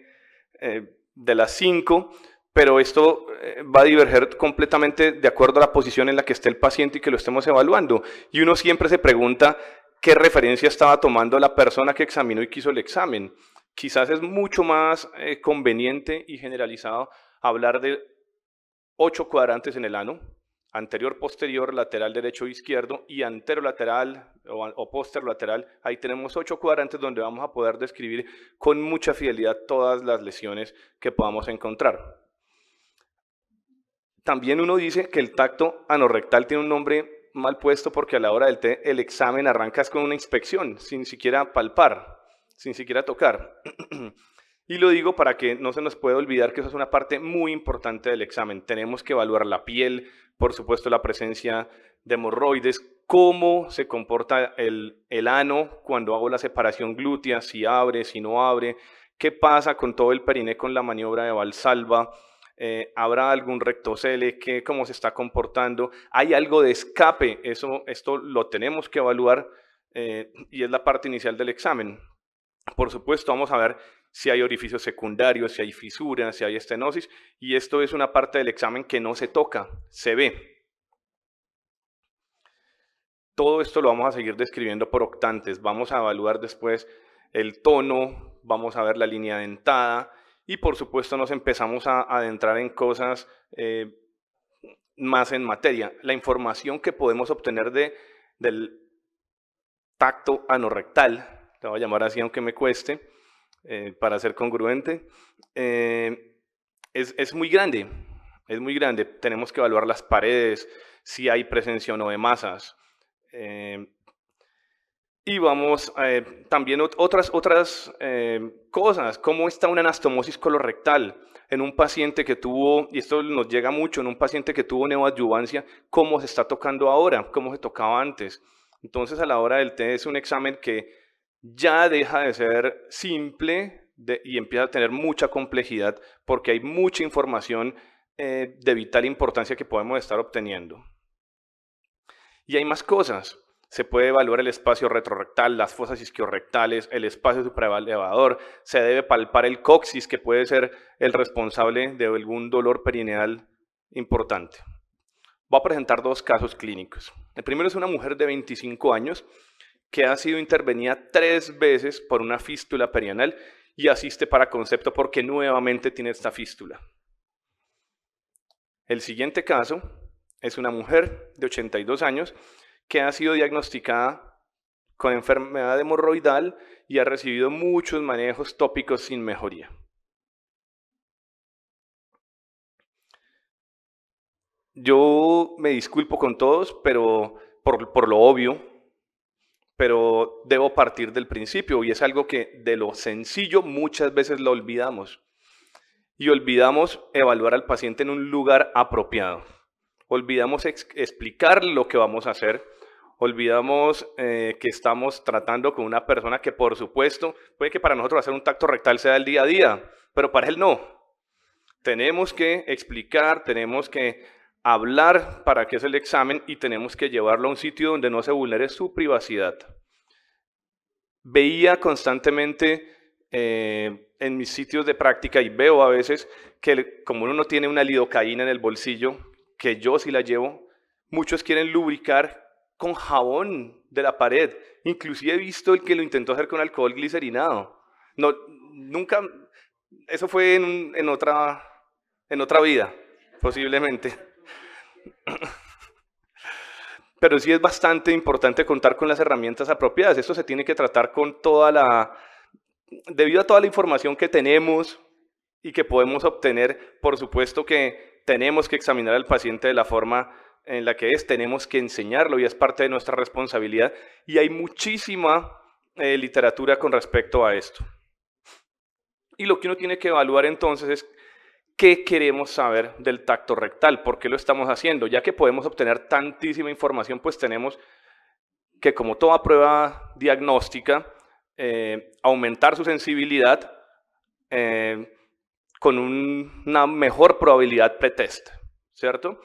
eh, de las 5, pero esto eh, va a diverger completamente de acuerdo a la posición en la que esté el paciente y que lo estemos evaluando. Y uno siempre se pregunta qué referencia estaba tomando la persona que examinó y quiso el examen. Quizás es mucho más eh, conveniente y generalizado hablar de ocho cuadrantes en el ano, anterior, posterior, lateral, derecho, izquierdo y anterolateral o, o posterolateral. Ahí tenemos ocho cuadrantes donde vamos a poder describir con mucha fidelidad todas las lesiones que podamos encontrar. También uno dice que el tacto anorrectal tiene un nombre mal puesto porque a la hora del té el examen arrancas con una inspección, sin siquiera palpar, sin siquiera tocar. [CLEARS THROAT] y lo digo para que no se nos pueda olvidar que eso es una parte muy importante del examen. Tenemos que evaluar la piel, por supuesto la presencia de hemorroides, cómo se comporta el, el ano cuando hago la separación glútea, si abre, si no abre, qué pasa con todo el perineo con la maniobra de Valsalva, eh, habrá algún rectocele, que, cómo se está comportando, hay algo de escape, eso, esto lo tenemos que evaluar eh, y es la parte inicial del examen. Por supuesto, vamos a ver si hay orificios secundarios, si hay fisuras, si hay estenosis, y esto es una parte del examen que no se toca, se ve. Todo esto lo vamos a seguir describiendo por octantes, vamos a evaluar después el tono, vamos a ver la línea dentada, y por supuesto nos empezamos a adentrar en cosas eh, más en materia. La información que podemos obtener de, del tacto anorrectal, te voy a llamar así aunque me cueste, eh, para ser congruente, eh, es, muy grande. Es muy grande. Tenemos que evaluar las paredes, si hay presencia o no de masas. Y vamos eh, también otras, otras eh, cosas, cómo está una anastomosis colorectal en un paciente que tuvo, y esto nos llega mucho, en un paciente que tuvo neoadyuvancia, cómo se está tocando ahora, cómo se tocaba antes. Entonces a la hora del T es un examen que ya deja de ser simple y empieza a tener mucha complejidad porque hay mucha información eh, de vital importancia que podemos estar obteniendo. Y hay más cosas. Se puede evaluar el espacio retrorectal, las fosas isquiorrectales, el espacio supraelevador. Se debe palpar el coxis, que puede ser el responsable de algún dolor perineal importante. Voy a presentar dos casos clínicos. El primero es una mujer de 25 años que ha sido intervenida tres veces por una fístula perianal y asiste para concepto porque nuevamente tiene esta fístula. El siguiente caso es una mujer de 82 años que ha sido diagnosticada con enfermedad hemorroidal y ha recibido muchos manejos tópicos sin mejoría. Yo me disculpo con todos, pero por, por lo obvio, pero debo partir del principio y es algo que de lo sencillo muchas veces lo olvidamos. Y olvidamos evaluar al paciente en un lugar apropiado. Olvidamos explicar lo que vamos a hacer olvidamos eh, que estamos tratando con una persona que, por supuesto, puede que para nosotros hacer un tacto rectal sea el día a día, pero para él no. Tenemos que explicar, tenemos que hablar para qué es el examen y tenemos que llevarlo a un sitio donde no se vulnere su privacidad. Veía constantemente eh, en mis sitios de práctica y veo a veces que como uno no tiene una lidocaína en el bolsillo, que yo sí la llevo, muchos quieren lubricar con jabón de la pared. Inclusive he visto el que lo intentó hacer con alcohol glicerinado. No, nunca, eso fue en, otra, en otra vida, posiblemente. [LAUGHS] Pero sí es bastante importante contar con las herramientas apropiadas. Esto se tiene que tratar con toda la, debido a toda la información que tenemos y que podemos obtener, por supuesto que tenemos que examinar al paciente de la forma en la que es, tenemos que enseñarlo y es parte de nuestra responsabilidad. Y hay muchísima eh, literatura con respecto a esto. Y lo que uno tiene que evaluar entonces es qué queremos saber del tacto rectal, por qué lo estamos haciendo, ya que podemos obtener tantísima información, pues tenemos que, como toda prueba diagnóstica, eh, aumentar su sensibilidad eh, con una mejor probabilidad pretest, ¿cierto?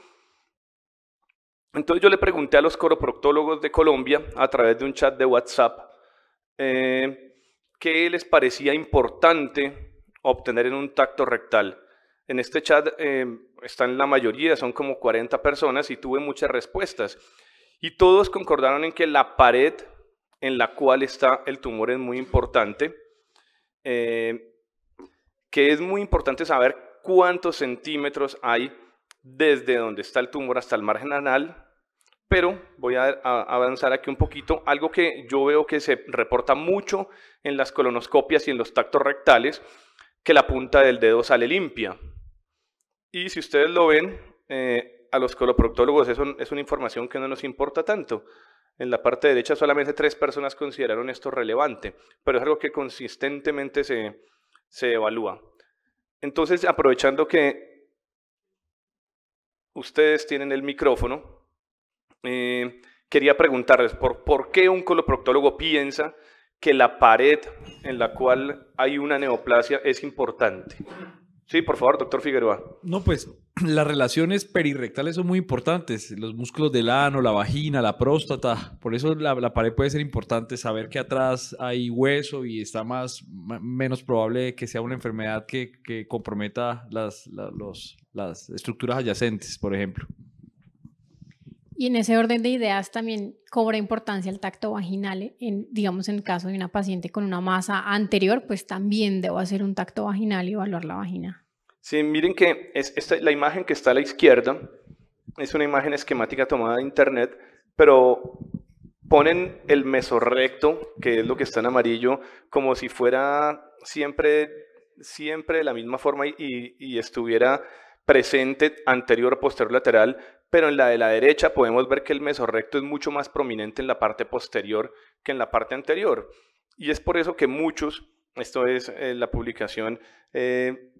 Entonces yo le pregunté a los coroproctólogos de Colombia a través de un chat de WhatsApp eh, qué les parecía importante obtener en un tacto rectal. En este chat eh, están la mayoría, son como 40 personas y tuve muchas respuestas. Y todos concordaron en que la pared en la cual está el tumor es muy importante, eh, que es muy importante saber cuántos centímetros hay desde donde está el tumor hasta el margen anal pero voy a, avanzar aquí un poquito. Algo que yo veo que se reporta mucho en las colonoscopias y en los tactos rectales, que la punta del dedo sale limpia. Y si ustedes lo ven, eh, a los coloproctólogos eso es una información que no nos importa tanto. En la parte derecha solamente tres personas consideraron esto relevante, pero es algo que consistentemente se, se evalúa. Entonces, aprovechando que ustedes tienen el micrófono, eh, quería preguntarles por, por qué un coloproctólogo piensa que la pared en la cual hay una neoplasia es importante. Sí, por favor, doctor Figueroa. No, pues [CLEARS THROAT] las relaciones perirectales son muy importantes, los músculos del ano, la vagina, la próstata, por eso la, pared puede ser importante, saber que atrás hay hueso y está más, menos probable que sea una enfermedad que, comprometa las estructuras adyacentes, por ejemplo. Y en ese orden de ideas también cobra importancia el tacto vaginal. Eh, en, digamos, en el caso de una paciente con una masa anterior, pues también debo hacer un tacto vaginal y evaluar la vagina. Sí, miren que es, la imagen que está a la izquierda es una imagen esquemática tomada de internet, pero ponen el mesorrecto, que es lo que está en amarillo, como si fuera siempre, siempre de la misma forma y, y estuviera presente anterior, posterior, lateral, pero en la de la derecha podemos ver que el mesorrecto es mucho más prominente en la parte posterior que en la parte anterior. Y es por eso que muchos, esto es eh, la publicación eh,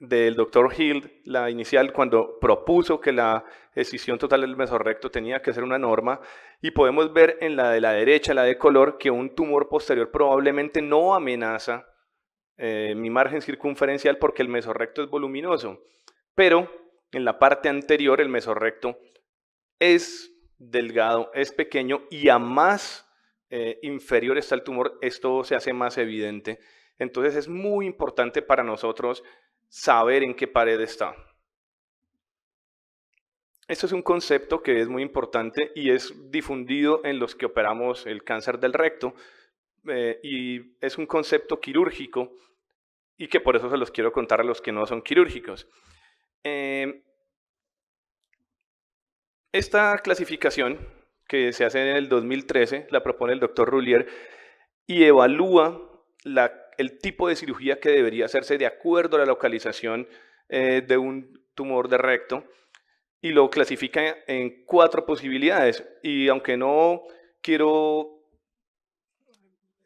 del doctor Hild, la inicial, cuando propuso que la escisión total del mesorrecto tenía que ser una norma, y podemos ver en la de la derecha, la de color, que un tumor posterior probablemente no amenaza eh, mi margen circunferencial porque el mesorrecto es voluminoso. Pero en la parte anterior, el mesorrecto, es delgado, es pequeño y a más eh, inferior está el tumor, esto se hace más evidente. Entonces es muy importante para nosotros saber en qué pared está. Esto es un concepto que es muy importante y es difundido en los que operamos el cáncer del recto eh, y es un concepto quirúrgico y que por eso se los quiero contar a los que no son quirúrgicos. Eh, esta clasificación que se hace en el 2013 la propone el doctor Rullier y evalúa el tipo de cirugía que debería hacerse de acuerdo a la localización eh, de un tumor de recto y lo clasifica en cuatro posibilidades. Y aunque no quiero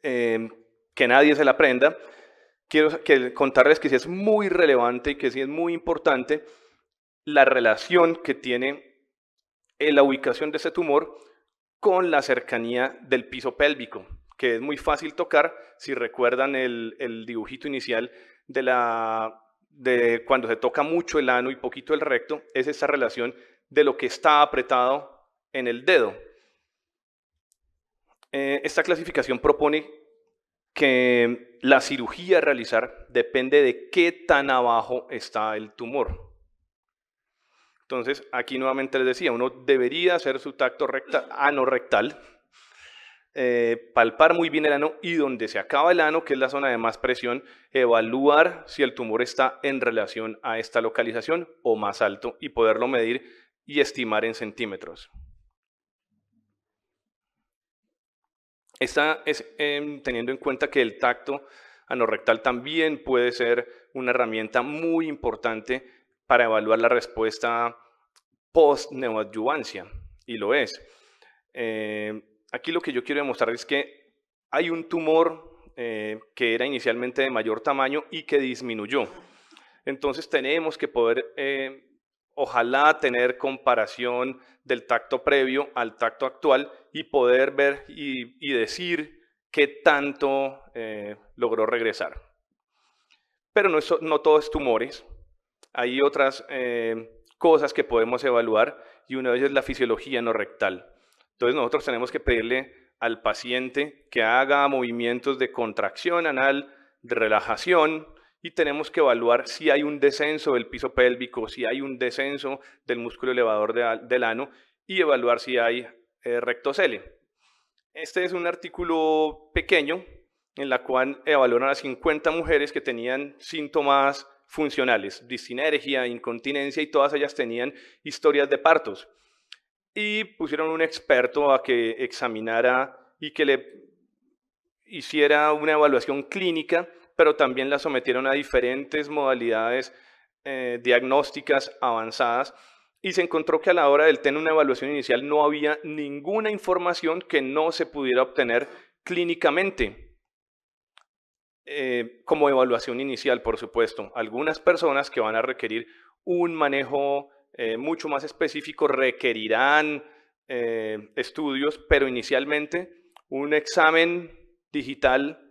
eh, que nadie se la aprenda, quiero que contarles que sí es muy relevante y que sí es muy importante la relación que tiene eh, la ubicación de ese tumor con la cercanía del piso pélvico, que es muy fácil tocar, si recuerdan el, dibujito inicial de, la, de cuando se toca mucho el ano y poquito el recto, es esa relación de lo que está apretado en el dedo. Eh, esta clasificación propone que la cirugía a realizar depende de qué tan abajo está el tumor. Entonces, aquí nuevamente les decía, uno debería hacer su tacto rectal, ano rectal, palpar muy bien el ano y donde se acaba el ano, que es la zona de más presión, evaluar si el tumor está en relación a esta localización o más alto y poderlo medir y estimar en centímetros. Esta es em, teniendo en cuenta que el tacto anorrectal también puede ser una herramienta muy importante para evaluar la respuesta post-neoadyuvancia, y lo es. Em, aquí lo que yo quiero demostrar es que hay un tumor eh, que era inicialmente de mayor tamaño y que disminuyó. Entonces tenemos que poder eh, ojalá tener comparación del tacto previo al tacto actual y poder ver y, decir qué tanto eh, logró regresar. Pero no, no todo es tumores, hay otras eh, cosas que podemos evaluar y una de ellas es la fisiología no rectal. Entonces nosotros tenemos que pedirle al paciente que haga movimientos de contracción anal, de relajación, y tenemos que evaluar si hay un descenso del piso pélvico, si hay un descenso del músculo elevador del ano y evaluar si hay eh, rectocele. Este es un artículo pequeño en la cual evaluaron a 50 mujeres que tenían síntomas funcionales, disinergia, incontinencia y todas ellas tenían historias de partos. Y pusieron un experto a que examinara y que le hiciera una evaluación clínica pero también la sometieron a diferentes modalidades eh, diagnósticas avanzadas y se encontró que a la hora del tener una evaluación inicial no había ninguna información que no se pudiera obtener clínicamente. Eh, como evaluación inicial, por supuesto. Algunas personas que van a requerir un manejo eh, mucho más específico requerirán estudios, pero inicialmente un examen digital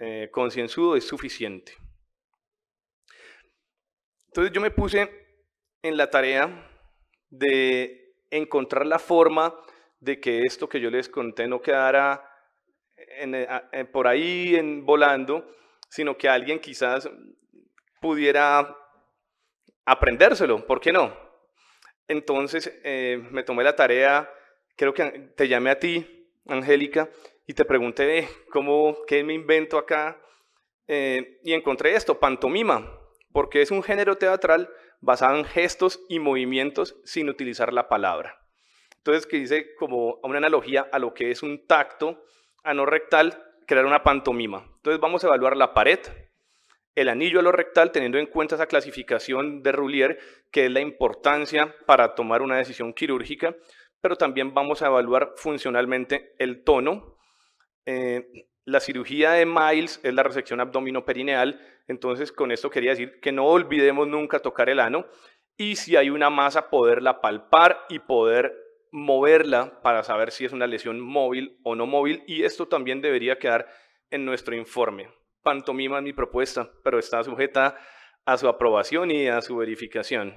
eh, concienzudo es suficiente. Entonces yo me puse en la tarea de encontrar la forma de que esto que yo les conté no quedara eh, eh, por ahí en, volando, sino que alguien quizás pudiera aprendérselo, ¿por qué no? Entonces me tomé la tarea, creo que te llamé a ti, Angélica, y te pregunté eh, cómo, qué me invento acá. Eh, y encontré esto, pantomima, porque es un género teatral basado en gestos y movimientos sin utilizar la palabra. Entonces, que dice como una analogía a lo que es un tacto anorrectal, crear una pantomima. Entonces, vamos a evaluar la pared, el anillo rectal, teniendo en cuenta esa clasificación de Roulier, que es la importancia para tomar una decisión quirúrgica, pero también vamos a evaluar funcionalmente el tono, eh, la cirugía de Miles es la resección perineal, entonces con esto quería decir que no olvidemos nunca tocar el ano y si hay una masa poderla palpar y poder moverla para saber si es una lesión móvil o no móvil y esto también debería quedar en nuestro informe. Pantomima es mi propuesta, pero está sujeta a su aprobación y a su verificación.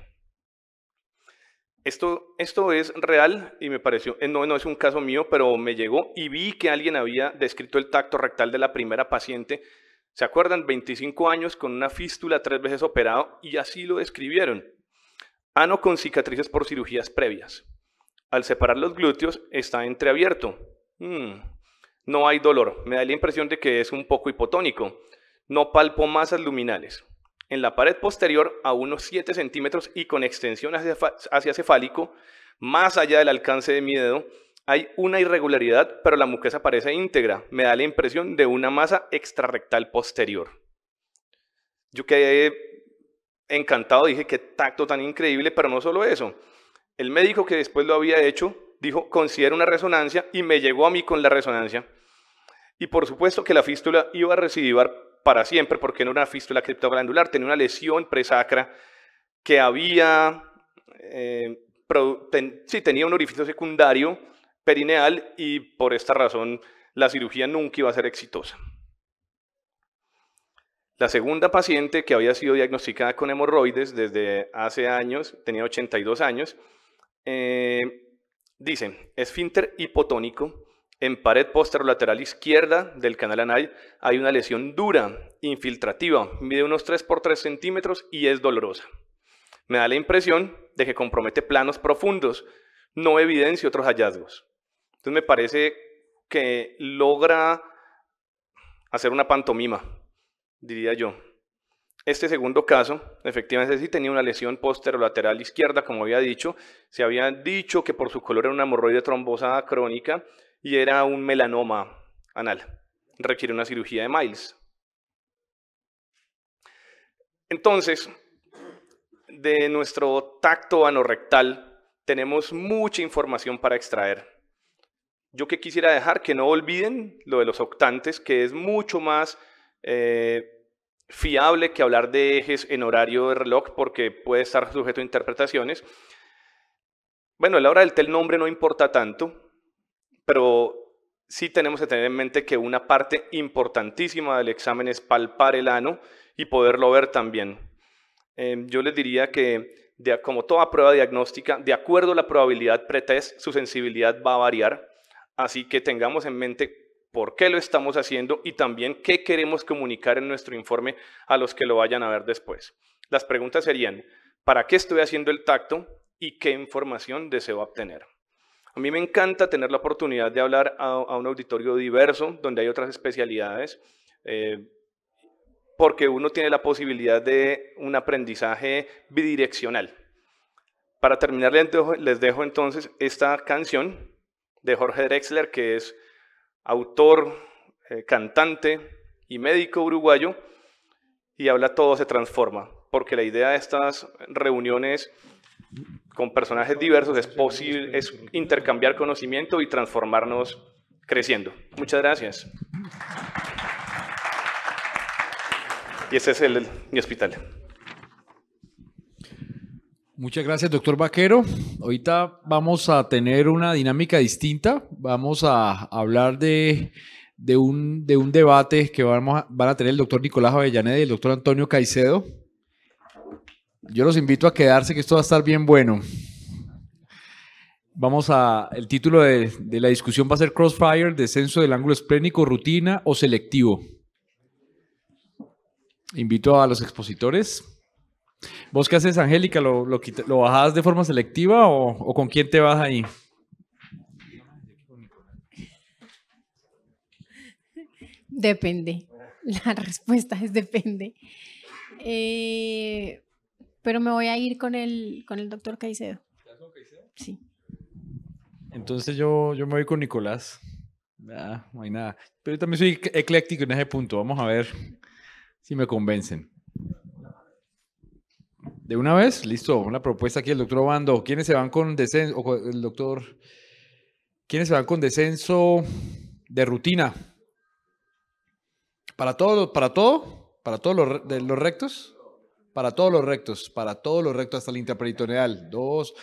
Esto, es real y me pareció, eh, no, no es un caso mío, pero me llegó y vi que alguien había descrito el tacto rectal de la primera paciente. ¿Se acuerdan? 25 años con una fístula tres veces operado y así lo describieron. Ano con cicatrices por cirugías previas. Al separar los glúteos está entreabierto. Mm, no hay dolor. Me da la impresión de que es un poco hipotónico. No palpo masas luminales en la pared posterior a unos 7 centímetros y con extensión hacia, cefálico, más allá del alcance de mi dedo, hay una irregularidad, pero la muqueza parece íntegra. Me da la impresión de una masa extrarrectal posterior. Yo quedé encantado, dije qué tacto tan increíble, pero no solo eso. El médico que después lo había hecho dijo, considera una resonancia y me llegó a mí con la resonancia. Y por supuesto que la fístula iba a residuar para siempre porque no era una fístula criptoglandular, tenía una lesión presacra que había, eh, sí, tenía un orificio secundario perineal y por esta razón la cirugía nunca iba a ser exitosa. La segunda paciente que había sido diagnosticada con hemorroides desde hace años, tenía 82 años, dicen eh, dice, esfínter hipotónico, en pared posterolateral izquierda del canal anal hay una lesión dura, infiltrativa, mide unos 3 por 3 centímetros y es dolorosa. Me da la impresión de que compromete planos profundos, no evidencia otros hallazgos. Entonces me parece que logra hacer una pantomima, diría yo. Este segundo caso, efectivamente, sí tenía una lesión posterolateral izquierda, como había dicho. Se había dicho que por su color era una hemorroide trombosada crónica y era un melanoma anal. Requiere una cirugía de Miles. Entonces, de nuestro tacto anorrectal tenemos mucha información para extraer. Yo que quisiera dejar que no olviden lo de los octantes, que es mucho más eh, fiable que hablar de ejes en horario de reloj porque puede estar sujeto a interpretaciones. Bueno, la hora del telnombre no importa tanto, pero sí tenemos que tener en mente que una parte importantísima del examen es palpar el ano y poderlo ver también. Em, yo les diría que, como toda prueba diagnóstica, de acuerdo a la probabilidad pretest, su sensibilidad va a variar. Así que tengamos en mente por qué lo estamos haciendo y también qué queremos comunicar en nuestro informe a los que lo vayan a ver después. Las preguntas serían, ¿para qué estoy haciendo el tacto y qué información deseo obtener? A mí me encanta tener la oportunidad de hablar a, un auditorio diverso, donde hay otras especialidades, eh, porque uno tiene la posibilidad de un aprendizaje bidireccional. Para terminar, les dejo, entonces esta canción de Jorge Drexler, que es autor, eh, cantante y médico uruguayo, y habla todo se transforma, porque la idea de estas reuniones con personajes diversos es posible es intercambiar conocimiento y transformarnos creciendo. Muchas gracias. Y ese es el, mi hospital. Muchas gracias, doctor Vaquero. Ahorita vamos a tener una dinámica distinta. Vamos a hablar de, de, un, debate que vamos van a tener el doctor Nicolás Avellaneda y el doctor Antonio Caicedo. Yo los invito a quedarse, que esto va a estar bien bueno. Vamos a, el título de, la discusión va a ser Crossfire, descenso del ángulo esplénico, rutina o selectivo. Invito a los expositores. ¿Vos qué haces, Angélica? ¿Lo, lo, bajás de forma selectiva o, con quién te vas ahí? Depende. La respuesta es depende. Eh, pero me voy a ir con el, con el doctor Caicedo. con Caicedo? Sí. Entonces yo, yo me voy con Nicolás. Ah, no hay nada. Pero yo también soy ecléctico en ese punto. Vamos a ver si me convencen. De una vez, listo. Una propuesta aquí del doctor Obando. ¿Quiénes se van con descenso? el doctor. ¿Quiénes se van con descenso de rutina? ¿Para todo? ¿Para todo? ¿Para todos los rectos? Para todos los rectos, para todos los rectos hasta el intraperitoneal, Dos,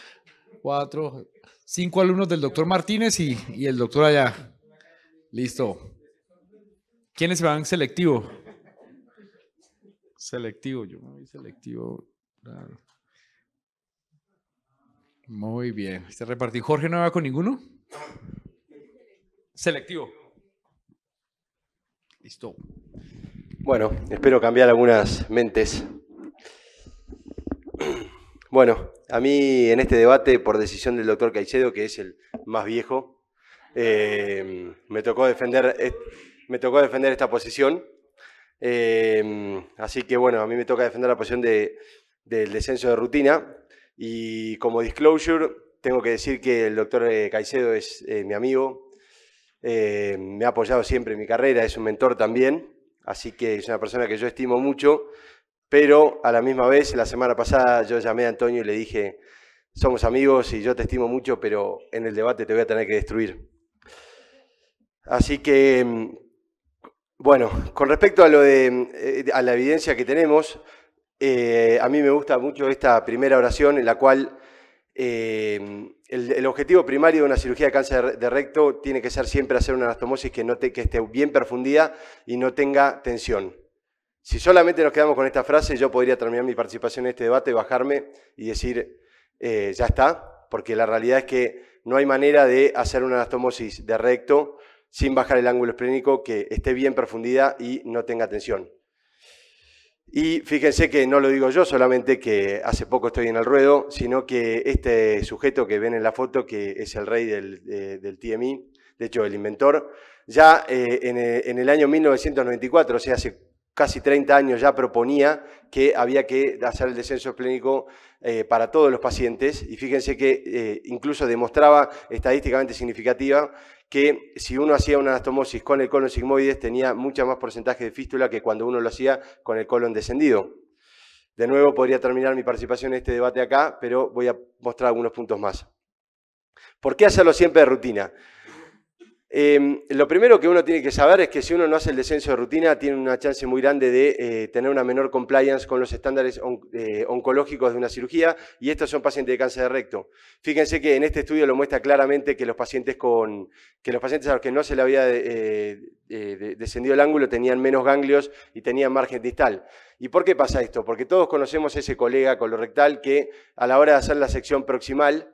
cuatro, cinco alumnos del doctor Martínez y, el doctor allá. Listo. ¿Quiénes van selectivo? Selectivo, yo me voy selectivo. Muy bien. Se repartió. ¿Jorge no va con ninguno? Selectivo. Listo. Bueno, espero cambiar algunas mentes bueno, a mí en este debate, por decisión del doctor Caicedo, que es el más viejo, eh, me, tocó defender, e-, me tocó defender esta posición. Eh, así que bueno, a mí me toca defender la posición del descenso de rutina. Y como disclosure, tengo que decir que el doctor eh, Caicedo es mi amigo, me ha apoyado siempre en mi carrera, es un mentor también, así que es una persona que yo estimo mucho pero a la misma vez, la semana pasada yo llamé a Antonio y le dije, somos amigos y yo te estimo mucho, pero en el debate te voy a tener que destruir. Así que, mm, bueno, con respecto a, lo de, eh, a la evidencia que tenemos, eh, a mí me gusta mucho esta primera oración en la cual eh, el, objetivo primario de una cirugía de cáncer de recto tiene que ser siempre hacer una anastomosis que, no que esté bien perfundida y no tenga tensión. Si solamente nos quedamos con esta frase, yo podría terminar mi participación en este debate, bajarme y decir, eh, ya está, porque la realidad es que no hay manera de hacer una anastomosis de recto sin bajar el ángulo esplénico que esté bien profundida y no tenga tensión. Y fíjense que no lo digo yo solamente que hace poco estoy en el ruedo, sino que este sujeto que ven en la foto, que es el rey del, TMI, de hecho el inventor, ya eh, en, eh, en, el año 1994, o sea, hace casi 30 años ya proponía que había que hacer el descenso clínico eh, para todos los pacientes y fíjense que eh, incluso demostraba estadísticamente significativa que si uno hacía una anastomosis con el colon sigmoides tenía mucho más porcentaje de fístula que cuando uno lo hacía con el colon descendido. De nuevo podría terminar mi participación en este debate acá, pero voy a mostrar algunos puntos más. ¿Por qué hacerlo siempre de rutina? Em, lo primero que uno tiene que saber es que si uno no hace el descenso de rutina, tiene una chance muy grande de eh, tener una menor compliance con los estándares eh, oncológicos de una cirugía, y estos son pacientes de cáncer de recto. Fíjense que en este estudio lo muestra claramente que los pacientes, que los pacientes a los que no se le había eh, descendido el ángulo tenían menos ganglios y tenían margen distal. ¿Y por qué pasa esto? Porque todos conocemos ese colega colorectal que a la hora de hacer la sección proximal,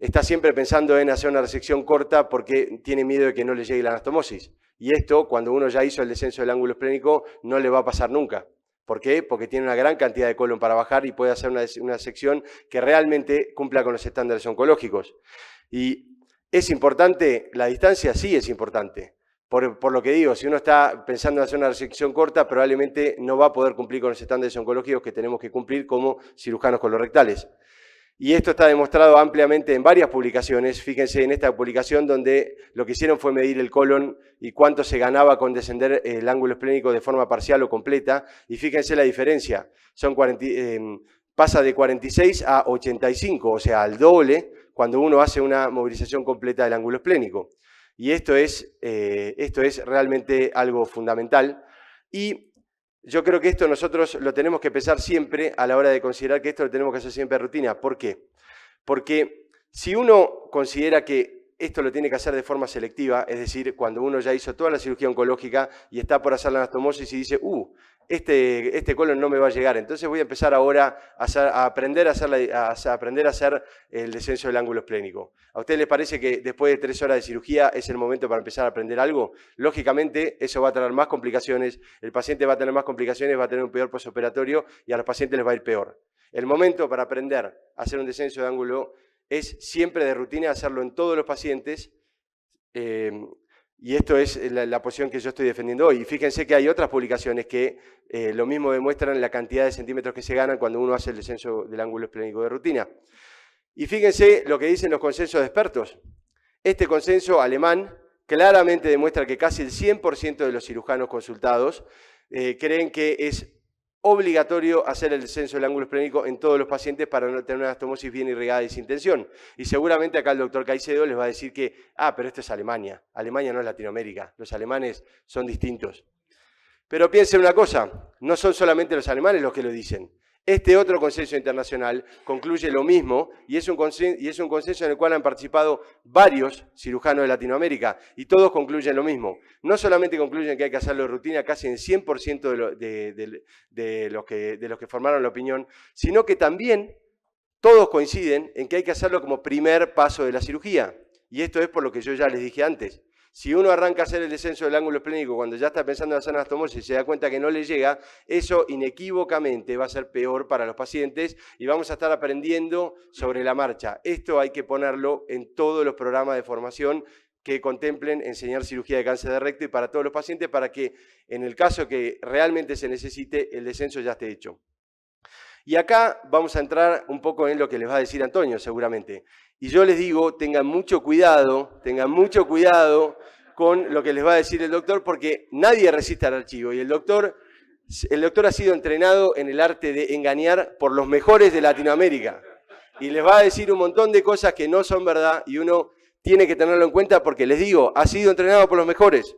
está siempre pensando en hacer una resección corta porque tiene miedo de que no le llegue la anastomosis. Y esto, cuando uno ya hizo el descenso del ángulo esplénico, no le va a pasar nunca. ¿Por qué? Porque tiene una gran cantidad de colon para bajar y puede hacer una, sección que realmente cumpla con los estándares oncológicos. ¿Y es importante la distancia? Sí, es importante. Por, por, lo que digo, si uno está pensando en hacer una resección corta, probablemente no va a poder cumplir con los estándares oncológicos que tenemos que cumplir como cirujanos colorectales. Y esto está demostrado ampliamente en varias publicaciones. Fíjense en esta publicación donde lo que hicieron fue medir el colon y cuánto se ganaba con descender eh, el ángulo esplénico de forma parcial o completa. Y fíjense la diferencia. Son em, pasa de 46 a 85, o sea, al doble cuando uno hace una movilización completa del ángulo esplénico. Y esto es, eh, esto es realmente algo fundamental. Y yo creo que esto nosotros lo tenemos que pensar siempre a la hora de considerar que esto lo tenemos que hacer siempre rutina. ¿Por qué? Porque si uno considera que esto lo tiene que hacer de forma selectiva, es decir, cuando uno ya hizo toda la cirugía oncológica y está por hacer la anastomosis y dice, uh, este, este colon no me va a llegar, entonces voy a empezar ahora a, aprender, a, hacer a aprender a hacer el descenso del ángulo esplénico. ¿A ustedes les parece que después de tres horas de cirugía es el momento para empezar a aprender algo? Lógicamente, eso va a traer más complicaciones, el paciente va a tener más complicaciones, va a tener un peor postoperatorio y a los pacientes les va a ir peor. El momento para aprender a hacer un descenso de ángulo es siempre de rutina hacerlo en todos los pacientes. Eh, y esto es la, posición que yo estoy defendiendo hoy. Y fíjense que hay otras publicaciones que eh, lo mismo demuestran la cantidad de centímetros que se ganan cuando uno hace el descenso del ángulo esplénico de rutina. Y fíjense lo que dicen los consensos de expertos. Este consenso alemán claramente demuestra que casi el 100% de los cirujanos consultados eh, creen que es obligatorio hacer el descenso del ángulo esplénico en todos los pacientes para no tener una astomosis bien irrigada y sin tensión. Y seguramente acá el doctor Caicedo les va a decir que, ah, pero esto es Alemania, Alemania no es Latinoamérica, los alemanes son distintos. Pero piensen una cosa, no son solamente los alemanes los que lo dicen. Este otro consenso internacional concluye lo mismo y es, un consenso, y es un en el cual han participado varios cirujanos de Latinoamérica y todos concluyen lo mismo. No solamente concluyen que hay que hacerlo de rutina casi en 100% de, de los que formaron la opinión, sino que también todos coinciden en que hay que hacerlo como primer paso de la cirugía. Y esto es por lo que yo ya les dije antes. Si uno arranca a hacer el descenso del ángulo esplénico cuando ya está pensando en hacer anastomosis y se da cuenta que no le llega, eso inequívocamente va a ser peor para los pacientes y vamos a estar aprendiendo sobre la marcha. Esto hay que ponerlo en todos los programas de formación que contemplen enseñar cirugía de cáncer de recto y para todos los pacientes para que en el caso que realmente se necesite el descenso ya esté hecho. Y acá vamos a entrar un poco en lo que les va a decir Antonio, seguramente. Y yo les digo, tengan mucho cuidado, tengan mucho cuidado con lo que les va a decir el doctor, porque nadie resiste al archivo. Y el doctor, el doctor ha sido entrenado en el arte de engañar por los mejores de Latinoamérica. Y les va a decir un montón de cosas que no son verdad y uno tiene que tenerlo en cuenta porque les digo, ha sido entrenado por los mejores.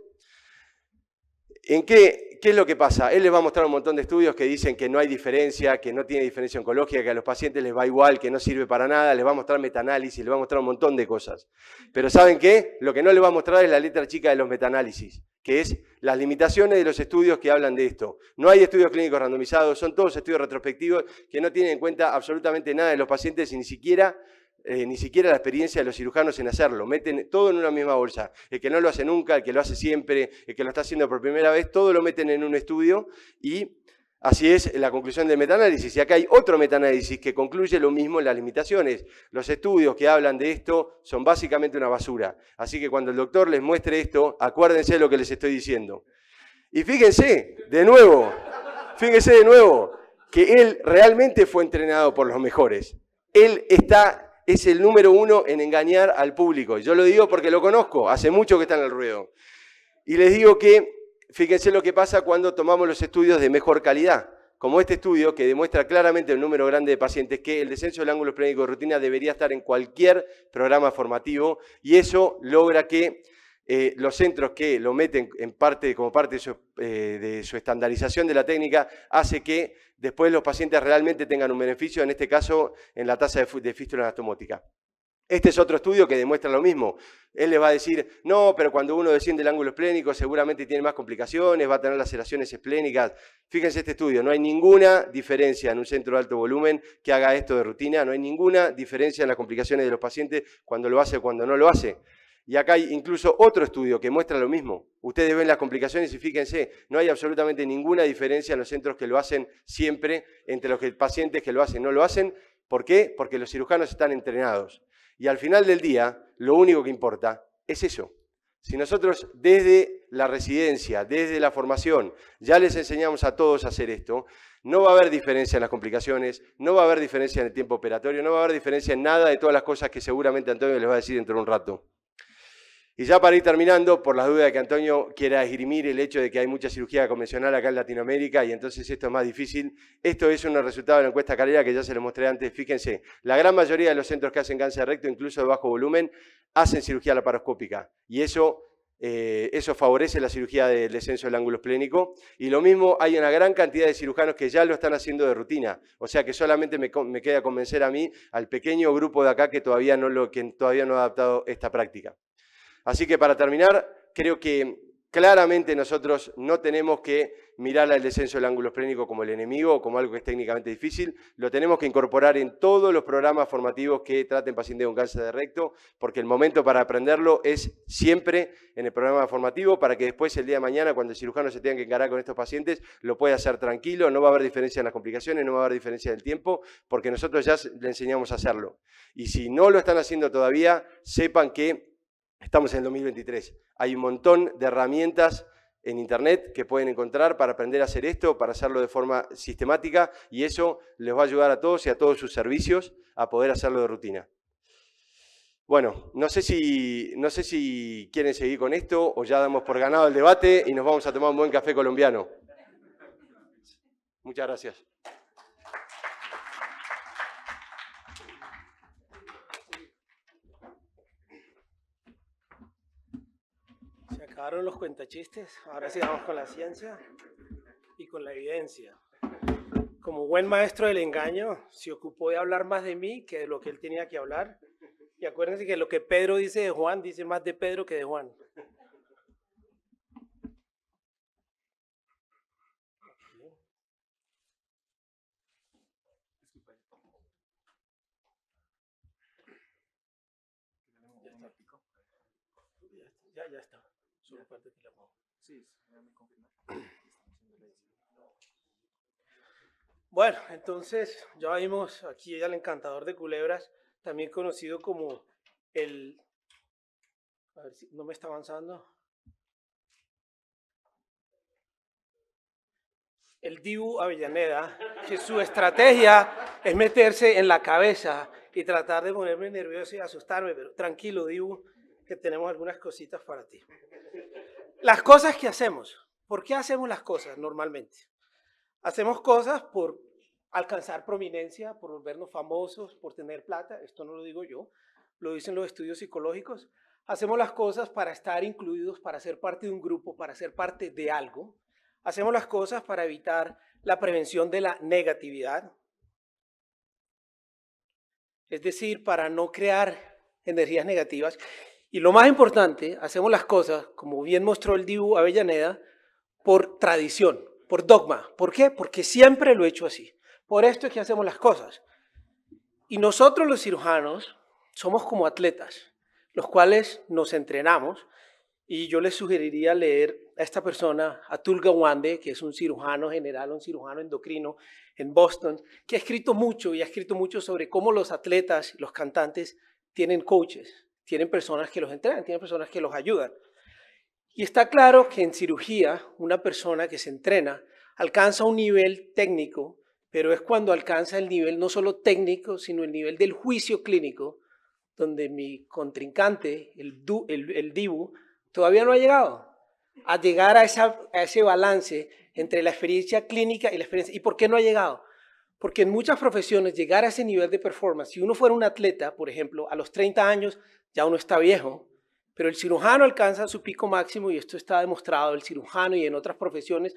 ¿En qué? ¿Qué es lo que pasa? Él les va a mostrar un montón de estudios que dicen que no hay diferencia, que no tiene diferencia oncológica, que a los pacientes les va igual, que no sirve para nada, les va a mostrar metanálisis, les va a mostrar un montón de cosas. Pero ¿saben qué? Lo que no les va a mostrar es la letra chica de los metanálisis, que es las limitaciones de los estudios que hablan de esto. No hay estudios clínicos randomizados, son todos estudios retrospectivos que no tienen en cuenta absolutamente nada de los pacientes y ni siquiera eh, ni siquiera la experiencia de los cirujanos en hacerlo. Meten todo en una misma bolsa. El que no lo hace nunca, el que lo hace siempre, el que lo está haciendo por primera vez, todo lo meten en un estudio y así es la conclusión del metaanálisis. Y acá hay otro metaanálisis que concluye lo mismo en las limitaciones. Los estudios que hablan de esto son básicamente una basura. Así que cuando el doctor les muestre esto, acuérdense de lo que les estoy diciendo. Y fíjense, de nuevo, fíjense de nuevo, que él realmente fue entrenado por los mejores. Él está es el número uno en engañar al público. Yo lo digo porque lo conozco, hace mucho que está en el ruedo. Y les digo que, fíjense lo que pasa cuando tomamos los estudios de mejor calidad, como este estudio que demuestra claramente el número grande de pacientes que el descenso del ángulo esplénico de rutina debería estar en cualquier programa formativo y eso logra que eh, los centros que lo meten en parte, como parte eh, de su, estandarización de la técnica hace que después los pacientes realmente tengan un beneficio, en este caso en la tasa de, de fístula anatomótica. Este es otro estudio que demuestra lo mismo. Él les va a decir, no, pero cuando uno desciende el ángulo esplénico seguramente tiene más complicaciones, va a tener laceraciones esplénicas. Fíjense este estudio, no hay ninguna diferencia en un centro de alto volumen que haga esto de rutina, no hay ninguna diferencia en las complicaciones de los pacientes cuando lo hace o cuando no lo hace. Y acá hay incluso otro estudio que muestra lo mismo. Ustedes ven las complicaciones y fíjense, no hay absolutamente ninguna diferencia en los centros que lo hacen siempre entre los que, pacientes que lo hacen no lo hacen. ¿Por qué? Porque los cirujanos están entrenados. Y al final del día, lo único que importa es eso. Si nosotros desde la residencia, desde la formación, ya les enseñamos a todos a hacer esto, no va a haber diferencia en las complicaciones, no va a haber diferencia en el tiempo operatorio, no va a haber diferencia en nada de todas las cosas que seguramente Antonio les va a decir dentro de un rato. Y ya para ir terminando, por las dudas de que Antonio quiera esgrimir el hecho de que hay mucha cirugía convencional acá en Latinoamérica y entonces esto es más difícil, esto es un resultado de la encuesta carrera que ya se lo mostré antes. Fíjense, la gran mayoría de los centros que hacen cáncer recto, incluso de bajo volumen, hacen cirugía laparoscópica y eso, eh, eso favorece la cirugía del descenso del ángulo esplénico. Y lo mismo, hay una gran cantidad de cirujanos que ya lo están haciendo de rutina, o sea que solamente me, queda convencer a mí, al pequeño grupo de acá que todavía no, lo, que todavía no ha adaptado esta práctica. Así que para terminar, creo que claramente nosotros no tenemos que mirar al descenso del ángulo esplénico como el enemigo o como algo que es técnicamente difícil, lo tenemos que incorporar en todos los programas formativos que traten pacientes con cáncer de recto, porque el momento para aprenderlo es siempre en el programa formativo, para que después el día de mañana, cuando el cirujano se tenga que encarar con estos pacientes, lo pueda hacer tranquilo, no va a haber diferencia en las complicaciones, no va a haber diferencia en el tiempo, porque nosotros ya le enseñamos a hacerlo. Y si no lo están haciendo todavía, sepan que Estamos en el 2023. Hay un montón de herramientas en Internet que pueden encontrar para aprender a hacer esto, para hacerlo de forma sistemática y eso les va a ayudar a todos y a todos sus servicios a poder hacerlo de rutina. Bueno, no sé si, no sé si quieren seguir con esto o ya damos por ganado el debate y nos vamos a tomar un buen café colombiano. Muchas gracias. acabaron los cuentachistes, ahora sigamos con la ciencia y con la evidencia. Como buen maestro del engaño, se ocupó de hablar más de mí que de lo que él tenía que hablar. Y acuérdense que lo que Pedro dice de Juan, dice más de Pedro que de Juan. Ya, ya está. [CLEARS THROAT] Bueno, entonces ya vimos aquí al encantador de culebras, también conocido como el... A ver si no me está avanzando. El Dibu Avellaneda, que su estrategia es meterse en la cabeza y tratar de ponerme nervioso y asustarme, pero tranquilo, Dibu, tenemos algunas cositas para ti. Las cosas que hacemos. ¿Por qué hacemos las cosas normalmente? Hacemos cosas por alcanzar prominencia, por volvernos famosos, por tener plata. Esto no lo digo yo, lo dicen los estudios psicológicos. Hacemos las cosas para estar incluidos, para ser parte de un grupo, para ser parte de algo. Hacemos las cosas para evitar la prevención de la negatividad. Es decir, para no crear energías negativas. Y lo más importante, hacemos las cosas, como bien mostró el Dibu Avellaneda, por tradición, por dogma. ¿Por qué? Porque siempre lo he hecho así. Por esto es que hacemos las cosas. Y nosotros los cirujanos somos como atletas, los cuales nos entrenamos. Y yo les sugeriría leer a esta persona, a Tulga Wande, que es un cirujano general, un cirujano endocrino en Boston, que ha escrito mucho y ha escrito mucho sobre cómo los atletas, los cantantes, tienen coaches tienen personas que los entrenan, tienen personas que los ayudan. Y está claro que en cirugía una persona que se entrena alcanza un nivel técnico, pero es cuando alcanza el nivel no solo técnico, sino el nivel del juicio clínico, donde mi contrincante, el, el, Dibu, todavía no ha llegado a llegar a, esa, a ese balance entre la experiencia clínica y la experiencia. ¿Y por qué no ha llegado? Porque en muchas profesiones llegar a ese nivel de performance, si uno fuera un atleta, por ejemplo, a los 30 años ya uno está viejo, pero el cirujano alcanza su pico máximo y esto está demostrado, el cirujano y en otras profesiones,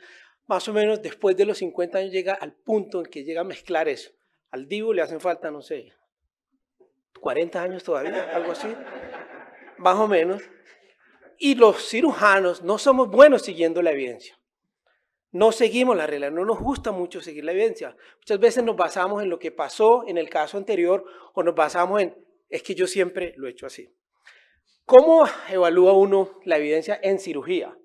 más o menos después de los 50 años llega al punto en que llega a mezclar eso. Al divo le hacen falta, no sé, 40 años todavía, algo así, más o menos. Y los cirujanos no somos buenos siguiendo la evidencia. No seguimos la regla, no nos gusta mucho seguir la evidencia. Muchas veces nos basamos en lo que pasó en el caso anterior o nos basamos en es que yo siempre lo he hecho así. ¿Cómo evalúa uno la evidencia en cirugía?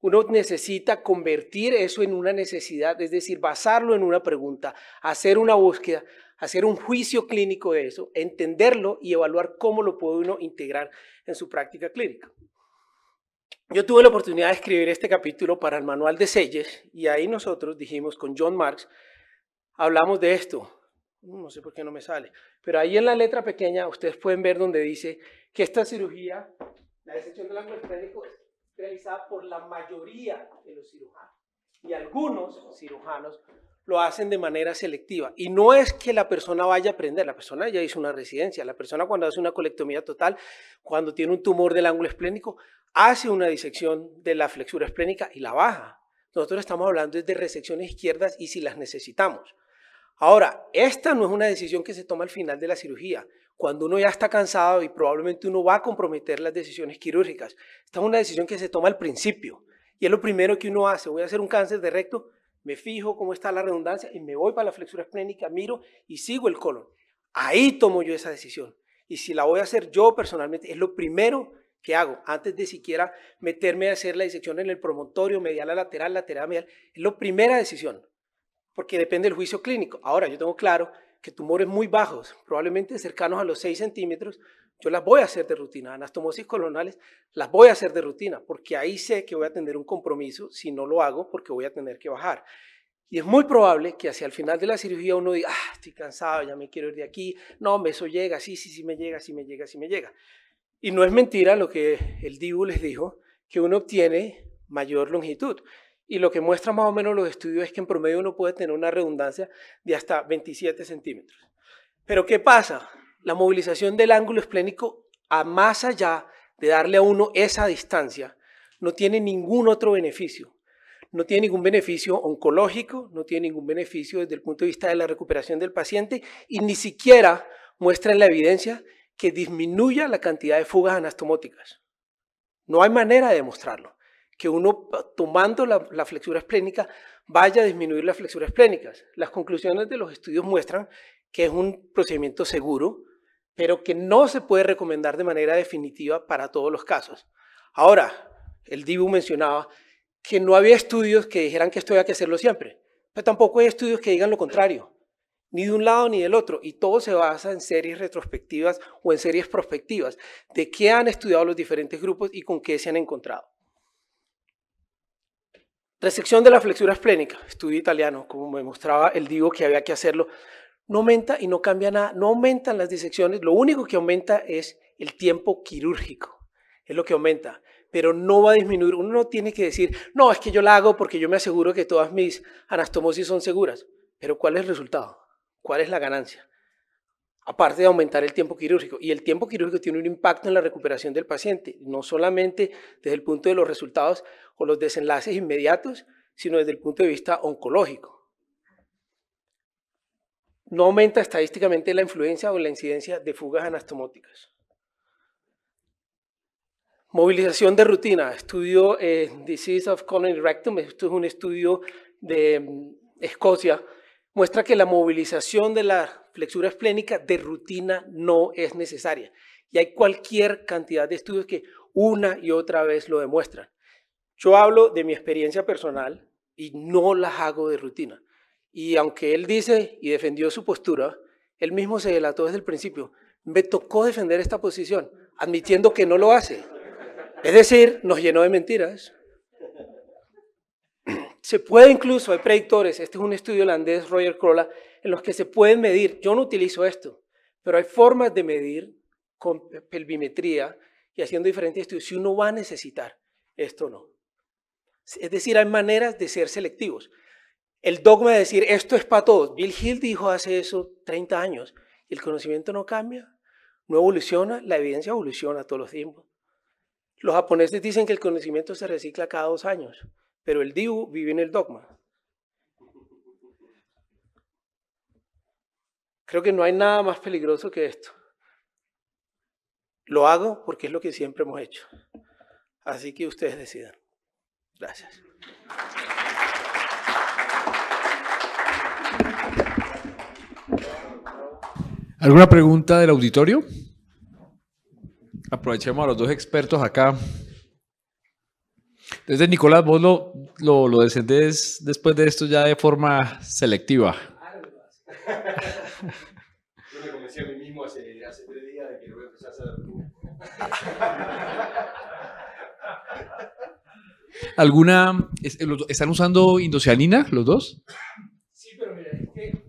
Uno necesita convertir eso en una necesidad, es decir, basarlo en una pregunta, hacer una búsqueda, hacer un juicio clínico de eso, entenderlo y evaluar cómo lo puede uno integrar en su práctica clínica. Yo tuve la oportunidad de escribir este capítulo para el manual de Selles y ahí nosotros dijimos con John marx hablamos de esto, Uh, no sé por qué no me sale, pero ahí en la letra pequeña ustedes pueden ver donde dice que esta cirugía, la disección del ángulo esplénico es realizada por la mayoría de los cirujanos. Y algunos cirujanos lo hacen de manera selectiva. Y no es que la persona vaya a aprender, la persona ya hizo una residencia, la persona cuando hace una colectomía total, cuando tiene un tumor del ángulo esplénico, hace una disección de la flexura esplénica y la baja. Nosotros estamos hablando de resecciones izquierdas y si las necesitamos. Ahora, esta no es una decisión que se toma al final de la cirugía, cuando uno ya está cansado y probablemente uno va a comprometer las decisiones quirúrgicas. Esta es una decisión que se toma al principio y es lo primero que uno hace. Voy a hacer un cáncer de recto, me fijo cómo está la redundancia y me voy para la flexura esplénica, miro y sigo el colon. Ahí tomo yo esa decisión. Y si la voy a hacer yo personalmente, es lo primero que hago antes de siquiera meterme a hacer la disección en el promontorio, medial a lateral, lateral medial. Es la primera decisión porque depende del juicio clínico. Ahora, yo tengo claro que tumores muy bajos, probablemente cercanos a los 6 centímetros, yo las voy a hacer de rutina. Anastomosis colonales las voy a hacer de rutina, porque ahí sé que voy a tener un compromiso si no lo hago, porque voy a tener que bajar. Y es muy probable que hacia el final de la cirugía uno diga, ah, estoy cansado, ya me quiero ir de aquí, no, me eso llega, sí, sí, sí me llega, sí me llega, sí me llega. Y no es mentira lo que el DIBU les dijo, que uno obtiene mayor longitud. Y lo que muestra más o menos los estudios es que en promedio uno puede tener una redundancia de hasta 27 centímetros. Pero ¿qué pasa? La movilización del ángulo esplénico a más allá de darle a uno esa distancia no tiene ningún otro beneficio. No tiene ningún beneficio oncológico, no tiene ningún beneficio desde el punto de vista de la recuperación del paciente y ni siquiera muestra en la evidencia que disminuya la cantidad de fugas anastomóticas. No hay manera de demostrarlo que uno tomando la, flexura esplénica vaya a disminuir las flexuras esplénicas. Las conclusiones de los estudios muestran que es un procedimiento seguro, pero que no se puede recomendar de manera definitiva para todos los casos. Ahora, el DIBU mencionaba que no había estudios que dijeran que esto había que hacerlo siempre, pero tampoco hay estudios que digan lo contrario, ni de un lado ni del otro, y todo se basa en series retrospectivas o en series prospectivas de qué han estudiado los diferentes grupos y con qué se han encontrado. Resección de la flexura esplénica, estudio italiano, como me mostraba el digo que había que hacerlo. No aumenta y no cambia nada, no aumentan las disecciones, lo único que aumenta es el tiempo quirúrgico, es lo que aumenta, pero no va a disminuir. Uno no tiene que decir, no, es que yo la hago porque yo me aseguro que todas mis anastomosis son seguras. Pero ¿cuál es el resultado? ¿Cuál es la ganancia? aparte de aumentar el tiempo quirúrgico. Y el tiempo quirúrgico tiene un impacto en la recuperación del paciente, no solamente desde el punto de los resultados o los desenlaces inmediatos, sino desde el punto de vista oncológico. No aumenta estadísticamente la influencia o la incidencia de fugas anastomóticas. Movilización de rutina, estudio eh, Disease of Colony Rectum, esto es un estudio de mm, Escocia, muestra que la movilización de la flexura esplénica de rutina no es necesaria. Y hay cualquier cantidad de estudios que una y otra vez lo demuestran. Yo hablo de mi experiencia personal y no las hago de rutina. Y aunque él dice y defendió su postura, él mismo se delató desde el principio. Me tocó defender esta posición, admitiendo que no lo hace. Es decir, nos llenó de mentiras, se puede incluso, hay predictores, este es un estudio holandés, Roger Crolla, en los que se pueden medir, yo no utilizo esto, pero hay formas de medir con pelvimetría y haciendo diferentes estudios si uno va a necesitar esto o no. Es decir, hay maneras de ser selectivos. El dogma de decir esto es para todos. Bill Hill dijo hace eso 30 años. El conocimiento no cambia, no evoluciona, la evidencia evoluciona todos los tiempos. Los japoneses dicen que el conocimiento se recicla cada dos años pero el DIU vive en el dogma. Creo que no hay nada más peligroso que esto. Lo hago porque es lo que siempre hemos hecho. Así que ustedes decidan. Gracias. ¿Alguna pregunta del auditorio? Aprovechemos a los dos expertos acá entonces, Nicolás, vos lo, lo, descendés después de esto ya de forma selectiva. Yo me convencí a mí mismo hace, tres días de que lo voy a empezar a hacer ¿Alguna. ¿Están usando indocianina los dos? Sí, pero mira, es que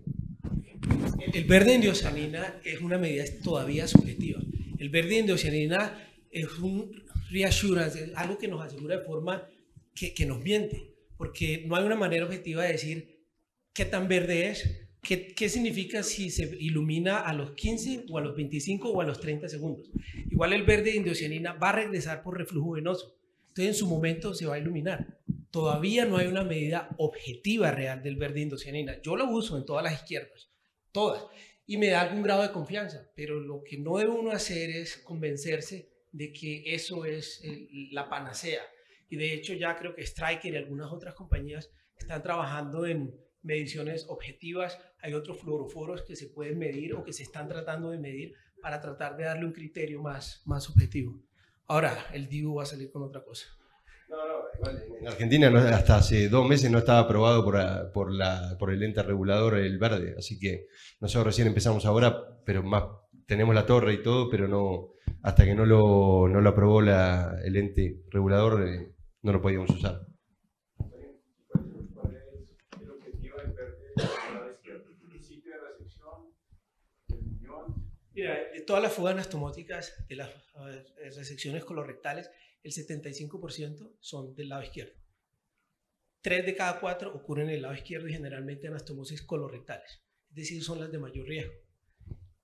el, el verde indocianina es una medida todavía subjetiva. El verde indocianina es un reassurance, algo que nos asegura de forma que, nos miente, porque no hay una manera objetiva de decir qué tan verde es, qué, qué significa si se ilumina a los 15 o a los 25 o a los 30 segundos. Igual el verde de indocianina va a regresar por reflujo venoso, entonces en su momento se va a iluminar. Todavía no hay una medida objetiva real del verde de indocianina. Yo lo uso en todas las izquierdas, todas, y me da algún grado de confianza, pero lo que no debe uno hacer es convencerse de que eso es eh, la panacea. Y de hecho ya creo que Striker y algunas otras compañías están trabajando en mediciones objetivas. Hay otros fluoroforos que se pueden medir o que se están tratando de medir para tratar de darle un criterio más, más objetivo. Ahora, el DIU va a salir con otra cosa. No, no, en Argentina hasta hace dos meses no estaba aprobado por, por, el ente regulador el verde, así que nosotros recién empezamos ahora, pero más tenemos la torre y todo, pero no, hasta que no lo, no lo aprobó el ente regulador, eh, no lo podíamos usar. Mira, de todas las fugas anastomóticas de las eh, resecciones colorectales, el 75% son del lado izquierdo. Tres de cada cuatro ocurren en el lado izquierdo y generalmente anastomosis colorectales, es decir, son las de mayor riesgo.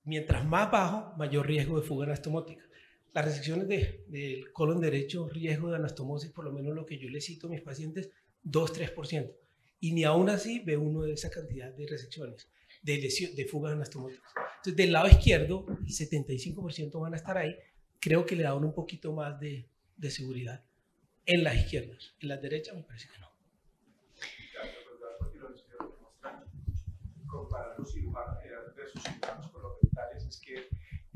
Mientras más bajo, mayor riesgo de fuga anastomótica las resecciones del colon derecho, riesgo de anastomosis, por lo menos lo que yo le cito a mis pacientes, 2-3%. Y ni aún así ve uno de esa cantidad de resecciones, de, lesión, de fugas anastomóticas. Entonces, del lado izquierdo, el 75% van a estar ahí. Creo que le da un poquito más de, seguridad en las izquierdas. En las derechas me parece que no. Comparar los cirujanos eh, versus cirujanos es que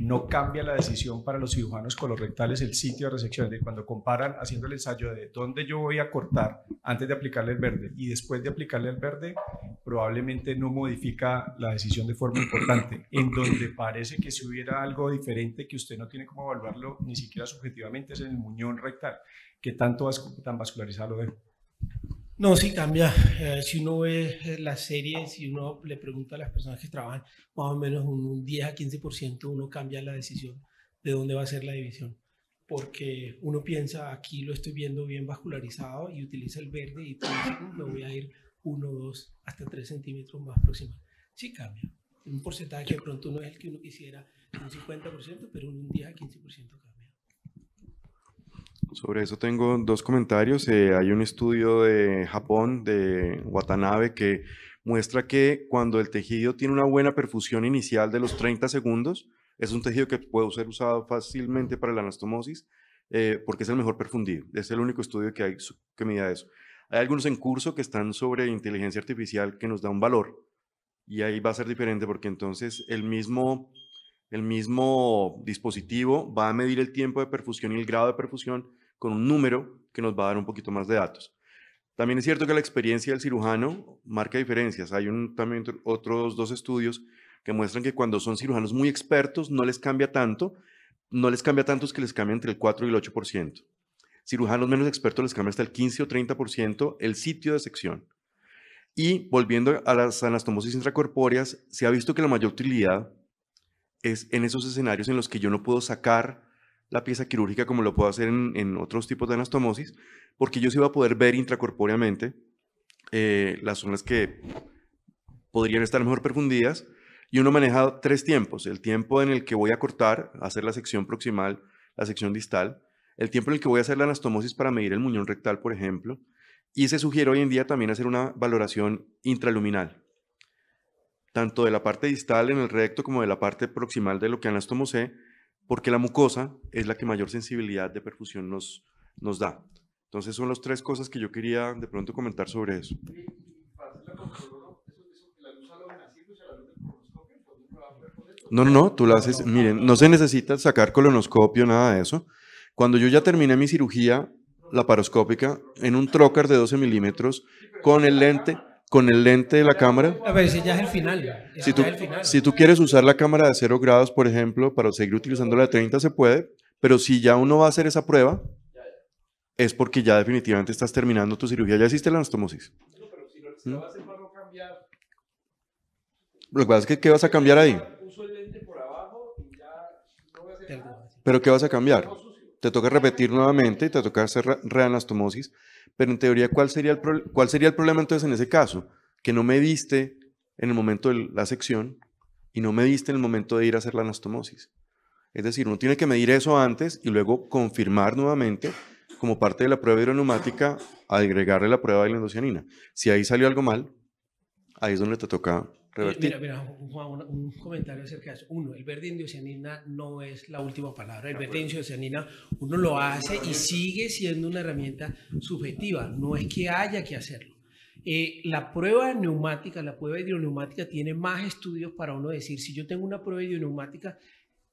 no cambia la decisión para los cirujanos colorectales el sitio de resección. De cuando comparan haciendo el ensayo de dónde yo voy a cortar antes de aplicarle el verde y después de aplicarle el verde, probablemente no modifica la decisión de forma importante. En donde parece que si hubiera algo diferente que usted no tiene como evaluarlo ni siquiera subjetivamente es en el muñón rectal, que tanto vas, tan vascularizado lo no, sí cambia. Eh, si uno ve eh, la serie, si uno le pregunta a las personas que trabajan, más o menos un 10 a 15% uno cambia la decisión de dónde va a ser la división. Porque uno piensa, aquí lo estoy viendo bien vascularizado y utiliza el verde y me voy a ir 1, 2, hasta 3 centímetros más próximo. Sí cambia. Un porcentaje pronto no es el que uno quisiera, un 50%, pero un 10 a 15% cambia. Sobre eso tengo dos comentarios. Eh, hay un estudio de Japón, de Watanabe, que muestra que cuando el tejido tiene una buena perfusión inicial de los 30 segundos, es un tejido que puede ser usado fácilmente para la anastomosis, eh, porque es el mejor perfundido. Es el único estudio que hay que mida eso. Hay algunos en curso que están sobre inteligencia artificial que nos da un valor. Y ahí va a ser diferente porque entonces el mismo, el mismo dispositivo va a medir el tiempo de perfusión y el grado de perfusión con un número que nos va a dar un poquito más de datos. También es cierto que la experiencia del cirujano marca diferencias. Hay un, también otros dos estudios que muestran que cuando son cirujanos muy expertos no les cambia tanto, no les cambia tanto es que les cambia entre el 4 y el 8%. Cirujanos menos expertos les cambia hasta el 15 o 30% el sitio de sección. Y volviendo a las anastomosis intracorpóreas, se ha visto que la mayor utilidad es en esos escenarios en los que yo no puedo sacar la pieza quirúrgica como lo puedo hacer en, otros tipos de anastomosis, porque yo sí iba a poder ver intracorpóreamente eh, las zonas que podrían estar mejor perfundidas y uno maneja tres tiempos. El tiempo en el que voy a cortar, hacer la sección proximal, la sección distal, el tiempo en el que voy a hacer la anastomosis para medir el muñón rectal, por ejemplo, y se sugiere hoy en día también hacer una valoración intraluminal, tanto de la parte distal en el recto como de la parte proximal de lo que anastomosé, porque la mucosa es la que mayor sensibilidad de perfusión nos, nos da. Entonces son las tres cosas que yo quería de pronto comentar sobre eso. No, no, no, tú la haces, miren, no se necesita sacar colonoscopio, nada de eso. Cuando yo ya terminé mi cirugía laparoscópica en un trocar de 12 milímetros con el lente con el lente de la cámara. A ver, si ya es el final. Si tú, si tú quieres usar la cámara de 0 grados, por ejemplo, para seguir utilizando la de 30 se puede, pero si ya uno va a hacer esa prueba, es porque ya definitivamente estás terminando tu cirugía, ya hiciste la anastomosis. lo, vas que pasa es que, ¿qué vas a cambiar ahí? Uso el lente por abajo y ya no voy a Pero ¿qué vas a cambiar? te toca repetir nuevamente te toca hacer reanastomosis, pero en teoría, ¿cuál sería, el ¿cuál sería el problema entonces en ese caso? Que no me diste en el momento de la sección y no me diste en el momento de ir a hacer la anastomosis. Es decir, uno tiene que medir eso antes y luego confirmar nuevamente como parte de la prueba hidroneumática agregarle la prueba de la endocianina. Si ahí salió algo mal, ahí es donde te toca eh, mira, mira, un, comentario acerca de eso. Uno, el verde indioceanina no es la última palabra. El verde indioceanina uno lo hace y sigue siendo una herramienta subjetiva. No es que haya que hacerlo. Eh, la prueba neumática, la prueba hidroneumática tiene más estudios para uno decir, si yo tengo una prueba hidroneumática,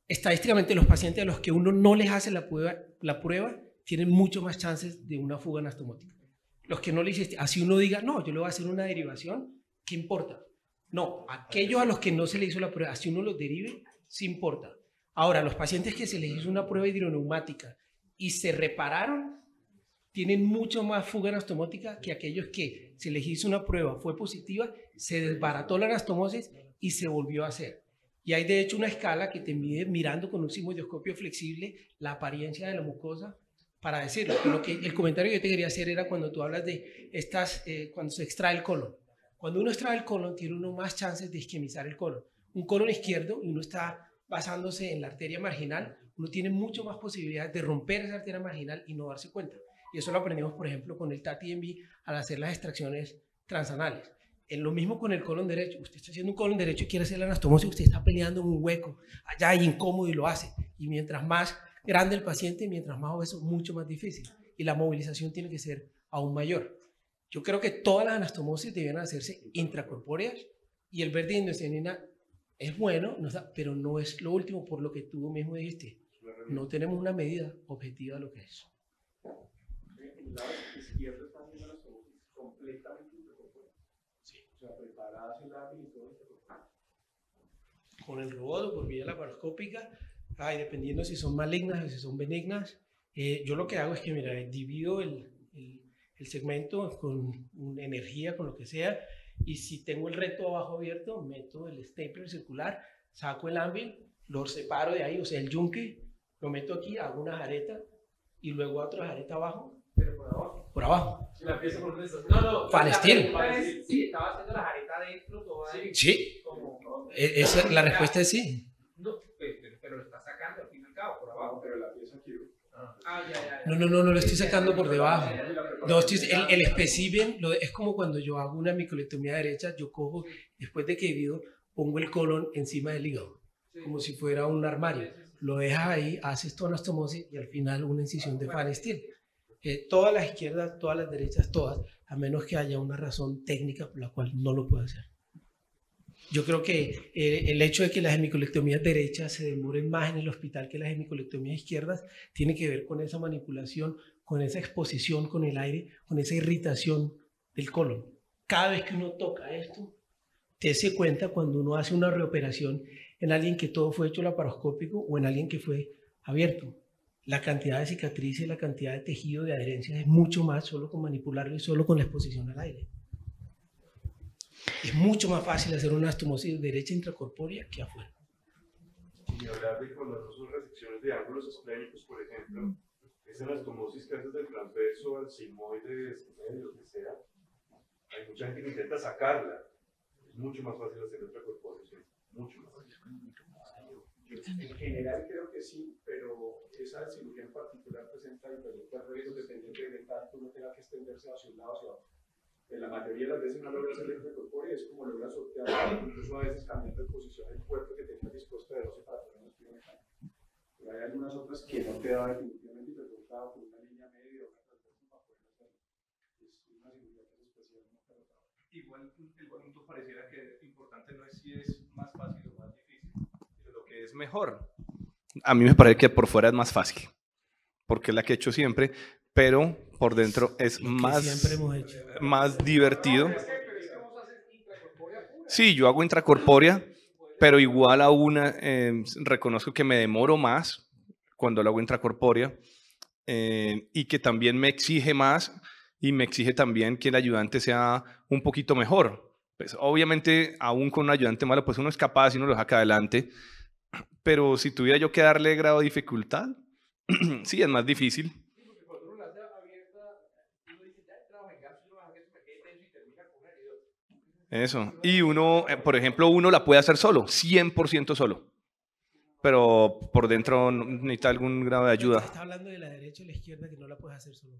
estadísticamente los pacientes a los que uno no les hace la prueba, la prueba tienen mucho más chances de una fuga anastomótica. Los que no le hiciste, así uno diga, no, yo le voy a hacer una derivación, ¿qué importa? No, aquellos a los que no se le hizo la prueba, si uno los derive, sí importa. Ahora, los pacientes que se les hizo una prueba hidroneumática y se repararon, tienen mucho más fuga anastomática que aquellos que se les hizo una prueba, fue positiva, se desbarató la anastomosis y se volvió a hacer. Y hay de hecho una escala que te mide mirando con un sigmoidoscopio flexible la apariencia de la mucosa para decirlo. Lo que, el comentario que yo te quería hacer era cuando tú hablas de estas, eh, cuando se extrae el colon. Cuando uno extrae el colon, tiene uno más chances de isquemizar el colon. Un colon izquierdo, y uno está basándose en la arteria marginal, uno tiene mucho más posibilidades de romper esa arteria marginal y no darse cuenta. Y eso lo aprendimos, por ejemplo, con el TAT-EMV al hacer las extracciones transanales. Es lo mismo con el colon derecho. Usted está haciendo un colon derecho y quiere hacer la anastomosis, usted está peleando en un hueco allá y incómodo y lo hace. Y mientras más grande el paciente, mientras más obeso, mucho más difícil. Y la movilización tiene que ser aún mayor. Yo creo que todas las anastomosis debieran hacerse intracorpóreas y el verde indocyanina es bueno, pero no es lo último por lo que tú mismo dijiste. No tenemos una medida objetiva de lo que es. Con el robot o por vía laparoscópica, ay, dependiendo si son malignas o si son benignas, eh, yo lo que hago es que, mira, divido el, el segmento con energía, con lo que sea, y si tengo el reto abajo abierto, meto el stapler circular, saco el ámbil, lo separo de ahí, o sea, el yunque, lo meto aquí, hago una jareta y luego otra jareta abajo. Pero por abajo. Por abajo. Si la pieza No, pues, Sí, estaba haciendo la jareta adentro. Sí. E, sí. la respuesta es sí. Ah, no, no, no, no lo estoy sacando por debajo. el, el lo, es como cuando yo hago una microlectomía derecha, yo cojo, después de que he vivido, pongo el colon encima del hígado, como si fuera un armario. Lo dejas ahí, haces estomosis y al final una incisión de ah, fanestil. Eh, todas las izquierdas, todas las derechas, todas, a menos que haya una razón técnica por la cual no lo pueda hacer. Yo creo que eh, el hecho de que las hemicolectomías derechas se demoren más en el hospital que las hemicolectomías izquierdas tiene que ver con esa manipulación, con esa exposición con el aire, con esa irritación del colon. Cada vez que uno toca esto, te se cuenta cuando uno hace una reoperación en alguien que todo fue hecho laparoscópico o en alguien que fue abierto. La cantidad de cicatrices, la cantidad de tejido, de adherencias es mucho más solo con manipularlo y solo con la exposición al aire. Es mucho más fácil hacer una astomosis derecha intracorpórea que afuera. Y hablar de cuando son restricciones de ángulos esplénicos, por ejemplo, es astomosis que haces del transverso al sigmoide, lo que sea, hay mucha gente que intenta sacarla. Es mucho más fácil hacer intracorpórea, mucho más fácil. En general creo que sí, pero esa cirugía en particular presenta diferentes riesgos dependiendo de que tanto uno tenga que extenderse hacia un lado o hacia otro en la mayoría de las veces no logra hacer el y es como logra sortear, incluso a veces cambiando de posición el cuerpo que tenía dispuesto de 12 para tener Pero hay algunas otras que no te da definitivamente resultado por una línea media o una parte para poder hacerlo. Es una seguridad que es especial, no Igual el punto pareciera que importante no es si es más fácil o más difícil, sino lo que es mejor. A mí me parece que por fuera es más fácil porque es la que he hecho siempre, pero por dentro es más, más divertido. Sí, yo hago intracorpórea, pero igual a una em, reconozco que me demoro más cuando lo hago intracorpórea em, y que también me exige más y me exige también que el ayudante sea un poquito mejor. Pues obviamente, aún con un ayudante malo, pues uno es capaz y uno lo saca adelante, pero si tuviera yo que darle grado de dificultad, [CLEARS THROAT] sí, es más difícil, Eso. Y uno, eh, por ejemplo, uno la puede hacer solo, 100% solo. Pero por dentro necesita algún grado de ayuda. Está hablando de la derecha o la izquierda que no la puedes hacer solo.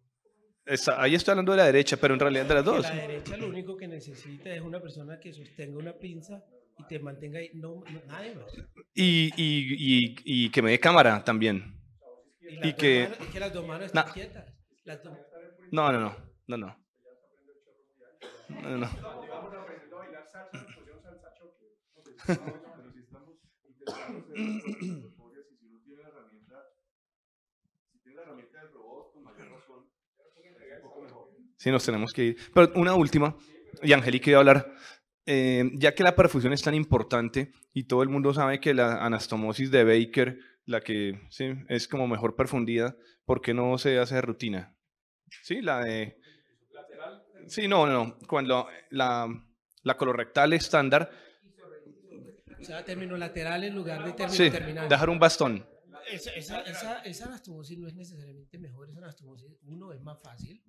ahí estoy hablando de la derecha, pero en realidad de las dos. La derecha lo único que necesita es una persona que sostenga una pinza y te mantenga ahí. No, no nadie más. Y, y, y, que me dé cámara también. Y, que, es que las dos manos están quietas. No, no, no. No, no. no, no. Pues, si nos tenemos que ir. Pero una última, y Angélica iba a hablar. Eh, ya que la perfusión es tan importante y todo el mundo sabe que la anastomosis de Baker, la que sí, es como mejor perfundida, ¿por qué no se hace de rutina? Sí, la de... ¿Lateral? Sí, no, no. Cuando la la colorectal estándar. O sea, término lateral en lugar de término sí, terminal. Dejar un bastón. Esa, esa, esa, anastomosis no es necesariamente mejor. Esa anastomosis, uno, es más fácil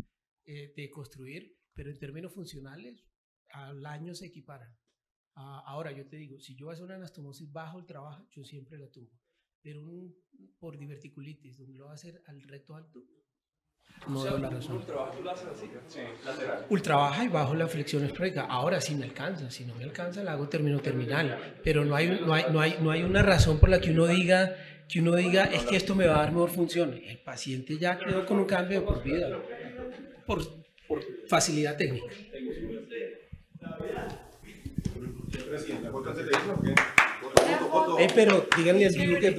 eh, de construir, pero en términos funcionales, al año se equipara. Ah, ahora, yo te digo, si yo hago una anastomosis bajo el trabajo, yo siempre la tuvo. Pero un, por diverticulitis, donde lo va a hacer al recto alto, no Ultra baja y bajo la flexión esférica Ahora sí me alcanza, si no me alcanza la hago término terminal, pero no hay, no hay, no hay, no hay una razón por la que uno diga que uno diga es que esto me va a dar mejor función. El paciente ya quedó con un cambio por vida, por, por facilidad técnica. Eh, pero díganle al que